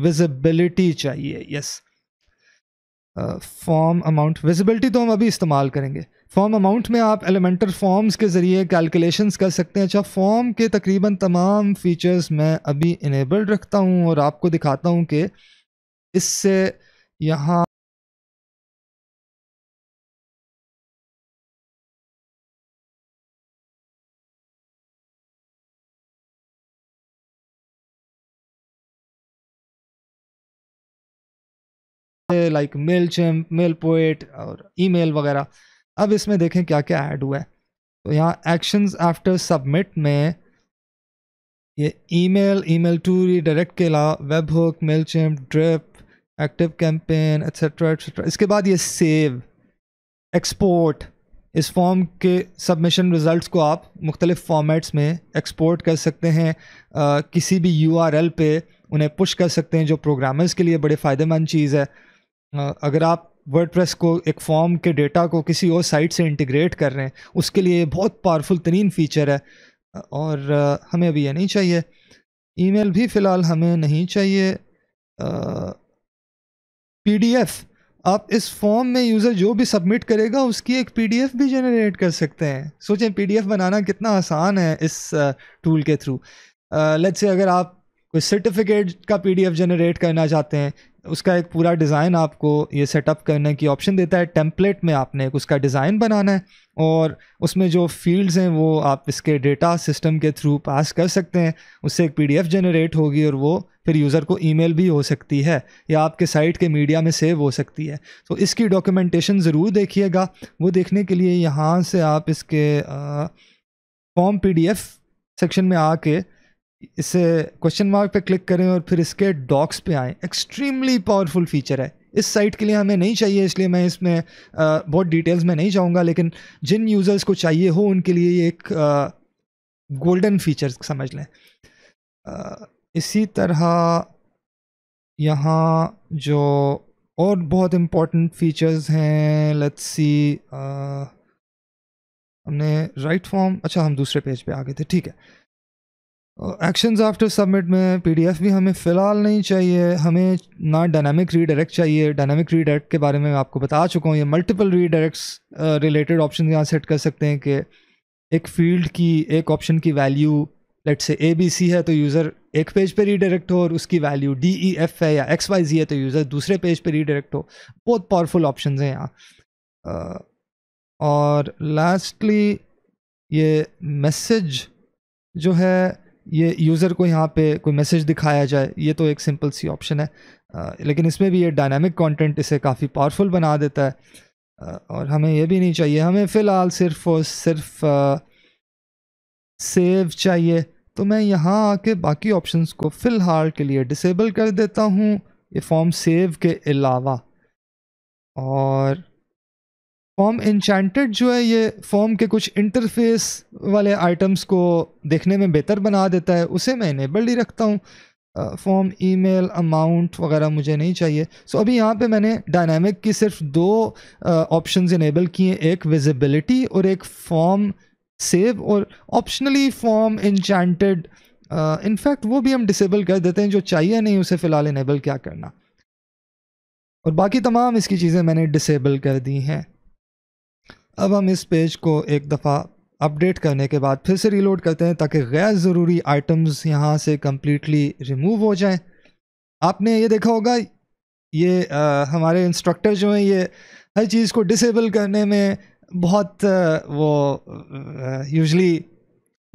Speaker 1: visibility चाहिए यस फॉर्म अमाउंट विजिबिलिटी तो हम अभी इस्तेमाल करेंगे फॉर्म अमाउंट में आप एलिमेंटर फॉर्म्स के ज़रिए कैलकुलेशंस कर सकते हैं अच्छा फॉर्म के तकरीबन तमाम फीचर्स मैं अभी इनेबल्ड रखता हूँ और आपको दिखाता हूँ कि
Speaker 2: इससे यहाँ like Mailchimp MailPoet और ईमेल
Speaker 1: वगैरह अब इसमें देखें क्या क्या ऐड हुआ है तो यहाँ एक्शंस आफ्टर सबमिट में ये ईमेल, ईमेल टू रिडायरेक्ट के अलावा web hook mail drip active campaign etcetera etcetera इसके बाद ये सेव एक्सपोर्ट इस फॉर्म के सबमिशन रिज़ल्ट को आप मुख्तलिफ फॉर्मेट्स में एक्सपोर्ट कर सकते हैं आ, किसी भी यू आर एल पे उन्हें पुश कर सकते हैं जो प्रोग्रामर्स के लिए बड़े फ़ायदेमंद चीज़ है आ, अगर आप वर्ड को एक फॉर्म के डेटा को किसी और साइट से इंटीग्रेट कर रहे हैं उसके लिए बहुत पावरफुल तरीन फीचर है और हमें अभी यह नहीं चाहिए ईमेल भी फ़िलहाल हमें नहीं चाहिए पीडीएफ आप इस फॉर्म में यूज़र जो भी सबमिट करेगा उसकी एक पीडीएफ भी जनरेट कर सकते हैं सोचें पीडीएफ बनाना कितना आसान है इस टूल के थ्रू लेट्स से अगर आप कोई सर्टिफिकेट का पीडीएफ जनरेट करना चाहते हैं उसका एक पूरा डिज़ाइन आपको ये सेटअप करने की ऑप्शन देता है टेम्पलेट में आपने एक उसका डिज़ाइन बनाना है और उसमें जो फील्ड्स हैं वो आप इसके डेटा सिस्टम के थ्रू पास कर सकते हैं उससे एक पीडीएफ जनरेट होगी और वो फिर यूज़र को ईमेल भी हो सकती है या आपके साइट के मीडिया में सेव हो सकती है तो इसकी डॉक्यूमेंटेशन ज़रूर देखिएगा वो देखने के लिए यहाँ से आप इसके फॉर्म पीडीएफ सेक्शन में आके इसे क्वेश्चन मार्क पे क्लिक करें और फिर इसके डॉक्स पे आएँ एक्सट्रीमली पावरफुल फीचर है इस साइट के लिए हमें नहीं चाहिए इसलिए मैं इसमें बहुत डिटेल्स में नहीं जाऊँगा लेकिन जिन यूज़र्स को चाहिए हो उनके लिए ये एक गोल्डन फीचर समझ लें इसी तरह यहाँ जो और बहुत इम्पोर्टेंट फीचर्स हैं लेट्स सी हमने राइट फॉर्म अच्छा हम दूसरे पेज पे आ गए थे ठीक है एक्शंस आफ्टर सबमिट में पीडीएफ भी हमें फ़िलहाल नहीं चाहिए हमें ना डायनामिक रीडायरेक्ट चाहिए डायनामिक रीडायरेक्ट के बारे में मैं आपको बता चुका हूँ ये मल्टीपल रीडायरेक्ट्स रिलेटेड ऑप्शन यहाँ सेट कर सकते हैं कि एक फील्ड की एक ऑप्शन की वैल्यू लेट से ए बी सी है तो यूज़र एक पेज पे रीडायरेक्ट हो और उसकी वैल्यू डी ई एफ है या एक्स वाई जी है तो यूज़र दूसरे पेज पे रीडायरेक्ट हो बहुत पावरफुल ऑप्शन हैं यहाँ और लास्टली ये मैसेज जो है ये यूज़र को यहाँ पे कोई मैसेज दिखाया जाए ये तो एक सिंपल सी ऑप्शन है आ, लेकिन इसमें भी ये डायनामिक कंटेंट इसे काफ़ी पावरफुल बना देता है आ, और हमें ये भी नहीं चाहिए हमें फ़िलहाल सिर्फ और सिर्फ आ, सेव चाहिए तो मैं यहाँ आके बाकी ऑप्शंस को फ़िलहाल के लिए डिसेबल कर देता हूँ ये फॉर्म सेव के अलावा और फॉर्म इंचेंटेड जो है ये फॉर्म के कुछ इंटरफेस वाले आइटम्स को देखने में बेहतर बना देता है उसे मैं इनेबल ही रखता हूँ फॉर्म ईमेल अमाउंट वगैरह मुझे नहीं चाहिए सो so, अभी यहाँ पे मैंने डायनामिक की सिर्फ दो ऑप्शन इनेबल किए एक विजिबिलिटी और एक फॉर्म सेव और ऑप्शनली फॉर्म इंचेंटेड इनफैक्ट वो भी हम डिसेबल कर देते हैं जो चाहिए नहीं उसे फ़िलहाल इनेबल क्या करना और बाकी तमाम इसकी चीज़ें मैंने डिसेबल कर दी हैं अब हम इस पेज को एक दफ़ा अपडेट करने के बाद फिर से रीलोड करते हैं ताकि गैर ज़रूरी आइटम्स यहाँ से कम्प्लीटली रिमूव हो जाएं आपने ये देखा होगा ये आ, हमारे इंस्ट्रक्टर जो हैं ये हर चीज़ को डिसेबल करने में बहुत वो यूजली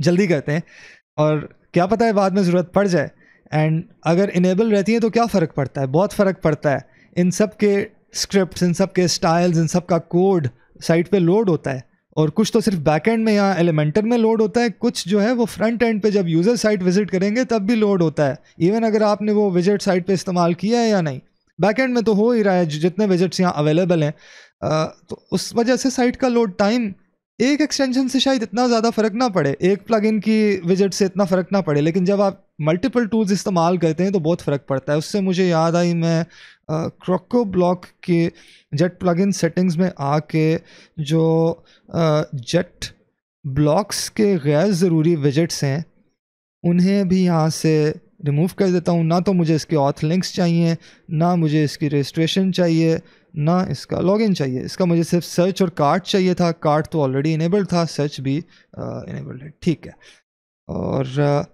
Speaker 1: जल्दी करते हैं और क्या पता है बाद में ज़रूरत पड़ जाए एंड अगर इनेबल रहती हैं तो क्या फ़र्क पड़ता है बहुत फ़र्क पड़ता है इन सब के स्क्रिप्ट इन सब के स्टाइल्स इन सब का कोड साइट पे लोड होता है और कुछ तो सिर्फ बैक एंड में या एलिमेंटर में लोड होता है कुछ जो है वो फ्रंट एंड पे जब यूज़र साइट विजिट करेंगे तब भी लोड होता है इवन अगर आपने वो विजिट साइट पे इस्तेमाल किया है या नहीं बैक एंड में तो हो ही रहा है जितने विजिट्स यहाँ अवेलेबल हैं तो उस वजह से साइट का लोड टाइम एक एक्सटेंशन से शायद इतना ज़्यादा फ़र्क ना पड़े एक प्लगइन की विजिट से इतना फ़र्क ना पड़े लेकिन जब आप मल्टीपल टूल्स इस्तेमाल करते हैं तो बहुत फ़र्क पड़ता है उससे मुझे याद आई मैं क्रोको ब्लॉक के जेट प्लगइन सेटिंग्स में आके जो जेट ब्लॉक्स के गैर ज़रूरी विजिट्स हैं उन्हें भी यहाँ से रिमूव कर देता हूँ ना तो मुझे इसके ऑथ लिंक्स चाहिए ना मुझे इसकी रजिस्ट्रेशन चाहिए ना इसका लॉगिन चाहिए इसका मुझे सिर्फ सर्च और कार्ट चाहिए था कार्ट तो ऑलरेडी इनेबल्ड था सर्च भी इनेबल्ड uh, है ठीक है और uh,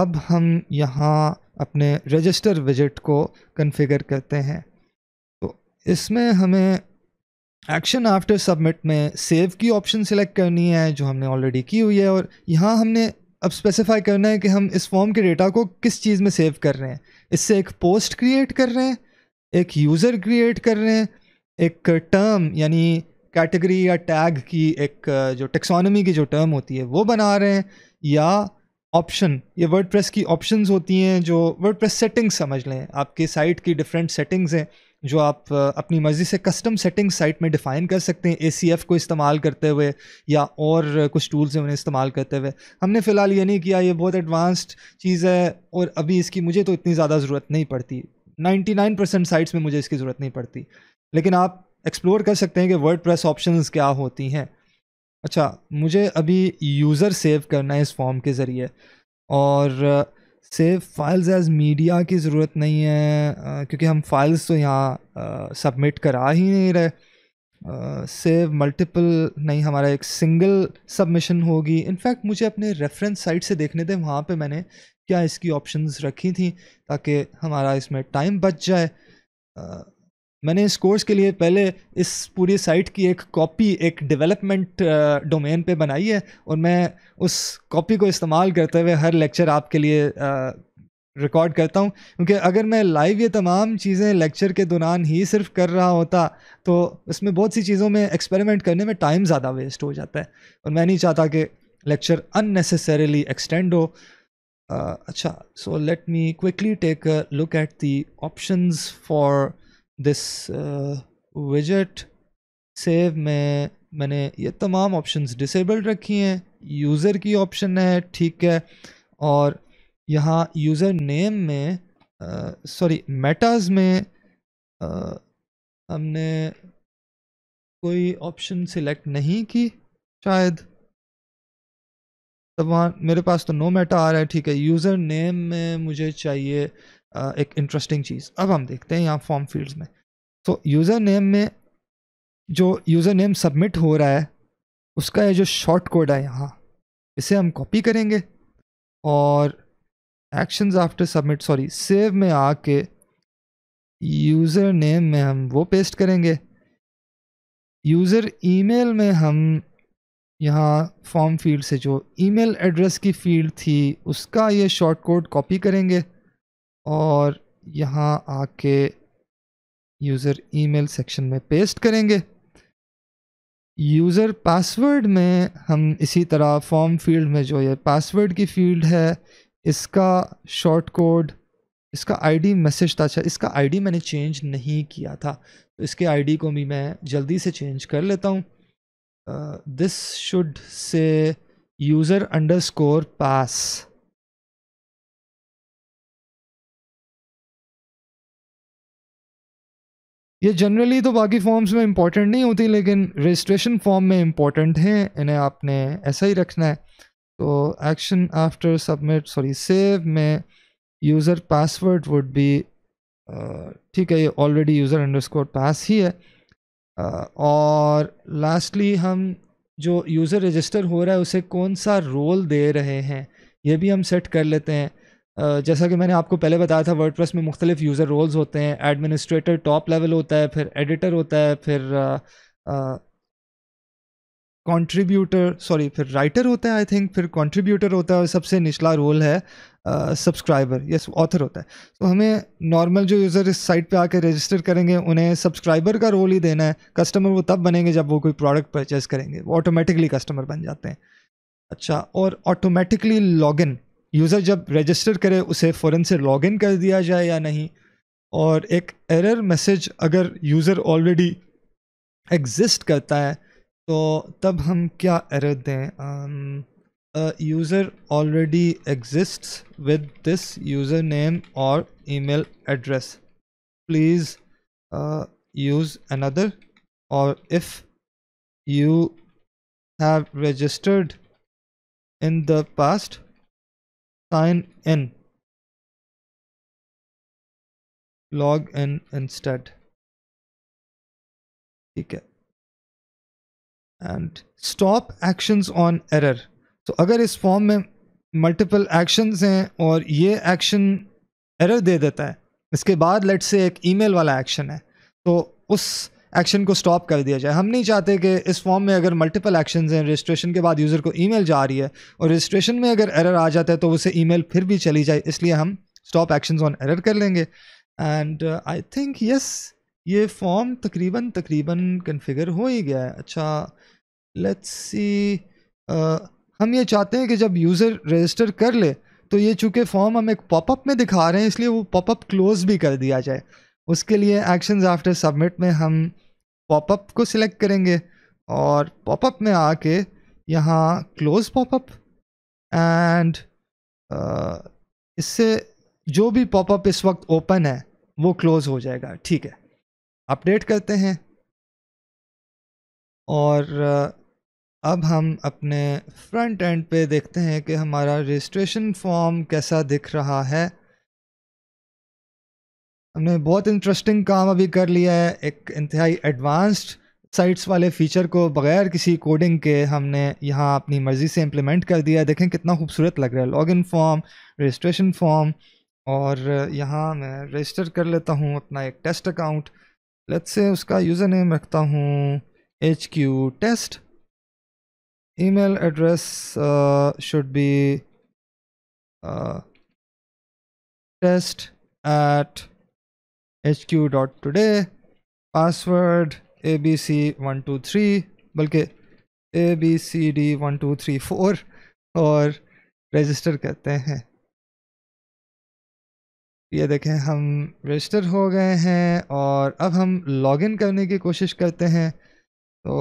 Speaker 1: अब हम यहाँ अपने रजिस्टर विजिट को कन्फिगर करते हैं तो इसमें हमें एक्शन आफ्टर सबमिट में सेव की ऑप्शन सिलेक्ट करनी है जो हमने ऑलरेडी की हुई है और यहाँ हमने अब स्पेसिफाई करना है कि हम इस फॉर्म के डेटा को किस चीज़ में सेव कर रहे हैं इससे एक पोस्ट क्रिएट कर रहे हैं एक यूज़र क्रिएट कर रहे हैं एक टर्म यानी कैटेगरी या टैग की एक जो टेक्सोनमी की जो टर्म होती है वो बना रहे हैं या ऑप्शन ये वर्ड की ऑप्शंस होती हैं जो वर्ड सेटिंग्स समझ लें आपके साइट की डिफरेंट सेटिंग्स हैं जो आप अपनी मर्ज़ी से कस्टम सेटिंग साइट में डिफ़ाइन कर सकते हैं ए को इस्तेमाल करते हुए या और कुछ टूल्स हैं उन्हें इस्तेमाल करते हुए हमने फ़िलहाल ये नहीं किया ये बहुत एडवांस्ड चीज़ है और अभी इसकी मुझे तो इतनी ज़्यादा ज़रूरत नहीं पड़ती नाइन्टी नाइन परसेंट साइट्स में मुझे इसकी ज़रूरत नहीं पड़ती लेकिन आप एक्सप्लोर कर सकते हैं कि वर्ड प्रेस ऑप्शन क्या होती हैं अच्छा मुझे अभी यूज़र सेव करना है इस फॉर्म के ज़रिए और सेव फाइल्स एज मीडिया की ज़रूरत नहीं है uh, क्योंकि हम फाइल्स तो यहाँ सबमिट uh, करा ही नहीं रहे सेव uh, मल्टीपल नहीं हमारा एक सिंगल सबमिशन होगी इनफैक्ट मुझे अपने रेफरेंस साइट से देखने थे वहाँ पे मैंने क्या इसकी ऑप्शंस रखी थी ताकि हमारा इसमें टाइम बच जाए मैंने इस कोर्स के लिए पहले इस पूरी साइट की एक कॉपी एक डेवलपमेंट डोमेन पे बनाई है और मैं उस कॉपी को इस्तेमाल करते हुए हर लेक्चर आपके लिए रिकॉर्ड करता हूँ क्योंकि अगर मैं लाइव ये तमाम चीज़ें लेक्चर के दौरान ही सिर्फ कर रहा होता तो इसमें बहुत सी चीज़ों में एक्सपेरिमेंट करने में टाइम ज़्यादा वेस्ट हो जाता है और मैं नहीं चाहता कि लेक्चर अननेसेसरीली एक्सटेंड हो uh, acha, so let me quickly take a look at the options for this uh, widget save में मैंने ये तमाम ऑप्शंस डिसेबल्ड रखी हैं यूज़र की ऑप्शन है ठीक है और यहाँ यूज़र नेम में सॉरी uh, मेटाज
Speaker 2: में आ, uh, हमने कोई ऑप्शन सिलेक्ट नहीं की शायद तब वहाँ मेरे पास
Speaker 1: तो नो मेटा आ रहा है ठीक है यूज़र नेम में मुझे चाहिए एक इंटरेस्टिंग चीज़ अब हम देखते हैं यहाँ फॉर्म फील्ड्स में तो यूज़र नेम में जो यूज़र नेम सबमिट हो रहा है उसका ये जो शॉर्ट कोड है यहाँ इसे हम कॉपी करेंगे और actions after submit sorry save में आके यूज़र नेम में हम वो पेस्ट करेंगे यूज़र ईमेल में हम यहाँ फॉर्म फील्ड से जो ईमेल एड्रेस की फील्ड थी उसका ये शॉर्ट कोड कॉपी करेंगे और यहाँ आके यूज़र ईमेल सेक्शन में पेस्ट करेंगे यूज़र पासवर्ड में हम इसी तरह फॉर्म फील्ड में जो ये पासवर्ड की फील्ड है इसका शॉर्ट कोड इसका आईडी मैसेज था अच्छा इसका आईडी मैंने चेंज नहीं किया था तो इसके आईडी को भी मैं जल्दी से चेंज कर लेता हूँ
Speaker 2: this uh, this should say user underscore pass ये जनरली तो बाकी फॉर्म्स में इम्पॉर्टेंट नहीं होती लेकिन
Speaker 1: रजिस्ट्रेशन फॉर्म में इम्पॉर्टेंट हैं इन्हें आपने ऐसा ही रखना है तो action after submit sorry save में यूज़र पासवर्ड वुड बी ठीक है ये ऑलरेडी यूज़र अंडरस्कोर पास ही है और लास्टली हम जो यूज़र रजिस्टर हो रहा है उसे कौन सा रोल दे रहे हैं ये भी हम सेट कर लेते हैं जैसा कि मैंने आपको पहले बताया था वर्डप्रेस में मुख्तलिफ यूज़र रोल्स होते हैं एडमिनिस्ट्रेटर टॉप लेवल होता है फिर एडिटर होता है फिर कंट्रीब्यूटर सॉरी फिर राइटर होता है आई थिंक फिर कंट्रीब्यूटर होता है सबसे निचला रोल है सब्सक्राइबर ये ऑथर होता है तो so, हमें नॉर्मल जो यूज़र इस साइट पे आके रजिस्टर करेंगे उन्हें सब्सक्राइबर का रोल ही देना है कस्टमर वो तब बनेंगे जब वो कोई प्रोडक्ट परचेज करेंगे वो ऑटोमेटिकली कस्टमर बन जाते हैं अच्छा और ऑटोमेटिकली लॉगिन यूज़र जब रजिस्टर करे उसे फ़ौरन से लॉगिन कर दिया जाए या नहीं और एक एरर मैसेज अगर यूज़र ऑलरेडी एग्जिस्ट करता है तो तब हम क्या एरर दें um, a user already exists with this username or email address please uh, use another or if
Speaker 2: you have registered in the past sign in log in instead okay and stop actions on error तो अगर इस form में
Speaker 1: multiple actions हैं और ये action error दे देता है इसके बाद लेट से एक ईमेल वाला एक्शन है तो उस एक्शन को स्टॉप कर दिया जाए हम नहीं चाहते कि इस फॉर्म में अगर मल्टीपल एक्शंस हैं रजिस्ट्रेशन के बाद यूज़र को ईमेल जा रही है और रजिस्ट्रेशन में अगर एरर आ जाता है तो उसे ईमेल फिर भी चली जाए इसलिए हम स्टॉप एक्शंस ऑन एरर कर लेंगे एंड आई थिंक यस ये फॉर्म तकरीबन तकरीबन कन्फिगर हो ही गया है अच्छा लेट्स सी हम ये चाहते हैं कि जब यूज़र रजिस्टर कर ले तो ये चूँकि फॉर्म हम एक पॉपअप में दिखा रहे हैं इसलिए वो पॉपअप क्लोज भी कर दिया जाए उसके लिए एक्शन आफ्टर सबमिट में हम पॉपअप को सिलेक्ट करेंगे और पॉपअप में आके यहाँ क्लोज पॉपअप एंड इससे जो भी पॉपअप इस वक्त ओपन है वो क्लोज़ हो जाएगा ठीक है अपडेट करते हैं और uh, अब हम अपने फ्रंट एंड पे देखते हैं कि हमारा रजिस्ट्रेशन फॉर्म कैसा दिख रहा है हमने बहुत इंटरेस्टिंग काम अभी कर लिया है एक इंतहाई एडवांस्ड साइट्स वाले फ़ीचर को बग़ैर किसी कोडिंग के हमने यहाँ अपनी मर्ज़ी से इम्प्लीमेंट कर दिया है देखें कितना खूबसूरत लग रहा है लॉगिन फॉर्म रजिस्ट्रेशन फॉर्म और यहाँ मैं रजिस्टर कर लेता हूँ अपना एक टेस्ट अकाउंट लेट्स से उसका यूज़र नेम रखता हूँ H Q
Speaker 2: test email address uh, should be uh, test at
Speaker 1: hq.today password abc123 बल्कि abcd1234 और रजिस्टर करते हैं ये देखें हम रजिस्टर हो गए हैं और अब हम लॉगिन करने की कोशिश करते हैं तो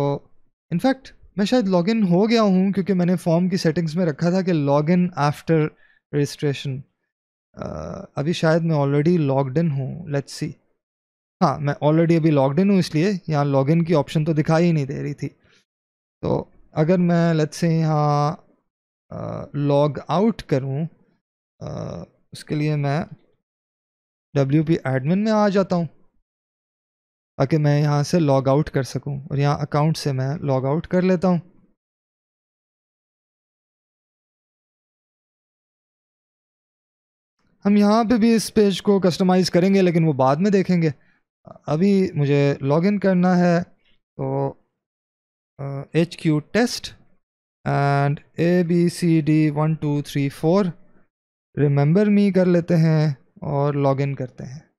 Speaker 1: इनफैक्ट मैं शायद लॉगिन हो गया हूँ क्योंकि मैंने फॉर्म की सेटिंग्स में रखा था कि लॉगिन आफ्टर रजिस्ट्रेशन अभी शायद मैं ऑलरेडी लॉगड इन हूँ लेट्स सी हाँ मैं ऑलरेडी अभी लॉगड इन हूँ इसलिए यहाँ लॉग इन की ऑप्शन तो दिखाई ही नहीं दे रही थी तो अगर मैं लेट्स से यहाँ लॉग आउट करूँ उसके लिए मैं डब्ल्यू पी एडमिन में आ
Speaker 2: जाता हूँ ताकि मैं यहाँ से लॉग आउट कर सकूँ और यहाँ अकाउंट से मैं लॉग आउट कर लेता हूँ हम यहाँ पे भी इस पेज को कस्टमाइज़ करेंगे लेकिन वो बाद
Speaker 1: में देखेंगे अभी मुझे लॉगिन करना है तो H Q test and A B C D one two three
Speaker 2: four remember me कर लेते हैं और लॉगिन करते हैं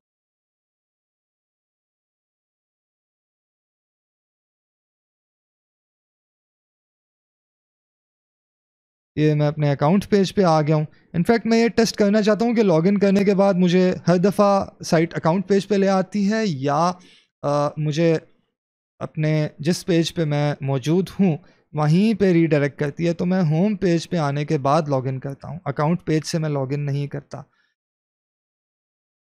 Speaker 2: ये मैं अपने अकाउंट पेज पे आ
Speaker 1: गया हूँ इनफैक्ट मैं ये टेस्ट करना चाहता हूँ कि लॉगिन करने के बाद मुझे हर दफ़ा साइट अकाउंट पेज पे ले आती है या आ, मुझे अपने जिस पेज पे मैं मौजूद हूँ वहीं पे रीडायरेक्ट करती है तो मैं होम पेज पे आने के बाद लॉगिन करता हूँ अकाउंट पेज से मैं लॉगिन नहीं करता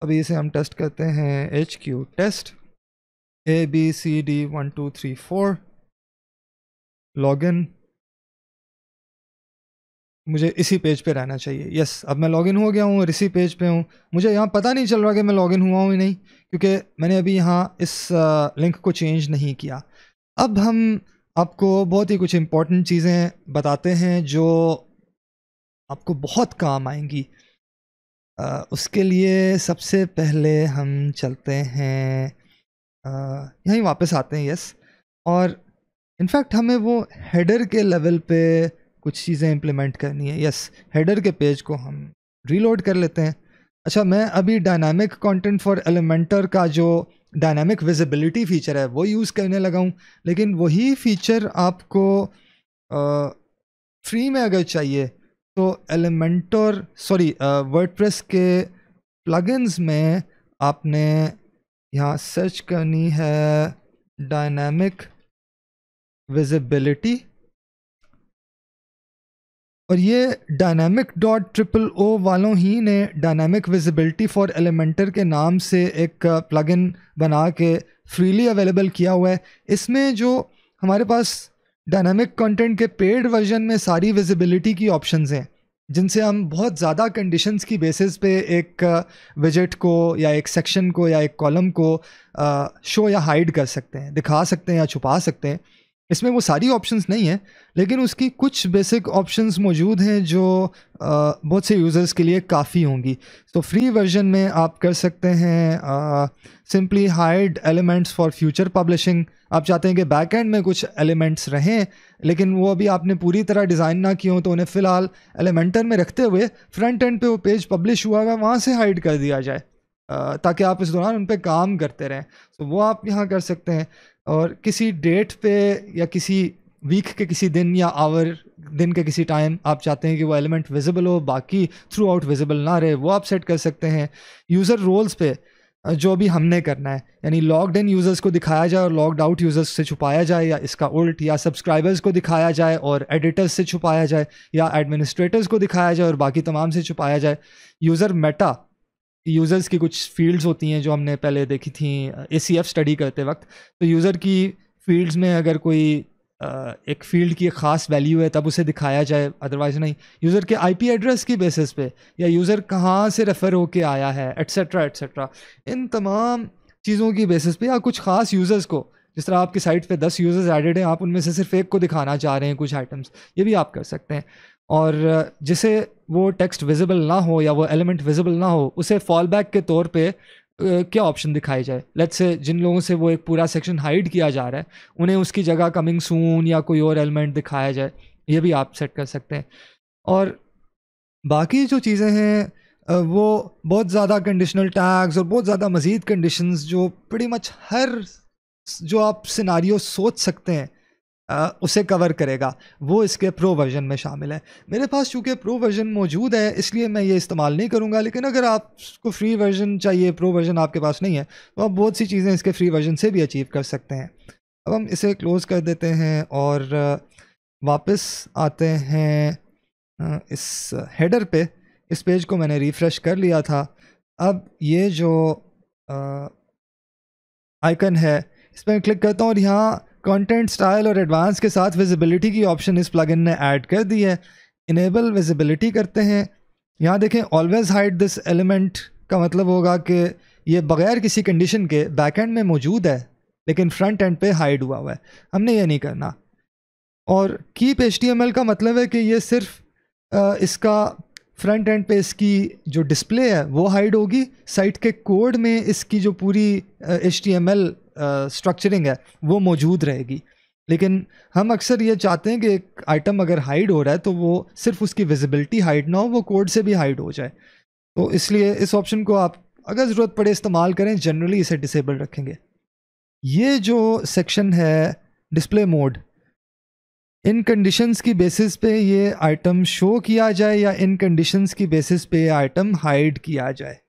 Speaker 1: अभी इसे हम टेस्ट करते
Speaker 2: हैं H Q test A B C D one two three four login मुझे इसी पेज पे
Speaker 1: रहना चाहिए यस अब मैं लॉगिन हो गया हूँ और इसी पेज पे हूँ मुझे यहाँ पता नहीं चल रहा कि मैं लॉगिन हुआ हूँ या नहीं क्योंकि मैंने अभी यहाँ इस लिंक को चेंज नहीं किया अब हम आपको बहुत ही कुछ इम्पोर्टेंट चीज़ें बताते हैं जो आपको बहुत काम आएंगी आ, उसके लिए सबसे पहले हम चलते हैं यहीं वापस आते हैं यस और इनफैक्ट हमें वो हेडर के लेवल पे कुछ चीज़ें इम्प्लीमेंट करनी है यस हेडर के पेज को हम रीलोड कर लेते हैं अच्छा मैं अभी डायनामिक कंटेंट फॉर एलिमेंटर का जो डायनामिक विजिबिलिटी फीचर है वो यूज़ करने लगा हूँ लेकिन वही फीचर आपको आ, फ्री में अगर चाहिए तो एलिमेंटर सॉरी वर्डप्रेस के प्लगइन्स में आपने यहाँ सर्च करनी है डायनामिक विजिबिलिटी और ये डायनामिक डॉट ट्रिपल ओ वालों ही ने डायनामिक विजिबिलिटी फॉर एलिमेंटर के नाम से एक प्लगइन uh, बना के फ्रीली अवेलेबल किया हुआ है इसमें जो हमारे पास डायनामिक कंटेंट के पेड वर्जन में सारी विजिबिलिटी की ऑप्शंस हैं जिनसे हम बहुत ज़्यादा कंडीशंस की बेसिस पे एक विजिट uh, को या एक सेक्शन को या एक कॉलम को शो uh, या हाइड कर सकते हैं दिखा सकते हैं या छुपा सकते हैं इसमें वो सारी ऑप्शंस नहीं है लेकिन उसकी कुछ बेसिक ऑप्शंस मौजूद हैं जो आ, बहुत से यूज़र्स के लिए काफ़ी होंगी तो फ्री वर्जन में आप कर सकते हैं simply hide elements for future publishing आप चाहते हैं कि बैक एंड में कुछ एलिमेंट्स रहें लेकिन वो अभी आपने पूरी तरह डिज़ाइन ना किए हों तो उन्हें फ़िलहाल एलिमेंटर में रखते हुए फ्रंट एंड पे वो पेज पब्लिश हुआ है वहाँ से हाइड कर दिया जाए ताकि आप इस दौरान उन पर काम करते रहें तो वो आप यहाँ कर सकते हैं और किसी डेट पे या किसी वीक के किसी दिन या आवर दिन के किसी टाइम आप चाहते हैं कि वो एलिमेंट विजिबल हो बाकी थ्रू आउट विजिबल ना रहे वो आप सेट कर सकते हैं यूज़र रोल्स पे जो भी हमने करना है यानी लॉग्ड इन यूज़र्स को दिखाया जाए और लॉग्ड आउट यूज़र्स से छुपाया जाए या इसका उल्ट या सब्सक्राइबर्स को दिखाया जाए और एडिटर्स से छुपाया जाए या एडमिनिस्ट्रेटर्स को दिखाया जाए और बाकी तमाम से छुपाया जाए यूज़र मेटा यूज़र्स की कुछ फील्ड्स होती हैं जो हमने पहले देखी थी ए सी एफ स्टडी करते वक्त तो यूज़र की फील्ड्स में अगर कोई एक फील्ड की ख़ास वैल्यू है तब उसे दिखाया जाए अदरवाइज़ नहीं यूज़र के आईपी एड्रेस की बेसिस पे या यूज़र कहाँ से रेफ़र होके आया है एट्सट्रा एट्सट्रा इन तमाम चीज़ों की बेसिस पे या कुछ ख़ास यूज़र्स को जिस तरह आपकी साइट पे दस यूज़र्स एडेड हैं आप उनमें से सिर्फ एक को दिखाना चाह रहे हैं कुछ आइटम्स ये भी आप कर सकते हैं और जिसे वो टेक्स्ट विजिबल ना हो या वो एलिमेंट विजिबल ना हो उसे फॉल बैक के तौर पे क्या ऑप्शन दिखाई जाए लेट्स से जिन लोगों से वो एक पूरा सेक्शन हाइड किया जा रहा है उन्हें उसकी जगह कमिंग सून या कोई और एलिमेंट दिखाया जाए ये भी आप सेट कर सकते हैं और बाकी जो चीज़ें हैं वो बहुत ज़्यादा कंडीशनल टैग्स और बहुत ज़्यादा मज़ीद कंडीशंस जो बड़ी मच हर जो आप सिनारियो सोच सकते हैं उसे कवर करेगा वो इसके प्रो वर्जन में शामिल है मेरे पास चूँकि प्रो वर्जन मौजूद है इसलिए मैं ये इस्तेमाल नहीं करूँगा लेकिन अगर आपको फ्री वर्जन चाहिए प्रो वर्जन आपके पास नहीं है तो आप बहुत सी चीज़ें इसके फ्री वर्जन से भी अचीव कर सकते हैं अब हम इसे क्लोज़ कर देते हैं और वापस आते हैं इस हेडर पे इस पेज को मैंने रिफ़्रेश कर लिया था अब ये जो आइकन है इस पर क्लिक करता हूँ और यहाँ कंटेंट स्टाइल और एडवांस के साथ विजिबिलिटी की ऑप्शन इस प्लगइन ने ऐड कर दी है इनेबल विजिबिलिटी करते हैं यहाँ देखें ऑलवेज हाइड दिस एलिमेंट का मतलब होगा कि ये बग़ैर किसी कंडीशन के बैक एंड में मौजूद है लेकिन फ्रंट एंड पे हाइड हुआ हुआ है हमने ये नहीं करना और कीप एच का मतलब है कि ये सिर्फ आ, इसका फ्रंट एंड पे इसकी जो डिस्प्ले है वो हाइड होगी साइट के कोड में इसकी जो पूरी H T M L structuring है वो मौजूद रहेगी लेकिन हम अक्सर ये चाहते हैं कि एक आइटम अगर हाइड हो रहा है तो वो सिर्फ उसकी विजिबिलिटी हाइड ना हो वो कोड से भी हाइड हो जाए तो इसलिए इस ऑप्शन को आप अगर ज़रूरत पड़े इस्तेमाल करें जनरली इसे डिसेबल रखेंगे ये जो सेक्शन है डिस्प्ले मोड इन कंडीशंस की बेसिस पे ये आइटम शो किया जाए या इन कंडीशंस की बेसिस पे आइटम हाइड किया जाए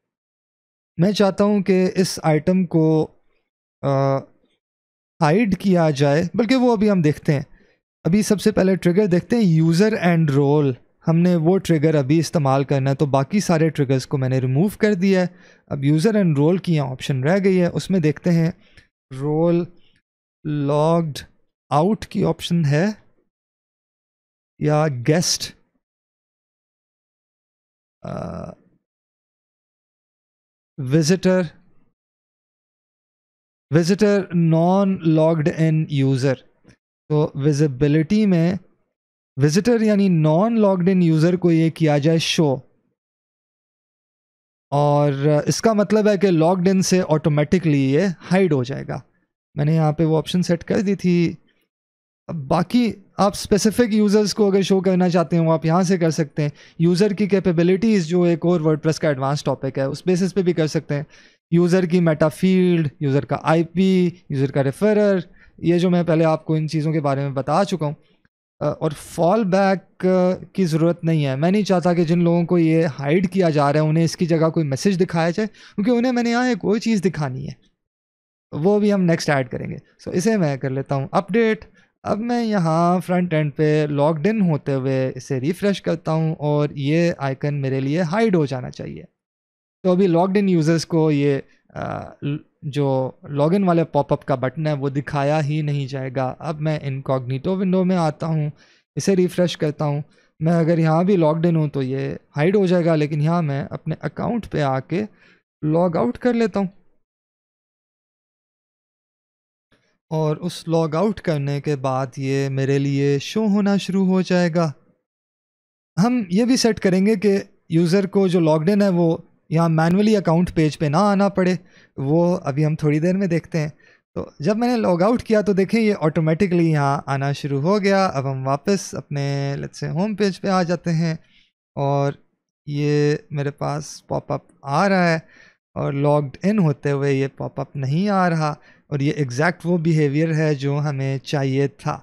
Speaker 1: मैं चाहता हूँ कि इस आइटम को हाइड किया जाए बल्कि वो अभी हम देखते हैं अभी सबसे पहले ट्रिगर देखते हैं यूज़र एंड रोल हमने वो ट्रिगर अभी इस्तेमाल करना है तो बाकी सारे ट्रिगर्स को मैंने रिमूव कर दिया है अब यूज़र एंड रोल की यहाँ ऑप्शन रह
Speaker 2: गई है उसमें देखते हैं रोल लॉग्ड आउट की ऑप्शन है या guest visitor visitor non logged in user तो
Speaker 1: विजिबिलिटी में विजिटर यानी नॉन लॉग्ड इन यूज़र को ये किया जाए शो और uh, इसका मतलब है कि लॉग्ड इन से ऑटोमेटिकली ये हाइड हो जाएगा मैंने यहाँ पे वो ऑप्शन सेट कर दी थी अब बाकी आप स्पेसिफिक यूज़र्स को अगर शो करना चाहते हो आप यहाँ से कर सकते हैं यूज़र की कैपेबिलिटीज़ जो एक और वर्डप्रेस का एडवांस टॉपिक है उस बेसिस पे भी कर सकते हैं यूज़र की मेटा फील्ड यूज़र का आईपी यूज़र का रेफरर ये जो मैं पहले आपको इन चीज़ों के बारे में बता चुका हूँ और फॉल बैक की ज़रूरत नहीं है मैं नहीं चाहता कि जिन लोगों को ये हाइड किया जा रहा है उन्हें इसकी जगह कोई मैसेज दिखाया जाए क्योंकि उन्हें मैंने यहाँ एक और चीज़ दिखानी है वो भी हम नेक्स्ट ऐड करेंगे सो इसे मैं कर लेता हूँ अपडेट अब मैं यहाँ फ्रंट एंड पे लॉकड इन होते हुए इसे रिफ़्रेश करता हूँ और ये आइकन मेरे लिए हाइड हो जाना चाहिए तो अभी लॉग्ड इन यूज़र्स को ये जो लॉग इन वाले पॉपअप का बटन है वो दिखाया ही नहीं जाएगा अब मैं इनकॉग्निटो विंडो में आता हूँ इसे रिफ़्रेश करता हूँ मैं अगर यहाँ भी लॉगड इन हूँ तो ये हाइड हो जाएगा लेकिन यहाँ मैं अपने अकाउंट पे आके लॉग आउट कर लेता हूँ और उस लॉग आउट करने के बाद ये मेरे लिए शो होना शुरू हो जाएगा हम ये भी सेट करेंगे कि यूज़र को जो लॉगड इन है वो यहाँ मैनुअली अकाउंट पेज पे ना आना पड़े वो अभी हम थोड़ी देर में देखते हैं तो जब मैंने लॉग आउट किया तो देखें ये ऑटोमेटिकली यहाँ आना शुरू हो गया अब हम वापस अपने लेट्स से होम पेज पे आ जाते हैं और ये मेरे पास पॉपअप आ रहा है और लॉग्ड इन होते हुए ये पॉपअप नहीं आ रहा और ये एग्जैक्ट वो बिहेवियर है जो हमें चाहिए था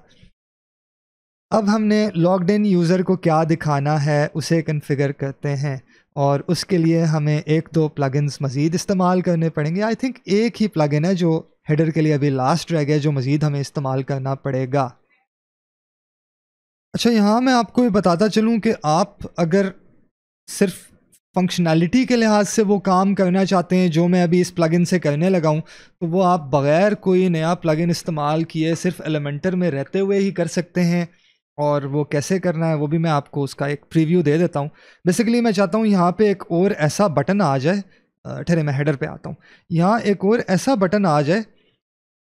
Speaker 1: अब हमने लॉग्ड इन यूज़र को क्या दिखाना है उसे कन्फिगर करते हैं और उसके लिए हमें एक दो प्लगइन्स मज़ीद इस्तेमाल करने पड़ेंगे आई थिंक एक ही प्लगइन है जो हेडर के लिए अभी लास्ट रह गया जो मज़ीद हमें इस्तेमाल करना पड़ेगा अच्छा यहाँ मैं आपको ये बताता चलूँ कि आप अगर सिर्फ फंक्शनैलिटी के लिहाज से वो काम करना चाहते हैं जो मैं अभी इस प्लगइन से करने लगाऊँ तो वो आप बग़ैर कोई नया प्लगइन इस्तेमाल किए सिर्फ एलिमेंटर में रहते हुए ही कर सकते हैं और वो कैसे करना है वो भी मैं आपको उसका एक प्रीव्यू दे देता हूँ बेसिकली मैं चाहता हूँ यहाँ पे एक और ऐसा बटन आ जाए ठहरे मैं हेडर पे आता हूँ यहाँ एक और ऐसा बटन आ जाए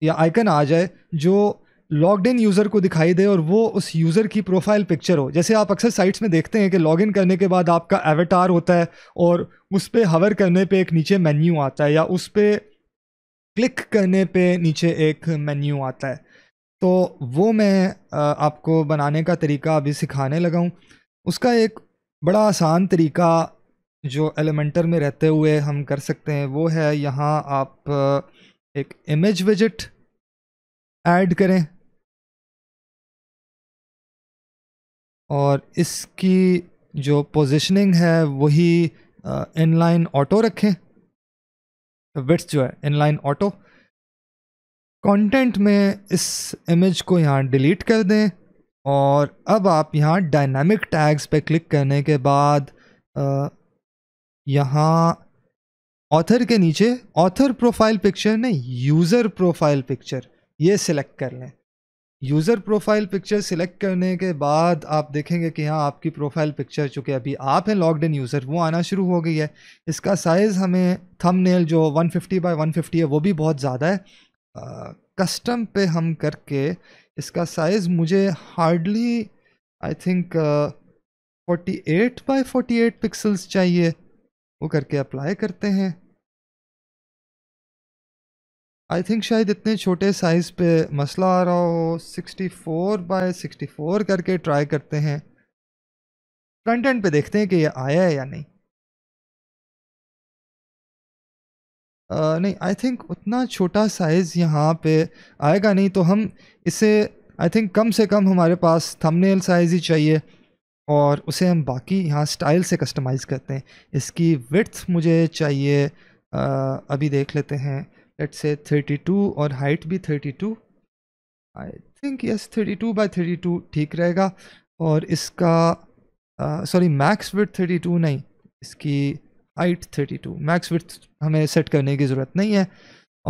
Speaker 1: या आइकन आ जाए जो लॉगड इन यूज़र को दिखाई दे और वो उस यूज़र की प्रोफाइल पिक्चर हो जैसे आप अक्सर साइट्स में देखते हैं कि लॉगिन करने के बाद आपका एवेटार होता है और उस पर हवर करने पे एक नीचे मेन्यू आता है या उस पर क्लिक करने पे नीचे एक मेन्यू आता है तो वो मैं आपको बनाने का तरीका अभी सिखाने लगा हूँ उसका एक बड़ा आसान तरीका जो एलिमेंटर में रहते हुए हम कर सकते हैं वो है यहाँ आप
Speaker 2: एक इमेज विजिट ऐड करें और इसकी जो पोजीशनिंग
Speaker 1: है वही इनलाइन ऑटो रखें विट्स जो है इनलाइन ऑटो कंटेंट में इस इमेज को यहाँ डिलीट कर दें और अब आप यहाँ डायनामिक टैग्स पे क्लिक करने के बाद यहाँ ऑथर के नीचे ऑथर प्रोफाइल पिक्चर नहीं यूज़र प्रोफाइल पिक्चर ये सिलेक्ट कर लें यूज़र प्रोफाइल पिक्चर सिलेक्ट करने के बाद आप देखेंगे कि यहाँ आपकी प्रोफाइल पिक्चर चूँकि अभी आप हैं लॉगड इन यूज़र वो आना शुरू हो गई है इसका साइज़ हमें थंबनेल जो 150 बाय 150 है वो भी बहुत ज़्यादा है कस्टम पे हम करके इसका साइज़ मुझे hardly I think forty eight by forty eight pixels चाहिए वो करके अप्लाई करते हैं आई थिंक शायद इतने छोटे साइज़ पे मसला आ रहा हो sixty four
Speaker 2: by sixty four करके ट्राई करते हैं फ्रंट एंड पे देखते हैं कि ये आया है या नहीं नहीं आई
Speaker 1: थिंक उतना छोटा साइज़ यहाँ पे आएगा नहीं तो हम इसे आई थिंक कम से कम हमारे पास थंबनेल साइज़ ही चाहिए और उसे हम बाकी यहाँ स्टाइल से कस्टमाइज़ करते हैं इसकी विथ मुझे चाहिए आ, अभी देख लेते हैं लेट्स से 32 और हाइट भी 32 आई थिंक यस 32 बाय 32 ठीक रहेगा और इसका सॉरी मैक्स विथ 32 नहीं इसकी हाइट 32 मैक्स विथ हमें सेट करने की ज़रूरत नहीं है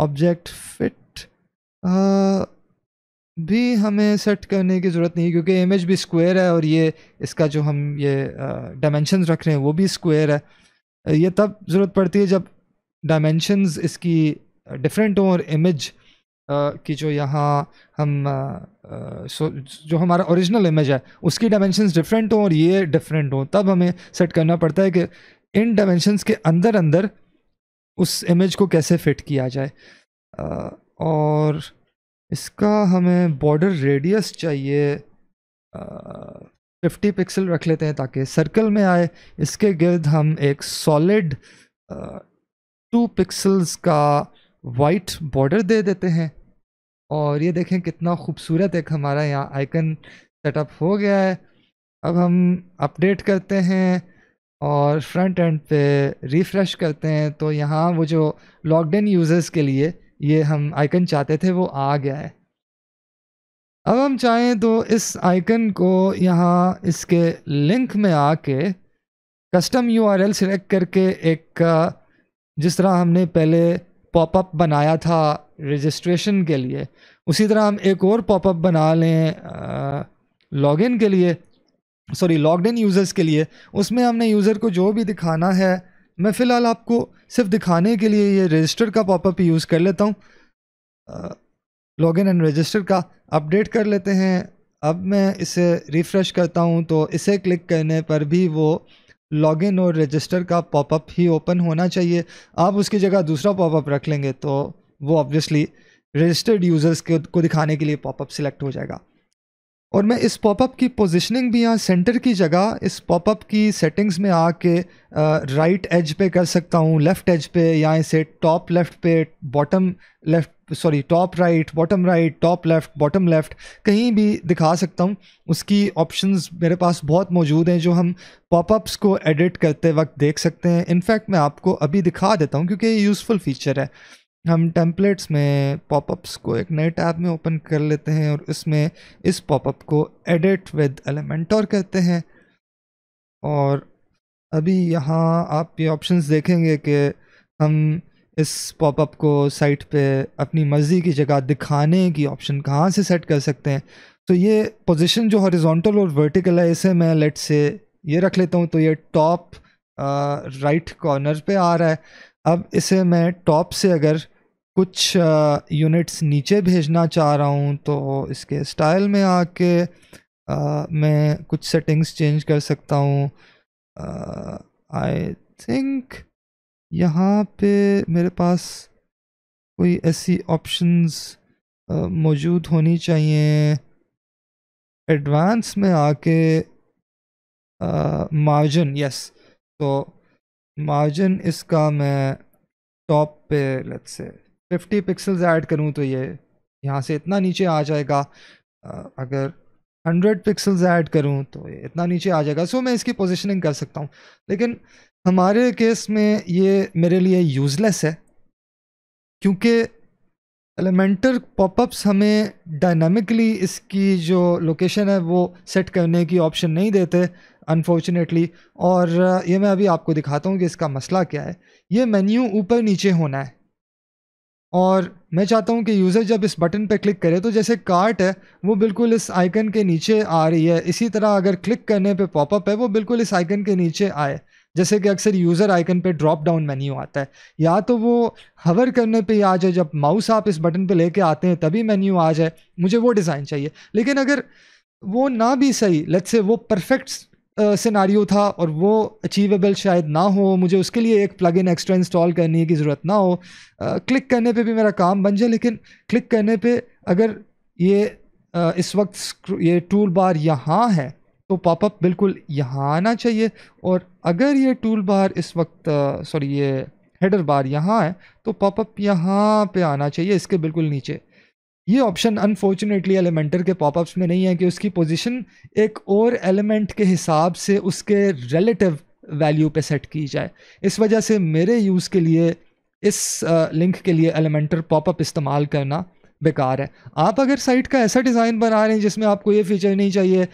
Speaker 1: ऑब्जेक्ट फिट भी हमें सेट करने की ज़रूरत नहीं है क्योंकि इमेज भी स्क्वायर है और ये इसका जो हम ये डायमेंशन रख रहे हैं वो भी स्क्वायर है ये तब ज़रूरत पड़ती है जब डायमेंशंस इसकी डिफरेंट हों और इमेज की जो यहाँ हम सो जो हमारा ओरिजिनल इमेज है उसकी डायमेंशन डिफरेंट हों और ये डिफरेंट हों तब हमें सेट करना पड़ता है कि इन डायमेंशंस के अंदर अंदर उस इमेज को कैसे फिट किया जाए और इसका हमें बॉर्डर रेडियस चाहिए फिफ्टी पिक्सल रख लेते हैं ताकि सर्कल में आए इसके गिर्द हम एक सॉलिड टू पिक्सल्स का वाइट बॉर्डर दे देते हैं और ये देखें कितना खूबसूरत एक हमारा यहाँ आइकन सेटअप हो गया है अब हम अपडेट करते हैं और फ्रंट एंड पे रिफ़्रेश करते हैं तो यहाँ वो जो लॉकडिन इन यूज़र्स के लिए ये हम आइकन चाहते थे वो आ गया है अब हम चाहें तो इस आइकन को यहाँ इसके लिंक में आके custom U R L select करके एक जिस तरह हमने पहले पॉपअप बनाया था रजिस्ट्रेशन के लिए उसी तरह हम एक और पॉपअप बना लें लॉगिन के लिए सॉरी लॉगड इन यूज़र्स के लिए उसमें हमने यूज़र को जो भी दिखाना है मैं फ़िलहाल आपको सिर्फ दिखाने के लिए ये रजिस्टर का पॉपअप यूज़ कर लेता हूँ लॉग इन एंड रजिस्टर का अपडेट कर लेते हैं अब मैं इसे रिफ़्रेश करता हूँ तो इसे क्लिक करने पर भी वो लॉगिन और रजिस्टर का पॉपअप ही ओपन होना चाहिए आप उसकी जगह दूसरा पॉपअप रख लेंगे तो वो ऑब्वियसली रजिस्टर्ड यूज़र्स को दिखाने के लिए पॉपअप सिलेक्ट हो जाएगा और मैं इस पॉपअप की पोजीशनिंग भी यहाँ सेंटर की जगह इस पॉपअप की सेटिंग्स में आके राइट एज पे कर सकता हूँ लेफ़्ट एज पे या इसे टॉप लेफ़्ट पे bottom left sorry top right bottom right top left bottom left कहीं भी दिखा सकता हूँ उसकी ऑप्शंस मेरे पास बहुत मौजूद हैं जो हम पॉपअप्स को एडिट करते वक्त देख सकते हैं इनफैक्ट मैं आपको अभी दिखा देता हूँ क्योंकि ये यूज़फुल फीचर है हम टेम्पलेट्स में पॉपअप्स को एक नए टैब में ओपन कर लेते हैं और इसमें इस पॉपअप को एडिट विद एलिमेंटोर कहते हैं और अभी यहाँ आप ये ऑप्शंस देखेंगे कि हम इस पॉपअप को साइट पे अपनी मर्ज़ी की जगह दिखाने की ऑप्शन कहाँ से सेट कर सकते हैं तो ये पोजीशन जो हॉरिजॉन्टल और वर्टिकल है इसे मैं लेट से ये रख लेता हूँ तो ये टॉप राइट कॉर्नर पे आ रहा है अब इसे मैं टॉप से अगर कुछ यूनिट्स नीचे भेजना चाह रहा हूँ तो इसके स्टाइल में आके मैं कुछ सेटिंग्स चेंज कर सकता हूँ आई थिंक यहाँ पे मेरे पास कोई ऐसी ऑप्शंस मौजूद होनी चाहिए एडवांस में आके मार्जिन यस तो मार्जिन इसका मैं टॉप पे let's say fifty pixels add करूँ तो ये यहाँ से इतना नीचे आ जाएगा अगर हंड्रेड पिक्सल्स ऐड करूँ तो इतना नीचे आ जाएगा सो मैं इसकी पोजिशनिंग कर सकता हूँ लेकिन हमारे केस में ये मेरे लिए यूज़लेस है क्योंकि एलिमेंटर पॉपअप्स हमें डायनामिकली इसकी जो लोकेशन है वो सेट करने की ऑप्शन नहीं देते अनफॉर्चुनेटली और ये मैं अभी आपको दिखाता हूँ कि इसका मसला क्या है ये मेन्यू ऊपर नीचे होना है और मैं चाहता हूँ कि यूज़र जब इस बटन पर क्लिक करे तो जैसे कार्ट है वो बिल्कुल इस आइकन के नीचे आ रही है इसी तरह अगर क्लिक करने पे पॉपअप है वो बिल्कुल इस आइकन के नीचे आए जैसे कि अक्सर यूज़र आइकन पे ड्रॉप डाउन मेन्यू आता है या तो वो हवर करने पे आ जाए जब माउस आप इस बटन पर ले आते हैं तभी मेन्यू आ जाए मुझे वो डिज़ाइन चाहिए लेकिन अगर वो ना भी सही लेट्स से वो परफेक्ट सिनारियो uh, था और वो अचीवेबल शायद ना हो मुझे उसके लिए एक प्लग इन एक्स्ट्रा इंस्टॉल करने की ज़रूरत ना हो क्लिक uh, करने पे भी मेरा काम बन जाए लेकिन क्लिक करने पे अगर ये uh, इस वक्त ये टूल बार यहाँ है तो पॉपअप बिल्कुल यहाँ आना चाहिए और अगर ये टूल बार इस वक्त सॉरी ये हेडर बार यहाँ है तो पॉपअप यहाँ पे आना चाहिए इसके बिल्कुल नीचे ये ऑप्शन अनफॉर्चुनेटली एलिमेंटर के पॉपअप्स में नहीं है कि उसकी पोजीशन एक और एलिमेंट के हिसाब से उसके रिलेटिव वैल्यू पे सेट की जाए इस वजह से मेरे यूज़ के लिए इस लिंक के लिए एलिमेंटर पॉपअप इस्तेमाल करना बेकार है आप अगर साइट का ऐसा डिज़ाइन बना रहे हैं जिसमें आपको ये फीचर नहीं चाहिए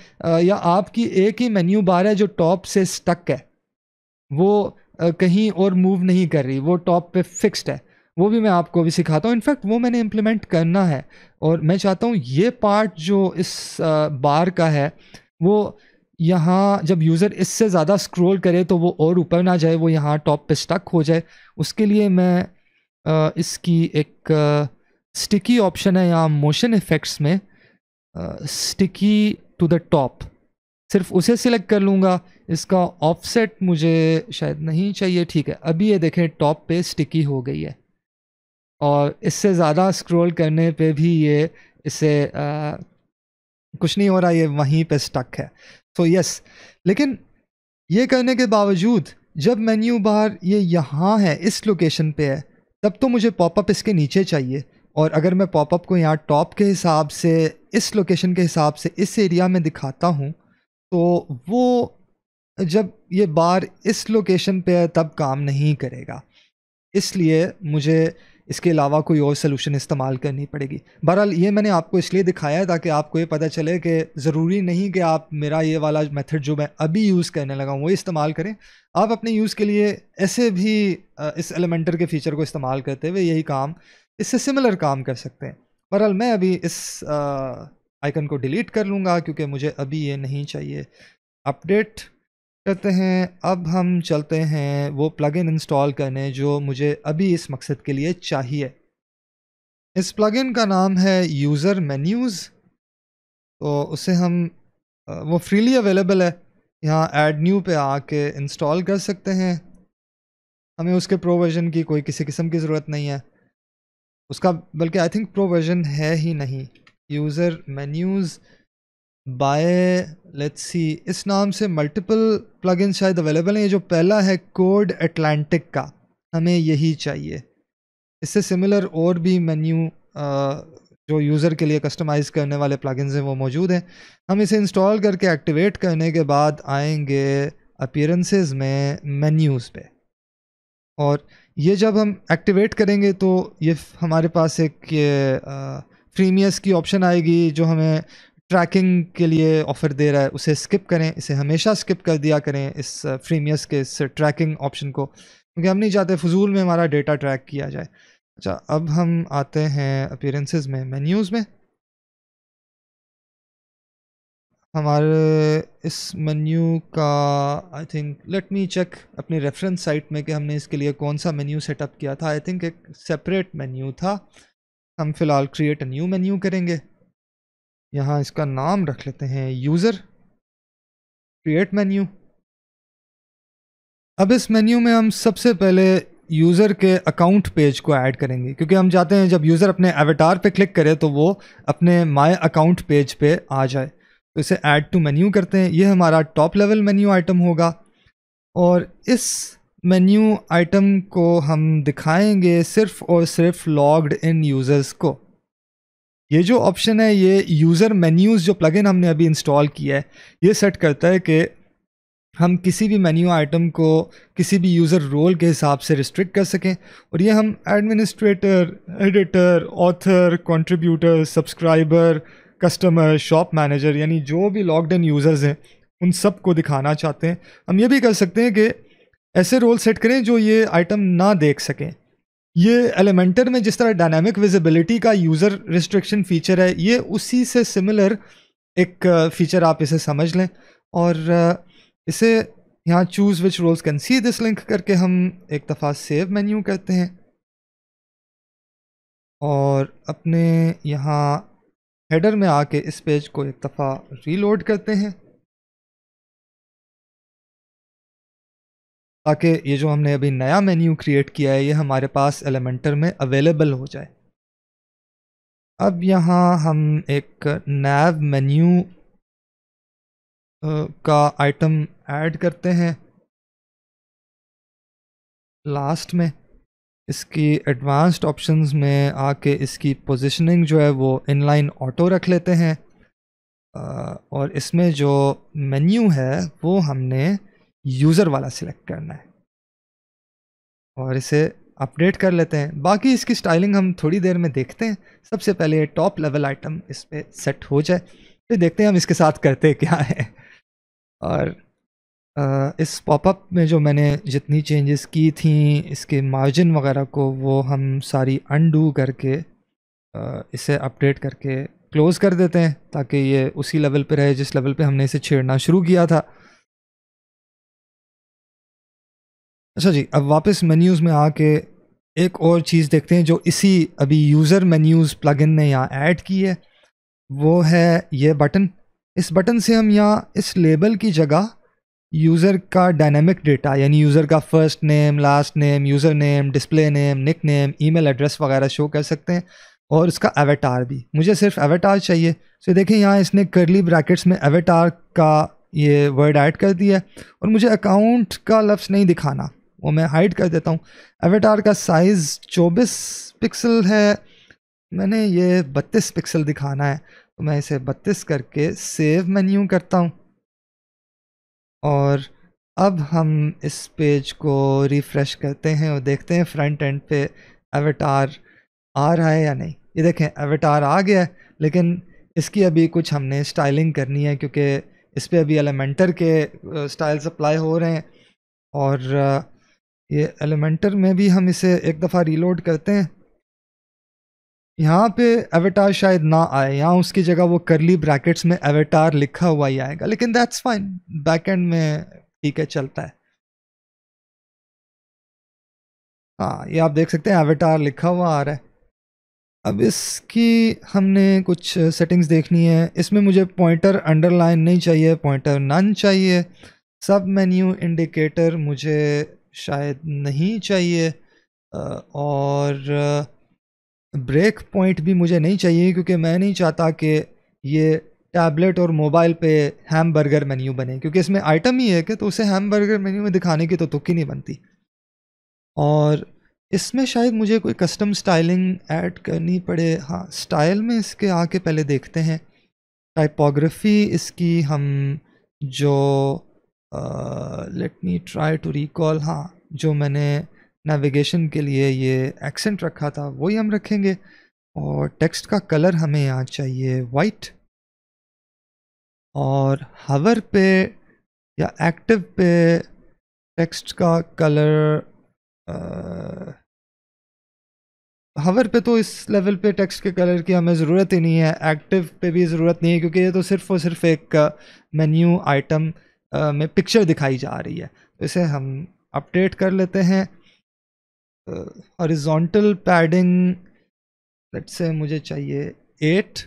Speaker 1: या आपकी एक ही मेन्यू बार है जो टॉप से स्टक है वो कहीं और मूव नहीं कर रही वो टॉप पे फिक्स्ड है वो भी मैं आपको अभी सिखाता हूँ इनफैक्ट वो मैंने इम्प्लीमेंट करना है और मैं चाहता हूँ ये पार्ट जो इस बार का है वो यहाँ जब यूज़र इससे ज़्यादा स्क्रोल करे तो वो और ऊपर ना जाए वो यहाँ टॉप पे स्टक हो जाए उसके लिए मैं इसकी एक स्टिकी ऑप्शन है यहाँ मोशन इफ़ेक्ट्स में स्टिकी टू द टॉप सिर्फ उसे सिलेक्ट कर लूँगा इसका ऑफसेट मुझे शायद नहीं चाहिए ठीक है अभी ये देखें टॉप पे स्टिकी हो गई है और इससे ज़्यादा स्क्रॉल करने पे भी ये इसे आ, कुछ नहीं हो रहा ये वहीं पे स्टक है सो so, यस yes, लेकिन ये करने के बावजूद जब मेन्यू बार ये यहाँ है इस लोकेशन पे है तब तो मुझे पॉपअप इसके नीचे चाहिए और अगर मैं पॉपअप को यहाँ टॉप के हिसाब से इस लोकेशन के हिसाब से इस एरिया में दिखाता हूँ तो वो जब ये बार इस लोकेशन पे है तब काम नहीं करेगा इसलिए मुझे इसके अलावा कोई और सोल्यूशन इस्तेमाल करनी पड़ेगी बहरहाल ये मैंने आपको इसलिए दिखाया है ताकि आपको ये पता चले कि ज़रूरी नहीं कि आप मेरा ये वाला मेथड जो मैं अभी यूज़ करने लगा हूँ वो इस्तेमाल करें आप अपने यूज़ के लिए ऐसे भी इस एलिमेंटर के फीचर को इस्तेमाल करते हुए यही काम इससे सिमिलर काम कर सकते हैं बहरहाल मैं अभी इस आइकन को डिलीट कर लूँगा क्योंकि मुझे अभी ये नहीं चाहिए अपडेट करते हैं अब हम चलते हैं वो प्लगइन इंस्टॉल करने जो मुझे अभी इस मकसद के लिए चाहिए इस प्लगइन का नाम है यूज़र मेन्यूज़ तो उसे हम वो फ्रीली अवेलेबल है यहाँ ऐड न्यू पे आके इंस्टॉल कर सकते हैं हमें उसके प्रो वर्जन की कोई किसी किस्म की ज़रूरत नहीं है उसका बल्कि आई थिंक प्रो वर्जन है ही नहीं user menus by let's see इस नाम से मल्टीपल प्लग शायद अवेलेबल हैं ये जो पहला है कोड एटलांटिक का हमें यही चाहिए इससे सिमिलर और भी मेन्यू जो यूज़र के लिए कस्टमाइज़ करने वाले प्लगइन्स हैं वो मौजूद हैं हम इसे इंस्टॉल करके एक्टिवेट करने के बाद आएंगे अपियरेंसेज में मेन्यूज़ पे और ये जब हम एक्टिवेट करेंगे तो ये हमारे पास एक फ्रीमियस की ऑप्शन आएगी जो हमें ट्रैकिंग के लिए ऑफर दे रहा है उसे स्किप करें इसे हमेशा स्किप कर दिया करें इस फ्रीमियस uh, के इस ट्रैकिंग ऑप्शन को क्योंकि हम नहीं चाहते फजूल में हमारा डेटा ट्रैक किया जाए अच्छा अब हम आते हैं अपीयरेंसेस में मेन्यूज़ में हमारे इस मेन्यू का I think let me check अपनी रेफरेंस साइट में कि हमने इसके लिए कौन सा मेन्यू सेटअप किया था आई थिंक एक सेपरेट मेन्यू था
Speaker 2: हम फ़िलहाल क्रिएट अ न्यू मेन्यू करेंगे यहाँ इसका नाम रख लेते हैं यूज़र क्रिएट मेन्यू
Speaker 1: अब इस मेन्यू में हम सबसे पहले यूज़र के अकाउंट पेज को ऐड करेंगे क्योंकि हम चाहते हैं जब यूज़र अपने एवेटार पे क्लिक करे तो वो अपने माय अकाउंट पेज पे आ जाए तो इसे ऐड टू मेन्यू करते हैं ये हमारा टॉप लेवल मेन्यू आइटम होगा और इस मेन्यू आइटम को हम दिखाएंगे सिर्फ और सिर्फ लॉग्ड इन यूज़र्स को ये जो ऑप्शन है ये यूज़र मेन्यूज़ जो प्लगइन हमने अभी इंस्टॉल किया है ये सेट करता है कि हम किसी भी मेन्यू आइटम को किसी भी यूज़र रोल के हिसाब से रिस्ट्रिक्ट कर सकें और ये हम administrator editor author contributor subscriber customer shop manager यानी जो भी लॉकड इन यूज़र्स हैं उन सब को दिखाना चाहते हैं हम ये भी कर सकते हैं कि ऐसे रोल सेट करें जो ये आइटम ना देख सकें ये एलिमेंटर में जिस तरह डायनामिक विजिबिलिटी का यूज़र रिस्ट्रिक्शन फीचर है ये उसी से सिमिलर एक फीचर uh, आप इसे समझ लें और uh, इसे यहाँ choose which roles can see this link करके हम एक दफ़ा सेव मेन्यू करते हैं
Speaker 2: और अपने यहाँ हेडर में आके इस पेज को एक दफ़ा रीलोड करते हैं
Speaker 1: ताकि ये जो हमने अभी नया मेन्यू क्रिएट किया है ये हमारे पास एलिमेंटर में अवेलेबल हो जाए
Speaker 2: अब यहाँ हम एक नैव मेन्यू का आइटम ऐड करते हैं लास्ट में इसकी एडवांस्ड ऑप्शंस में
Speaker 1: आके इसकी पोजीशनिंग जो है वो इनलाइन ऑटो रख लेते हैं और इसमें जो मेन्यू है वो हमने यूज़र वाला सिलेक्ट करना है और इसे अपडेट कर लेते हैं बाकी इसकी स्टाइलिंग हम थोड़ी देर में देखते हैं सबसे पहले टॉप लेवल आइटम इस पर सेट हो जाए फिर देखते हैं हम इसके साथ करते क्या है और इस पॉपअप में जो मैंने जितनी चेंजेस की थी इसके मार्जिन वगैरह को वो हम सारी अनडू करके इसे अपडेट करके क्लोज़ कर देते हैं ताकि ये उसी लेवल पे रहे जिस लेवल पे हमने इसे छेड़ना शुरू किया था अच्छा जी अब वापस मेन्यूज़ में आके एक और चीज़ देखते हैं जो इसी अभी यूज़र मेन्यूज़ प्लगइन ने यहाँ ऐड की है वो है ये बटन इस बटन से हम यहाँ इस लेबल की जगह यूज़र का डायनेमिक डेटा यानी यूज़र का first name last name user name display name nick name email address वगैरह शो कर सकते हैं और उसका एवेटार भी मुझे सिर्फ एवेटार चाहिए तो देखें यहाँ इसने करली ब्रैकेट्स में एवेटार का ये वर्ड ऐड कर दिया है और मुझे अकाउंट का लफ्ज़ नहीं दिखाना वो मैं हाइड कर देता हूँ एवेटार का साइज़ चौबीस पिक्सल है मैंने ये बत्तीस पिक्सल दिखाना है तो मैं इसे बत्तीस करके सेव मेन्यू करता हूँ और अब हम इस पेज को रिफ़्रेश करते हैं और देखते हैं फ्रंट एंड पे एवेटार आ रहा है या नहीं ये देखें एवेटार आ गया है लेकिन इसकी अभी कुछ हमने स्टाइलिंग करनी है क्योंकि इस पर अभी एलिमेंटर के स्टाइल्स अप्लाई हो रहे हैं और ये एलिमेंटर में भी हम इसे एक दफ़ा रीलोड करते हैं यहाँ पे एवेटार शायद ना आए यहाँ उसकी जगह वो करली ब्रैकेट्स में एवेटार लिखा हुआ ही आएगा लेकिन दैट्स फाइन बैक एंड में ठीक है चलता है हाँ ये आप देख सकते हैं एवेटार लिखा हुआ आ रहा है अब इसकी हमने कुछ सेटिंग्स देखनी है इसमें मुझे पॉइंटर अंडरलाइन नहीं चाहिए पॉइंटर नन चाहिए सब मेन्यू इंडिकेटर मुझे शायद नहीं चाहिए और ब्रेक पॉइंट भी मुझे नहीं चाहिए क्योंकि मैं नहीं चाहता कि ये टैबलेट और मोबाइल पे हैम बर्गर मेन्यू बने क्योंकि इसमें आइटम ही है कि तो उसे हैम बर्गर मेन्यू में दिखाने की तो तुक ही नहीं बनती और इसमें शायद मुझे कोई कस्टम स्टाइलिंग ऐड करनी पड़े हाँ स्टाइल में इसके आके पहले देखते हैं टाइपोग्राफी इसकी हम जो let me try to recall हाँ जो मैंने नेविगेशन के लिए ये एक्सेंट रखा था वही हम रखेंगे और टेक्स्ट का कलर हमें यहाँ चाहिए वाइट और हवर पे या एक्टिव पे टेक्स्ट का कलर आ, हवर पे तो इस लेवल पे टेक्स्ट के कलर की हमें ज़रूरत ही नहीं है एक्टिव पे भी ज़रूरत नहीं है क्योंकि ये तो सिर्फ़ और सिर्फ एक मेन्यू uh, आइटम में पिक्चर दिखाई जा रही है तो इसे हम अपडेट कर लेते हैं हॉरिजॉन्टल पैडिंग लेट से मुझे चाहिए एट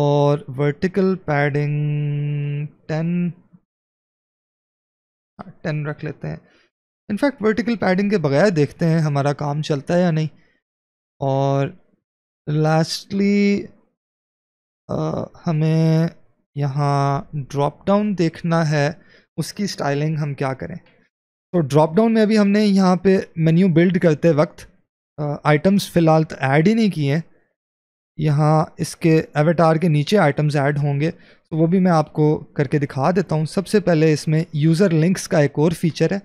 Speaker 1: और वर्टिकल पैडिंग टेन टेन रख लेते हैं इनफैक्ट वर्टिकल पैडिंग के बगैर देखते हैं हमारा काम चलता है या नहीं और लास्टली हमें यहाँ ड्रॉप डाउन देखना है उसकी स्टाइलिंग हम क्या करें तो ड्रॉप डाउन में अभी हमने यहाँ पे मेन्यू बिल्ड करते वक्त आइटम्स फ़िलहाल तो ऐड ही नहीं किए यहाँ इसके एवेटार के नीचे आइटम्स ऐड होंगे तो वो भी मैं आपको करके दिखा देता हूँ सबसे पहले इसमें यूज़र लिंक्स का एक और फीचर है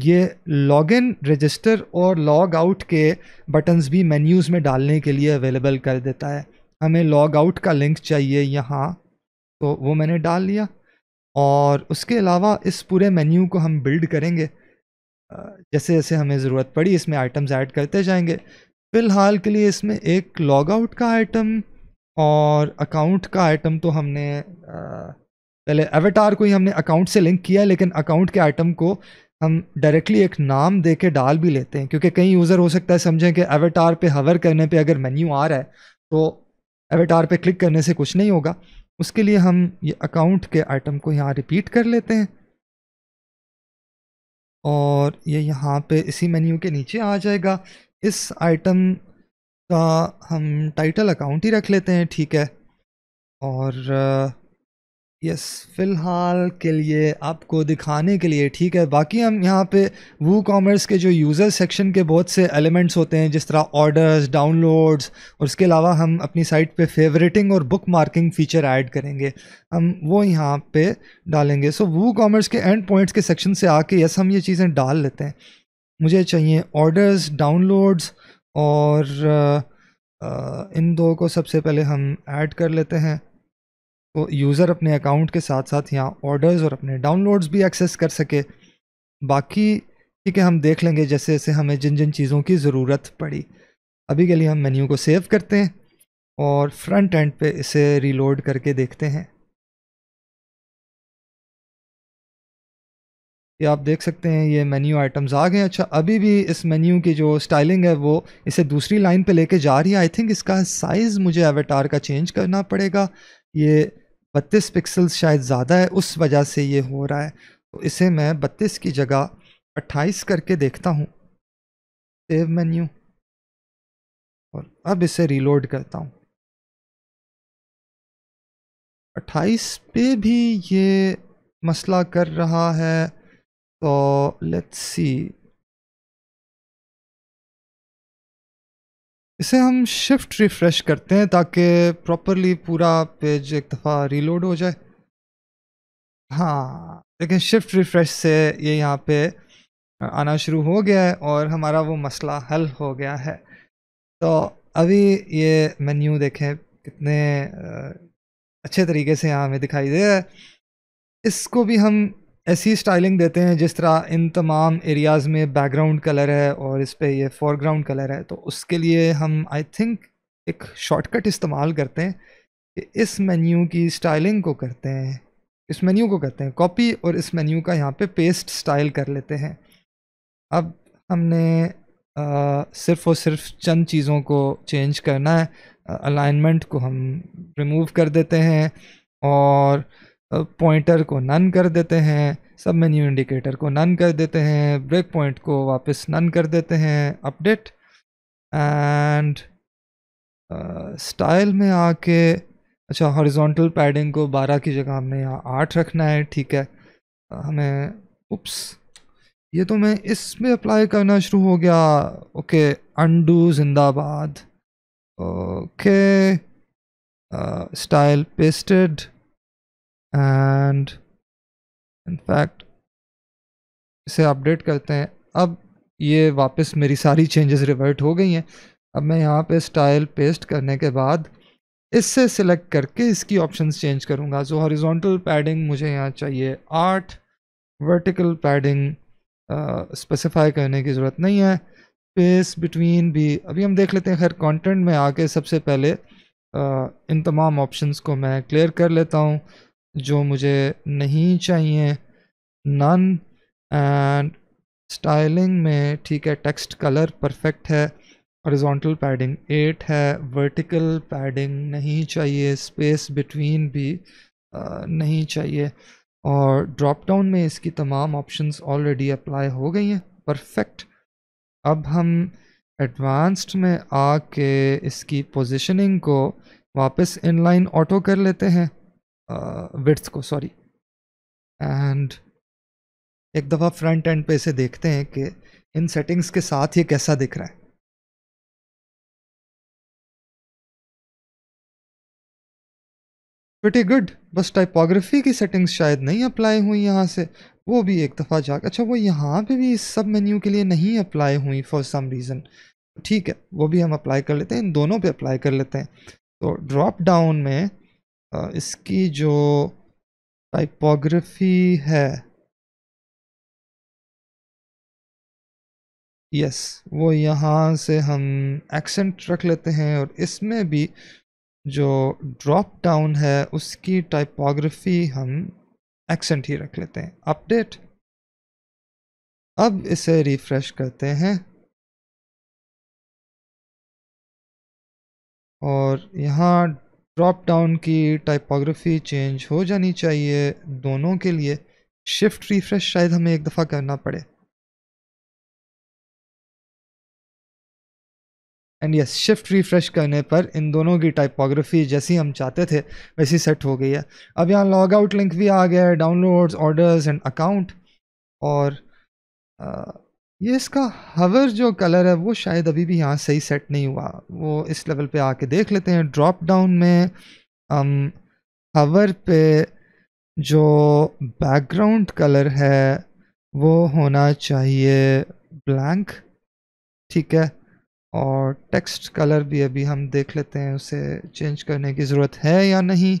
Speaker 1: ये लॉगिन रजिस्टर और लॉग आउट के बटन्स भी मेन्यूज़ में डालने के लिए अवेलेबल कर देता है हमें लॉग आउट का लिंक चाहिए यहाँ तो वो मैंने डाल लिया और उसके अलावा इस पूरे मेन्यू को हम बिल्ड करेंगे जैसे जैसे हमें ज़रूरत पड़ी इसमें आइटम्स ऐड करते जाएंगे फ़िलहाल के लिए इसमें एक लॉगआउट का आइटम और अकाउंट का आइटम तो हमने पहले एवेटार को ही हमने अकाउंट से लिंक किया लेकिन अकाउंट के आइटम को हम डायरेक्टली एक नाम दे के डाल भी लेते हैं क्योंकि कई यूज़र हो सकता है समझें कि एवेटार पे हवर करने पे अगर मेन्यू आ रहा है तो एवेटार पे क्लिक करने से कुछ नहीं होगा उसके लिए हम ये अकाउंट के आइटम को यहाँ रिपीट कर लेते हैं और ये यहाँ पे इसी मेन्यू के नीचे आ जाएगा इस आइटम का हम टाइटल अकाउंट ही रख लेते हैं ठीक है और यस फ़िलहाल के लिए आपको दिखाने के लिए ठीक है बाकी हम यहाँ पे वो कॉमर्स के जो यूज़र सेक्शन के बहुत से एलिमेंट्स होते हैं जिस तरह ऑर्डर्स डाउनलोड्स और उसके अलावा हम अपनी साइट पे फेवरेटिंग और बुक मार्किंग फ़ीचर ऐड करेंगे हम वो यहाँ पे डालेंगे सो वो कॉमर्स के एंड पॉइंट्स के सेक्शन से आके यस हम ये चीज़ें डाल लेते हैं मुझे चाहिए ऑर्डर्स डाउनलोड्स और आ, आ, इन दो को सबसे पहले हम ऐड कर लेते हैं तो यूज़र अपने अकाउंट के साथ साथ यहाँ ऑर्डर्स और अपने डाउनलोड्स भी एक्सेस कर सके बाकी ठीक है हम देख लेंगे जैसे जैसे हमें जिन जिन चीज़ों की ज़रूरत पड़ी अभी के लिए हम मेन्यू को
Speaker 2: सेव करते हैं और फ्रंट एंड पे इसे रीलोड करके देखते हैं ये आप देख सकते हैं ये मेन्यू
Speaker 1: आइटम्स आ गए अच्छा अभी भी इस मेन्यू की जो स्टाइलिंग है वो इसे दूसरी लाइन पे लेके जा रही है आई थिंक इसका साइज़ मुझे एवेटार का चेंज करना पड़ेगा ये बत्तीस पिक्सल्स शायद ज़्यादा है उस वजह से ये हो रहा है तो इसे मैं बत्तीस की जगह अट्ठाईस
Speaker 2: करके देखता हूँ सेव मेन्यू और अब इसे रीलोड करता हूँ अट्ठाईस पे भी ये मसला कर रहा है तो लेट्स सी इसे हम
Speaker 1: शिफ्ट रिफ्रेश करते हैं ताकि प्रॉपरली पूरा पेज एक दफ़ा रीलोड हो जाए हाँ लेकिन शिफ्ट रिफ्रेश से ये यहाँ पे आना शुरू हो गया है और हमारा वो मसला हल हो गया है तो अभी ये मेन्यू देखें कितने अच्छे तरीके से यहाँ हमें दिखाई दे रहा है इसको भी हम ऐसी स्टाइलिंग देते हैं जिस तरह इन तमाम एरियाज़ में बैकग्राउंड कलर है और इस पर यह फोरग्राउंड कलर है तो उसके लिए हम आई थिंक एक शॉर्टकट इस्तेमाल करते हैं कि इस मेन्यू की स्टाइलिंग को करते हैं इस मेन्यू को करते हैं कॉपी और इस मेन्यू का यहाँ पे पेस्ट स्टाइल कर लेते हैं अब हमने आ, सिर्फ और सिर्फ चंद चीज़ों को चेंज करना है अलाइनमेंट को हम रिमूव कर देते हैं और पॉइंटर को नन कर देते हैं सब मेन्यू इंडिकेटर को नन कर देते हैं ब्रेक पॉइंट को वापस नन कर देते हैं अपडेट एंड स्टाइल में आके अच्छा हॉरिजॉन्टल पैडिंग को 12 की जगह हमने यहाँ आठ रखना है ठीक है हमें उप्स ये तो मैं इसमें अप्लाई करना शुरू हो गया ओके अंडू जिंदाबाद
Speaker 2: okay style pasted and in fact इसे अपडेट करते
Speaker 1: हैं अब ये वापस मेरी सारी चेंजेस रिवर्ट हो गई हैं अब मैं यहाँ पे स्टाइल पेस्ट करने के बाद इससे सिलेक्ट करके इसकी ऑप्शंस चेंज करूँगा जो हॉरिजॉन्टल पैडिंग मुझे यहाँ चाहिए आठ वर्टिकल पैडिंग स्पेसिफाई करने की ज़रूरत नहीं है स्पेस बिटवीन भी अभी हम देख लेते हैं खैर कंटेंट में आके सबसे पहले आ, इन तमाम ऑप्शंस को मैं क्लियर कर लेता हूँ जो मुझे नहीं चाहिए नन एंड स्टाइलिंग में ठीक है टेक्स्ट कलर परफेक्ट है हॉरिजॉन्टल पैडिंग एट है वर्टिकल पैडिंग नहीं चाहिए स्पेस बिटवीन भी आ, नहीं चाहिए और ड्रॉप डाउन में इसकी तमाम ऑप्शंस ऑलरेडी अप्लाई हो गई हैं परफेक्ट अब हम एडवांस्ड में आके इसकी पोजीशनिंग को वापस इनलाइन ऑटो कर लेते हैं विड्थ
Speaker 2: uh, को सॉरी एंड एक दफ़ा फ्रंट एंड पे इसे देखते हैं कि इन सेटिंग्स के साथ ये कैसा दिख रहा है वेटी गुड बस टाइपोग्राफी
Speaker 1: की सेटिंग्स शायद नहीं अप्लाई हुई यहाँ से वो भी एक दफ़ा जा अच्छा वो यहाँ पे भी इस सब मेन्यू के लिए नहीं अप्लाई हुई फॉर सम रीज़न ठीक है वो भी हम अप्लाई कर लेते हैं इन दोनों पे
Speaker 2: अप्लाई कर लेते हैं तो ड्रॉप डाउन में इसकी जो टाइपोग्राफी है यस वो यहाँ से हम एक्सेंट रख लेते हैं
Speaker 1: और इसमें भी जो ड्रॉप डाउन है उसकी टाइपोग्राफी
Speaker 2: हम एक्सेंट ही रख लेते हैं अपडेट अब इसे रिफ्रेश करते हैं और यहाँ ड्रॉप डाउन की टाइपोग्राफी चेंज हो जानी चाहिए दोनों के लिए शिफ्ट रिफ्रेश शायद हमें एक दफ़ा करना पड़े एंड यस शिफ्ट रिफ्रेश
Speaker 1: करने पर इन दोनों की टाइपोग्राफी जैसी हम चाहते थे वैसी सेट हो गई है अब यहाँ लॉग आउट लिंक भी आ गया है डाउनलोड्स ऑर्डर्स एंड अकाउंट और ये इसका हवर जो कलर है वो शायद अभी भी यहाँ सही सेट नहीं हुआ वो इस लेवल पे आके देख लेते हैं ड्रॉप डाउन में हम um, हवर पे जो बैकग्राउंड कलर है वो होना चाहिए ब्लैंक ठीक है और टेक्स्ट कलर भी अभी हम देख लेते हैं उसे चेंज करने की ज़रूरत है या नहीं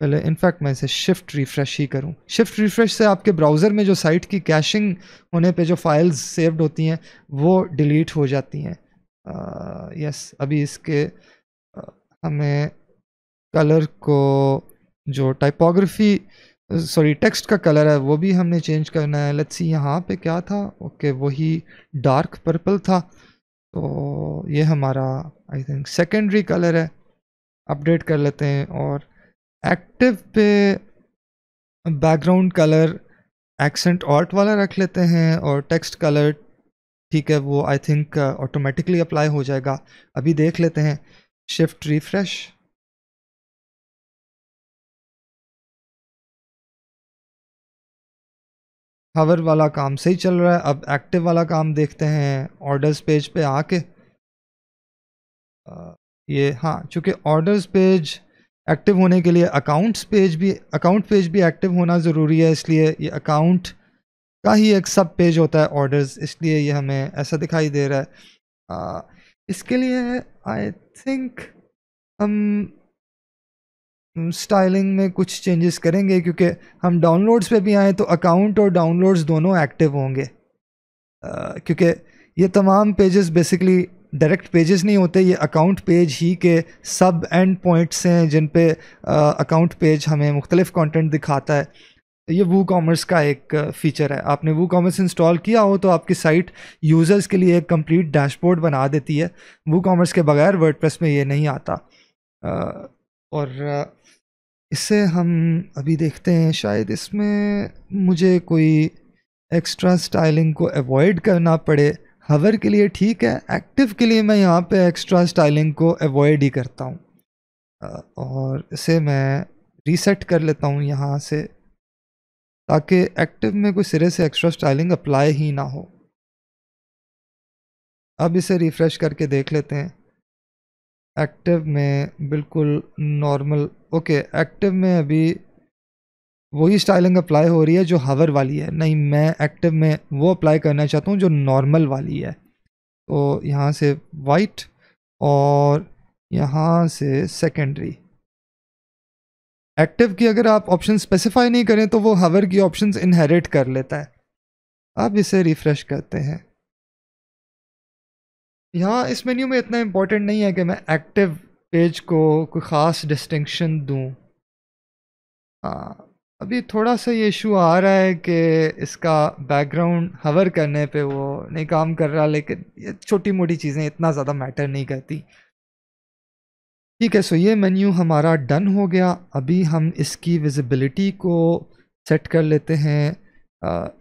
Speaker 1: पहले इनफैक्ट मैं इसे शिफ्ट रिफ्रेश ही करूँ शिफ्ट रिफ्रेश से आपके ब्राउज़र में जो साइट की कैशिंग होने पे जो फाइल्स सेव्ड होती हैं वो डिलीट हो जाती हैं यस अभी इसके आ, हमें कलर को जो टाइपोग्राफी सॉरी टेक्स्ट का कलर है वो भी हमने चेंज करना है लेट्स सी यहाँ पे क्या था ओके okay, वही डार्क पर्पल था तो ये हमारा आई थिंक सेकेंडरी कलर है अपडेट कर लेते हैं और एक्टिव पे बैकग्राउंड कलर एक्सेंट ऑर्ट वाला रख लेते हैं और टेक्स्ट कलर ठीक है वो आई थिंक ऑटोमेटिकली अप्लाई
Speaker 2: हो जाएगा अभी देख लेते हैं शिफ्ट रिफ्रेश हवर वाला काम सही चल रहा है अब एक्टिव वाला काम देखते हैं ऑर्डर्स पेज पे आके
Speaker 1: uh, ये हाँ चूंकि ऑर्डर्स पेज एक्टिव होने के लिए अकाउंट्स पेज भी अकाउंट पेज भी एक्टिव होना ज़रूरी है इसलिए ये अकाउंट का ही एक सब पेज होता है ऑर्डर्स इसलिए ये हमें ऐसा दिखाई दे रहा है आ, इसके लिए आई थिंक हम स्टाइलिंग में कुछ चेंजेस करेंगे क्योंकि हम डाउनलोड्स पे भी आए तो अकाउंट और डाउनलोड्स दोनों एक्टिव होंगे क्योंकि ये तमाम पेजेस बेसिकली डायरेक्ट पेजेस नहीं होते ये अकाउंट पेज ही के सब एंड पॉइंट्स हैं जिन पे अकाउंट पेज हमें मुख्तलिफ कंटेंट दिखाता है ये वो कॉमर्स का एक फ़ीचर है आपने वो कॉमर्स इंस्टॉल किया हो तो आपकी साइट यूज़र्स के लिए एक कंप्लीट डैशबोर्ड बना देती है वो कॉमर्स के बगैर वर्डप्रेस में ये नहीं आता और इससे हम अभी देखते हैं शायद इसमें मुझे कोई एक्स्ट्रा स्टाइलिंग को अवॉइड करना पड़े हवर के लिए ठीक है एक्टिव के लिए मैं यहाँ पे एक्स्ट्रा स्टाइलिंग को अवॉइड ही करता हूँ और इसे मैं रीसेट कर लेता हूँ यहाँ से ताकि एक्टिव में कोई सिरे से एक्स्ट्रा स्टाइलिंग अप्लाई ही ना हो अब इसे रिफ़्रेश करके देख लेते हैं एक्टिव में बिल्कुल नॉर्मल ओके एक्टिव में अभी वही स्टाइलिंग अप्लाई हो रही है जो हावर वाली है नहीं मैं एक्टिव में वो अप्लाई करना चाहता हूँ जो नॉर्मल वाली है तो यहाँ से वाइट और यहाँ से सेकेंडरी एक्टिव की अगर आप ऑप्शन स्पेसिफाई नहीं करें तो वो हावर की ऑप्शन इनहेरिट कर लेता है आप इसे रिफ़्रेश करते हैं यहाँ इस मेन्यू में इतना इम्पोर्टेंट नहीं है कि मैं एक्टिव पेज को कोई ख़ास डिस्टिंक्शन दूँ हाँ अभी थोड़ा सा ये इशू आ रहा है कि इसका बैकग्राउंड हवर करने पे वो नहीं काम कर रहा लेकिन ये छोटी मोटी चीज़ें इतना ज़्यादा मैटर नहीं करती ठीक है सो ये मेन्यू हमारा डन हो गया अभी हम इसकी विजिबिलिटी को सेट कर लेते हैं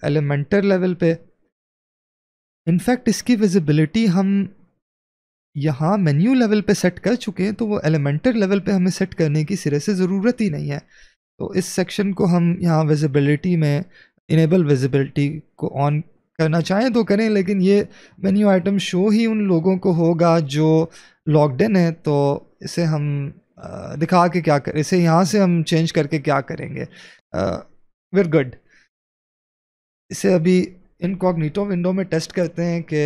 Speaker 1: एलिमेंटर लेवल पे इनफैक्ट इसकी विजिबिलिटी हम यहाँ मेन्यू लेवल पे सेट कर चुके हैं तो वो एलिमेंटर लेवल पे हमें सेट करने की सिरे से ज़रूरत ही नहीं है तो इस सेक्शन को हम यहाँ विजिबिलिटी में इनेबल विजिबिलिटी को ऑन करना चाहें तो करें लेकिन ये मेन्यू आइटम शो ही उन लोगों को होगा जो लॉकड इन है तो इसे हम दिखा के क्या करें इसे यहाँ से हम चेंज करके क्या करेंगे वेर गुड इसे अभी इनकॉग्निटो विंडो में टेस्ट करते हैं कि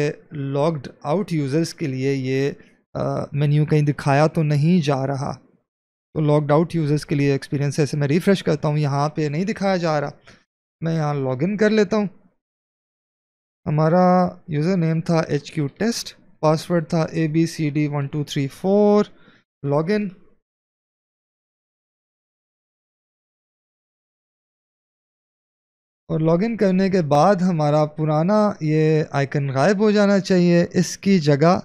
Speaker 1: लॉग्ड आउट यूज़र्स के लिए ये मेन्यू कहीं दिखाया तो नहीं जा रहा तो लॉगड आउट यूज़र्स के लिए एक्सपीरियंस ऐसे मैं रिफ़्रेश करता हूँ यहाँ पे नहीं दिखाया जा रहा मैं यहाँ लॉग इन कर लेता हूँ हमारा यूज़र नेम था एच क्यू टेस्ट पासवर्ड था
Speaker 2: A B C D one two three four log in और लॉगिन करने के बाद हमारा पुराना ये आइकन गायब हो जाना चाहिए इसकी जगह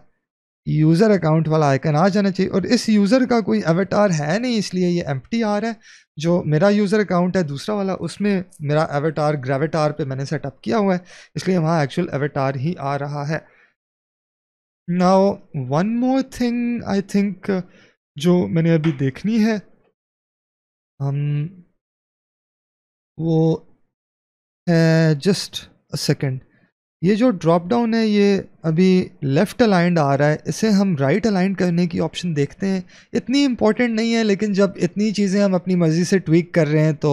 Speaker 1: यूज़र अकाउंट वाला आइकन आ जाना चाहिए और इस यूज़र का कोई एवेटार है नहीं इसलिए ये एम आ रहा है जो मेरा यूज़र अकाउंट है दूसरा वाला उसमें मेरा एवेटार ग्रेविटार पे मैंने सेटअप किया हुआ है इसलिए वहाँ एक्चुअल एवेटार ही आ रहा है now
Speaker 2: one more thing I think जो मैंने अभी देखनी है हम वो है जस्ट
Speaker 1: अ सेकेंड ये जो ड्रॉप डाउन है ये अभी लेफ़्ट अलाइंड आ रहा है इसे हम राइट right अलाइंड करने की ऑप्शन देखते हैं इतनी इम्पॉर्टेंट नहीं है लेकिन जब इतनी चीज़ें हम अपनी मर्ज़ी से ट्विक कर रहे हैं तो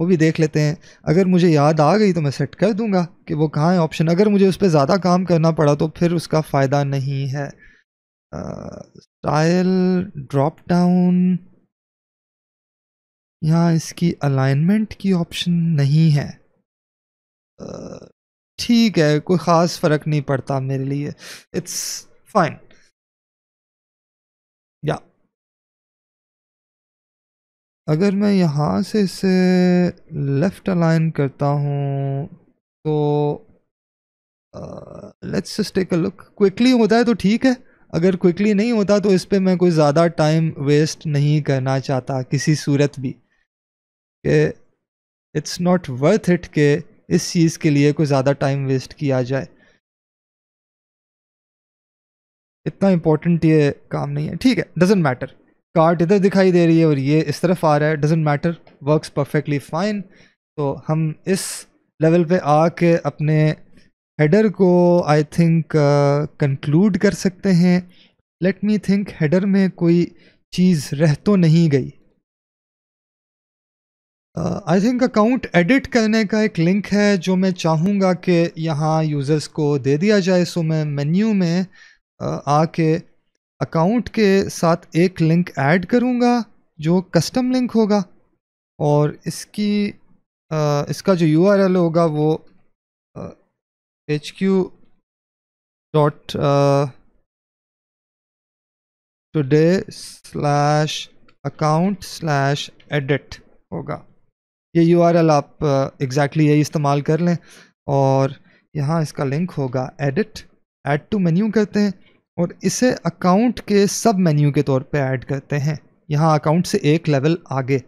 Speaker 1: वो भी देख लेते हैं अगर मुझे याद आ गई तो मैं सेट कर दूंगा कि वो कहाँ है ऑप्शन अगर मुझे उस पर ज़्यादा काम करना पड़ा तो फिर उसका फ़ायदा नहीं है
Speaker 2: स्टाइल ड्रॉप डाउन यहाँ इसकी अलाइनमेंट की ऑप्शन नहीं है uh, ठीक है कोई ख़ास फ़र्क नहीं पड़ता मेरे लिए इट्स फाइन या अगर मैं यहाँ से इसे लेफ़्ट अलाइन करता हूँ
Speaker 1: तो let's just take a look quickly होता है तो ठीक है अगर क्विकली नहीं होता तो इस पर मैं कोई ज़्यादा टाइम वेस्ट नहीं करना चाहता किसी सूरत
Speaker 2: भी के इट्स नॉट वर्थ इट के इस चीज़ के लिए कोई ज़्यादा टाइम वेस्ट किया जाए इतना
Speaker 1: इंपॉर्टेंट ये काम नहीं है ठीक है डजेंट मैटर कार्ट इधर दिखाई दे रही है और ये इस तरफ आ रहा है doesn't matter works perfectly fine तो हम इस लेवल पे आके अपने हेडर को आई थिंक कंक्लूड कर सकते हैं लेट मी थिंक हेडर में कोई चीज़ रह तो नहीं गई आई थिंक अकाउंट एडिट करने का एक लिंक है जो मैं चाहूँगा कि यहाँ यूज़र्स को दे दिया जाए सो मैं मेन्यू में uh, आके अकाउंट के साथ एक लिंक ऐड करूँगा जो कस्टम लिंक
Speaker 2: होगा और इसकी uh, इसका जो यू होगा वो H Q dot today slash account slash
Speaker 1: edit होगा ये यू आप एग्जैक्टली यही इस्तेमाल कर लें और यहाँ इसका लिंक होगा एडिट ऐड टू मेन्यू करते हैं और इसे अकाउंट के सब मेन्यू के तौर पे ऐड करते हैं यहाँ अकाउंट से एक लेवल आगे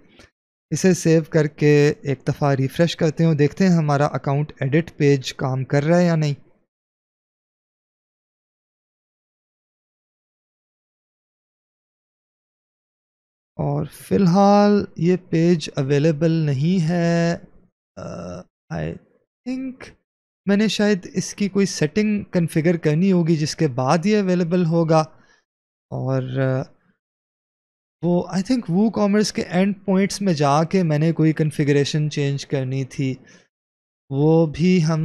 Speaker 1: इसे सेव करके एक दफ़ा रिफ़्रेश करते हैं और देखते हैं हमारा अकाउंट एडिट
Speaker 2: पेज काम कर रहा है या नहीं और फ़िलहाल ये पेज अवेलेबल नहीं है आई थिंक
Speaker 1: मैंने शायद इसकी कोई सेटिंग कन्फ़िगर करनी होगी जिसके बाद ये अवेलेबल होगा और uh, वो आई थिंक वो कॉमर्स के एंड पॉइंट्स में जाके मैंने कोई कन्फिग्रेशन चेंज करनी थी वो भी हम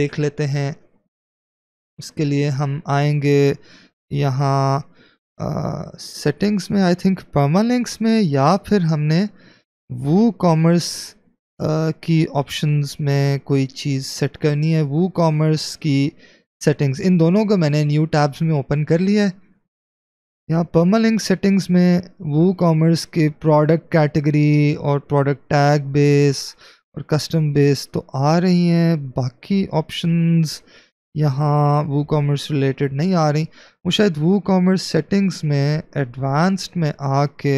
Speaker 1: देख लेते हैं उसके लिए हम आएंगे यहाँ सेटिंग्स में आई थिंक परमालिंक्स में या फिर हमने वो कॉमर्स की ऑप्शंस में कोई चीज़ सेट करनी है वो कॉमर्स की सेटिंग्स इन दोनों को मैंने न्यू टैब्स में ओपन कर लिया है यहाँ परमालिंक सेटिंग्स में वो कॉमर्स के प्रोडक्ट कैटेगरी और प्रोडक्ट टैग बेस और कस्टम बेस तो आ रही हैं बाकी ऑप्शंस यहाँ वो कॉमर्स रिलेटेड नहीं आ रही वो शायद वो कॉमर्स सेटिंग्स में एडवांस्ड में आके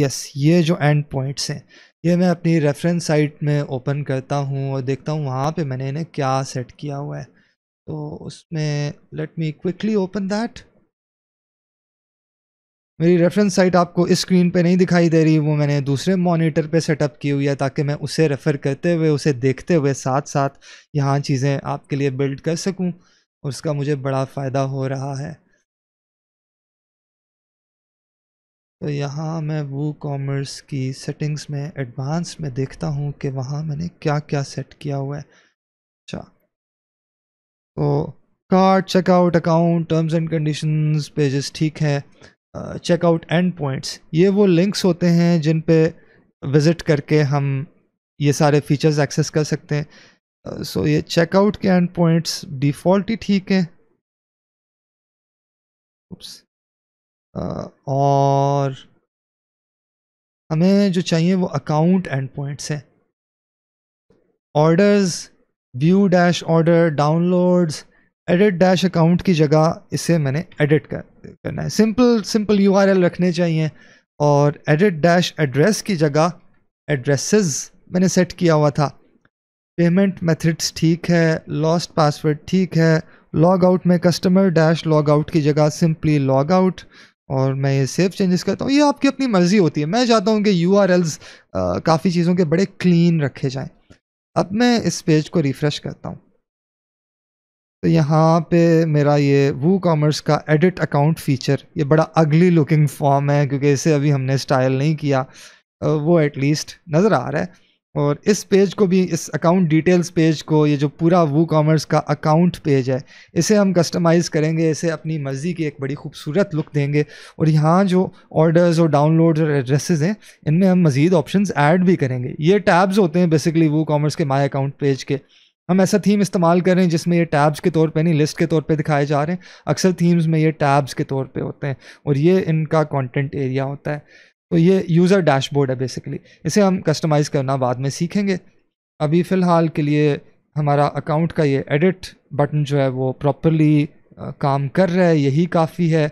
Speaker 1: यस ये जो एंड पॉइंट्स हैं ये मैं अपनी रेफरेंस साइट में ओपन करता हूँ और देखता हूँ वहाँ पे मैंने इन्हें क्या सेट किया हुआ है तो उसमें let me quickly open that मेरी रेफरेंस साइट आपको इस स्क्रीन पे नहीं दिखाई दे रही वो मैंने दूसरे मॉनिटर पे सेटअप की हुई है ताकि मैं उसे रेफ़र करते हुए उसे देखते हुए साथ साथ यहाँ चीज़ें आपके लिए बिल्ड कर सकूँ उसका मुझे बड़ा फ़ायदा हो रहा है तो यहाँ मैं वो कॉमर्स की सेटिंग्स में एडवांस में देखता हूँ कि वहाँ मैंने क्या क्या सेट किया हुआ है अच्छा तो cart checkout account terms and conditions pages ठीक है चेकआउट एंड पॉइंट्स ये वो लिंक्स होते हैं जिन पे विज़िट करके हम ये सारे फीचर्स एक्सेस कर सकते हैं
Speaker 2: सो uh, so ये चेकआउट के एंड पॉइंट्स डिफ़ॉल्ट ही ठीक हैं uh, और हमें जो चाहिए वो अकाउंट एंड पॉइंट्स हैं orders
Speaker 1: view dash order downloads edit dash account की जगह इसे मैंने एडिट कर करना है सिंपल सिंपल यू रखने चाहिए और एडिट डैश एड्रेस की जगह एड्रेसेस मैंने सेट किया हुआ था पेमेंट मेथड्स ठीक है लॉस्ट पासवर्ड ठीक है लॉग आउट में कस्टमर डैश लॉग आउट की जगह सिंपली लॉग आउट और मैं ये सेफ चेंजेस करता हूँ ये आपकी अपनी मर्ज़ी होती है मैं चाहता हूँ कि यू आर एल्स काफ़ी चीज़ों के बड़े क्लीन रखे जाएँ अब मैं इस पेज को रिफ़्रेश करता हूँ तो यहाँ पे मेरा ये वू कॉमर्स का एडिट अकाउंट फीचर ये बड़ा अगली लुकिंग फॉर्म है क्योंकि इसे अभी हमने स्टाइल नहीं किया वो एटलीस्ट नज़र आ रहा है और इस पेज को भी इस अकाउंट डिटेल्स पेज को ये जो पूरा वू कॉमर्स का अकाउंट पेज है इसे हम कस्टमाइज़ करेंगे इसे अपनी मर्ज़ी की एक बड़ी खूबसूरत लुक देंगे और यहाँ जो ऑर्डर्स और डाउनलोड और एड्रेसेस हैं इनमें हम मज़ीद ऑप्शन ऐड भी करेंगे ये टैब्स होते हैं बेसिकली वू कॉमर्स के माई अकाउंट पेज के हम ऐसा थीम इस्तेमाल कर रहे हैं जिसमें ये टैब्स के तौर पे नहीं लिस्ट के तौर पे दिखाए जा रहे हैं अक्सर थीम्स में ये टैब्स के तौर पे होते हैं और ये इनका कंटेंट एरिया होता है तो ये यूज़र डैशबोर्ड है बेसिकली इसे हम कस्टमाइज़ करना बाद में सीखेंगे अभी फ़िलहाल के लिए हमारा अकाउंट का ये एडिट बटन जो है वो प्रॉपरली काम कर रहा है यही काफ़ी है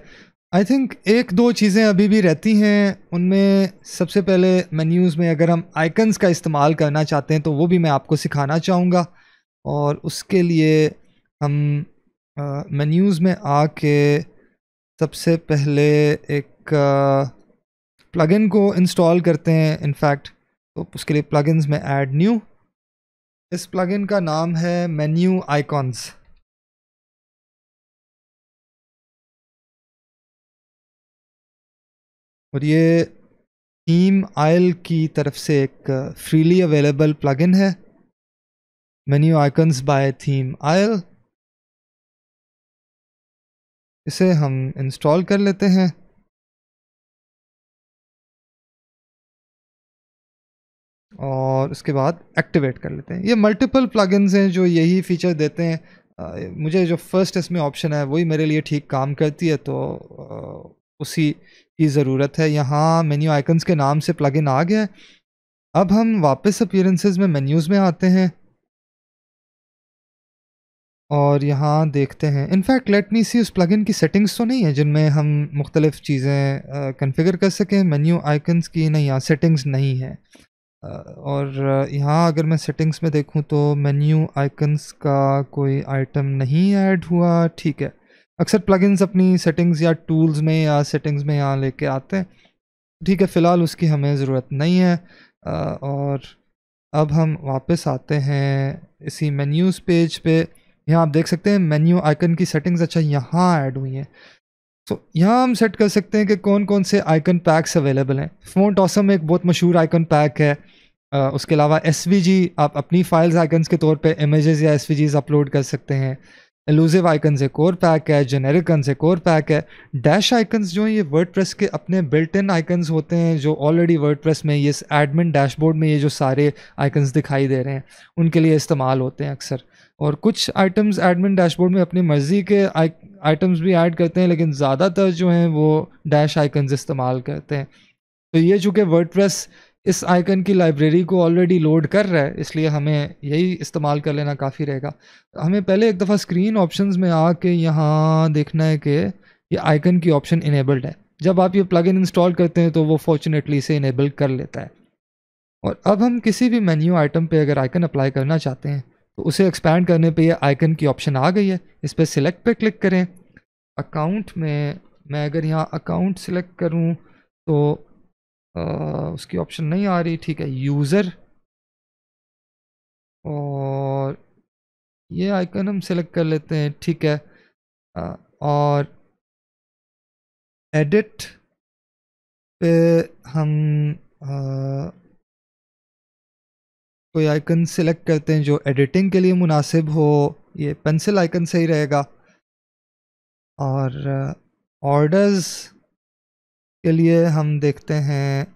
Speaker 1: आई थिंक एक दो चीज़ें अभी भी रहती हैं उनमें सबसे पहले मेन्यूज़ में अगर हम आइकन्स का इस्तेमाल करना चाहते हैं तो वो भी मैं आपको सिखाना चाहूँगा और उसके लिए हम मेन्यूज़ में आके सबसे पहले एक प्लगइन को इंस्टॉल करते हैं इनफैक्ट तो उसके लिए प्लगइन्स में ऐड न्यू इस प्लगइन का
Speaker 2: नाम है मेन्यू आइकॉन्स और ये थीम आयल की तरफ से एक फ्रीली अवेलेबल प्लगइन है menu icons by ThemeIsle इसे हम इंस्टॉल कर लेते हैं और उसके बाद एक्टिवेट कर लेते हैं ये मल्टीपल प्लगइन्स
Speaker 1: हैं जो यही फीचर देते हैं आ, मुझे जो फर्स्ट इसमें ऑप्शन है वही मेरे लिए ठीक काम करती है तो आ, उसी की ज़रूरत है यहाँ मेन्यू आइकन्स के नाम से प्लगइन आ गया अब हम वापस अपीरेंसेज में मेन्यूज़ में आते हैं और यहाँ देखते हैं इनफैक्ट लेट मी सी उस प्लगइन की सेटिंग्स तो नहीं है जिनमें हम मुख्तलिफ चीज़ें कन्फिगर कर सकें मेन्यू आइकन्स की नहीं यहाँ सेटिंग्स नहीं है और यहाँ अगर मैं सेटिंग्स में देखूँ तो मेन्यू आइकन्स का कोई आइटम नहीं ऐड हुआ ठीक है अक्सर प्लगइन्स अपनी सेटिंग्स या टूल्स में या सेटिंग्स में यहाँ लेके आते हैं ठीक है फ़िलहाल उसकी हमें ज़रूरत नहीं है और अब हम वापस आते हैं इसी मेन्यूज़ पेज पे यहाँ आप देख सकते हैं मेन्यू आइकन की सेटिंग्स अच्छा यहाँ ऐड हुई हैं तो so, यहाँ हम सेट कर सकते हैं कि कौन कौन से आइकन पैक्स अवेलेबल हैं फोन टॉसम एक बहुत मशहूर आइकन पैक है आ, उसके अलावा एस आप अपनी फाइल्स आइकन्स के तौर पर इमेजेस या एस अपलोड कर सकते हैं एलूजिव आइकन्स एक और पैक है जेनेरिकन्स एक और पैक है डैश आइकन्स जो हैं ये वर्डप्रेस के अपने बिल्ट इन आइकन्स होते हैं जो ऑलरेडी प्रेस में ये एडमिन डैशबोर्ड में ये जो सारे आइकन्स दिखाई दे रहे हैं उनके लिए इस्तेमाल होते हैं अक्सर और कुछ आइटम्स एडमिन डैशबोर्ड में अपनी मर्ज़ी के आइटम्स भी ऐड करते हैं लेकिन ज़्यादातर जो हैं वो डैश आइकन्स इस्तेमाल करते हैं तो ये चूँकि वर्ड इस आइकन की लाइब्रेरी को ऑलरेडी लोड कर रहा है इसलिए हमें यही इस्तेमाल कर लेना काफ़ी रहेगा तो हमें पहले एक दफ़ा स्क्रीन ऑप्शंस में आके यहाँ देखना है कि ये आइकन की ऑप्शन इनेबल्ड है जब आप ये प्लगइन इंस्टॉल करते हैं तो वो फॉर्चुनेटली इसे इनेबल कर लेता है और अब हम किसी भी मेन्यू आइटम पे अगर आइकन अप्लाई करना चाहते हैं तो उसे एक्सपैंड करने पे ये आइकन की ऑप्शन आ गई है इस पर सिलेक्ट पे क्लिक करें अकाउंट में मैं अगर यहाँ अकाउंट सिलेक्ट करूँ तो आ, उसकी
Speaker 2: ऑप्शन नहीं आ रही ठीक है यूज़र और ये आइकन हम सिलेक्ट कर लेते हैं ठीक है आ, और एडिट पे हम आ, कोई आइकन सिलेक्ट करते हैं जो एडिटिंग के लिए
Speaker 1: मुनासिब हो ये पेंसिल आइकन सही रहेगा और
Speaker 2: ऑर्डर्स uh, के लिए हम देखते हैं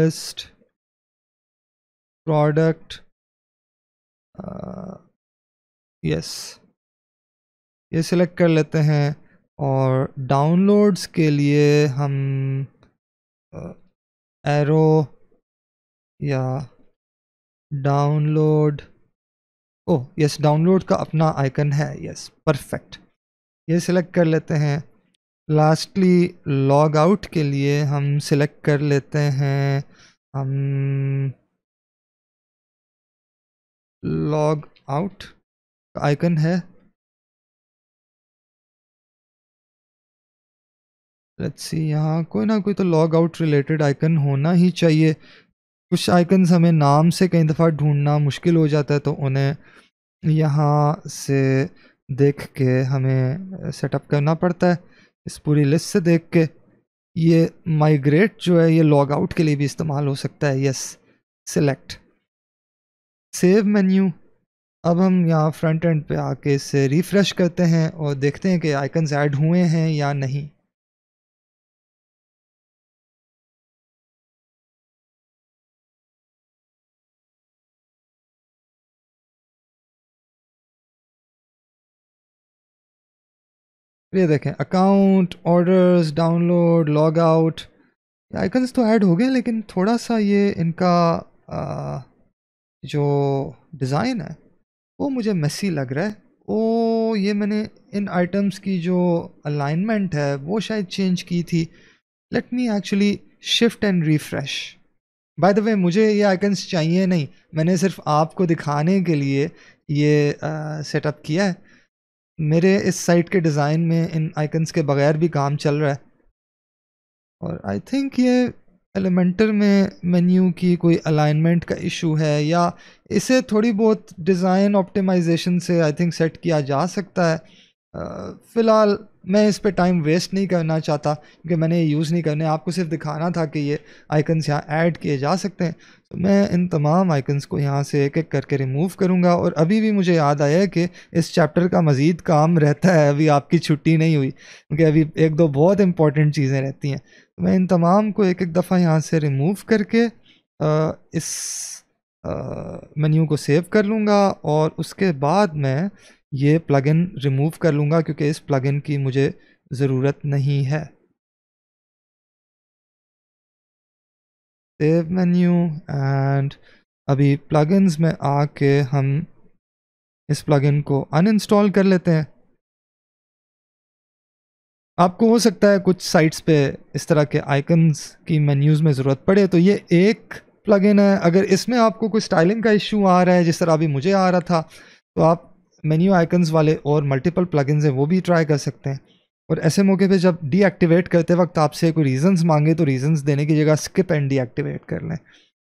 Speaker 2: लिस्ट प्रोडक्ट यस ये सिलेक्ट कर लेते हैं और डाउनलोड्स के लिए हम एरो या डाउनलोड ओ
Speaker 1: यस डाउनलोड का अपना आइकन है यस परफेक्ट ये सिलेक्ट कर लेते हैं लास्टली लॉग आउट के लिए हम सिलेक्ट कर लेते हैं
Speaker 2: हम लॉग आउट का आइकन है लेट्स सी यहाँ कोई ना कोई तो लॉग आउट रिलेटेड आइकन होना ही चाहिए
Speaker 1: कुछ आइकन्स हमें नाम से कई दफ़ा ढूंढना मुश्किल हो जाता है तो उन्हें यहाँ से देख के हमें सेटअप करना पड़ता है इस पूरी लिस्ट से देख के ये माइग्रेट जो है ये लॉग आउट के लिए भी इस्तेमाल हो सकता है यस सिलेक्ट सेव मेन्यू अब
Speaker 2: हम यहाँ फ्रंट एंड पे आके इसे रिफ़्रेश करते हैं और देखते हैं कि आइकन्स ऐड हुए हैं या नहीं ये देखें account orders download log out icons तो ऐड हो गए लेकिन थोड़ा
Speaker 1: सा ये इनका आ, जो डिज़ाइन है वो मुझे मेसी लग रहा है ओ ये मैंने इन आइटम्स की जो अलाइनमेंट है वो शायद चेंज की थी let me actually shift and refresh by the way मुझे ये आइकन्स चाहिए नहीं मैंने सिर्फ आपको दिखाने के लिए ये सेटअप किया है मेरे इस साइट के डिज़ाइन में इन आइकन्स के बगैर भी काम चल रहा है और आई थिंक ये एलिमेंटर में मेन्यू की कोई अलाइनमेंट का इशू है या इसे थोड़ी बहुत डिज़ाइन ऑप्टिमाइजेशन से आई थिंक सेट किया जा सकता है फ़िलहाल मैं इस पर टाइम वेस्ट नहीं करना चाहता क्योंकि मैंने ये यूज़ नहीं करने आपको सिर्फ दिखाना था कि ये आइकन्स यहाँ ऐड किए जा सकते हैं तो मैं इन तमाम आइकन्स को यहाँ से एक एक करके रिमूव करूँगा और अभी भी मुझे याद आया कि इस चैप्टर का मज़ीद काम रहता है अभी आपकी छुट्टी नहीं हुई क्योंकि अभी एक दो बहुत इंपॉर्टेंट चीज़ें रहती हैं तो मैं इन तमाम को एक एक दफ़ा यहाँ से रिमूव करके आ, इस मेन्यू को सेव कर लूँगा और उसके बाद मैं ये प्लगइन रिमूव कर लूँगा क्योंकि इस प्लगइन की मुझे ज़रूरत
Speaker 2: नहीं है सेव मेन्यू एंड अभी प्लगइन्स में आके हम
Speaker 1: इस प्लगइन को अनइंस्टॉल कर लेते हैं आपको हो सकता है कुछ साइट्स पे इस तरह के आइकन्स की मेन्यूज़ में ज़रूरत पड़े तो ये एक प्लगइन है अगर इसमें आपको कोई स्टाइलिंग का इशू आ रहा है जिस तरह अभी मुझे आ रहा था तो आप मेन्यू आइकन्स वाले और मल्टीपल प्लगइन्स हैं वो भी ट्राई कर सकते हैं और ऐसे मौके पे जब डीएक्टिवेट करते वक्त आपसे कोई रीजंस मांगे तो रीजंस देने की जगह स्किप एंड डीएक्टिवेट कर लें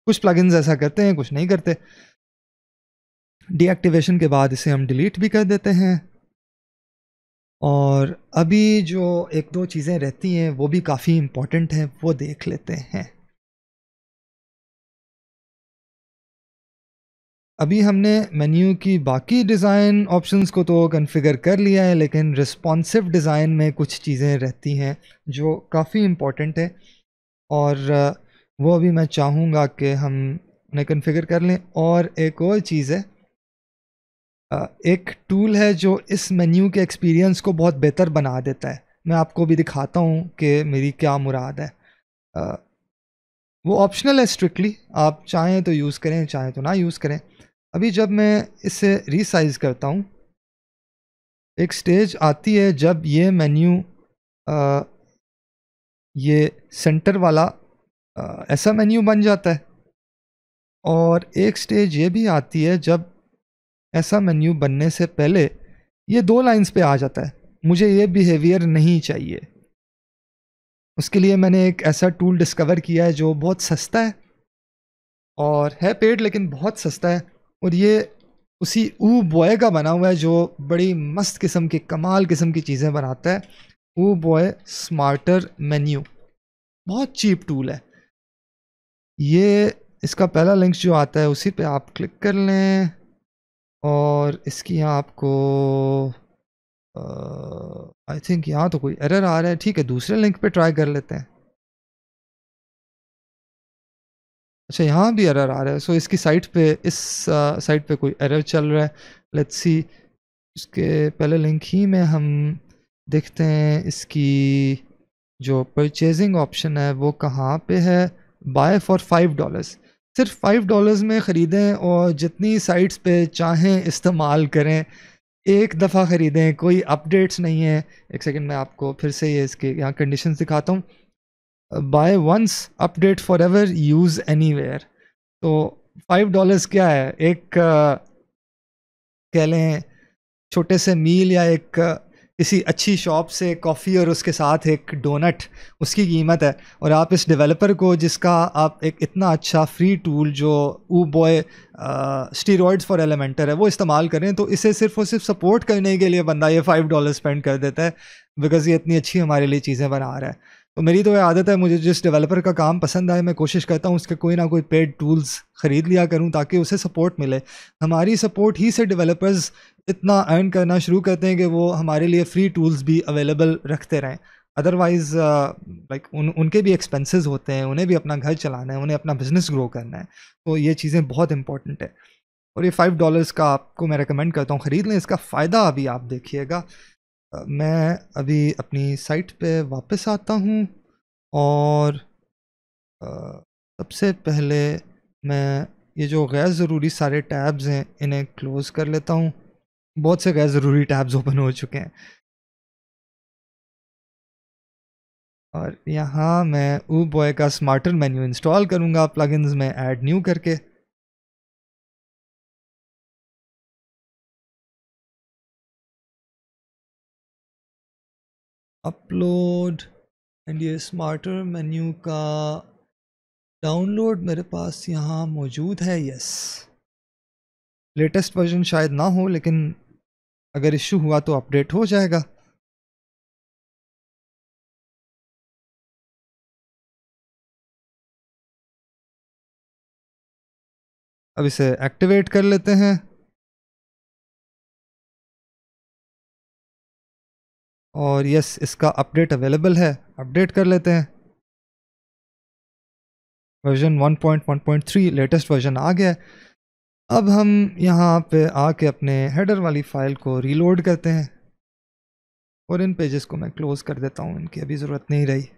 Speaker 1: कुछ प्लगइन्स ऐसा करते हैं कुछ नहीं करते डीएक्टिवेशन के बाद इसे हम डिलीट भी कर देते हैं और अभी जो एक
Speaker 2: दो चीज़ें रहती हैं वो भी काफ़ी इम्पॉर्टेंट हैं वो देख लेते हैं अभी हमने मेन्यू की बाकी
Speaker 1: डिज़ाइन ऑप्शंस को तो कन्फ़िगर कर लिया है लेकिन रिस्पॉन्सिव डिज़ाइन में कुछ चीज़ें रहती हैं जो काफ़ी इम्पॉर्टेंट है और वो अभी मैं चाहूँगा कि हम उन्हें कन्फ़िगर कर लें और एक और चीज़ है एक टूल है जो इस मेन्यू के एक्सपीरियंस को बहुत बेहतर बना देता है मैं आपको भी दिखाता हूँ कि मेरी क्या मुराद है वो ऑप्शनल है स्ट्रिक्टली आप चाहें तो यूज़ करें चाहें तो ना यूज़ करें अभी जब मैं इसे रिसाइज करता हूँ एक स्टेज आती है जब ये मेन्यू ये सेंटर वाला आ, ऐसा मेन्यू बन जाता है और एक स्टेज ये भी आती है जब ऐसा मेन्यू बनने से पहले ये दो लाइंस पे आ जाता है मुझे ये बिहेवियर नहीं चाहिए उसके लिए मैंने एक ऐसा टूल डिस्कवर किया है जो बहुत सस्ता है और है पेड लेकिन बहुत सस्ता है और ये उसी ऊ बॉय का बना हुआ है जो बड़ी मस्त किस्म के कमाल किस्म की चीज़ें बनाता है ऊ बॉय स्मार्टर मेन्यू बहुत चीप टूल है ये इसका पहला लिंक जो आता है उसी पे आप क्लिक कर लें और
Speaker 2: इसकी यहाँ आपको आई थिंक यहाँ तो कोई एरर आ रहा है ठीक है दूसरे लिंक पे ट्राई कर लेते हैं
Speaker 1: अच्छा यहाँ भी एरर आ रहा है सो so, इसकी साइट पे इस साइट पे कोई एरर चल रहा है लेट्स सी इसके पहले लिंक ही में हम देखते हैं इसकी जो परचेजिंग ऑप्शन है वो कहाँ पे है बाय फॉर फाइव डॉलर्स सिर्फ फाइव डॉलर्स में ख़रीदें और जितनी साइट्स पे चाहें इस्तेमाल करें एक दफ़ा ख़रीदें कोई अपडेट्स नहीं है एक सेकंड मैं आपको फिर से ये इसके यहाँ कंडीशंस दिखाता हूँ buy once update forever use anywhere तो फाइव डॉलर्स क्या है एक कह लें छोटे से मील या एक किसी अच्छी शॉप से कॉफ़ी और उसके साथ एक डोनट उसकी कीमत है और आप इस डेवलपर को जिसका आप एक इतना अच्छा फ्री टूल जो ऊ बॉय स्टीरोइड्स फॉर एलिमेंटर है वो इस्तेमाल करें तो इसे सिर्फ और सिर्फ सपोर्ट करने के लिए बंदा ये फ़ाइव डॉलर स्पेंड कर देता है बिकॉज़ ये इतनी अच्छी हमारे लिए चीज़ें बना रहा है तो मेरी तो यह आदत है मुझे जिस डेवलपर का काम पसंद आए मैं कोशिश करता हूँ उसके कोई ना कोई पेड टूल्स ख़रीद लिया करूँ ताकि उसे सपोर्ट मिले हमारी सपोर्ट ही से डेवलपर्स इतना अर्न करना शुरू करते हैं कि वो हमारे लिए फ्री टूल्स भी अवेलेबल रखते रहें अदरवाइज़ लाइक उन उनके भी एक्सपेंसेस होते हैं उन्हें भी अपना घर चलाना है उन्हें अपना बिज़नेस ग्रो करना है तो ये चीज़ें बहुत इंपॉर्टेंट है और ये फ़ाइव डॉलर्स का आपको मैं रिकमेंड करता हूँ ख़रीद लें इसका फ़ायदा अभी आप देखिएगा मैं अभी अपनी साइट पे वापस आता हूँ और सबसे पहले मैं ये जो गैर ज़रूरी सारे टैब्स हैं इन्हें क्लोज़ कर लेता हूँ बहुत से गैर ज़रूरी टैब्स ओपन हो चुके हैं
Speaker 2: और यहाँ मैं ऊ बॉय का स्मार्टर मेन्यू इंस्टॉल करूँगा प्लगइन्स में ऐड न्यू करके अपलोड एंड ये स्मार्टर मेन्यू का डाउनलोड मेरे
Speaker 1: पास यहाँ मौजूद है यस लेटेस्ट वर्जन शायद ना हो
Speaker 2: लेकिन अगर इशू हुआ तो अपडेट हो जाएगा अब इसे एक्टिवेट कर लेते हैं और यस इसका अपडेट अवेलेबल है अपडेट कर लेते हैं वर्जन
Speaker 1: 1.1.3 लेटेस्ट वर्जन आ गया अब हम यहाँ पे आके अपने
Speaker 2: हेडर वाली फ़ाइल को रीलोड करते हैं और इन पेजेस को मैं क्लोज़ कर देता हूँ इनकी अभी ज़रूरत नहीं रही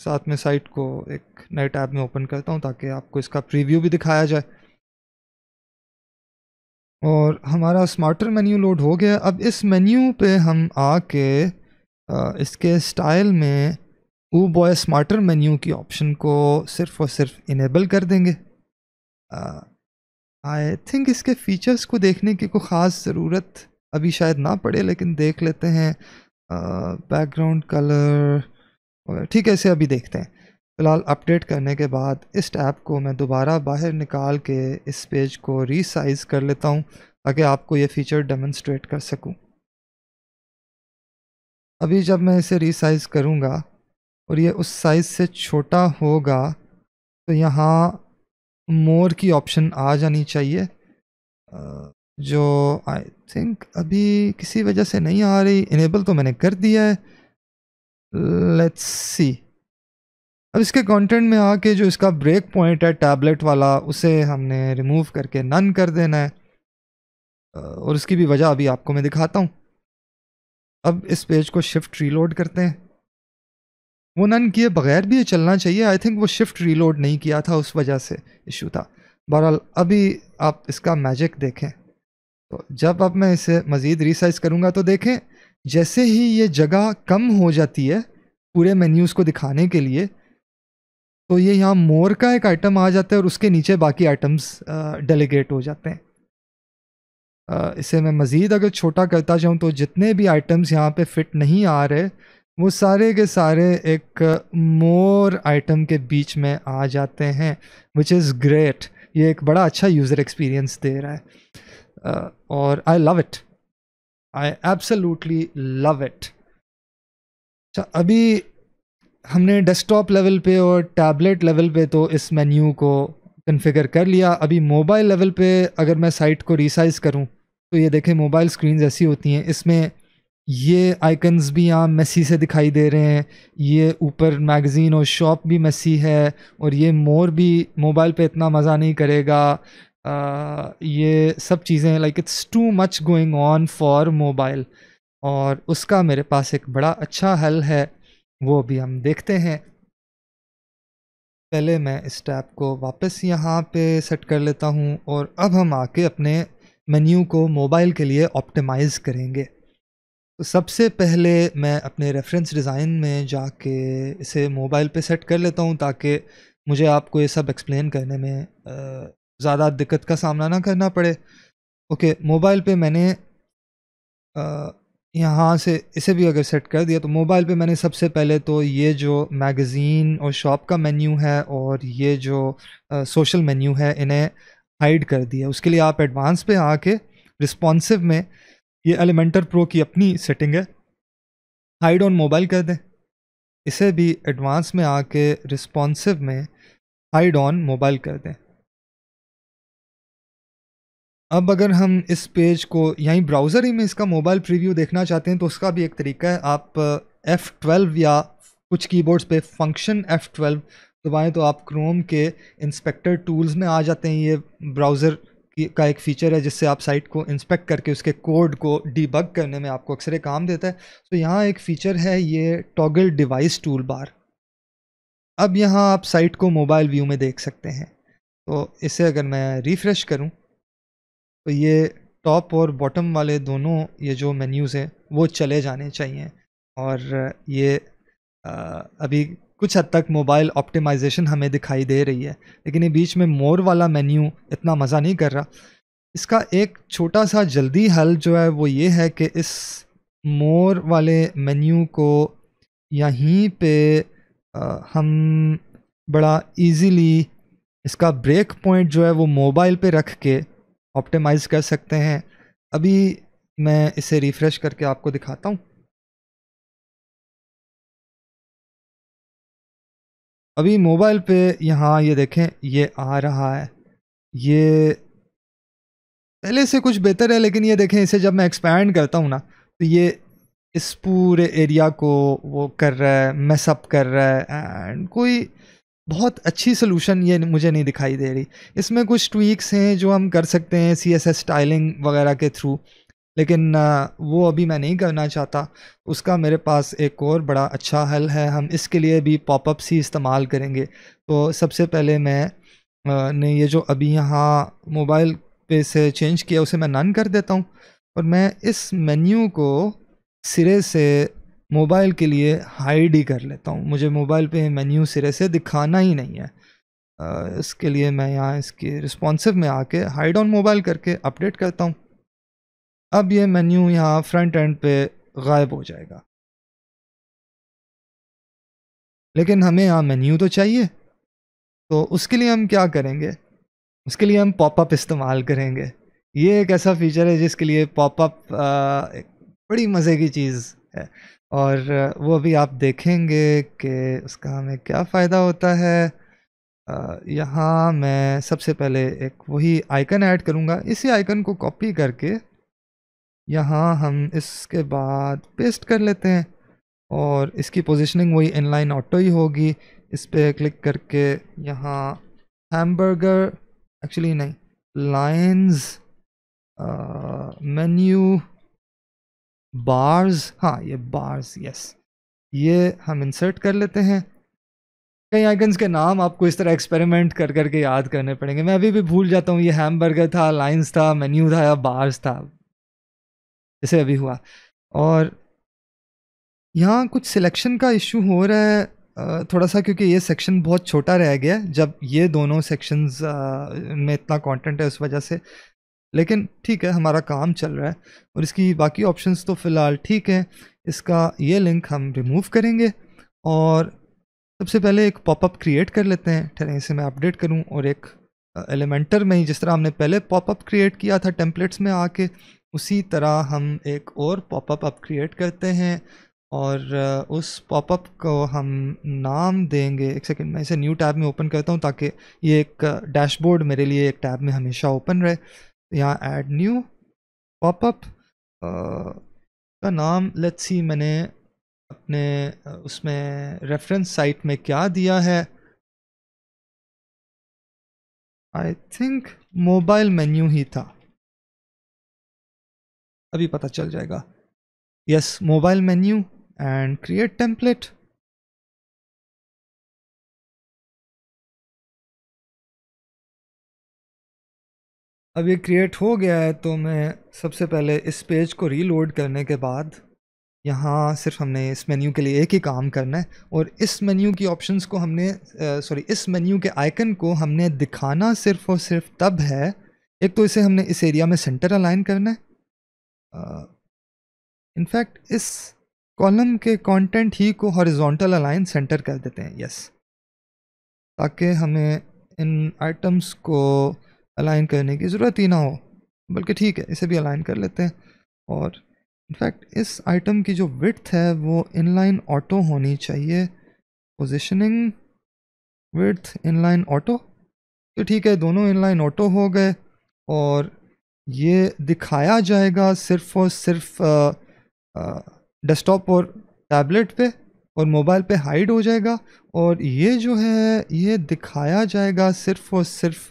Speaker 2: साथ में साइट को एक नए टैब में ओपन करता हूँ ताकि आपको
Speaker 1: इसका प्रीव्यू भी दिखाया जाए और हमारा स्मार्टर मेन्यू लोड हो गया अब इस मेन्यू पे हम आके इसके स्टाइल में ऊ बॉय स्मार्टर मेन्यू की ऑप्शन को सिर्फ और सिर्फ इनेबल कर देंगे आई थिंक इसके फीचर्स को देखने की कोई ख़ास ज़रूरत अभी शायद ना पड़े लेकिन देख लेते हैं बैकग्राउंड कलर वगैरह ठीक है इसे अभी देखते हैं फ़िलहाल अपडेट करने के बाद इस टैब को मैं दोबारा बाहर निकाल के इस पेज को रीसाइज़ कर लेता हूँ ताकि आपको ये फ़ीचर डेमोन्स्ट्रेट कर सकूँ अभी जब मैं इसे रीसाइज़ करूँगा और ये उस साइज़ से छोटा होगा तो यहाँ मोर की ऑप्शन आ जानी चाहिए जो आई थिंक अभी किसी वजह से नहीं आ रही इनेबल तो मैंने कर दिया है लेट्स सी अब इसके कंटेंट में आके जो इसका ब्रेक पॉइंट है टैबलेट वाला उसे हमने रिमूव करके नन कर देना है और उसकी भी वजह अभी आपको मैं दिखाता हूँ अब इस पेज को शिफ्ट रीलोड करते हैं वो नन किए बगैर भी ये चलना चाहिए आई थिंक वो शिफ्ट रीलोड नहीं किया था उस वजह से इशू था बहरहाल अभी आप इसका मैजिक देखें तो जब अब मैं इसे मज़ीद रिसाइज करूँगा तो देखें जैसे ही ये जगह कम हो जाती है पूरे मेन्यूज़ को दिखाने के लिए तो ये यहाँ मोर का एक आइटम आ जाता है और उसके नीचे बाकी आइटम्स डेलीगेट हो जाते हैं इसे मैं मज़ीद अगर छोटा करता जाऊँ तो जितने भी आइटम्स यहाँ पे फिट नहीं आ रहे वो सारे के सारे एक मोर आइटम के बीच में आ जाते हैं विच इज़ ग्रेट ये एक बड़ा अच्छा यूज़र एक्सपीरियंस दे रहा है और I love it I absolutely love it अच्छा अभी हमने डेस्कटॉप लेवल पे और टैबलेट लेवल पे तो इस मेन्यू को कन्फिगर कर लिया अभी मोबाइल लेवल पे अगर मैं साइट को रिसाइज़ करूं तो ये देखें मोबाइल स्क्रीन ऐसी होती हैं इसमें ये आइकन्स भी यहाँ मेसी से दिखाई दे रहे हैं ये ऊपर मैगज़ीन और शॉप भी मेसी है और ये मोर भी मोबाइल पे इतना मज़ा नहीं करेगा ये सब चीज़ें like it's too much going on for mobile और उसका मेरे पास एक बड़ा अच्छा हल है वो भी हम देखते हैं पहले मैं इस टैप को वापस यहाँ पे सेट कर लेता हूँ और अब हम आके अपने मेन्यू को मोबाइल के लिए ऑप्टिमाइज़ करेंगे तो सबसे पहले मैं अपने रेफरेंस डिज़ाइन में जाके इसे मोबाइल पे सेट कर लेता हूँ ताकि मुझे आपको ये सब एक्सप्लेन करने में ज़्यादा दिक्कत का सामना ना करना पड़े ओके मोबाइल पे मैंने यहाँ से इसे भी अगर सेट कर दिया तो मोबाइल पे मैंने सबसे पहले तो ये जो मैगज़ीन और शॉप का मेन्यू है और ये जो आ, सोशल मेन्यू है इन्हें हाइड कर दिया उसके लिए आप एडवांस पे आके रिस्पॉन्सिव में ये एलिमेंटर प्रो की अपनी सेटिंग है हाइड ऑन मोबाइल कर दें इसे भी एडवांस में आके रिस्पॉन्सिव में हाइड ऑन मोबाइल कर दें अब अगर हम इस पेज को यहीं ब्राउज़र ही में इसका मोबाइल प्रीव्यू देखना चाहते हैं तो उसका भी एक तरीका है आप F12 या कुछ कीबोर्ड्स पे फंक्शन F12 दबाएं तो आप क्रोम के इंस्पेक्टर टूल्स में आ जाते हैं ये ब्राउज़र का एक फ़ीचर है जिससे आप साइट को इंस्पेक्ट करके उसके कोड को डीबग करने में आपको अक्सर काम देता है तो यहाँ एक फ़ीचर है ये टॉगल डिवाइस टूल बार अब यहाँ आप साइट को मोबाइल व्यू में देख सकते हैं तो इसे अगर मैं रिफ़्रेश करूँ तो ये टॉप और बॉटम वाले दोनों ये जो मेन्यूज़ हैं वो चले जाने चाहिए और ये अभी कुछ हद तक मोबाइल ऑप्टिमाइजेशन हमें दिखाई दे रही है लेकिन ये बीच में मोर वाला मेन्यू इतना मज़ा नहीं कर रहा इसका एक छोटा सा जल्दी हल जो है वो ये है कि इस मोर वाले मेन्यू को यहीं पे हम बड़ा इजीली इसका ब्रेक पॉइंट जो है वो मोबाइल पे रख के ऑप्टिमाइज़ कर सकते हैं अभी
Speaker 2: मैं इसे रिफ़्रेश करके आपको दिखाता हूँ अभी मोबाइल पे यहाँ ये देखें ये आ
Speaker 1: रहा है ये पहले से कुछ बेहतर है लेकिन ये देखें इसे जब मैं एक्सपैंड करता हूँ ना तो ये इस पूरे एरिया को वो कर रहा है मैसअप कर रहा है एंड कोई बहुत अच्छी सोल्यूशन ये मुझे नहीं दिखाई दे रही इसमें कुछ ट्वीक्स हैं जो हम कर सकते हैं सी एस एस स्टाइलिंग वगैरह के थ्रू लेकिन वो अभी मैं नहीं करना चाहता उसका मेरे पास एक और बड़ा अच्छा हल है हम इसके लिए भी पॉपअप्स ही इस्तेमाल करेंगे तो सबसे पहले मैं ने ये जो अभी यहाँ मोबाइल पे से चेंज किया उसे मैं नन कर देता हूँ और मैं इस मेन्यू को सिरे से मोबाइल के लिए हाइड ही कर लेता हूँ मुझे मोबाइल पे मेन्यू सिरे से दिखाना ही नहीं है इसके लिए मैं यहाँ इसके रिस्पॉन्सिव में आके हाइड ऑन मोबाइल करके अपडेट करता हूँ अब ये मेन्यू यहाँ फ्रंट एंड पे गायब हो जाएगा लेकिन हमें यहाँ मेन्यू तो चाहिए तो उसके लिए हम क्या करेंगे उसके लिए हम पॉपअप इस्तेमाल करेंगे ये एक ऐसा फीचर है जिसके लिए पॉपअप बड़ी मज़े की चीज़ है और वो अभी आप देखेंगे कि उसका हमें क्या फ़ायदा होता है यहाँ मैं सबसे पहले एक वही आइकन ऐड करूँगा इसी आइकन को कॉपी करके यहाँ हम इसके बाद पेस्ट कर लेते हैं और इसकी पोजीशनिंग वही इनलाइन ऑटो ही होगी इस पर क्लिक करके यहाँ हैमबर्गर एक्चुअली नहीं लाइंस मेन्यू बार्स हाँ ये बार्स यस ये हम इंसर्ट कर लेते हैं कई आइकन्स के नाम आपको इस तरह एक्सपेरिमेंट कर करके याद करने पड़ेंगे मैं अभी भी भूल जाता हूँ ये हैमबर्गर था लाइंस था मेन्यू था या बार्स था जैसे अभी हुआ और यहाँ कुछ सिलेक्शन का इशू हो रहा है थोड़ा सा क्योंकि ये सेक्शन बहुत छोटा रह गया जब ये दोनों सेक्शंस में इतना कंटेंट है उस वजह से लेकिन ठीक है हमारा काम चल रहा है और इसकी बाकी ऑप्शंस तो फ़िलहाल ठीक हैं इसका ये लिंक हम रिमूव करेंगे और सबसे पहले एक पॉपअप क्रिएट कर लेते हैं ठहरें इसे मैं अपडेट करूं और एक एलिमेंटर में ही जिस तरह हमने पहले पॉपअप क्रिएट किया था टेम्पलेट्स में आके उसी तरह हम एक और पॉपअप अप क्रिएट करते हैं और उस पॉपअप को हम नाम देंगे एक सेकंड मैं इसे न्यू टैब में ओपन करता हूँ ताकि ये एक डैशबोर्ड मेरे लिए एक टैब में हमेशा ओपन रहे यहाँ ऐड न्यू पॉपअप का नाम लेट्स सी मैंने अपने उसमें
Speaker 2: रेफरेंस साइट में क्या दिया है आई थिंक मोबाइल मेन्यू ही था अभी पता चल जाएगा yes mobile menu and create template अब ये क्रिएट हो गया है तो मैं सबसे पहले इस
Speaker 1: पेज को रीलोड करने के बाद यहाँ सिर्फ हमने इस मेन्यू के लिए एक ही काम करना है और इस मेन्यू की ऑप्शंस को हमने सॉरी इस मेन्यू के आइकन को हमने दिखाना सिर्फ और सिर्फ तब है एक तो इसे हमने इस एरिया में सेंटर अलाइन करना है इनफैक्ट uh, इस कॉलम के कंटेंट ही को हॉरिजॉन्टल अलाइन सेंटर कर देते हैं यस ताकि हमें इन आइटम्स को अलाइन करने की ज़रूरत ही ना हो बल्कि ठीक है इसे भी अलाइन कर लेते हैं और इनफैक्ट इस आइटम की जो विथ है वो इनलाइन ऑटो होनी चाहिए पोजिशनिंग विथ इनलाइन ऑटो तो ठीक है दोनों इनलाइन ऑटो हो गए और ये दिखाया जाएगा सिर्फ और सिर्फ डेस्कटॉप और टैबलेट पे और मोबाइल पे हाइड हो जाएगा और ये जो है ये दिखाया जाएगा सिर्फ और सिर्फ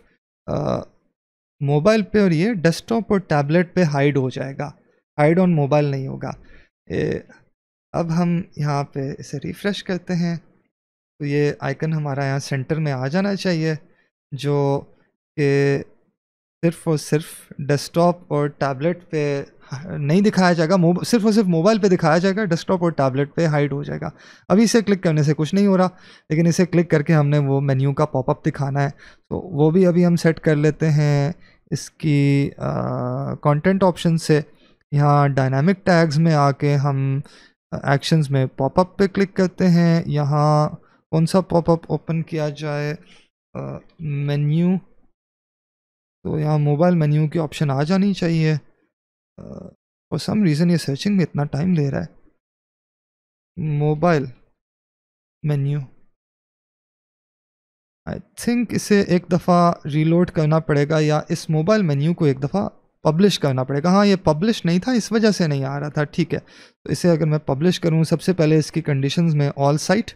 Speaker 1: मोबाइल पे और ये डेस्कटॉप और टैबलेट पे हाइड हो जाएगा हाइड ऑन मोबाइल नहीं होगा ए, अब हम यहाँ पे इसे रिफ़्रेश करते हैं तो ये आइकन हमारा यहाँ सेंटर में आ जाना चाहिए जो कि सिर्फ और सिर्फ डेस्कटॉप और टैबलेट पे नहीं दिखाया जाएगा सिर्फ और सिर्फ मोबाइल पे दिखाया जाएगा डेस्कटॉप और टैबलेट पे हाइड हो जाएगा अभी इसे क्लिक करने से कुछ नहीं हो रहा लेकिन इसे क्लिक करके हमने वो मेन्यू का पॉपअप दिखाना है तो वो भी अभी हम सेट कर लेते हैं इसकी कंटेंट ऑप्शन से यहाँ डायनामिक टैग्स में आके हम एक्शंस में पॉपअप पे क्लिक करते हैं यहाँ कौन सा पॉपअप ओपन किया जाए मेन्यू तो यहाँ मोबाइल मेन्यू की ऑप्शन आ जानी चाहिए फॉर
Speaker 2: सम रीज़न ये सर्चिंग में इतना टाइम ले रहा है मोबाइल मेन्यू आई थिंक इसे एक दफ़ा
Speaker 1: रीलोड करना पड़ेगा या इस मोबाइल मेन्यू को एक दफ़ा पब्लिश करना पड़ेगा हाँ ये पब्लिश नहीं था इस वजह से नहीं आ रहा था ठीक है तो इसे अगर मैं पब्लिश करूँ सबसे पहले इसकी कंडीशंस में ऑल साइट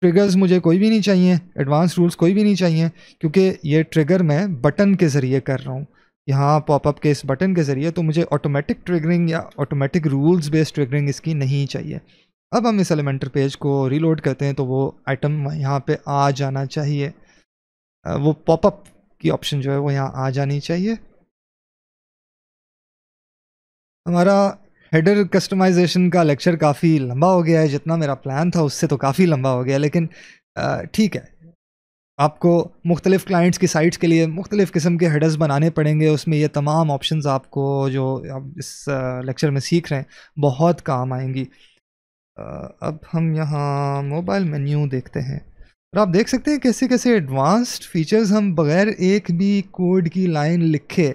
Speaker 1: ट्रिगर्स मुझे कोई भी नहीं चाहिए एडवांस रूल्स कोई भी नहीं चाहिए क्योंकि ये ट्रिगर मैं बटन के ज़रिए कर रहा हूँ यहाँ पॉपअप के इस बटन के ज़रिए तो मुझे ऑटोमेटिक ट्रिगरिंग या ऑटोमेटिक रूल्स बेस्ड ट्रिगरिंग इसकी नहीं चाहिए अब हम इस एलिमेंटर पेज को रीलोड करते हैं तो वो आइटम यहाँ पे आ जाना चाहिए वो पॉपअप की ऑप्शन जो है वो यहाँ आ जानी चाहिए हमारा हेडर कस्टमाइजेशन का लेक्चर काफ़ी लंबा हो गया है जितना मेरा प्लान था उससे तो काफ़ी लंबा हो गया लेकिन ठीक है आपको मुख्तलिफ़ क्लाइंट्स की साइट्स के लिए मुख्तलिफ़ किस्म के हेडर्स बनाने पड़ेंगे उसमें ये तमाम ऑप्शंस आपको जो आप इस लेक्चर में सीख रहे हैं बहुत काम आएंगी अब हम यहाँ मोबाइल मेन्यू देखते हैं और आप देख सकते हैं कैसे कैसे एडवांस्ड फीचर्स हम बगैर एक भी कोड की लाइन लिखे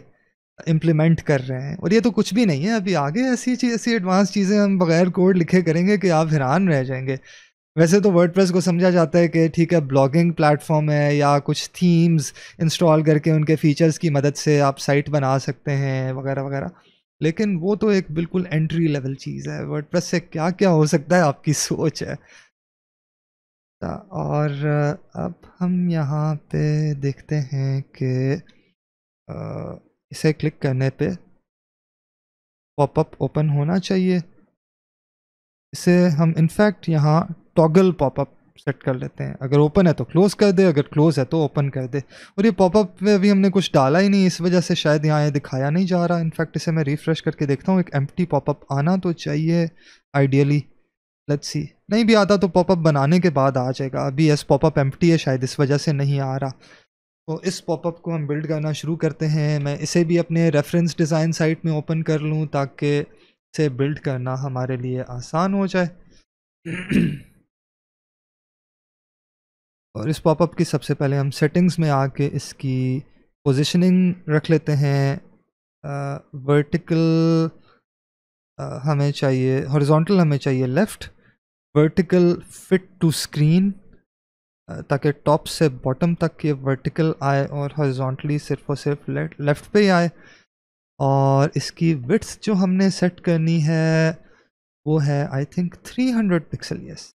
Speaker 1: इम्प्लीमेंट कर रहे हैं और ये तो कुछ भी नहीं है अभी आगे ऐसी चीज़ ऐसी एडवांस चीज़ें हम बगैर कोड लिखे करेंगे कि आप हैरान रह जाएंगे वैसे तो वर्ड को समझा जाता है कि ठीक है ब्लॉगिंग प्लेटफॉर्म है या कुछ थीम्स इंस्टॉल करके उनके फीचर्स की मदद से आप साइट बना सकते हैं वगैरह वगैरह लेकिन वो तो एक बिल्कुल एंट्री लेवल चीज़ है वर्ड से क्या क्या हो सकता है आपकी सोच है और अब हम यहाँ पे देखते हैं कि इसे क्लिक करने पे पॉपअप ओपन होना चाहिए इसे हम इनफैक्ट यहाँ टॉगल पॉपअप सेट कर लेते हैं अगर ओपन है तो क्लोज़ कर दे अगर क्लोज़ है तो ओपन कर दे और ये पॉपअप में अभी हमने कुछ डाला ही नहीं इस वजह से शायद यहाँ ये दिखाया नहीं जा रहा इनफैक्ट इसे मैं रिफ़्रेश करके देखता हूँ एक एम पॉपअप आना तो चाहिए आइडियली लेट्स सी नहीं भी आता तो पॉपअप बनाने के बाद आ जाएगा अभी यस पॉपअप एम है शायद इस वजह से नहीं आ रहा तो इस पॉपअप को हम बिल्ड करना शुरू करते हैं मैं इसे भी अपने रेफरेंस डिज़ाइन साइट में ओपन कर लूँ ताकि इसे बिल्ड करना हमारे लिए आसान हो जाए और इस पॉपअप की सबसे पहले हम सेटिंग्स में आके इसकी पोजीशनिंग रख लेते हैं वर्टिकल हमें चाहिए हॉरिजॉन्टल हमें चाहिए left vertical fit to screen ताकि टॉप से बॉटम तक ये वर्टिकल आए और हॉरिजॉन्टली सिर्फ और सिर्फ लेफ़्ट पे ही आए और इसकी विड्थ जो हमने सेट
Speaker 2: करनी है वो है आई थिंक 300 पिक्सल यस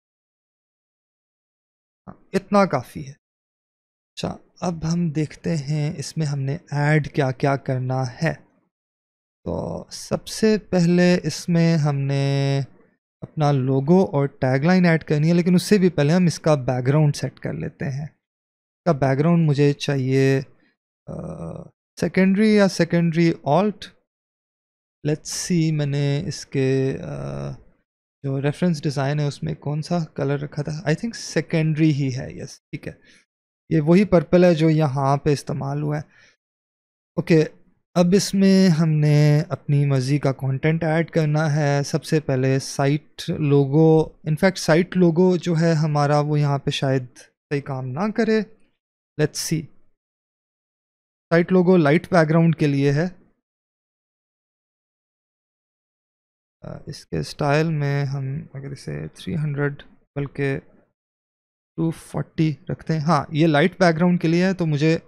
Speaker 2: हाँ, इतना काफ़ी है अच्छा अब हम देखते हैं
Speaker 1: इसमें हमने ऐड क्या क्या करना है तो सबसे पहले इसमें हमने अपना लोगो और टैगलाइन ऐड करनी है लेकिन उससे भी पहले हम इसका बैकग्राउंड सेट कर लेते हैं इसका बैकग्राउंड मुझे चाहिए सेकेंडरी या सेकेंडरी ऑल्ट लेट्स सी मैंने इसके आ, जो रेफरेंस डिज़ाइन है उसमें कौन सा कलर रखा था आई थिंक सेकेंडरी ही है यस ठीक है ये वही पर्पल है जो यहाँ पे इस्तेमाल हुआ है ओके अब इसमें हमने अपनी मर्ज़ी का कंटेंट ऐड करना है सबसे पहले site logo in fact site logo जो है
Speaker 2: हमारा वो यहाँ पे शायद सही काम ना करे let's see site logo light background के लिए है इसके स्टाइल में हम अगर इसे 300 बल्कि
Speaker 1: 240 रखते हैं हाँ ये लाइट बैकग्राउंड के लिए है तो मुझे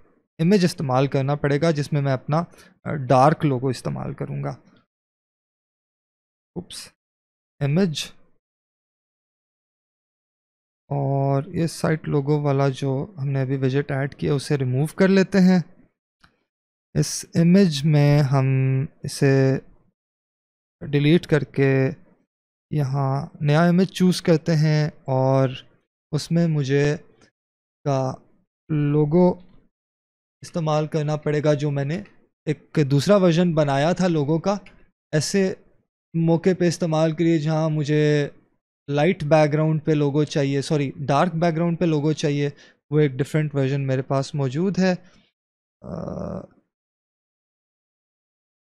Speaker 1: इमेज
Speaker 2: इस्तेमाल करना पड़ेगा जिसमें मैं अपना डार्क लोगो इस्तेमाल करूँगा उप्स इमेज
Speaker 1: और ये साइट लोगो वाला जो हमने अभी विजिट ऐड किया उसे रिमूव कर लेते हैं इस इमेज में हम इसे डिलीट करके यहाँ नया इमेज चूज़ करते हैं और उसमें मुझे का लोगो इस्तेमाल करना पड़ेगा जो मैंने एक दूसरा वर्जन बनाया था लोगों का ऐसे मौके पे इस्तेमाल के लिए जहाँ मुझे लाइट बैकग्राउंड पे लोगो चाहिए सॉरी डार्क बैकग्राउंड पे लोगो चाहिए वो एक डिफरेंट वर्जन मेरे पास मौजूद है
Speaker 2: ah,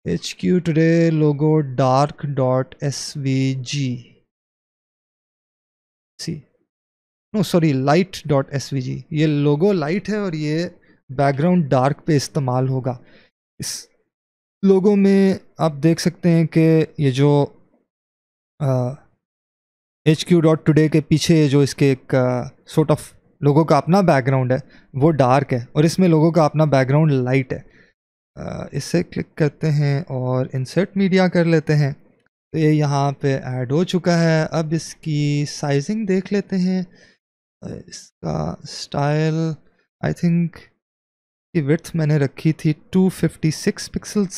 Speaker 2: HQ today logo dark dot svg. See,
Speaker 1: no sorry light dot S ये लोगो लाइट है और ये बैकग्राउंड डार्क पे इस्तेमाल होगा इस लोगो में आप देख सकते हैं कि ये जो एच क्यू डॉट टूडे के पीछे जो इसके एक सोर्ट ऑफ लोगों का अपना बैकग्राउंड है वो डार्क है और इसमें लोगों का अपना बैकग्राउंड लाइट है इसे क्लिक करते हैं और इंसर्ट मीडिया कर लेते हैं तो ये यहाँ पे ऐड हो चुका है अब इसकी साइजिंग देख लेते हैं
Speaker 2: इसका स्टाइल आई थिंक की विथ मैंने रखी थी 256 पिक्सल्स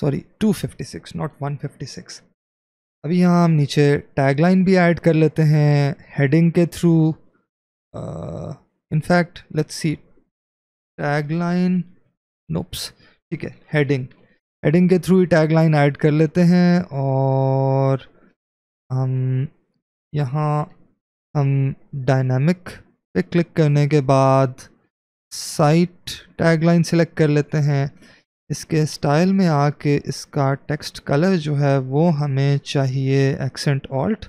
Speaker 2: सॉरी 256 नॉट 156 अभी यहाँ हम नीचे टैगलाइन भी ऐड कर लेते हैं हेडिंग
Speaker 1: के through uh, in fact let's see tagline nope ठीक है heading heading के through ही tagline add कर लेते हैं और हम यहाँ हम डायनामिक पे क्लिक करने के बाद साइट टैगलाइन सेलेक्ट कर लेते हैं इसके स्टाइल में आके इसका टेक्स्ट कलर जो है वो हमें चाहिए एक्सेंट ऑल्ट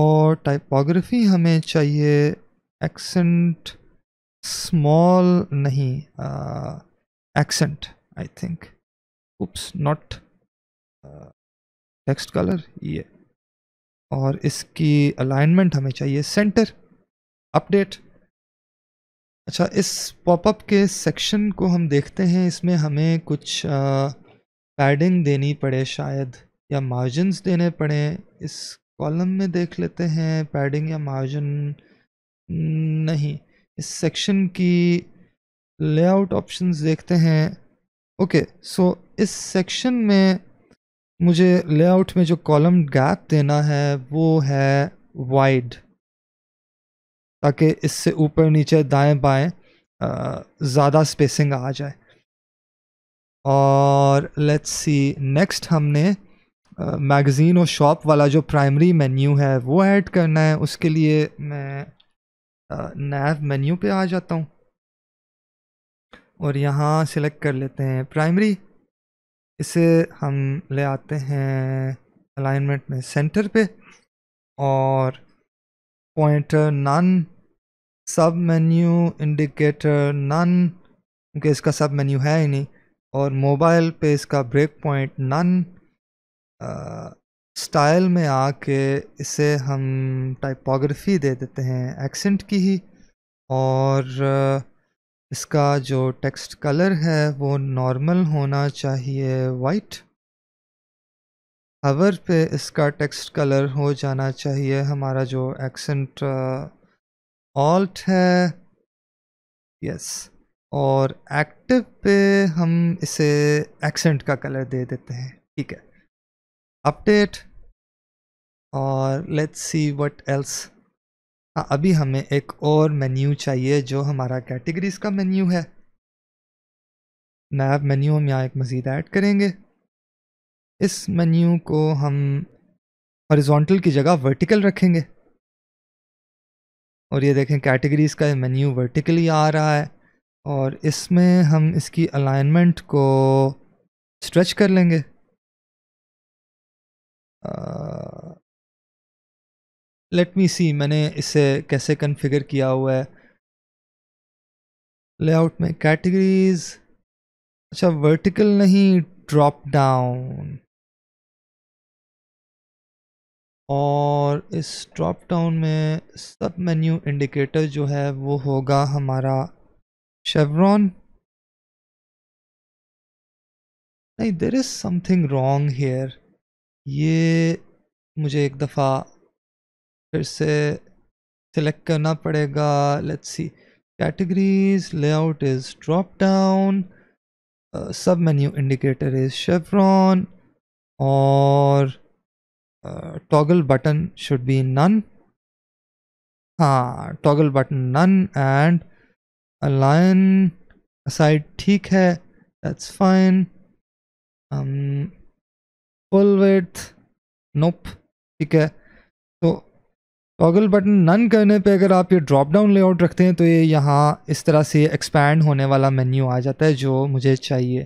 Speaker 1: और टाइपोग्राफी हमें चाहिए एक्सेंट स्मॉल नहीं accent I think oops not text colour ये और इसकी अलाइनमेंट हमें चाहिए सेंटर अपडेट अच्छा इस पॉपअप के सेक्शन को हम देखते हैं इसमें हमें कुछ पैडिंग uh, देनी पड़े शायद या मार्जिन देने पड़े इस कॉलम में देख लेते हैं पैडिंग या मार्जिन नहीं इस सेक्शन की लेआउट ऑप्शंस देखते हैं ओके सो इस सेक्शन में मुझे लेआउट में जो कॉलम गैप देना है वो है वाइड ताकि इससे ऊपर नीचे दाएं बाएं ज़्यादा स्पेसिंग आ जाए और लेट्स सी नेक्स्ट हमने मैगज़ीन और शॉप वाला जो प्राइमरी मेन्यू है वो ऐड करना है उसके लिए मैं नैव मेन्यू पे आ जाता हूँ और यहाँ सेलेक्ट कर लेते हैं प्राइमरी इसे हम ले आते हैं अलाइनमेंट में सेंटर पे और pointer none sub menu indicator none क्योंकि इसका सब मेन्यू है ही नहीं और मोबाइल पे इसका ब्रेक पॉइंट नन स्टाइल में आके इसे हम टाइपोग्राफी दे देते हैं एक्सेंट की ही और इसका जो टेक्स्ट कलर है वो नॉर्मल होना चाहिए वाइट हवर पे इसका टेक्स्ट कलर हो जाना चाहिए हमारा जो एक्सेंट ऑल्ट है यस और एक्टिव पे हम इसे एक्सेंट का कलर दे देते हैं ठीक है अपडेट और लेट्स सी व्हाट एल्स अभी हमें एक और मेन्यू चाहिए जो हमारा कैटेगरीज का मेन्यू है
Speaker 2: नैब मेन्यू हम यहाँ एक मज़ीद ऐड करेंगे इस मेन्यू को हम हॉरिजॉन्टल की जगह वर्टिकल रखेंगे
Speaker 1: और ये देखें कैटेगरीज़ का मेन्यू वर्टिकली आ रहा है और इसमें
Speaker 2: हम इसकी अलाइनमेंट को स्ट्रेच कर लेंगे आ... लेट मी सी मैंने इसे कैसे कन्फिगर किया हुआ है लेआउट में कैटेगरीज अच्छा वर्टिकल नहीं ड्रॉप डाउन और इस ड्रॉप डाउन में सब
Speaker 1: मेन्यू इंडिकेटर जो है वो होगा हमारा शेवरॉन
Speaker 2: नहीं there is something wrong here ये मुझे एक दफ़ा फिर से
Speaker 1: सिलेक्ट करना पड़ेगा let's see categories layout is drop down sub menu indicator is chevron और toggle button should be none हाँ toggle button none end align side
Speaker 2: ठीक है that's fine full width nope ठीक है टॉगल बटन नन करने
Speaker 1: पे अगर आप ये ड्रॉप डाउन लेआउट रखते हैं तो ये यहाँ इस तरह से एक्सपैंड होने वाला मेन्यू आ जाता है जो मुझे चाहिए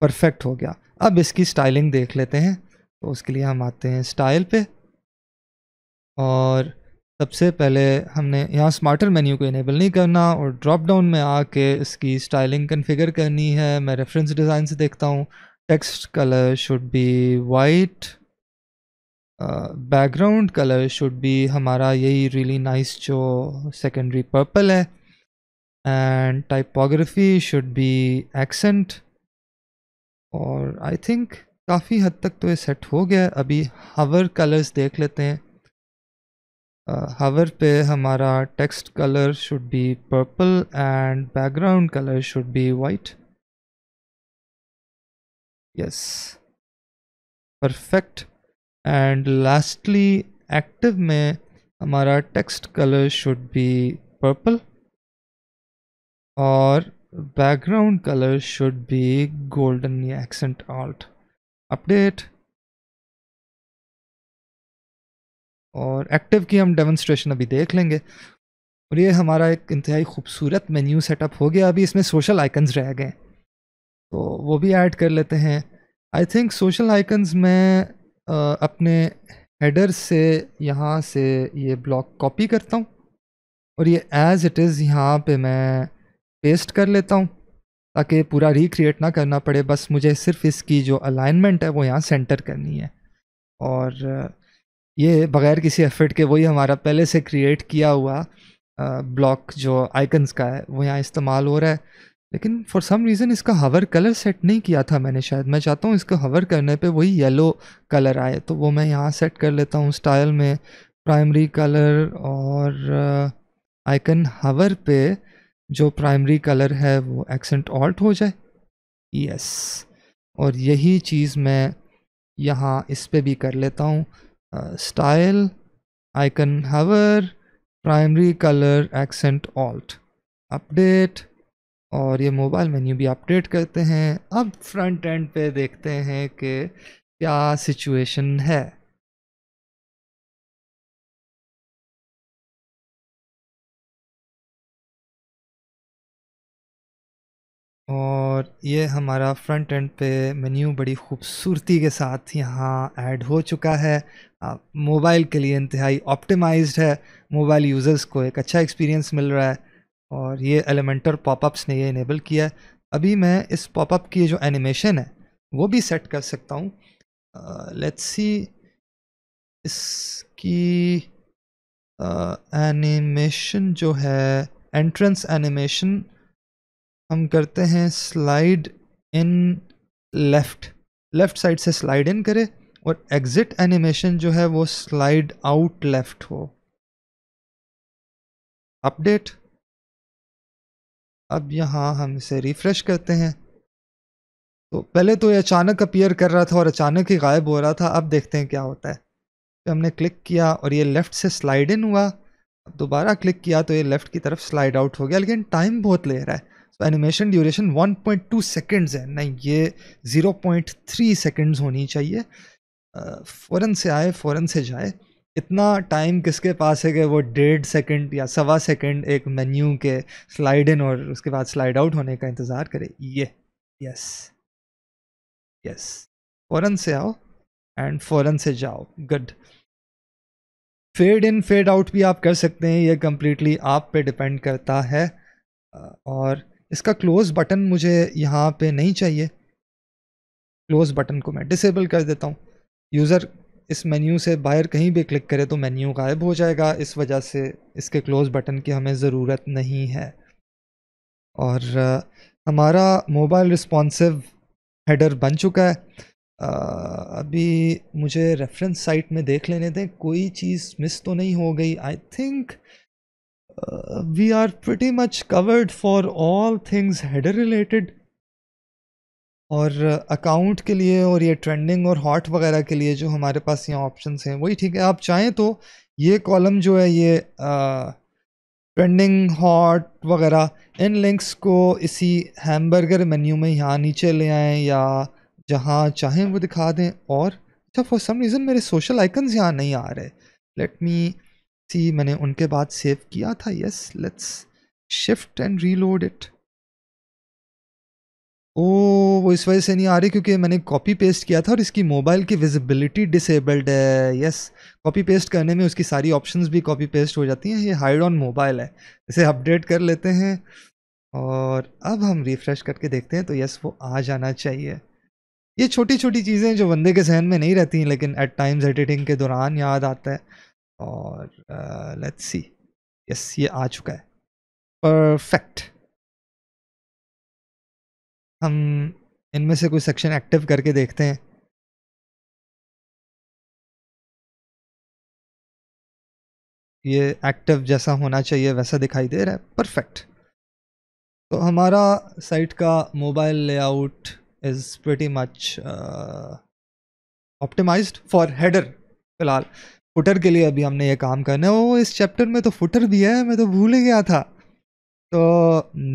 Speaker 1: परफेक्ट हो गया अब इसकी स्टाइलिंग देख लेते हैं तो उसके लिए हम आते हैं स्टाइल पे और सबसे पहले हमने यहाँ स्मार्टर मेन्यू को इनेबल नहीं करना और ड्रॉप डाउन में आके इसकी स्टाइलिंग कन्फिगर करनी है मैं रेफरेंस डिज़ाइन से देखता हूँ text colour should be white background colour should be हमारा यही रियली नाइस जो सेकेंडरी पर्पल है and typography should be accent और आई थिंक काफ़ी हद तक तो ये सेट हो गया अभी हवर कलर्स देख लेते हैं हवर uh, पे हमारा text colour should be purple and background colour should be
Speaker 2: white yes perfect and lastly active में हमारा text
Speaker 1: colour should be purple और background colour should be golden accent alt update और active की हम demonstration अभी देख लेंगे और ये हमारा एक इंतहाई खूबसूरत मेन्यू सेटअप हो गया अभी इसमें सोशल आइकन्स रह गए तो वो भी ऐड कर लेते हैं आई थिंक सोशल आइकन्स में अपने हेडर से यहाँ से ये ब्लॉक कॉपी करता हूँ और ये एज़ इट इज़ यहाँ पे मैं पेस्ट कर लेता हूँ ताकि पूरा रिक्रिएट ना करना पड़े बस मुझे सिर्फ इसकी जो अलाइनमेंट है वो यहाँ सेंटर करनी है और ये बग़ैर किसी एफर्ट के वही हमारा पहले से क्रिएट किया हुआ ब्लॉक जो आइकन्स का है वो यहाँ इस्तेमाल हो रहा है लेकिन फॉर सम रीज़न इसका हवर कलर सेट नहीं किया था मैंने शायद मैं चाहता हूँ इसका हवर करने पे वही येलो कलर आए तो वो मैं यहाँ सेट कर लेता हूँ स्टाइल में प्राइमरी कलर और आइकन uh, हवर पे जो प्राइमरी कलर है वो एक्सेंट ऑल्ट हो जाए यस और यही चीज़ मैं यहाँ इस पर भी कर लेता हूँ style icon hover primary colour accent alt update और ये मोबाइल
Speaker 2: मेन्यू भी अपडेट करते हैं अब फ्रंट एंड पे देखते हैं कि क्या सिचुएशन है और ये हमारा फ्रंट एंड पे मेन्यू बड़ी खूबसूरती के साथ यहाँ
Speaker 1: ऐड हो चुका है मोबाइल के लिए इंतहाई ऑप्टिमाइज्ड है मोबाइल यूज़र्स को एक अच्छा एक्सपीरियंस मिल रहा है और ये एलिमेंटर पॉपअप्स ने ये इनेबल किया है अभी मैं इस पॉपअप की जो एनिमेशन है वो भी सेट कर सकता हूँ लेट्स सी इसकी एनिमेशन uh, जो है एंट्रेंस एनिमेशन हम करते हैं slide in left left side से स्लाइड इन करे और एग्ज़िट एनिमेशन जो है वो स्लाइड आउट लेफ़्ट हो अपडेट अब यहाँ हम इसे रिफ़्रेश करते हैं तो पहले तो ये अचानक अपीयर कर रहा था और अचानक ही गायब हो रहा था अब देखते हैं क्या होता है तो हमने क्लिक किया और ये लेफ़्ट से स्लाइड इन हुआ अब दोबारा क्लिक किया तो ये लेफ़्ट की तरफ स्लाइड आउट हो गया लेकिन टाइम बहुत ले रहा है तो एनिमेशन ड्यूरेशन 1.2 सेकेंड्स है नहीं ये 0.3 सेकेंड्स होनी चाहिए फ़ौरन से आए फ़ौरन से जाए इतना टाइम किसके पास है कि वो डेढ़ सेकंड या सवा सेकंड एक मेन्यू के स्लाइड इन और उसके बाद स्लाइड आउट होने का इंतज़ार करे ये यस यस फ़ौरन से आओ एंड फ़ौरन से जाओ good fade in fade out भी आप कर सकते हैं ये कम्प्लीटली आप पे डिपेंड करता है और इसका क्लोज़ बटन मुझे यहाँ पे नहीं चाहिए क्लोज़ बटन को मैं डिसेबल कर देता हूँ यूज़र इस मेन्यू से बाहर कहीं भी क्लिक करें तो मेन्यू गायब हो जाएगा इस वजह से इसके क्लोज़ बटन की हमें ज़रूरत नहीं है और हमारा मोबाइल रिस्पॉन्सिव हेडर बन चुका है आ, अभी मुझे रेफरेंस साइट में देख लेने दें कोई चीज़ मिस तो नहीं हो गई I think we are pretty much covered for all things header related और अकाउंट के लिए और ये ट्रेंडिंग और हॉट वगैरह के लिए जो हमारे पास यहाँ ऑप्शंस हैं वही ठीक है आप चाहें तो ये कॉलम जो है ये ट्रेंडिंग हॉट वगैरह इन लिंक्स को इसी हैमबर्गर मेन्यू में यहाँ नीचे ले आएँ या जहाँ चाहें वो दिखा दें और अच्छा फॉर सम रीज़न मेरे सोशल आइकन्स यहाँ नहीं आ रहे लेट मी सी मैंने उनके बाद सेव किया था yes let's shift and reload it ओ वो इस वजह से नहीं आ रही क्योंकि मैंने कॉपी पेस्ट किया था और इसकी मोबाइल की विजिबिलिटी डिसेबल्ड है यस कॉपी पेस्ट करने में उसकी सारी ऑप्शंस भी कॉपी पेस्ट हो जाती हैं ये हाइड ऑन मोबाइल है इसे अपडेट कर लेते हैं और अब हम रिफ़्रेश करके देखते हैं तो यस वो आ जाना चाहिए ये छोटी छोटी चीज़ें जो बंदे के जहन में नहीं रहती हैं लेकिन एट टाइम्स एडिटिंग के दौरान याद आता है और लेट्स सी
Speaker 2: यस ये आ चुका है परफेक्ट हम इनमें से कोई सेक्शन एक्टिव करके देखते हैं ये एक्टिव जैसा होना चाहिए वैसा दिखाई दे रहा है परफेक्ट तो हमारा साइट का
Speaker 1: mobile layout is pretty much optimised for header फिलहाल फुटर के लिए अभी हमने ये काम करना है वो इस चैप्टर में तो फुटर भी है मैं तो भूल गया था तो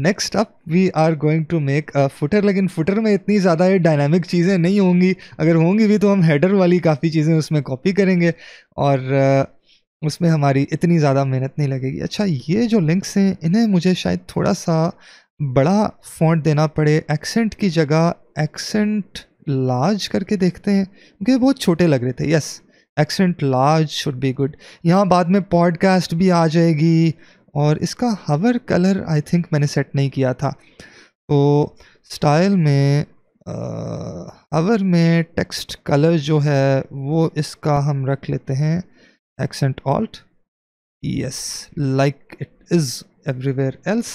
Speaker 1: next up we are going to make a footer लेकिन फुटर में इतनी ज़्यादा ये डायनामिक चीज़ें नहीं होंगी अगर होंगी भी तो हम हेडर वाली काफ़ी चीज़ें उसमें कॉपी करेंगे और उसमें हमारी इतनी ज़्यादा मेहनत नहीं लगेगी अच्छा ये जो लिंक्स हैं इन्हें मुझे शायद थोड़ा सा बड़ा फॉन्ट देना पड़े एक्सेंट की जगह एक्सेंट लार्ज करके देखते हैं क्योंकि बहुत छोटे लग रहे थे yes accent large should be good यहाँ बाद में पॉडकास्ट भी आ जाएगी और इसका हवर कलर आई थिंक मैंने सेट नहीं किया था तो स्टाइल में हवर में टेक्स्ट कलर जो है वो इसका हम रख लेते हैं accent alt yes
Speaker 2: like it is everywhere else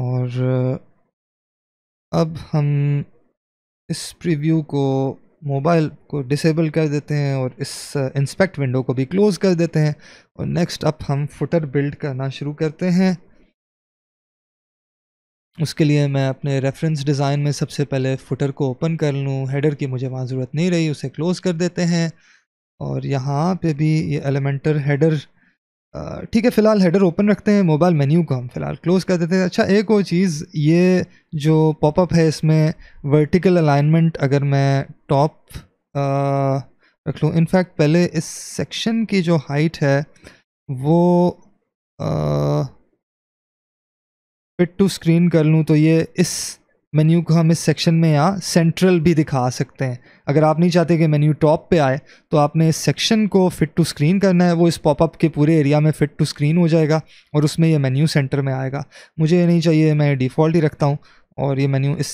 Speaker 2: और अब हम इस
Speaker 1: प्रीव्यू को मोबाइल को डिसेबल कर देते हैं और इस इंस्पेक्ट uh, विंडो को भी क्लोज़ कर देते हैं और नेक्स्ट अब हम फुटर बिल्ड करना शुरू करते हैं उसके लिए मैं अपने रेफरेंस डिज़ाइन में सबसे पहले फुटर को ओपन कर लूँ हेडर की मुझे वहाँ ज़रूरत नहीं रही उसे क्लोज़ कर देते हैं और यहाँ पे भी ये एलिमेंटर हेडर ठीक है फ़िलहाल हेडर ओपन रखते हैं मोबाइल मेन्यू को हम फ़िलहाल क्लोज़ कर देते हैं अच्छा एक और चीज़ ये जो पॉपअप है इसमें वर्टिकल अलाइनमेंट अगर मैं टॉप रख लूँ इनफैक्ट पहले इस सेक्शन की जो हाइट है वो फिट टू स्क्रीन कर लूँ तो ये इस मेन्यू को हम इस सेक्शन में यहाँ सेंट्रल भी दिखा सकते हैं अगर आप नहीं चाहते कि मेन्यू टॉप पे आए तो आपने इस सेक्शन को फिट टू स्क्रीन करना है वो इस पॉपअप के पूरे एरिया में फिट टू स्क्रीन हो जाएगा और उसमें ये मेन्यू सेंटर में आएगा मुझे ये नहीं चाहिए मैं डिफ़ॉल्ट ही रखता हूँ और ये मेन्यू इस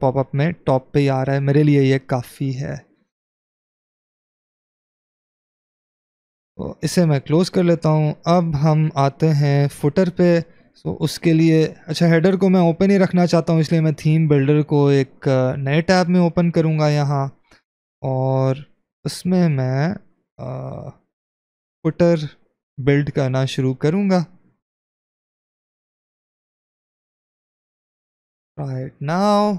Speaker 1: पॉपअप में टॉप पे ही आ रहा है मेरे लिए ये काफ़ी है तो इसे मैं क्लोज़ कर लेता हूँ अब हम आते हैं फुटर पे सो so, उसके लिए अच्छा हेडर को मैं ओपन ही रखना चाहता हूँ इसलिए मैं थीम बिल्डर को एक uh, नए टैब में ओपन करूँगा यहाँ और उसमें मैं
Speaker 2: फुटर uh, बिल्ड करना शुरू करूँगा राइट नाउ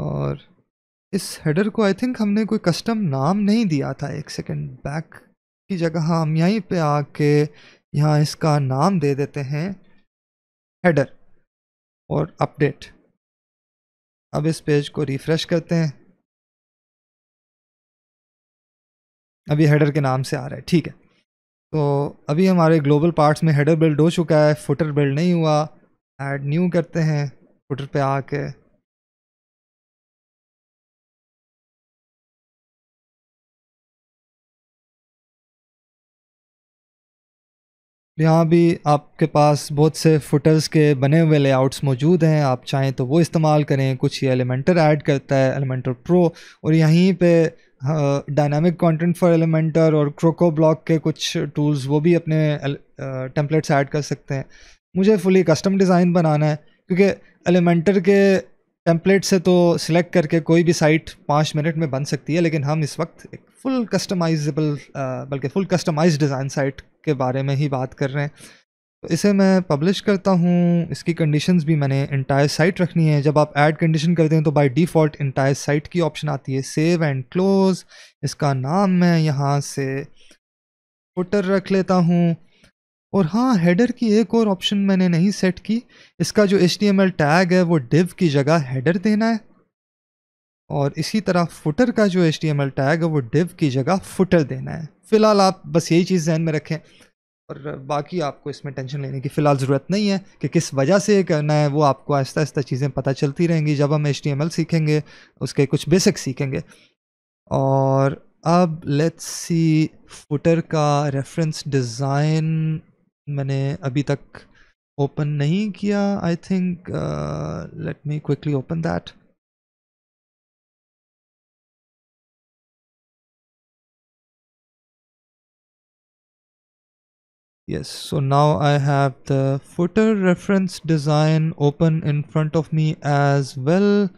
Speaker 2: और इस हेडर को आई थिंक हमने कोई कस्टम नाम नहीं दिया था एक सेकेंड बैक
Speaker 1: की जगह हम यहीं पे आके यहाँ इसका नाम दे देते हैं
Speaker 2: हेडर और अपडेट अब इस पेज को रिफ्रेश करते हैं अभी हेडर के नाम से आ रहा है
Speaker 1: ठीक है तो अभी हमारे ग्लोबल पार्ट्स में हेडर बिल्ड हो चुका है फुटर बिल्ड नहीं हुआ
Speaker 2: ऐड न्यू करते हैं फुटर पे आके यहाँ भी आपके पास बहुत से फुटर्स
Speaker 1: के बने हुए लेआउट्स मौजूद हैं आप चाहें तो वो इस्तेमाल करें कुछ ये एलिमेंटर ऐड करता है एलिमेंटर प्रो और यहीं पे डायनामिक कंटेंट फॉर एलिमेंटर और क्रोको ब्लॉक के कुछ टूल्स वो भी अपने टेम्पलेट्स ऐड कर सकते हैं मुझे फुली कस्टम डिज़ाइन बनाना है क्योंकि एलिमेंटर के टेम्पलेट से तो सिलेक्ट करके कोई भी साइट पाँच मिनट में बन सकती है लेकिन हम इस वक्त एक फुल कस्टमाइजेबल बल्कि फुल कस्टमाइज डिज़ाइन साइट के बारे में ही बात कर रहे हैं तो इसे मैं पब्लिश करता हूँ इसकी कंडीशंस भी मैंने इंटायर साइट रखनी है जब आप ऐड कंडीशन करते हैं तो बाय डिफ़ॉल्ट इंटायर साइट की ऑप्शन आती है सेव एंड क्लोज इसका नाम मैं यहाँ से फुटर रख लेता हूँ और हाँ हेडर की एक और ऑप्शन मैंने नहीं सेट की इसका जो एच टैग है वो डिव की जगह हेडर देना है और इसी तरह फुटर का जो एच टैग है वो डिव की जगह फुटर देना है फ़िलहाल आप बस यही चीज़ जहन में रखें और बाकी आपको इसमें टेंशन लेने की फ़िलहाल ज़रूरत नहीं है कि किस वजह से ये करना है वो आपको आहिस्ता आहिस्ता चीज़ें पता चलती रहेंगी जब हम एच सीखेंगे उसके कुछ बेसिक सीखेंगे और अब लेट्स सी फुटर का रेफरेंस डिज़ाइन मैंने अभी तक ओपन नहीं
Speaker 2: किया I think let me quickly open that Yes, so now I have the footer reference
Speaker 1: design open in front of me as well.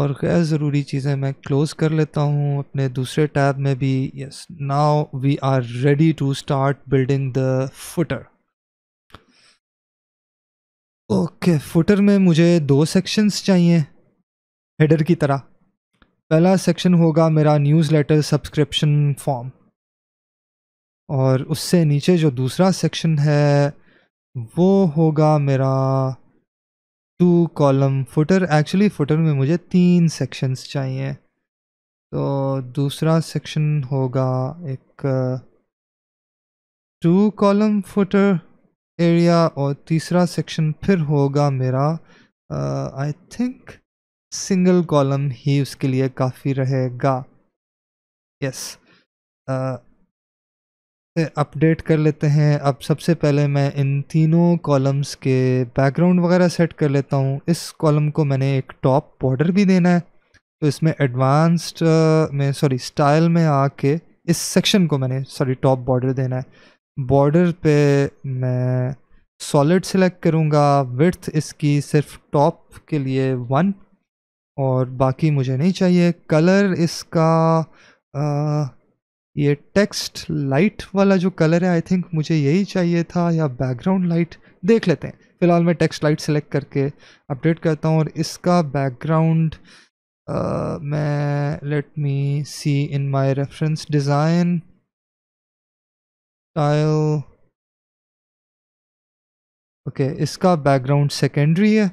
Speaker 1: और गैर ज़रूरी चीज़ें मैं क्लोज़ कर लेता हूँ अपने दूसरे टैब में भी yes now we are ready to start building the footer okay footer में मुझे दो सेक्शंस चाहिए हेडर की तरह पहला सेक्शन होगा मेरा न्यूज़लेटर सब्सक्रिप्शन फॉर्म और उससे नीचे जो दूसरा सेक्शन है वो होगा मेरा two column footer actually footer में मुझे तीन सेक्शंस चाहिए तो दूसरा सेक्शन होगा एक टू कॉलम फुटर एरिया और तीसरा सेक्शन फिर होगा मेरा आई थिंक सिंगल कॉलम ही उसके लिए काफ़ी रहेगा यस yes. uh, अपडेट कर लेते हैं अब सबसे पहले मैं इन तीनों कॉलम्स के बैकग्राउंड वगैरह सेट कर लेता हूँ इस कॉलम को मैंने एक टॉप बॉर्डर भी देना है तो इसमें एडवांस्ड में सॉरी स्टाइल में आके इस सेक्शन को मैंने सॉरी टॉप बॉर्डर देना है बॉर्डर पे मैं सॉलिड सेलेक्ट करूँगा विथ इसकी सिर्फ टॉप के लिए वन और बाकी मुझे नहीं चाहिए कलर इसका आ, ये टेक्स्ट लाइट वाला जो कलर है आई थिंक मुझे यही चाहिए था या बैकग्राउंड लाइट देख लेते हैं फ़िलहाल मैं टेक्स्ट लाइट सेलेक्ट करके अपडेट करता हूँ और इसका बैकग्राउंड
Speaker 2: मैं let me see in my reference design tile okay इसका बैकग्राउंड सेकेंडरी है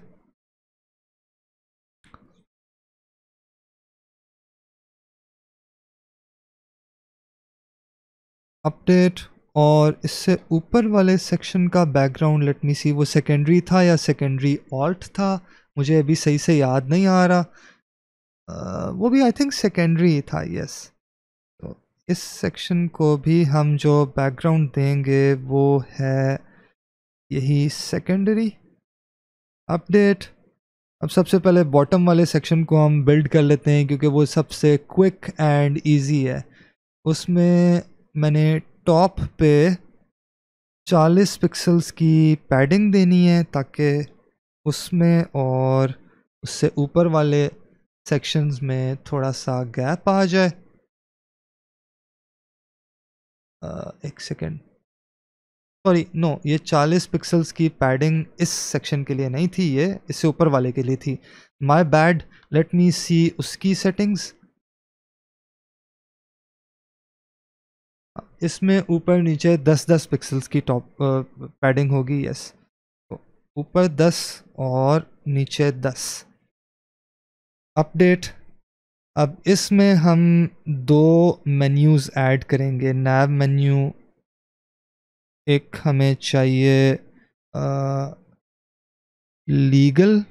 Speaker 2: अपडेट और इससे ऊपर वाले सेक्शन का बैकग्राउंड लेट मी सी वो सेकेंडरी
Speaker 1: था या सेकेंडरी ऑल्ट था मुझे अभी सही से याद नहीं आ रहा आ, वो भी आई थिंक सेकेंडरी था यस तो इस सेक्शन को भी हम जो बैकग्राउंड देंगे वो है यही सेकेंडरी अपडेट अब सबसे पहले बॉटम वाले सेक्शन को हम बिल्ड कर लेते हैं क्योंकि वो सबसे क्विक एंड इजी है उसमें मैंने टॉप पे 40 पिक्सल्स की पैडिंग देनी है ताकि उसमें और उससे ऊपर वाले सेक्शंस में थोड़ा सा गैप आ जाए एक सेकेंड सॉरी नो ये 40 पिक्सल्स की पैडिंग इस सेक्शन के लिए नहीं थी ये इससे ऊपर वाले के लिए थी my bad let me see उसकी
Speaker 2: सेटिंग्स इसमें ऊपर नीचे 10-10 पिक्सल्स की टॉप पैडिंग होगी यस तो
Speaker 1: ऊपर 10 और नीचे 10 अपडेट अब इसमें हम दो मेन्यूज़ ऐड करेंगे नैब
Speaker 2: मेन्यू एक हमें चाहिए आ, लीगल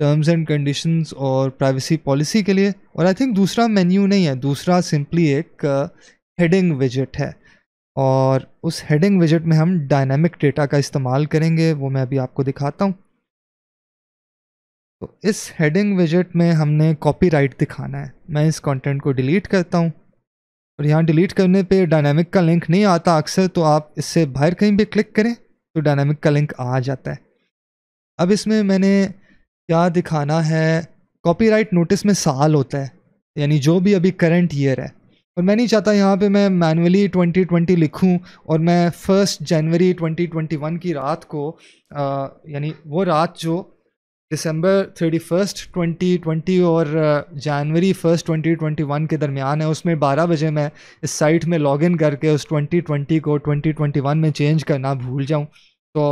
Speaker 1: टर्म्स एंड कंडीशंस और प्राइवेसी पॉलिसी के लिए और आई थिंक दूसरा मेन्यू नहीं है दूसरा सिंपली एक हेडिंग uh, विजिट है और उस हेडिंग विजिट में हम डायनामिक डेटा का इस्तेमाल करेंगे वो मैं अभी आपको दिखाता हूँ तो इस हेडिंग विजिट में हमने कॉपीराइट दिखाना है मैं इस कंटेंट को डिलीट करता हूँ और यहाँ डिलीट करने पे डायनामिक का लिंक नहीं आता अक्सर तो आप इससे बाहर कहीं भी क्लिक करें तो डायनामिक का लिंक आ जाता है अब इसमें मैंने क्या दिखाना है कॉपीराइट नोटिस में साल होता है यानी जो भी अभी करंट ईयर है और मैं नहीं चाहता यहाँ पे मैं मैनुअली 2020 लिखूं और मैं फर्स्ट जनवरी 2021 की रात को यानी वो रात जो दिसंबर 31 2020 और जनवरी फर्स्ट 2021 के दरमियान है उसमें 12 बजे मैं इस साइट में लॉगिन करके उस 2020 को 2021 में चेंज करना भूल जाऊँ तो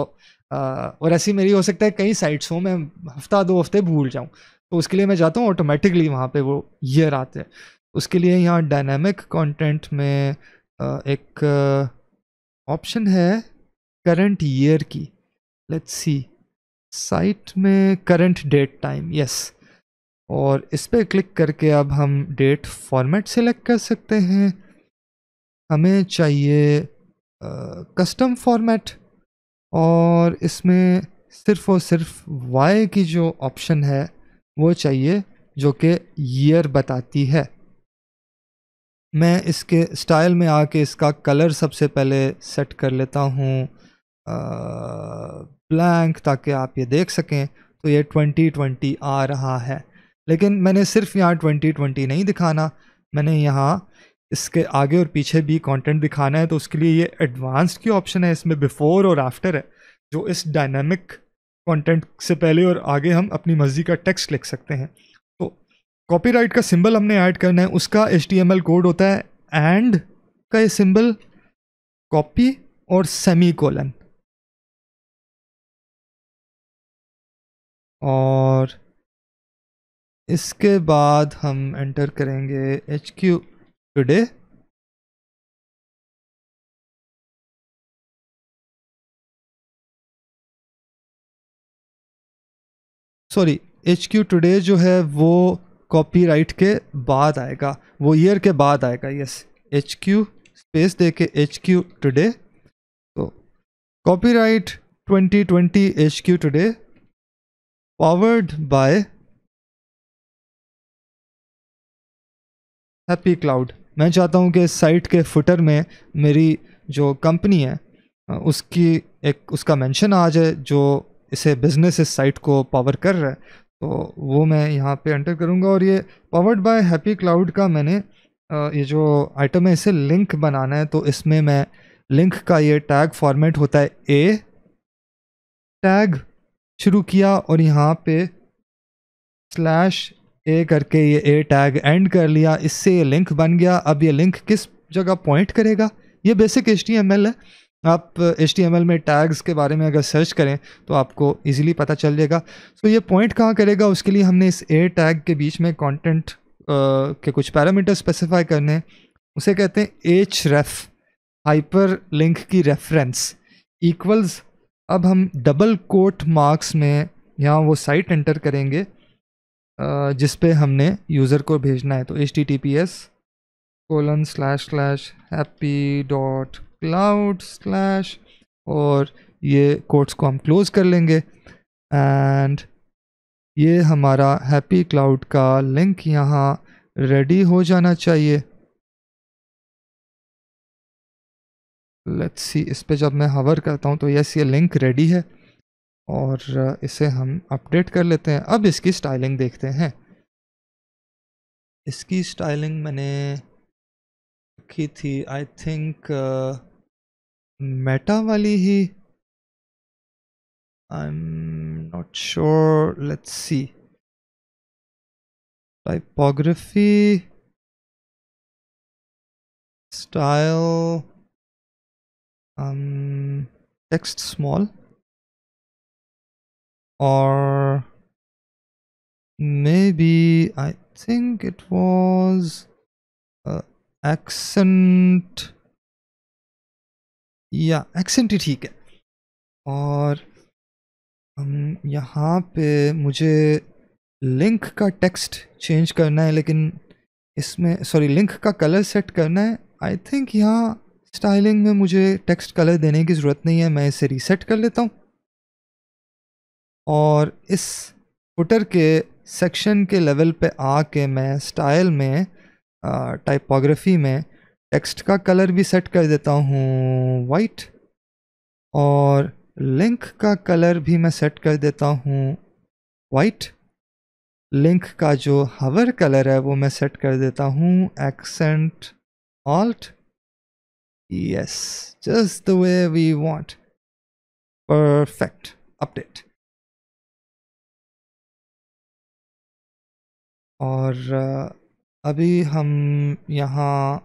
Speaker 1: और ऐसी मेरी हो सकता है कई साइट्स हों मैं हफ्ता दो हफ्ते भूल जाऊँ तो उसके लिए मैं जाता हूँ ऑटोमेटिकली वहाँ पे वो ईयर आते हैं उसके लिए यहाँ डायनेमिक कंटेंट में एक ऑप्शन है करंट ईयर की लेट्स सी साइट में करंट डेट टाइम यस और इस पर क्लिक करके अब हम डेट फॉर्मेट सेलेक्ट कर सकते हैं हमें चाहिए कस्टम फॉर्मेट और इसमें सिर्फ़ और सिर्फ वाई की जो ऑप्शन है वो चाहिए जो कि ईयर बताती है मैं इसके स्टाइल में आके इसका कलर सबसे पहले सेट कर लेता हूँ ब्लैंक ताकि आप ये देख सकें तो ये 2020 आ रहा है लेकिन मैंने सिर्फ यहाँ 2020 नहीं दिखाना मैंने यहाँ इसके आगे और पीछे भी कंटेंट दिखाना है तो उसके लिए ये एडवांस्ड की ऑप्शन है इसमें बिफोर और आफ्टर है जो इस डायनामिक कंटेंट से पहले और आगे हम अपनी मर्जी का टेक्स्ट लिख सकते हैं तो कॉपीराइट का सिंबल हमने ऐड करना है उसका एच कोड
Speaker 2: होता है एंड का ये सिंबल कॉपी और सेमी कोलन और इसके बाद हम एंटर करेंगे H Q today sorry H Q today जो है वो कॉपीराइट के बाद आएगा वो ईयर के बाद
Speaker 1: आएगा यस एच क्यू स्पेस दे के एच क्यू टूडे तो
Speaker 2: copy twenty twenty H Q today powered by happy cloud मैं चाहता हूँ कि इस साइट के फुटर में मेरी जो कंपनी है उसकी
Speaker 1: एक उसका मेंशन आ जाए जो इसे बिज़नेस इस साइट को पावर कर रहा है तो वो मैं यहाँ पे एंटर करूँगा और ये पावर्ड बाय हैप्पी क्लाउड का मैंने ये जो आइटम है इसे लिंक बनाना है तो इसमें मैं लिंक का ये टैग फॉर्मेट होता है ए टैग शुरू किया और यहाँ पे स्लैश ए करके ये ए टैग एंड कर लिया इससे ये लिंक बन गया अब ये लिंक किस जगह पॉइंट करेगा ये बेसिक एच है आप एच में टैग्स के बारे में अगर सर्च करें तो आपको ईजिली पता चल जाएगा तो ये पॉइंट कहाँ करेगा उसके लिए हमने इस ए टैग के बीच में कॉन्टेंट के कुछ पैरामीटर स्पेसिफाई करने हैं उसे कहते हैं एच रेफ हाइपर लिंक की रेफरेंस इक्वल्स अब हम डबल कोट मार्क्स में यहाँ वो साइट एंटर करेंगे जिस पे हमने यूज़र को भेजना है तो H T T P S colon slash slash happy dot cloud slash और ये कोड्स को हम क्लोज़ कर लेंगे एंड ये हमारा हैप्पी क्लाउड का लिंक यहाँ रेडी हो जाना चाहिए लेट्स सी इस पे जब मैं हवर करता हूँ तो यस ये लिंक रेडी है और इसे हम अपडेट कर लेते हैं अब इसकी स्टाइलिंग देखते हैं इसकी स्टाइलिंग मैंने
Speaker 2: की थी आई थिंक मेटा वाली ही I am not sure let's see typography style text small or maybe I think it was uh, accent या एक्सेंट ही ठीक है और हम यहाँ पे मुझे
Speaker 1: लिंक का टेक्स्ट चेंज करना है लेकिन इसमें सॉरी लिंक का कलर सेट करना है आई थिंक यहाँ स्टाइलिंग में मुझे टेक्स्ट कलर देने की ज़रूरत नहीं है मैं इसे रीसेट कर लेता हूँ और इस फुटर के सेक्शन के लेवल पे आके मैं स्टाइल में टाइपोग्राफी में टेक्स्ट का कलर भी सेट कर देता हूँ वाइट और लिंक का कलर भी मैं सेट कर देता हूँ वाइट लिंक का जो हवर कलर है वो मैं सेट कर देता हूँ accent
Speaker 2: alt yes just the way we want perfect update और अभी हम यहाँ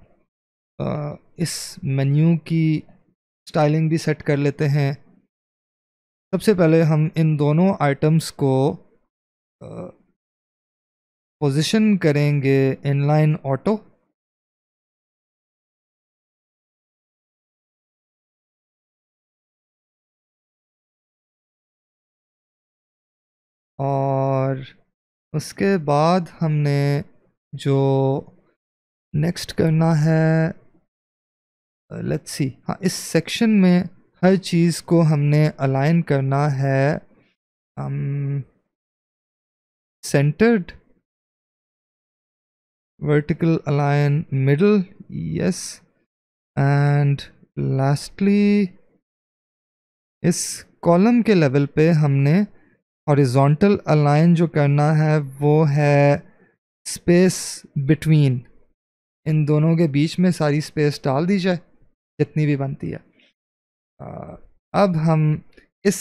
Speaker 1: इस मेन्यू की स्टाइलिंग भी सेट कर लेते हैं सबसे पहले हम इन दोनों आइटम्स को
Speaker 2: पोजीशन करेंगे इनलाइन ऑटो और उसके बाद हमने जो नेक्स्ट करना
Speaker 1: है लेट्स uh, सी हाँ इस सेक्शन में हर चीज़
Speaker 2: को हमने अलाइन करना है हम centred vertical align middle yes and lastly
Speaker 1: इस कॉलम के लेवल पे हमने हॉरिजॉन्टल अलाइन जो करना है वो है स्पेस बिटवीन इन दोनों के बीच में सारी स्पेस डाल दी जाए जितनी भी बनती है अब हम इस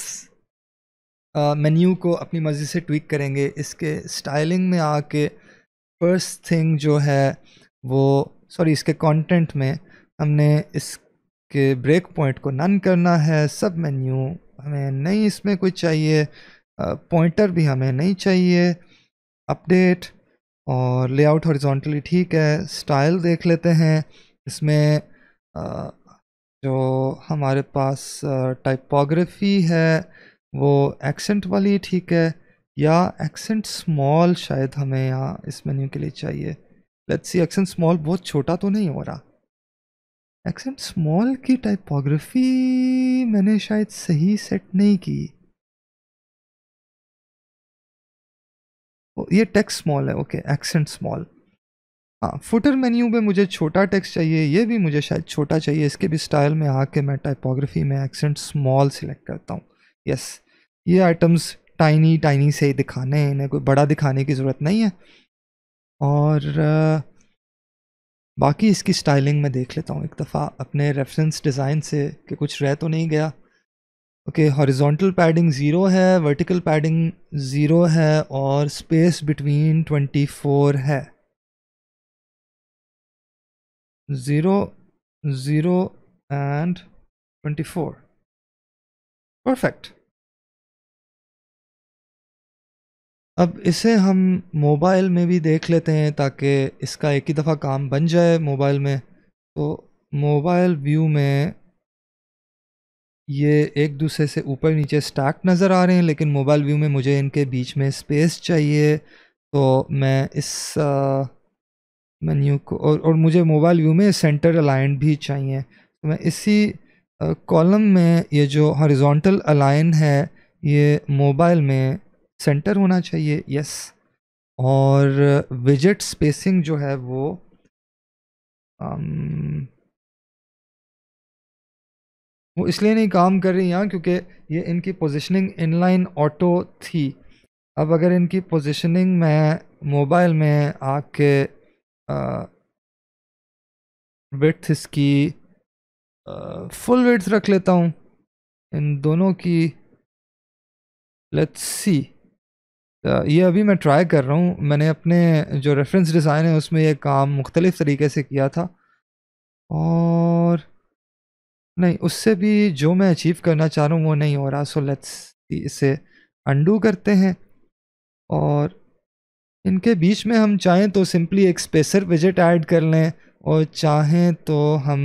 Speaker 1: मेन्यू को अपनी मर्ज़ी से ट्विक करेंगे इसके स्टाइलिंग में आके फर्स्ट थिंग जो है वो सॉरी इसके कंटेंट में हमने इसके ब्रेक पॉइंट को नन करना है सब मेन्यू हमें नहीं इसमें कुछ चाहिए पॉइंटर भी हमें नहीं चाहिए अपडेट और लेआउट हॉरिजॉन्टली ठीक है स्टाइल देख लेते हैं इसमें जो हमारे पास टाइपोग्राफी है वो एक्सेंट वाली ठीक है या एक्सेंट स्मॉल शायद हमें यहाँ इस मेन्यू के लिए चाहिए लेट्स सी एक्सेंट स्मॉल बहुत छोटा तो नहीं
Speaker 2: हो रहा एक्सेंट स्मॉल की टाइपोग्राफी मैंने शायद सही सेट नहीं की ये टेक्स्ट स्मॉल है ओके एक्सेंट स्मॉल हाँ फुटर मेन्यू में मुझे छोटा
Speaker 1: टेक्स्ट चाहिए ये भी मुझे शायद छोटा चाहिए इसके भी स्टाइल में आके मैं टाइपोग्राफी में एक्सेंट स्मॉल सिलेक्ट करता हूँ यस ये आइटम्स टाइनी टाइनी से ही दिखाने हैं इन्हें कोई बड़ा दिखाने की ज़रूरत नहीं है और बाकी इसकी स्टाइलिंग मैं देख लेता हूँ एक दफ़ा अपने रेफरेंस डिज़ाइन से कि कुछ रह तो नहीं गया ओके हॉरिजॉन्टल पैडिंग ज़ीरो है वर्टिकल पैडिंग ज़ीरो है और
Speaker 2: स्पेस बिटवीन ट्वेंटी फोर है zero zero and twenty four perfect अब
Speaker 1: इसे हम मोबाइल में भी देख लेते हैं ताकि इसका एक ही दफ़ा काम बन जाए मोबाइल में तो मोबाइल व्यू में ये एक दूसरे से ऊपर नीचे स्टैक नज़र आ रहे हैं लेकिन मोबाइल व्यू में मुझे इनके बीच में स्पेस चाहिए तो मैं इस मेन्यू को और, और मुझे मोबाइल व्यू में सेंटर अलाइन भी चाहिए तो मैं इसी कॉलम में ये जो हॉरिजॉन्टल अलाइन है ये मोबाइल में सेंटर होना चाहिए यस
Speaker 2: और विजिट स्पेसिंग जो है वो आम, वो इसलिए नहीं काम कर रही
Speaker 1: यहाँ क्योंकि ये इनकी पोजिशनिंग इनलाइन ऑटो थी अब अगर इनकी पोजिशनिंग में मोबाइल में आके
Speaker 2: विथ इसकी आ, फुल वेट्स रख लेता हूँ इन दोनों की लेट्स सी ये अभी मैं
Speaker 1: ट्राई कर रहा हूँ मैंने अपने जो रेफरेंस डिज़ाइन है उसमें ये काम मुख्तलिफ़ तरीके से किया था और नहीं, उससे भी जो मैं अचीव करना चाह रहा हूँ वो नहीं हो रहा सो लेट्स इसे अंडू करते हैं और इनके बीच में हम चाहें तो सिंपली एक स्पेसर विजिट ऐड कर लें और चाहें तो हम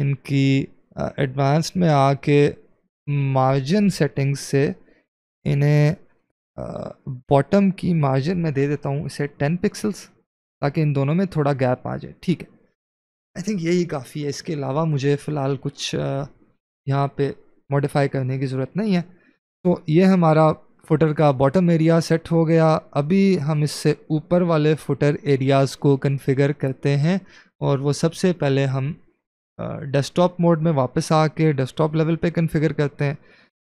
Speaker 1: इनकी एडवांस्ड में आके मार्जिन सेटिंग्स से इन्हें बॉटम की मार्जिन में दे देता हूँ इसे टेन पिक्सल्स ताकि इन दोनों में थोड़ा गैप आ जाए ठीक है आई थिंक यही काफ़ी है इसके अलावा मुझे फ़िलहाल कुछ यहाँ पे मॉडिफाई करने की ज़रूरत नहीं है तो ये हमारा फुटर का बॉटम एरिया सेट हो गया अभी हम इससे ऊपर वाले फुटर एरियाज़ को कन्फिगर करते हैं और वो सबसे पहले हम डेस्कटॉप मोड में वापस आके डेस्कटॉप लेवल पे कन्फिगर करते हैं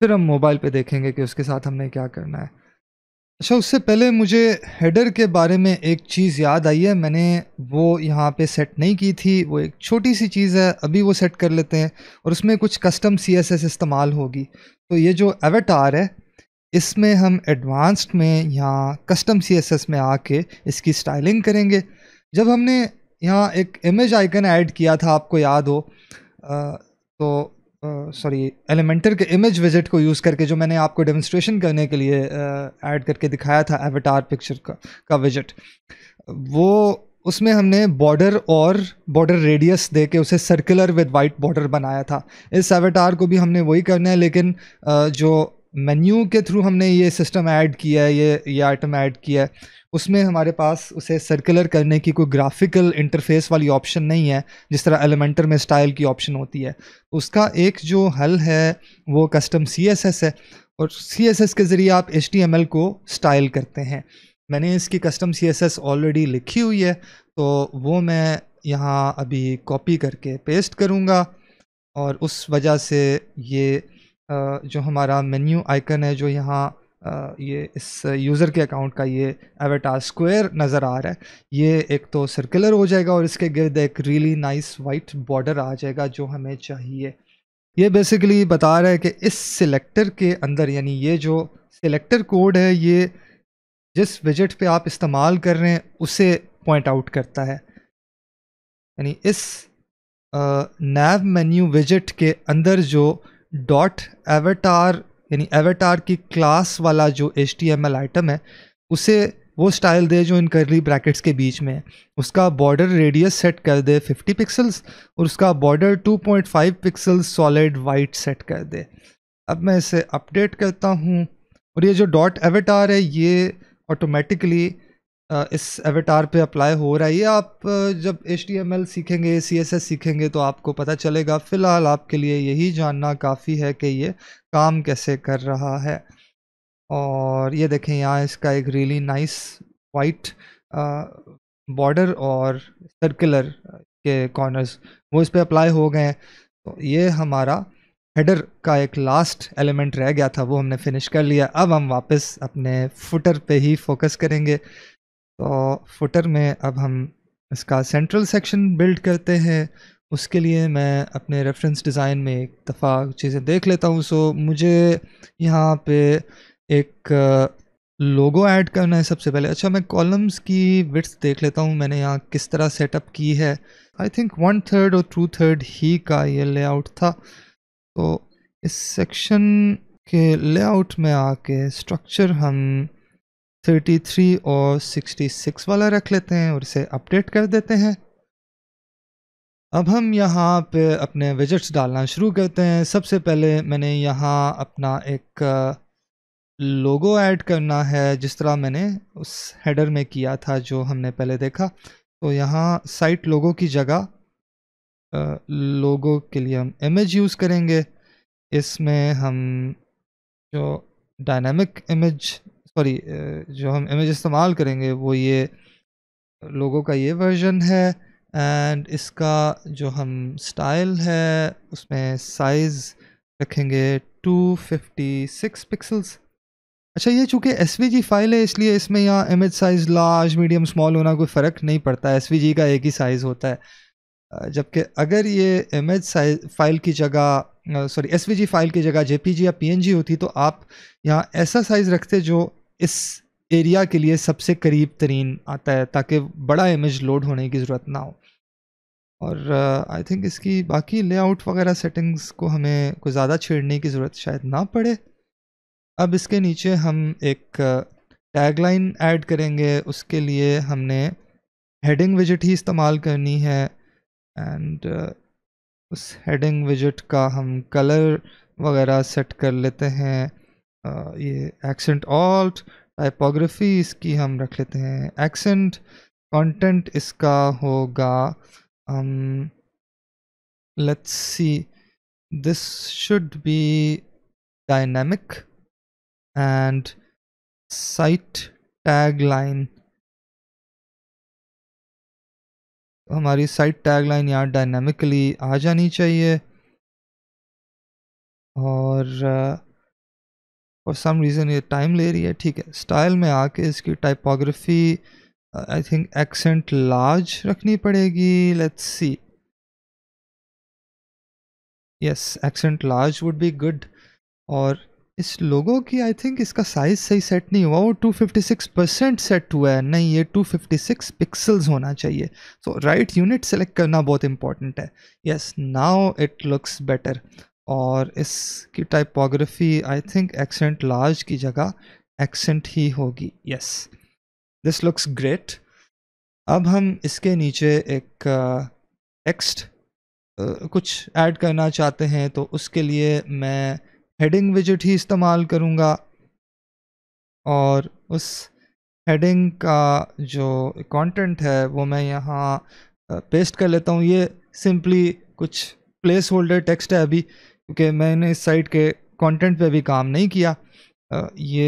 Speaker 1: फिर हम मोबाइल पे देखेंगे कि उसके साथ हमने क्या करना है अच्छा उससे पहले मुझे हेडर के बारे में एक चीज़ याद आई है मैंने वो यहाँ पे सेट नहीं की थी वो एक छोटी सी चीज़ है अभी वो सेट कर लेते हैं और उसमें कुछ कस्टम सी एस एस इस्तेमाल होगी तो ये जो एवेटार है इसमें हम एडवांस्ड में यहाँ कस्टम सी एस एस में आके इसकी स्टाइलिंग करेंगे जब हमने यहाँ एक इमेज आइकन ऐड किया था आपको याद हो आ, तो सॉरी एलिमेंटर के इमेज विजिट को यूज़ करके जो मैंने आपको डेमोन्स्ट्रेशन करने के लिए ऐड uh, करके दिखाया था एवटार पिक्चर का का विजिट वो उसमें हमने बॉर्डर और बॉर्डर रेडियस दे के उसे सर्कुलर विद वाइट बॉर्डर बनाया था इस एवटार को भी हमने वही करना है लेकिन uh, जो मेन्यू के थ्रू हमने ये सिस्टम ऐड किया है ये ये आइटम ऐड किया है उसमें हमारे पास उसे सर्कुलर करने की कोई ग्राफिकल इंटरफेस वाली ऑप्शन नहीं है जिस तरह एलिमेंटर में स्टाइल की ऑप्शन होती है तो उसका एक जो हल है वो कस्टम सी है और सी के ज़रिए आप एच को स्टाइल करते हैं मैंने इसकी कस्टम सी ऑलरेडी लिखी हुई है तो वो मैं यहाँ अभी कॉपी करके पेस्ट करूँगा और उस वजह से ये जो हमारा मेन्यू आइकन है जो यहाँ ये इस यूज़र के अकाउंट का ये एवेटार स्क्वायर नज़र आ रहा है ये एक तो सर्कुलर हो जाएगा और इसके गिर्द एक रियली नाइस वाइट बॉर्डर आ जाएगा जो हमें चाहिए ये बेसिकली बता रहा है कि इस सिलेक्टर के अंदर यानी ये जो सिलेक्टर कोड है ये जिस विजिट पे आप इस्तेमाल कर रहे हैं उसे पॉइंट आउट करता है यानी इस नैव मेन्यू विजिट के अंदर जो डॉट एवेटार यानी एवेटार की क्लास वाला जो एच आइटम है उसे वो स्टाइल दे जो इन करली ब्रैकेट्स के बीच में है उसका बॉर्डर रेडियस सेट कर दे 50 पिक्सल्स और उसका border 2.5 pixels solid white set कर दे अब मैं इसे अपडेट करता हूँ और ये जो डॉट एवेटार है ये ऑटोमेटिकली इस एवेटार पे अप्लाई हो रहा है ये आप जब एच सीखेंगे सी सीखेंगे तो आपको पता चलेगा फ़िलहाल आपके लिए यही जानना काफ़ी है कि ये काम कैसे कर रहा है और ये देखें यहाँ इसका एक रियली नाइस वाइट बॉर्डर और सर्कुलर के कॉर्नर्स वो इस पर अप्लाई हो गए तो ये हमारा हेडर का एक लास्ट एलिमेंट रह गया था वो हमने फिनिश कर लिया अब हम वापस अपने फुटर पे ही फोकस करेंगे तो फुटर में अब हम इसका सेंट्रल सेक्शन बिल्ड करते हैं उसके लिए मैं अपने रेफरेंस डिज़ाइन में एक दफ़ा चीज़ें देख लेता हूँ सो मुझे यहाँ पे एक लोगो ऐड करना है सबसे पहले अच्छा मैं कॉलम्स की विट्स देख लेता हूँ मैंने यहाँ किस तरह सेटअप की है आई थिंक वन थर्ड और टू थर्ड ही का ये लेआउट था तो इस सेक्शन के लेआउट में आके स्ट्रक्चर हम 33 और 66 वाला रख लेते हैं और इसे अपडेट कर देते हैं अब हम यहाँ पे अपने विजिट्स डालना शुरू करते हैं सबसे पहले मैंने यहाँ अपना एक लोगो uh, ऐड करना है जिस तरह मैंने उस हेडर में किया था जो हमने पहले देखा तो यहाँ साइट लोगो की जगह लोगो uh, के लिए हम इमेज यूज़ करेंगे इसमें हम जो डायनामिक इमेज सॉरी जो हम इमेज इस्तेमाल करेंगे वो ये लोगों का ये वर्जन है एंड इसका जो हम स्टाइल है उसमें साइज़ रखेंगे 256 पिक्सल्स अच्छा ये चूँकि एस फाइल है इसलिए इसमें यहाँ image size large medium small होना कोई फ़र्क नहीं पड़ता एस का एक ही साइज़ होता है जबकि अगर ये इमेज साइज फाइल की जगह सॉरी एस फाइल की जगह जे या पी होती तो आप यहाँ ऐसा साइज़ रखते जो इस एरिया के लिए सबसे करीब तरीन आता है ताकि बड़ा इमेज लोड होने की ज़रूरत ना हो और आई uh, थिंक इसकी बाकी लेआउट वगैरह सेटिंग्स को हमें कोई ज़्यादा छेड़ने की ज़रूरत शायद ना पड़े अब इसके नीचे हम एक टैगलाइन uh, ऐड करेंगे उसके लिए हमने हेडिंग विजिट ही इस्तेमाल करनी है एंड uh, उस हेडिंग विजिट का हम कलर वगैरह सेट कर लेते हैं ये एक्सेंट ऑल्ट टाइपोग्राफी इसकी हम रख लेते हैं एक्सेंट कंटेंट इसका होगा let's see this should be
Speaker 2: dynamic and site tagline हमारी साइट टैगलाइन यहाँ डायनेमिकली आ जानी चाहिए और
Speaker 1: uh, फॉर सम रीज़न ये टाइम ले रही है ठीक है स्टाइल में आके इसकी typography I think accent large रखनी पड़ेगी let's see yes accent large would be good और इस लोगों की आई थिंक इसका साइज़ सही सेट नहीं हुआ वो 256 परसेंट सेट हुआ है नहीं ये 256 पिक्सल्स होना चाहिए सो राइट यूनिट सेलेक्ट करना बहुत इंपॉर्टेंट है yes now it looks better और इसकी typography I think accent large की जगह एक्सेंट ही होगी यस दिस लुक्स ग्रेट अब हम इसके नीचे एक टेक्स्ट uh, uh, कुछ ऐड करना चाहते हैं तो उसके लिए मैं हेडिंग विजिट ही इस्तेमाल करूँगा और उस हेडिंग का जो कंटेंट है वो मैं यहाँ पेस्ट uh, कर लेता हूँ ये सिंपली कुछ प्लेस होल्डर टेक्स्ट है अभी क्योंकि मैंने इस साइट के कंटेंट पे भी काम नहीं किया ये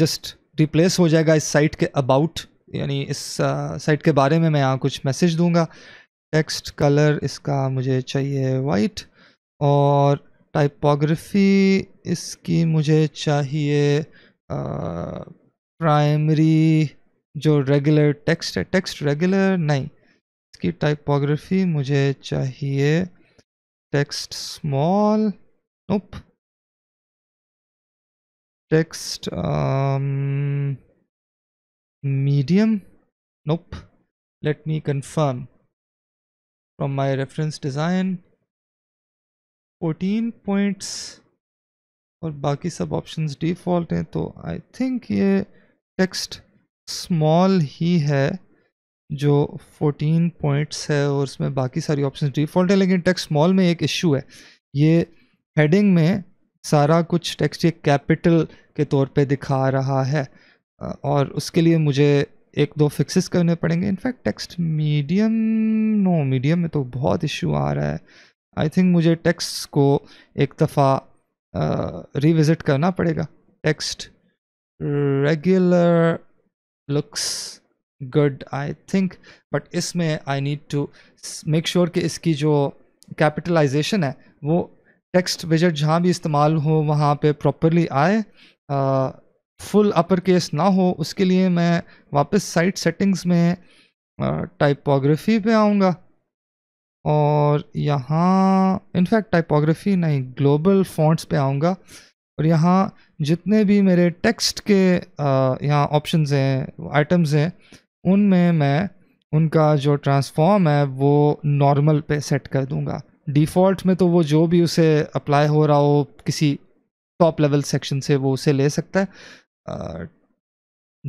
Speaker 1: जस्ट रिप्लेस हो जाएगा इस साइट के अबाउट यानी इस साइट के बारे में मैं यहाँ कुछ मैसेज दूंगा टेक्स्ट कलर इसका मुझे चाहिए वाइट और टाइपोग्राफी इसकी मुझे चाहिए प्राइमरी जो रेगुलर टेक्स्ट है टेक्स्ट रेगुलर नहीं इसकी टाइपोग्राफी
Speaker 2: मुझे चाहिए text small nope text um, medium nope let me confirm from my reference design 14 points
Speaker 1: और बाकी सब ऑप्शंस डिफ़ॉल्ट हैं तो आई थिंक ये टेक्स्ट स्मॉल ही है जो 14 पॉइंट्स है और उसमें बाकी सारी ऑप्शन डिफ़ॉल्ट है लेकिन टेक्स्ट स्मॉल में एक इशू है ये हेडिंग में सारा कुछ टेक्स्ट ये कैपिटल के तौर पे दिखा रहा है और उसके लिए मुझे एक दो फिक्सेस करने पड़ेंगे in fact text medium no medium में तो बहुत इशू आ रहा है आई थिंक मुझे टेक्स्ट को एक दफ़ा रिविज़िट करना पड़ेगा text regular looks good I think but इसमें I need to make sure कि इसकी जो कैपिटलाइजेशन है वो टेक्स्ट विजट जहाँ भी इस्तेमाल हो वहाँ पे प्रॉपरली आए फुल अपर केस ना हो उसके लिए मैं वापस साइट सेटिंग्स में टाइपोग्राफी पे आऊँगा और यहाँ इनफैक्ट टाइपोग्राफी नहीं ग्लोबल फॉन्ट्स पे आऊँगा और यहाँ जितने भी मेरे टेक्स्ट के यहाँ ऑप्शंस हैं आइटम्स हैं उनमें मैं उनका जो ट्रांसफॉर्म है वो नॉर्मल पे सेट कर दूंगा डिफ़ॉल्ट में तो वो जो भी उसे अप्लाई हो रहा हो किसी टॉप लेवल सेक्शन से वो उसे ले सकता है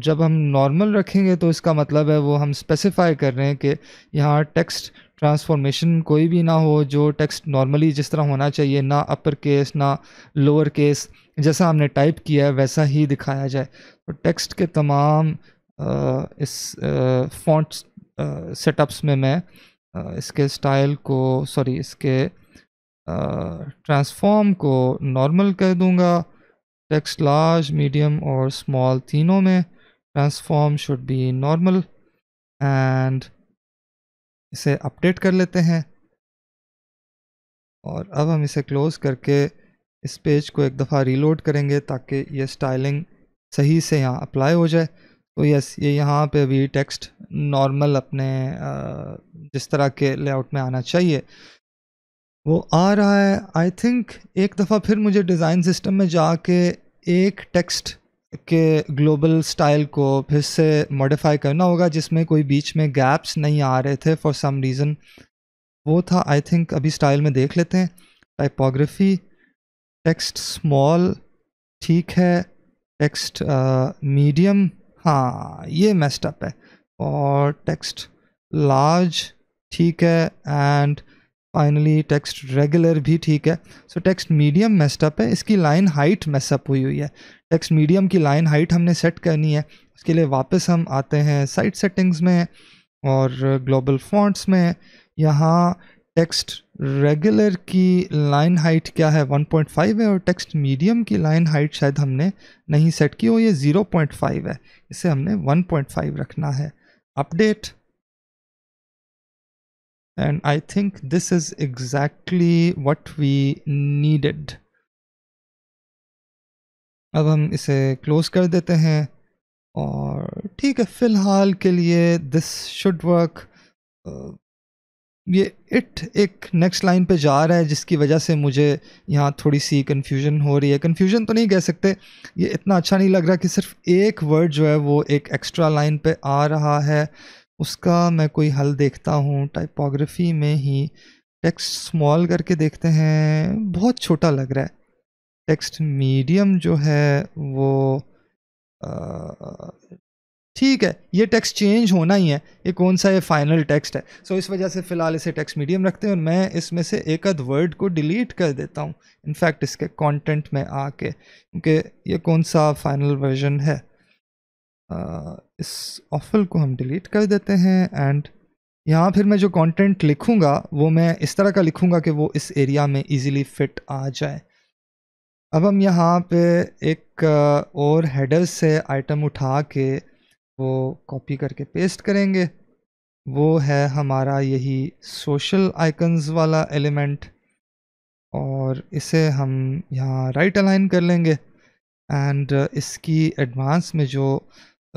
Speaker 1: जब हम नॉर्मल रखेंगे तो इसका मतलब है वो हम स्पेसिफाई कर रहे हैं कि यहाँ टेक्स्ट ट्रांसफॉर्मेशन कोई भी ना हो जो टेक्स्ट नॉर्मली जिस तरह होना चाहिए ना अपर केस ना लोअर केस जैसा हमने टाइप किया है वैसा ही दिखाया जाए तो टेक्स्ट के तमाम इस फॉन्ट सेटअप्स में मैं इसके स्टाइल को सॉरी इसके ट्रांसफॉर्म को नॉर्मल कर दूंगा टेक्स्ट लार्ज मीडियम और स्मॉल तीनों में transform should be normal and इसे अपडेट कर लेते हैं और अब हम इसे क्लोज़ करके इस पेज को एक दफ़ा रीलोड करेंगे ताकि ये स्टाइलिंग सही से यहाँ अप्लाई हो जाए तो यस ये यहाँ पे भी टेक्स्ट नॉर्मल अपने जिस तरह के लेआउट में आना चाहिए वो आ रहा है आई थिंक एक दफ़ा फिर मुझे डिज़ाइन सिस्टम में जाके एक टेक्स्ट के ग्लोबल स्टाइल को फिर से मॉडिफाई करना होगा जिसमें कोई बीच में गैप्स नहीं आ रहे थे फॉर सम रीज़न वो था आई थिंक अभी स्टाइल में देख लेते हैं टाइपोग्राफी टेक्स्ट स्मॉल ठीक है टेक्स्ट मीडियम uh, हाँ ये मेस्ट अप है और टेक्स्ट लार्ज ठीक है एंड फाइनली टेक्स्ट रेगुलर भी ठीक है so text medium messed up है इसकी लाइन हाइट मेसअप हुई हुई है टेक्स्ट मीडियम की लाइन हाइट हमने सेट करनी है उसके लिए वापस हम आते हैं साइट सेटिंग्स में और ग्लोबल फॉन्ट्स में यहाँ टेक्स्ट रेगुलर की लाइन हाइट क्या है 1.5 है और टेक्स्ट मीडियम की लाइन हाइट शायद हमने नहीं सेट की हो ये 0.5 है इसे हमने 1.5 रखना है update and I think this is exactly what we needed अब हम इसे क्लोज कर देते हैं और ठीक है फ़िलहाल के लिए दिस शुड वर्क ये इट एक नेक्स्ट लाइन पे जा रहा है जिसकी वजह से मुझे यहाँ थोड़ी सी कन्फ्यूजन हो रही है कन्फ्यूजन तो नहीं कह सकते ये इतना अच्छा नहीं लग रहा कि सिर्फ एक वर्ड जो है वो एक एक्स्ट्रा लाइन पे आ रहा है उसका मैं कोई हल देखता हूँ टाइपोग्राफी में ही टेक्स्ट स्मॉल करके देखते हैं बहुत छोटा लग रहा है टेक्स्ट मीडियम जो है वो ठीक है ये टेक्स्ट चेंज होना ही है ये कौन सा ये फाइनल टेक्स्ट है सो so, इस वजह से फ़िलहाल इसे टेक्स्ट मीडियम रखते हैं और मैं इसमें से एक आध वर्ड को डिलीट कर देता हूँ इनफैक्ट इसके कंटेंट में आके क्योंकि ये कौन सा फाइनल वर्जन है आ, इस ऑफल को हम डिलीट कर देते हैं एंड यहाँ फिर मैं जो कॉन्टेंट लिखूँगा वो मैं इस तरह का लिखूँगा कि वो इस एरिया में ईज़िली फिट आ जाए अब हम यहाँ पर एक और हेडर से आइटम उठा के वो कॉपी करके पेस्ट करेंगे वो है हमारा यही सोशल आइकन्स वाला एलिमेंट और इसे हम यहाँ राइट अलाइन कर लेंगे एंड uh, इसकी एडवांस में जो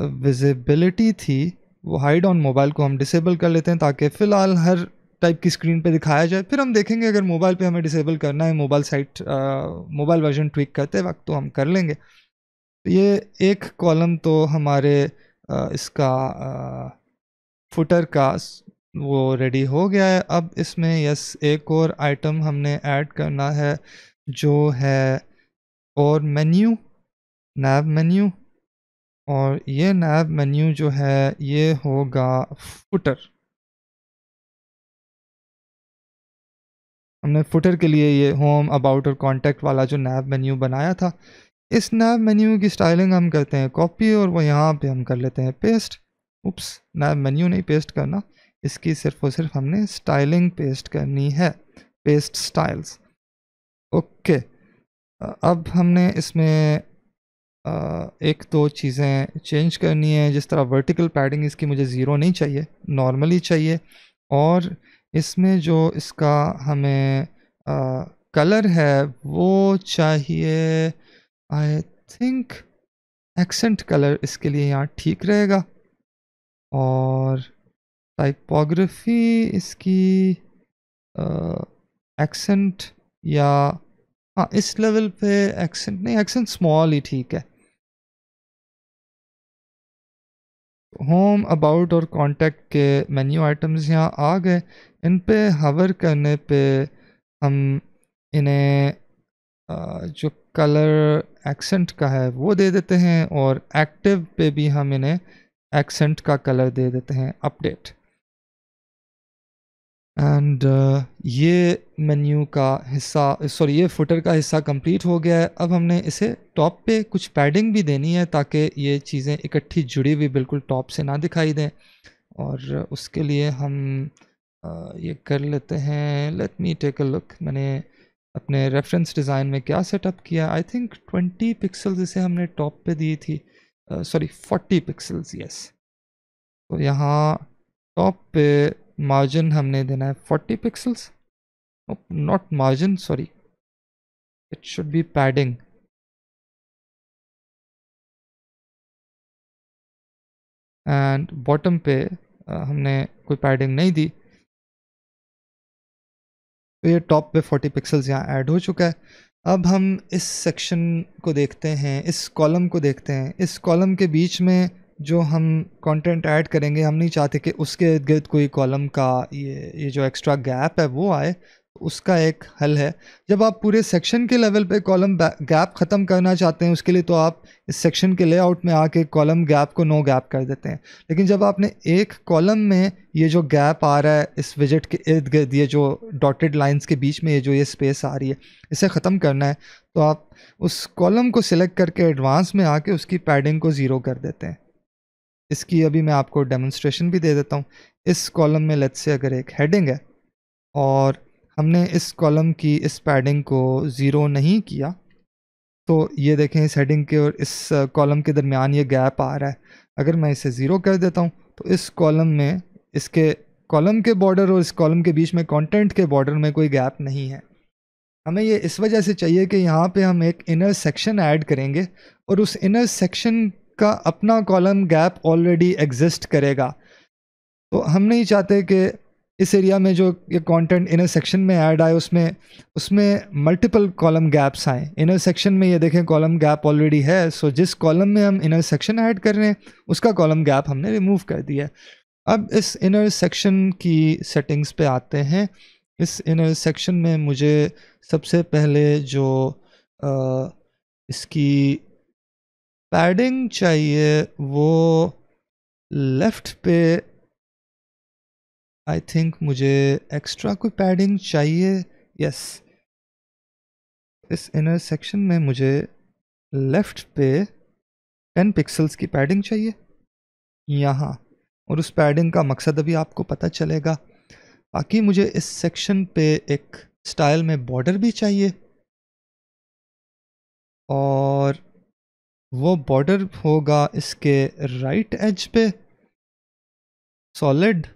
Speaker 1: विजिबिलिटी uh, थी वो हाइड ऑन मोबाइल को हम डिसेबल कर लेते हैं ताकि फ़िलहाल हर टाइप की स्क्रीन पे दिखाया जाए फिर हम देखेंगे अगर मोबाइल पे हमें डिसेबल करना है mobile site mobile version tweak करते वक्त तो हम कर लेंगे तो ये एक कॉलम तो हमारे इसका फुटर का वो रेडी हो गया है अब इसमें यस एक और आइटम हमने ऐड करना है जो है
Speaker 2: और मेन्यू नैब मेन्यू और ये नैब मेन्यू जो है ये होगा फुटर
Speaker 1: हमने फुटर के लिए ये होम अबाउट और कॉन्टेक्ट वाला जो नैब मेन्यू बनाया था इस नैब मेन्यू की स्टाइलिंग हम करते हैं कॉपी और वो यहाँ पे हम कर लेते हैं पेस्ट उप्स नैब मेन्यू नहीं पेस्ट करना इसकी सिर्फ और सिर्फ हमने स्टाइलिंग पेस्ट करनी है पेस्ट स्टाइल्स ओके अब हमने इसमें एक दो चीज़ें चेंज करनी है जिस तरह वर्टिकल पैडिंग इसकी मुझे ज़ीरो नहीं चाहिए नॉर्मली चाहिए और इसमें जो इसका हमें कलर है वो चाहिए आई थिंक एक्सेंट कलर इसके लिए यहाँ ठीक रहेगा और टाइपोग्राफी इसकी
Speaker 2: एक्सेंट या हाँ इस लेवल पे एक्सेंट नहीं एक्सेंट स्मॉल ही ठीक है
Speaker 1: होम अबाउट और कॉन्टेक्ट के मेन्यू आइटम्स यहाँ आ गए इन पे हवर करने पे हम इन्हें जो कलर एक्सेंट का है वो दे देते हैं और एक्टिव पे भी हम इन्हें एक्सेंट का कलर दे देते हैं अपडेट एंड uh, ये मेन्यू का हिस्सा सॉरी ये फुटर का हिस्सा कंप्लीट हो गया है अब हमने इसे टॉप पे कुछ पैडिंग भी देनी है ताकि ये चीज़ें इकट्ठी जुड़ी हुई बिल्कुल टॉप से ना दिखाई दें और उसके लिए हम uh, ये कर लेते हैं let me take a look मैंने अपने रेफरेंस डिज़ाइन में क्या सेटअप किया आई थिंक ट्वेंटी पिक्सल्स इसे हमने टॉप पे दी थी सॉरी फोर्टी पिक्सल्स यस तो यहाँ टॉप पे मार्जिन हमने देना है forty
Speaker 2: pixels not margin sorry it should be padding and bottom पे uh, हमने कोई पैडिंग नहीं दी
Speaker 1: तो ये टॉप पे 40 पिक्सल्स यहाँ ऐड हो चुका है अब हम इस सेक्शन को देखते हैं इस कॉलम को देखते हैं इस कॉलम के बीच में जो हम कंटेंट ऐड करेंगे हम नहीं चाहते कि उसके इर्द गिर्द कोई कॉलम का ये ये जो एक्स्ट्रा गैप है वो आए उसका एक हल है जब आप पूरे सेक्शन के लेवल पे कॉलम गैप ख़त्म करना चाहते हैं उसके लिए तो आप इस सेक्शन के लेआउट में आके कॉलम गैप को नो गैप कर देते हैं लेकिन जब आपने एक कॉलम में ये जो गैप आ रहा है इस विजिट के इर्द गिर्द ये जो डॉटेड लाइंस के बीच में ये जो ये स्पेस आ रही है इसे ख़त्म करना है तो आप उस कॉलम को सिलेक्ट करके एडवांस में आके उसकी पैडिंग को ज़ीरो कर देते हैं इसकी अभी मैं आपको डेमोन्स्ट्रेशन भी दे देता हूँ इस कॉलम में लेट्स से अगर एक हेडिंग है और हमने इस कॉलम की इस पैडिंग को ज़ीरो नहीं किया तो ये देखें इस हेडिंग के और इस कॉलम uh, के दरमियान ये गैप आ रहा है अगर मैं इसे ज़ीरो कर देता हूँ तो इस कॉलम में इसके कॉलम के बॉर्डर और इस कॉलम के बीच में कंटेंट के बॉर्डर में कोई गैप नहीं है हमें ये इस वजह से चाहिए कि यहाँ पे हम एक इनर सेक्शन ऐड करेंगे और उस इनर सेक्शन का अपना कॉलम गैप ऑलरेडी एग्जिस्ट करेगा तो हम नहीं चाहते कि इस एरिया में जो ये कंटेंट इनर सेक्शन में ऐड आए उसमें उसमें मल्टीपल कॉलम गैप्स आए इनर सेक्शन में ये देखें कॉलम गैप ऑलरेडी है सो जिस कॉलम में हम इनर सेक्शन ऐड कर रहे हैं उसका कॉलम गैप हमने रिमूव कर दिया अब इस इनर सेक्शन की सेटिंग्स पे आते हैं इस इनर सेक्शन में मुझे सबसे पहले जो आ, इसकी पैडिंग चाहिए वो लेफ़्ट पे आई थिंक मुझे एक्स्ट्रा कोई पैडिंग चाहिए यस इस इनर सेक्शन में मुझे लेफ्ट पे टेन पिक्सल्स की पैडिंग चाहिए यहाँ और उस पैडिंग का मकसद अभी आपको पता चलेगा बाकी मुझे इस सेक्शन पे एक स्टाइल में बॉर्डर भी चाहिए
Speaker 2: और वो बॉर्डर होगा इसके राइट एज पे सॉलिड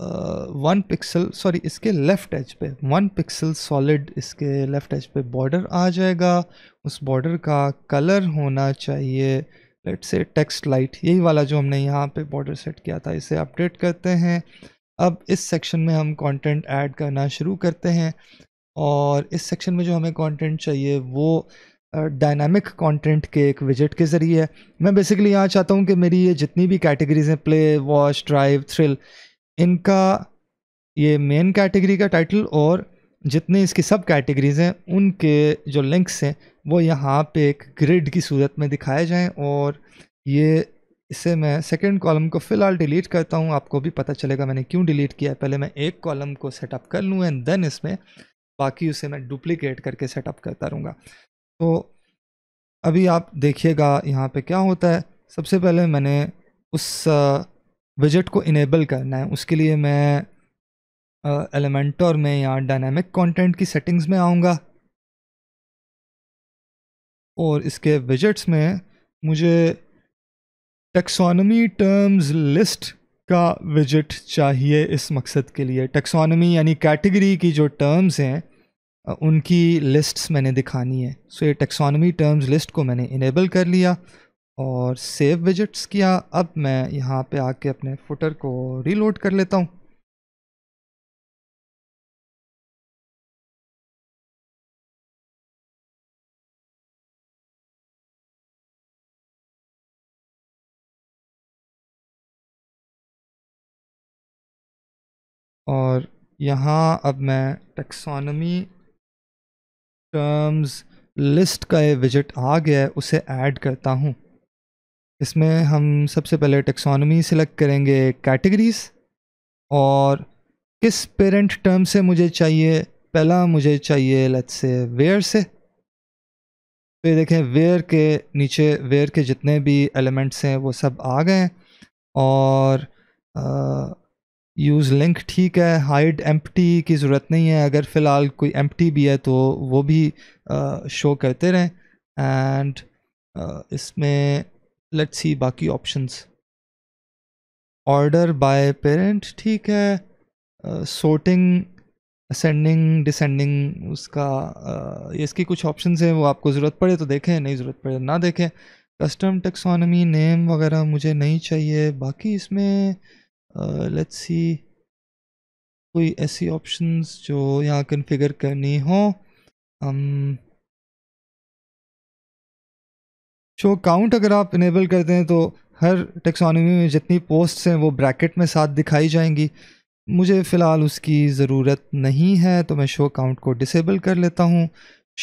Speaker 2: वन
Speaker 1: पिक्सल सॉरी इसके लेफ़्ट एज पे वन पिक्सल सॉलिड इसके लेफ़्ट एज पे बॉर्डर आ जाएगा उस बॉर्डर का कलर होना चाहिए लेट से टेक्स्ट लाइट यही वाला जो हमने यहाँ पे बॉर्डर सेट किया था इसे अपडेट करते हैं अब इस सेक्शन में हम कंटेंट ऐड करना शुरू करते हैं और इस सेक्शन में जो हमें कंटेंट चाहिए वो डायनामिक uh, कंटेंट के एक विजिट के ज़रिए मैं बेसिकली यहाँ चाहता हूँ कि मेरी ये जितनी भी कैटेगरीज हैं प्ले वॉश ड्राइव थ्रिल इनका ये मेन कैटेगरी का टाइटल और जितने इसकी सब कैटेगरीज हैं उनके जो लिंक्स हैं वो यहाँ पे एक ग्रिड की सूरत में दिखाए जाएं और ये इसे मैं सेकंड कॉलम को फ़िलहाल डिलीट करता हूँ आपको भी पता चलेगा मैंने क्यों डिलीट किया पहले मैं एक कॉलम को सेटअप कर लूँ एंड देन इसमें बाकी उसे मैं डुप्लिकेट करके सेटअप करता रहूँगा तो अभी आप देखिएगा यहाँ पर क्या होता है सबसे पहले मैंने उस विजिट को इनेबल करना है उसके लिए मैं एलिमेंटोर में यहाँ डायनामिक कंटेंट की सेटिंग्स में आऊँगा और इसके विजिट्स में मुझे टेक्सोनमी टर्म्स लिस्ट का विजिट चाहिए इस मकसद के लिए टेक्सोनमी यानी कैटेगरी की जो टर्म्स हैं उनकी लिस्ट्स मैंने दिखानी है सो so, ये टेक्सोनमी टर्म्स लिस्ट को मैंने इनेबल कर लिया और सेव विजिट्स
Speaker 2: किया अब मैं यहाँ पे आके अपने फुटर को रीलोड कर लेता हूँ और यहाँ अब मैं टेक्सोनमी टर्म्स
Speaker 1: लिस्ट का ये विजिट आ गया है उसे ऐड करता हूँ इसमें हम सबसे पहले टेक्सोनमी सिलेक्ट करेंगे कैटेगरीज और किस पेरेंट टर्म से मुझे चाहिए पहला मुझे चाहिए लेट्स से वेयर से तो ये देखें वेयर के नीचे वेयर के जितने भी एलिमेंट्स हैं वो सब आ गए और यूज़ लिंक ठीक है हाइड एम्प्टी की ज़रूरत नहीं है अगर फ़िलहाल कोई एम्प्टी भी है तो वो भी शो करते रहें एंड इसमें लेट्स सी बाकी ऑप्शंस ऑर्डर बाय पेरेंट ठीक है सोटिंग असेंडिंग डिसेंडिंग उसका uh, इसकी कुछ ऑप्शंस हैं वो आपको ज़रूरत पड़े तो देखें नहीं ज़रूरत पड़े तो ना देखें कस्टम टेक्सोनमी नेम वगैरह मुझे नहीं चाहिए बाकी इसमें लेट्स uh, सी कोई ऐसी ऑप्शंस जो यहाँ कन्फिगर करनी हो हम um, शो काउंट अगर आप इनेबल करते हैं तो हर टेक्सोनोमी में जितनी पोस्ट्स हैं वो ब्रैकेट में साथ दिखाई जाएंगी मुझे फ़िलहाल उसकी ज़रूरत नहीं है तो मैं शो काउंट को डिसेबल कर लेता हूँ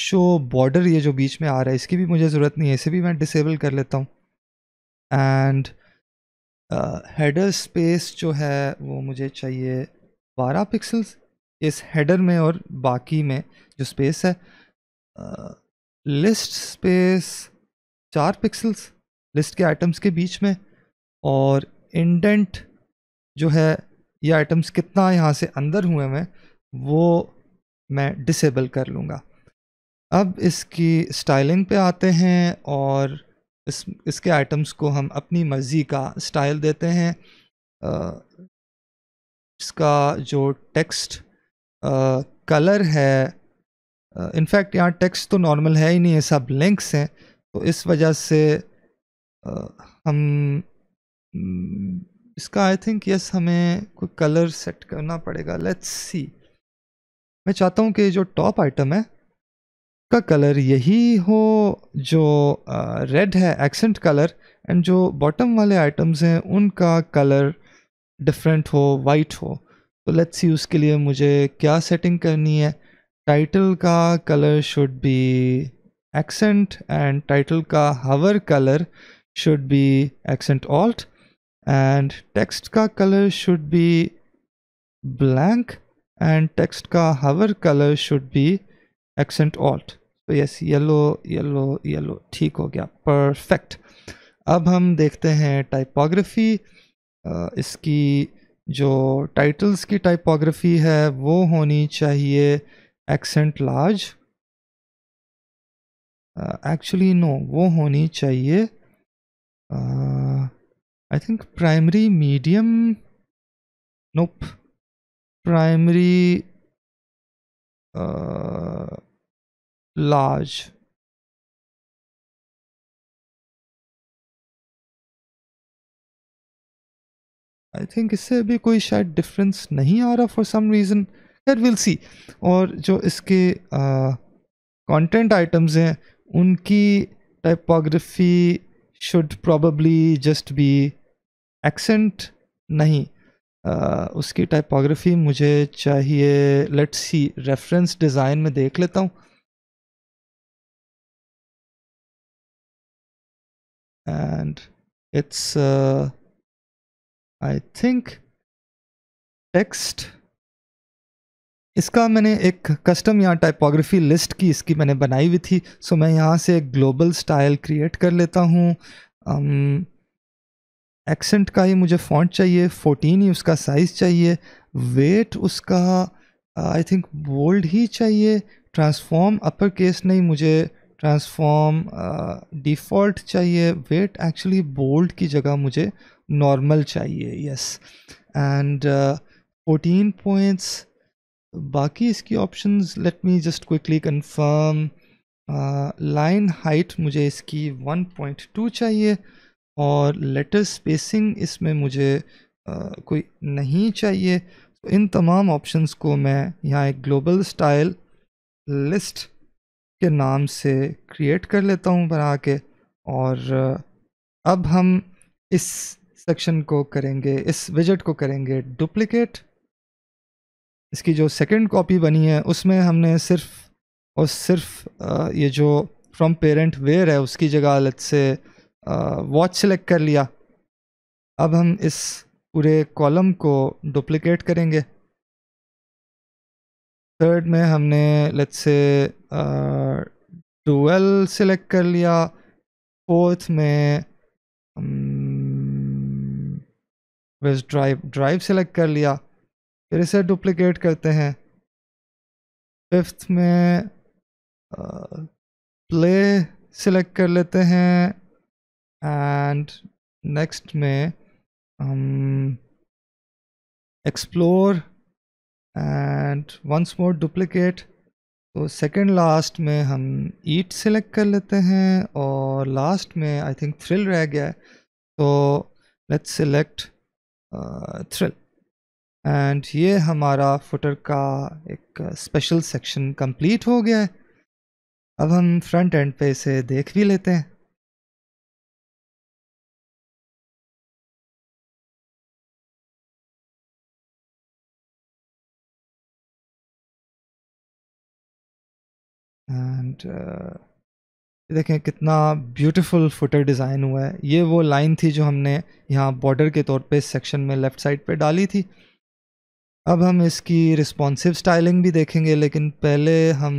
Speaker 1: शो बॉर्डर ये जो बीच में आ रहा है इसकी भी मुझे ज़रूरत नहीं है इसे भी मैं डिसेबल कर लेता हूँ एंड हेडर स्पेस जो है वो मुझे चाहिए बारह पिक्सल्स इस हेडर में और बाकी में जो स्पेस है लिस्ट uh, स्पेस चार पिक्सल्स लिस्ट के आइटम्स के बीच में और इंडेंट जो है ये आइटम्स कितना यहाँ से अंदर हुए हैं वो मैं डिसेबल कर लूँगा अब इसकी स्टाइलिंग पे आते हैं और इस इसके आइटम्स को हम अपनी मर्ज़ी का स्टाइल देते हैं इसका जो टेक्स्ट कलर है इनफैक्ट यहाँ टेक्स्ट तो नॉर्मल है ही नहीं है सब लिंक्स हैं तो इस वजह से हम हम्म, इसका आई थिंक यस हमें कोई कलर सेट करना पड़ेगा लेट्स सी मैं चाहता हूँ कि जो टॉप आइटम है का कलर यही हो जो रेड है एक्सेंट कलर एंड जो बॉटम वाले आइटम्स हैं उनका कलर डिफरेंट हो वाइट हो तो लेट्स सी उसके लिए मुझे क्या सेटिंग करनी है टाइटल का colour should be accent and title ka hover color should be accent alt and text ka color should be blank and text ka hover color should be accent alt so yes yellow yellow yellow theek ho gaya perfect ab hum dekhte hain typography uh, iski jo titles ki typography hai wo honi chahiye accent large
Speaker 2: actually uh, no वो होनी चाहिए I think primary medium nope primary large I think इससे अभी कोई शायद difference नहीं आ रहा for
Speaker 1: some reason that will see और जो इसके कंटेंट uh, आइटम्स हैं उनकी typography should probably just be accent नहीं uh, उसकी टाइपोग्राफी मुझे
Speaker 2: चाहिए लेट्स सी रेफरेंस डिज़ाइन में देख लेता हूँ and it's I think text
Speaker 1: इसका मैंने एक कस्टम यहाँ टाइपोग्राफी लिस्ट की इसकी मैंने बनाई हुई थी सो मैं यहाँ से एक ग्लोबल स्टाइल क्रिएट कर लेता हूँ एक्सेंट का ही मुझे फॉन्ट चाहिए 14 ही उसका साइज़ चाहिए वेट उसका आई थिंक बोल्ड ही चाहिए ट्रांसफॉर्म अपर केस नहीं मुझे ट्रांसफॉर्म डिफ़ॉल्ट uh, चाहिए वेट एक्चुअली बोल्ड की जगह मुझे नॉर्मल चाहिए यस एंड फोर्टीन पॉइंट्स बाकी इसकी options let me just quickly confirm line height मुझे इसकी 1.2 चाहिए और लेटर स्पेसिंग इसमें मुझे uh, कोई नहीं चाहिए तो इन तमाम ऑप्शंस को मैं यहाँ एक ग्लोबल स्टाइल लिस्ट के नाम से क्रिएट कर लेता हूँ बना के और uh, अब हम इस सेक्शन को करेंगे इस विजट को करेंगे डुप्लिकेट इसकी जो सेकंड कॉपी बनी है उसमें हमने सिर्फ और सिर्फ ये जो फ्रॉम पेरेंट वेयर है उसकी जगह अलग से वॉच सेलेक्ट कर लिया अब हम इस पूरे कॉलम को डुप्लिकेट करेंगे थर्ड में हमने लेट्स से ट्वेल्व सेलेक्ट कर लिया फोर्थ में ड्राइव ड्राइव सेलेक्ट कर लिया फिर इसे डुप्लीकेट करते हैं फिफ्थ में प्ले सिलेक्ट कर लेते हैं एंड नेक्स्ट में हम explore and once more duplicate तो सेकंड लास्ट में हम ईट सिलेक्ट कर लेते हैं और लास्ट में आई थिंक थ्रिल रह गया है तो लेट्स सिलेक्ट थ्रिल एंड ये हमारा फुटर का एक स्पेशल सेक्शन कंप्लीट हो गया है अब हम
Speaker 2: फ्रंट एंड पे इसे देख भी लेते हैं एंड uh, देखें कितना ब्यूटीफुल फुटर डिज़ाइन हुआ है ये वो लाइन थी जो हमने
Speaker 1: यहाँ बॉर्डर के तौर पे सेक्शन में लेफ़्ट साइड पे डाली थी अब हम इसकी रिस्पॉन्सिव स्टाइलिंग भी देखेंगे लेकिन पहले हम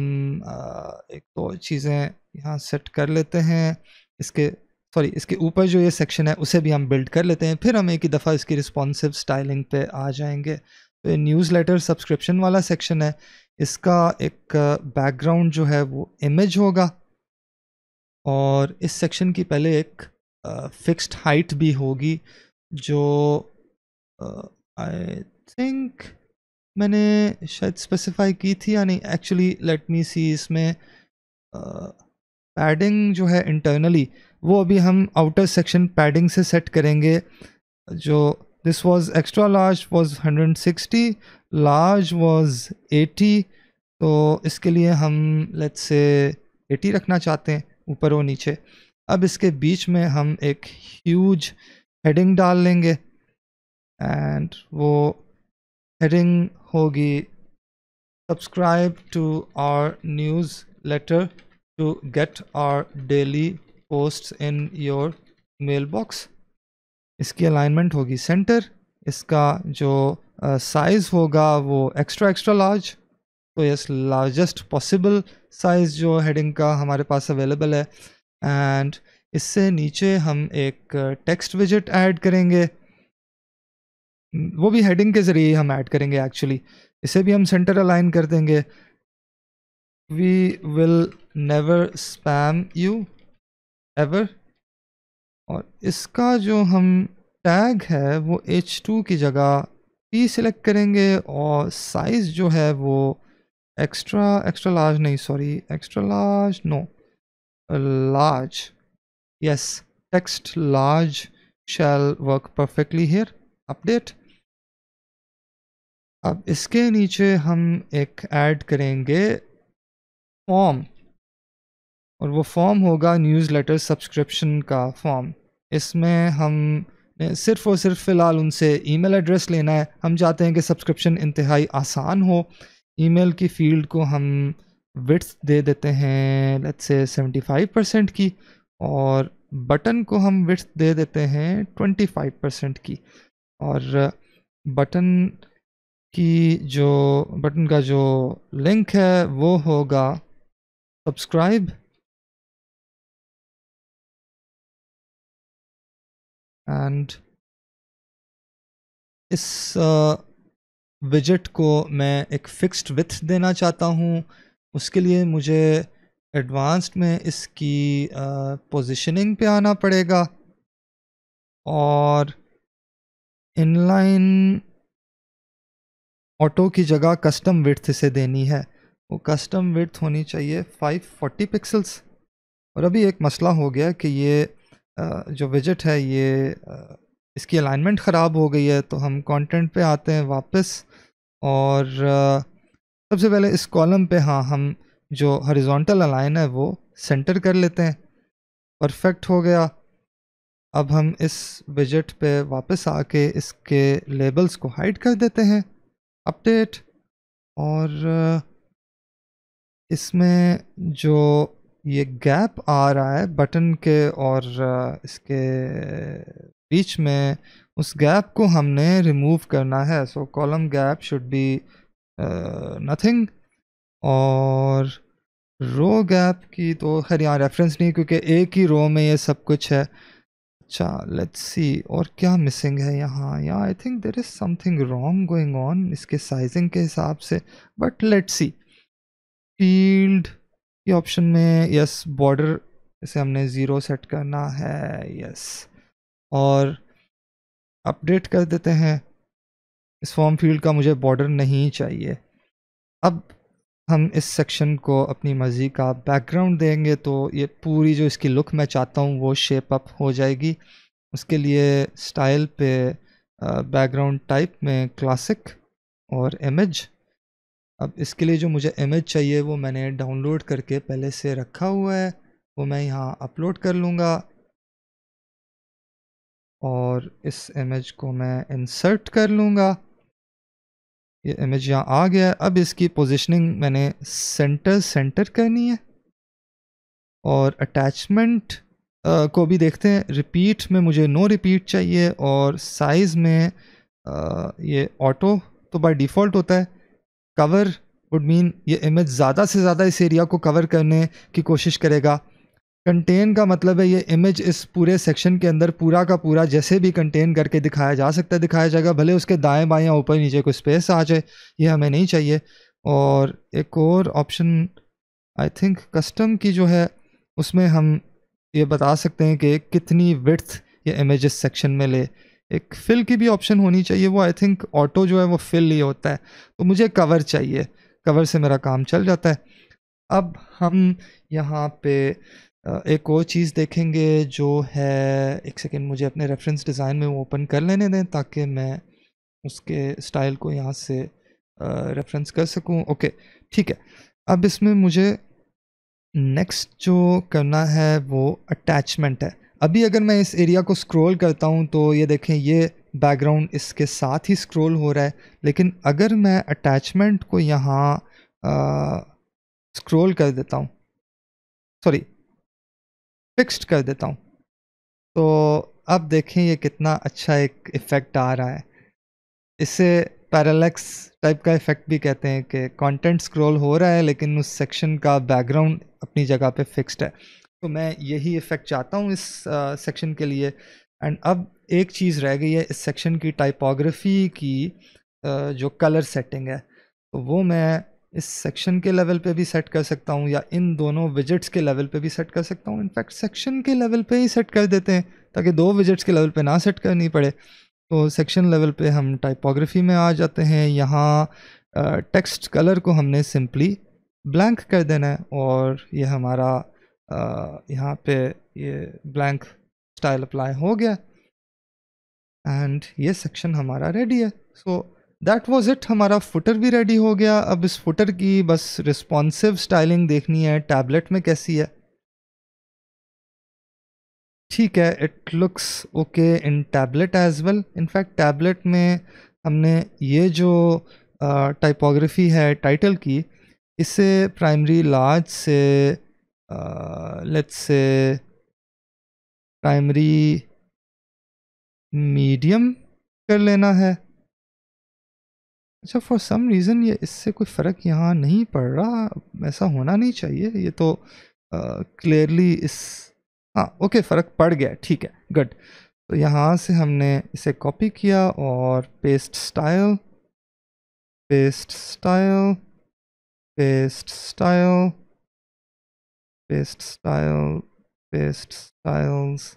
Speaker 1: एक दो तो चीज़ें यहाँ सेट कर लेते हैं इसके सॉरी इसके ऊपर जो ये सेक्शन है उसे भी हम बिल्ड कर लेते हैं फिर हम एक ही दफ़ा इसकी रिस्पॉन्सिव स्टाइलिंग पे आ जाएंगे तो ये न्यूज़ लेटर सब्सक्रिप्शन वाला सेक्शन है इसका एक बैकग्राउंड जो है वो इमेज होगा और इस सेक्शन की पहले एक फिक्स्ड हाइट भी होगी जो आ, थिंक मैंने शायद स्पेसिफाई की थी या नहीं एक्चुअली लेट मी सी इसमें पैडिंग जो है इंटरनली वो अभी हम आउटर सेक्शन पैडिंग से सेट करेंगे जो this was extra large was 160 large was 80 तो इसके लिए हम लेट्स से 80 रखना चाहते हैं ऊपर और नीचे अब इसके बीच में हम एक ह्यूज हेडिंग डाल लेंगे एंड वो होगी subscribe to our newsletter to get our daily post in your mailbox इसकी अलाइनमेंट होगी सेंटर इसका जो साइज़ uh, होगा वो एक्स्ट्रा एक्स्ट्रा लार्ज तो यस लार्जेस्ट पॉसिबल साइज़ जो हेडिंग का हमारे पास अवेलेबल है एंड इससे नीचे हम एक टेक्स्ट विजिट ऐड करेंगे वो भी हेडिंग के जरिए हम ऐड करेंगे एक्चुअली इसे भी हम सेंटर अलाइन कर देंगे we will never spam you ever और इसका जो हम टैग है वो एच टू की जगह पी सिलेक्ट करेंगे और साइज़ जो है वो एक्स्ट्रा एक्स्ट्रा लार्ज नहीं sorry extra large no large yes text large shall
Speaker 2: work perfectly here update अब इसके नीचे हम एक ऐड करेंगे फॉर्म
Speaker 1: और वो फॉर्म होगा न्यूज़लेटर सब्सक्रिप्शन का फॉर्म इसमें हम सिर्फ और सिर्फ फ़िलहाल उनसे ईमेल एड्रेस लेना है हम चाहते हैं कि सब्सक्रिप्शन इंतहाई आसान हो ईमेल की फ़ील्ड को हम विट्स दे देते हैं लेट्स से 75 परसेंट की और बटन को हम विट्स दे देते हैं 25 परसेंट की और बटन की जो
Speaker 2: बटन का जो लिंक है वो होगा सब्सक्राइब एंड इस विजिट को
Speaker 1: मैं एक फिक्स्ड विथ देना चाहता हूँ उसके लिए मुझे एडवांस्ड में इसकी पोजीशनिंग पे आना पड़ेगा और इनलाइन ऑटो की जगह कस्टम विथ से देनी है वो कस्टम विथ होनी चाहिए 540 पिक्सल्स और अभी एक मसला हो गया कि ये जो विजिट है ये इसकी अलाइनमेंट ख़राब हो गई है तो हम कंटेंट पे आते हैं वापस और सबसे पहले इस कॉलम पे हाँ हम जो हॉरिजॉन्टल अलाइन है वो सेंटर कर लेते हैं परफेक्ट हो गया अब हम इस विजिट पे वापस आके इसके लेबल्स को हाइड कर देते हैं अपडेट और इसमें जो ये गैप आ रहा है बटन के और इसके बीच में उस गैप को हमने रिमूव करना है so column gap should be nothing और रो गैप की तो खैर यहाँ रेफरेंस नहीं क्योंकि एक ही रो में ये सब कुछ है अच्छा लेट्स सी और क्या मिसिंग है यहाँ या I think there is something wrong going on इसके साइजिंग के हिसाब से बट लेट्स सी फील्ड के ऑप्शन में यस बॉर्डर इसे हमने ज़ीरो सेट करना है यस और अपडेट कर देते हैं इस फॉर्म फील्ड का मुझे बॉर्डर नहीं चाहिए अब हम इस सेक्शन को अपनी मर्ज़ी का बैकग्राउंड देंगे तो ये पूरी जो इसकी लुक मैं चाहता हूँ वो शेप अप हो जाएगी उसके लिए स्टाइल पे बैकग्राउंड टाइप में क्लासिक और इमेज अब इसके लिए जो मुझे इमेज चाहिए वो मैंने डाउनलोड करके पहले से रखा हुआ है वो मैं यहाँ अपलोड कर लूँगा और इस इमेज को मैं इंसर्ट कर लूँगा ये इमेज यहाँ आ गया है अब इसकी पोजिशनिंग मैंने सेंटर सेंटर करनी है और अटैचमेंट को भी देखते हैं रिपीट में मुझे नो रिपीट चाहिए और साइज़ में आ, ये ऑटो तो बाय डिफ़ॉल्ट होता है कवर वुड मीन ये इमेज ज़्यादा से ज़्यादा इस एरिया को कवर करने की कोशिश करेगा कंटेन का मतलब है ये इमेज इस पूरे सेक्शन के अंदर पूरा का पूरा जैसे भी कंटेन करके दिखाया जा सकता है दिखाया जाएगा भले उसके दाएं बाएं ऊपर नीचे कोई स्पेस आ जाए ये हमें नहीं चाहिए और एक और ऑप्शन आई थिंक कस्टम की जो है उसमें हम ये बता सकते हैं कि कितनी विथ ये इस सेक्शन में ले एक फिल की भी ऑप्शन होनी चाहिए वो आई थिंक ऑटो जो है वो फिल ही होता है तो मुझे कवर चाहिए कवर से मेरा काम चल जाता है अब हम यहाँ पे एक और चीज़ देखेंगे जो है एक सेकेंड मुझे अपने रेफरेंस डिज़ाइन में वो ओपन कर लेने दें ताकि मैं उसके स्टाइल को यहाँ से रेफरेंस कर सकूँ ओके ठीक है अब इसमें मुझे नेक्स्ट जो करना है वो अटैचमेंट है अभी अगर मैं इस एरिया को स्क्रॉल करता हूँ तो ये देखें ये बैकग्राउंड इसके साथ ही स्क्रॉल हो रहा है लेकिन अगर मैं अटैचमेंट को यहाँ स्क्रॉल कर देता हूँ सॉरी फिक्स्ड कर देता हूँ तो अब देखें ये कितना अच्छा एक इफ़ेक्ट आ रहा है इसे पैरालेक्स टाइप का इफ़ेक्ट भी कहते हैं कि कंटेंट स्क्रॉल हो रहा है लेकिन उस सेक्शन का बैकग्राउंड अपनी जगह पे फिक्स्ड है तो मैं यही इफ़ेक्ट चाहता हूँ इस सेक्शन के लिए एंड अब एक चीज़ रह गई है इस सेक्शन की टाइपोग्राफी की जो कलर सेटिंग है तो वो मैं इस सेक्शन के लेवल पे भी सेट कर सकता हूँ या इन दोनों विजिट्स के लेवल पे भी सेट कर सकता हूँ इनफैक्ट सेक्शन के लेवल पे ही सेट कर देते हैं ताकि दो विजिट्स के लेवल पे ना सेट करनी पड़े तो सेक्शन लेवल पे हम टाइपोग्राफी में आ जाते हैं यहाँ टेक्स्ट कलर को हमने सिंपली ब्लैंक कर देना है और ये हमारा यहाँ पे ये ब्लैंक स्टाइल अप्लाई हो गया एंड ये सेक्शन हमारा रेडी है so so, that was it हमारा फुटर भी रेडी हो गया अब इस फुटर की बस रिस्पॉन्सिव स्टाइलिंग देखनी है टैबलेट में कैसी है ठीक है it looks okay in tablet as well in fact tablet में हमने ये जो टाइपोग्राफी uh, है टाइटल की इसे प्राइमरी लार्ज से
Speaker 2: लेट्स से प्राइमरी मीडियम कर लेना है अच्छा फॉर सम रीज़न ये
Speaker 1: इससे कोई फ़र्क यहाँ नहीं पड़ रहा ऐसा होना नहीं चाहिए ये तो क्लियरली uh, इस हाँ ओके फ़र्क पड़ गया ठीक है गुड तो यहाँ से हमने इसे कॉपी किया और paste style paste style paste style paste
Speaker 2: style paste styles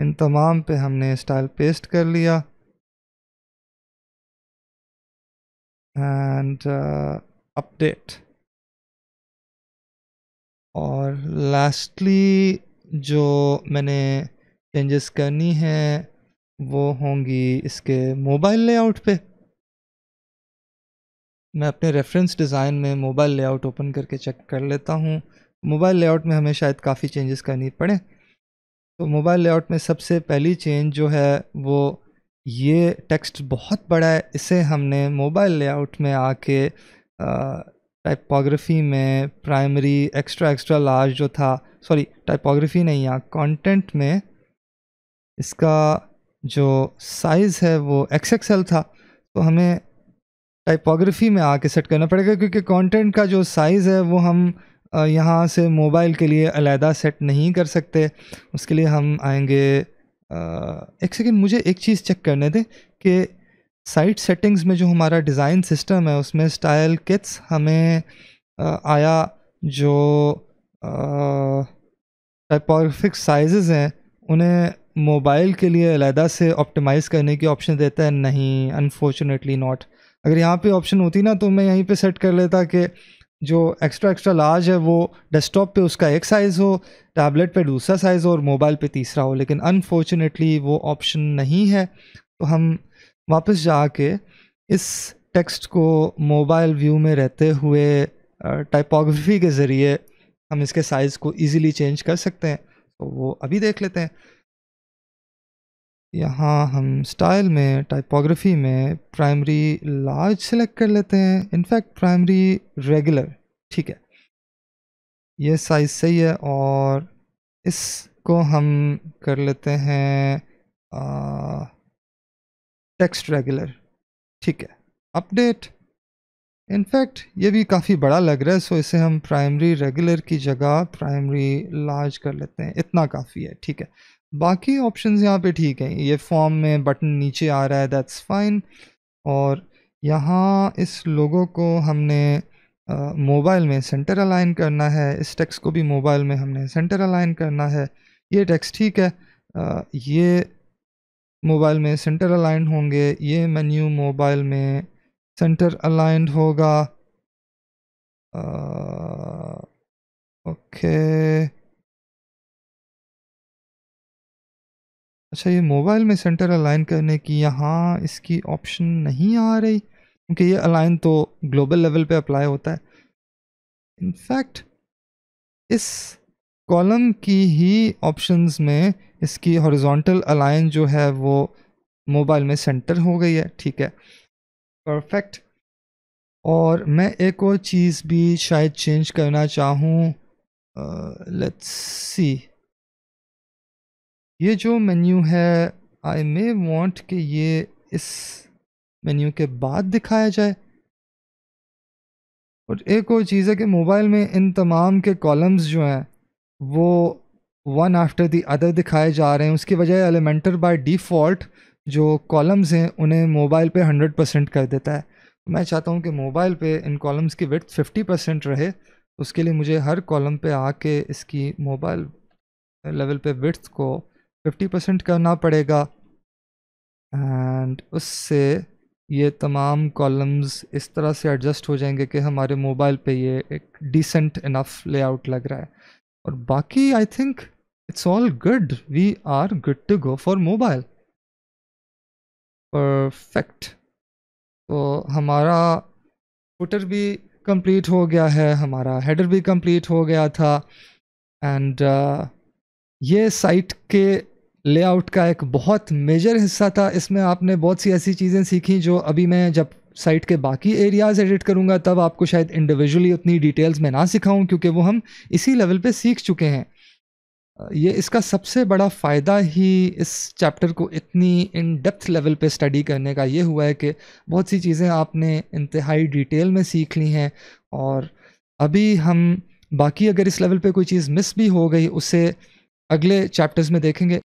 Speaker 2: इन तमाम पे हमने स्टाइल पेस्ट कर लिया and uh, update और
Speaker 1: लास्टली जो मैंने चेंजेस करनी है वो होंगी इसके मोबाइल लेआउट पे मैं अपने रेफरेंस डिज़ाइन में मोबाइल लेआउट ओपन करके चेक कर लेता हूँ मोबाइल लेआउट में हमें शायद काफ़ी चेंजेस करनी पड़े तो मोबाइल लेआउट में सबसे पहली चेंज जो है वो ये टेक्स्ट बहुत बड़ा है इसे हमने मोबाइल लेआउट में आके टाइपोग्राफी में प्राइमरी एक्स्ट्रा एक्स्ट्रा लार्ज जो था सॉरी टाइपोग्राफी नहीं यहाँ कंटेंट में इसका जो साइज़ है वो एक्स था तो हमें टाइपोग्राफी में आके सेट करना पड़ेगा क्योंकि कंटेंट का जो साइज़ है वो हम यहाँ से मोबाइल के लिए अलहदा सेट नहीं कर सकते उसके लिए हम आएंगे एक सेकेंड मुझे एक चीज़ चेक करने दें कि साइट सेटिंग्स में जो हमारा डिज़ाइन सिस्टम है उसमें स्टाइल किट्स हमें आ, आया जो टाइपोग्राफिक साइजेस हैं उन्हें मोबाइल के लिए अलहदा से ऑप्टिमाइज़ करने की ऑप्शन देता है नहीं अनफॉर्चुनेटली नॉट अगर यहाँ पे ऑप्शन होती ना तो मैं यहीं पे सेट कर लेता कि जो एक्स्ट्रा एक्स्ट्रा लार्ज है वो डेस्कटॉप पे उसका एक साइज़ हो टैबलेट पे दूसरा साइज़ हो और मोबाइल पे तीसरा हो लेकिन अनफॉर्चुनेटली वो ऑप्शन नहीं है तो हम वापस जाके इस टेक्स्ट को मोबाइल व्यू में रहते हुए टाइपोग्राफी के ज़रिए हम इसके साइज़ को इजीली चेंज कर सकते हैं तो वो अभी देख लेते हैं यहाँ हम स्टाइल में टाइपोग्राफी में प्राइमरी लार्ज सेलेक्ट कर लेते हैं इनफैक्ट प्राइमरी रेगुलर ठीक है ये साइज़ सही है और इसको हम कर लेते हैं टेक्स्ट रेगुलर ठीक है अपडेट इनफैक्ट ये भी काफ़ी बड़ा लग रहा है सो इसे हम प्राइमरी रेगुलर की जगह प्राइमरी लार्ज कर लेते हैं इतना काफ़ी है ठीक है बाकी ऑप्शंस यहाँ पे ठीक हैं ये फॉर्म में बटन नीचे आ रहा है दैट्स फाइन और यहाँ इस लोगों को हमने मोबाइल में सेंटर अलाइन करना है इस टेक्स्ट को भी मोबाइल में हमने सेंटर अलाइन करना है ये टेक्स्ट ठीक है आ, ये मोबाइल में सेंटर अलाइन होंगे ये मेन्यू मोबाइल में सेंटर अलाइंड
Speaker 2: होगा आ, ओके अच्छा ये मोबाइल में सेंटर
Speaker 1: अलाइन करने की यहाँ इसकी ऑप्शन नहीं आ रही क्योंकि ये अलाइन तो ग्लोबल लेवल पे अप्लाई होता है इनफैक्ट इस कॉलम की ही ऑप्शंस में इसकी हॉरिजॉन्टल अलाइन जो है वो मोबाइल में सेंटर हो गई है ठीक है परफेक्ट और मैं एक और चीज़ भी शायद चेंज करना चाहूँ लेट्स सी ये जो मेन्यू है आई मे वॉन्ट कि ये इस मेन्यू के बाद दिखाया जाए और एक और चीज़ है कि मोबाइल में इन तमाम के कॉलम्स जो हैं वो वन आफ्टर दी अदर दिखाए जा रहे हैं उसकी वजह एलिमेंटर बाय डिफ़ॉल्ट जो कॉलम्स हैं उन्हें मोबाइल पे 100 परसेंट कर देता है मैं चाहता हूँ कि मोबाइल पे इन कॉलम्स की विथ 50 परसेंट रहे उसके लिए मुझे हर कॉलम पे आके इसकी मोबाइल लेवल पे विथ को फिफ्टी परसेंट करना पड़ेगा एंड उससे ये तमाम कॉलम्स इस तरह से एडजस्ट हो जाएंगे कि हमारे मोबाइल पे ये एक डिसेंट इनफ लेआउट लग रहा है और बाकी I think it's all good we are good to go for mobile perfect तो हमारा फुटर भी कंप्लीट हो गया है हमारा हेडर भी कंप्लीट हो गया था एंड uh, ये साइट के लेआउट का एक बहुत मेजर हिस्सा था इसमें आपने बहुत सी ऐसी चीज़ें सीखी जो अभी मैं जब साइट के बाकी एरियाज़ एडिट करूँगा तब आपको शायद इंडिविजुअली उतनी डिटेल्स में ना सिखाऊँ क्योंकि वो हम इसी लेवल पे सीख चुके हैं ये इसका सबसे बड़ा फ़ायदा ही इस चैप्टर को इतनी इन डेप्थ लेवल पे स्टडी करने का ये हुआ है कि बहुत सी चीज़ें आपने इंतहाई डिटेल में सीख ली हैं और अभी हम बाकी अगर इस लेवल पे कोई चीज़ मिस भी हो गई उसे अगले चैप्टर्स में देखेंगे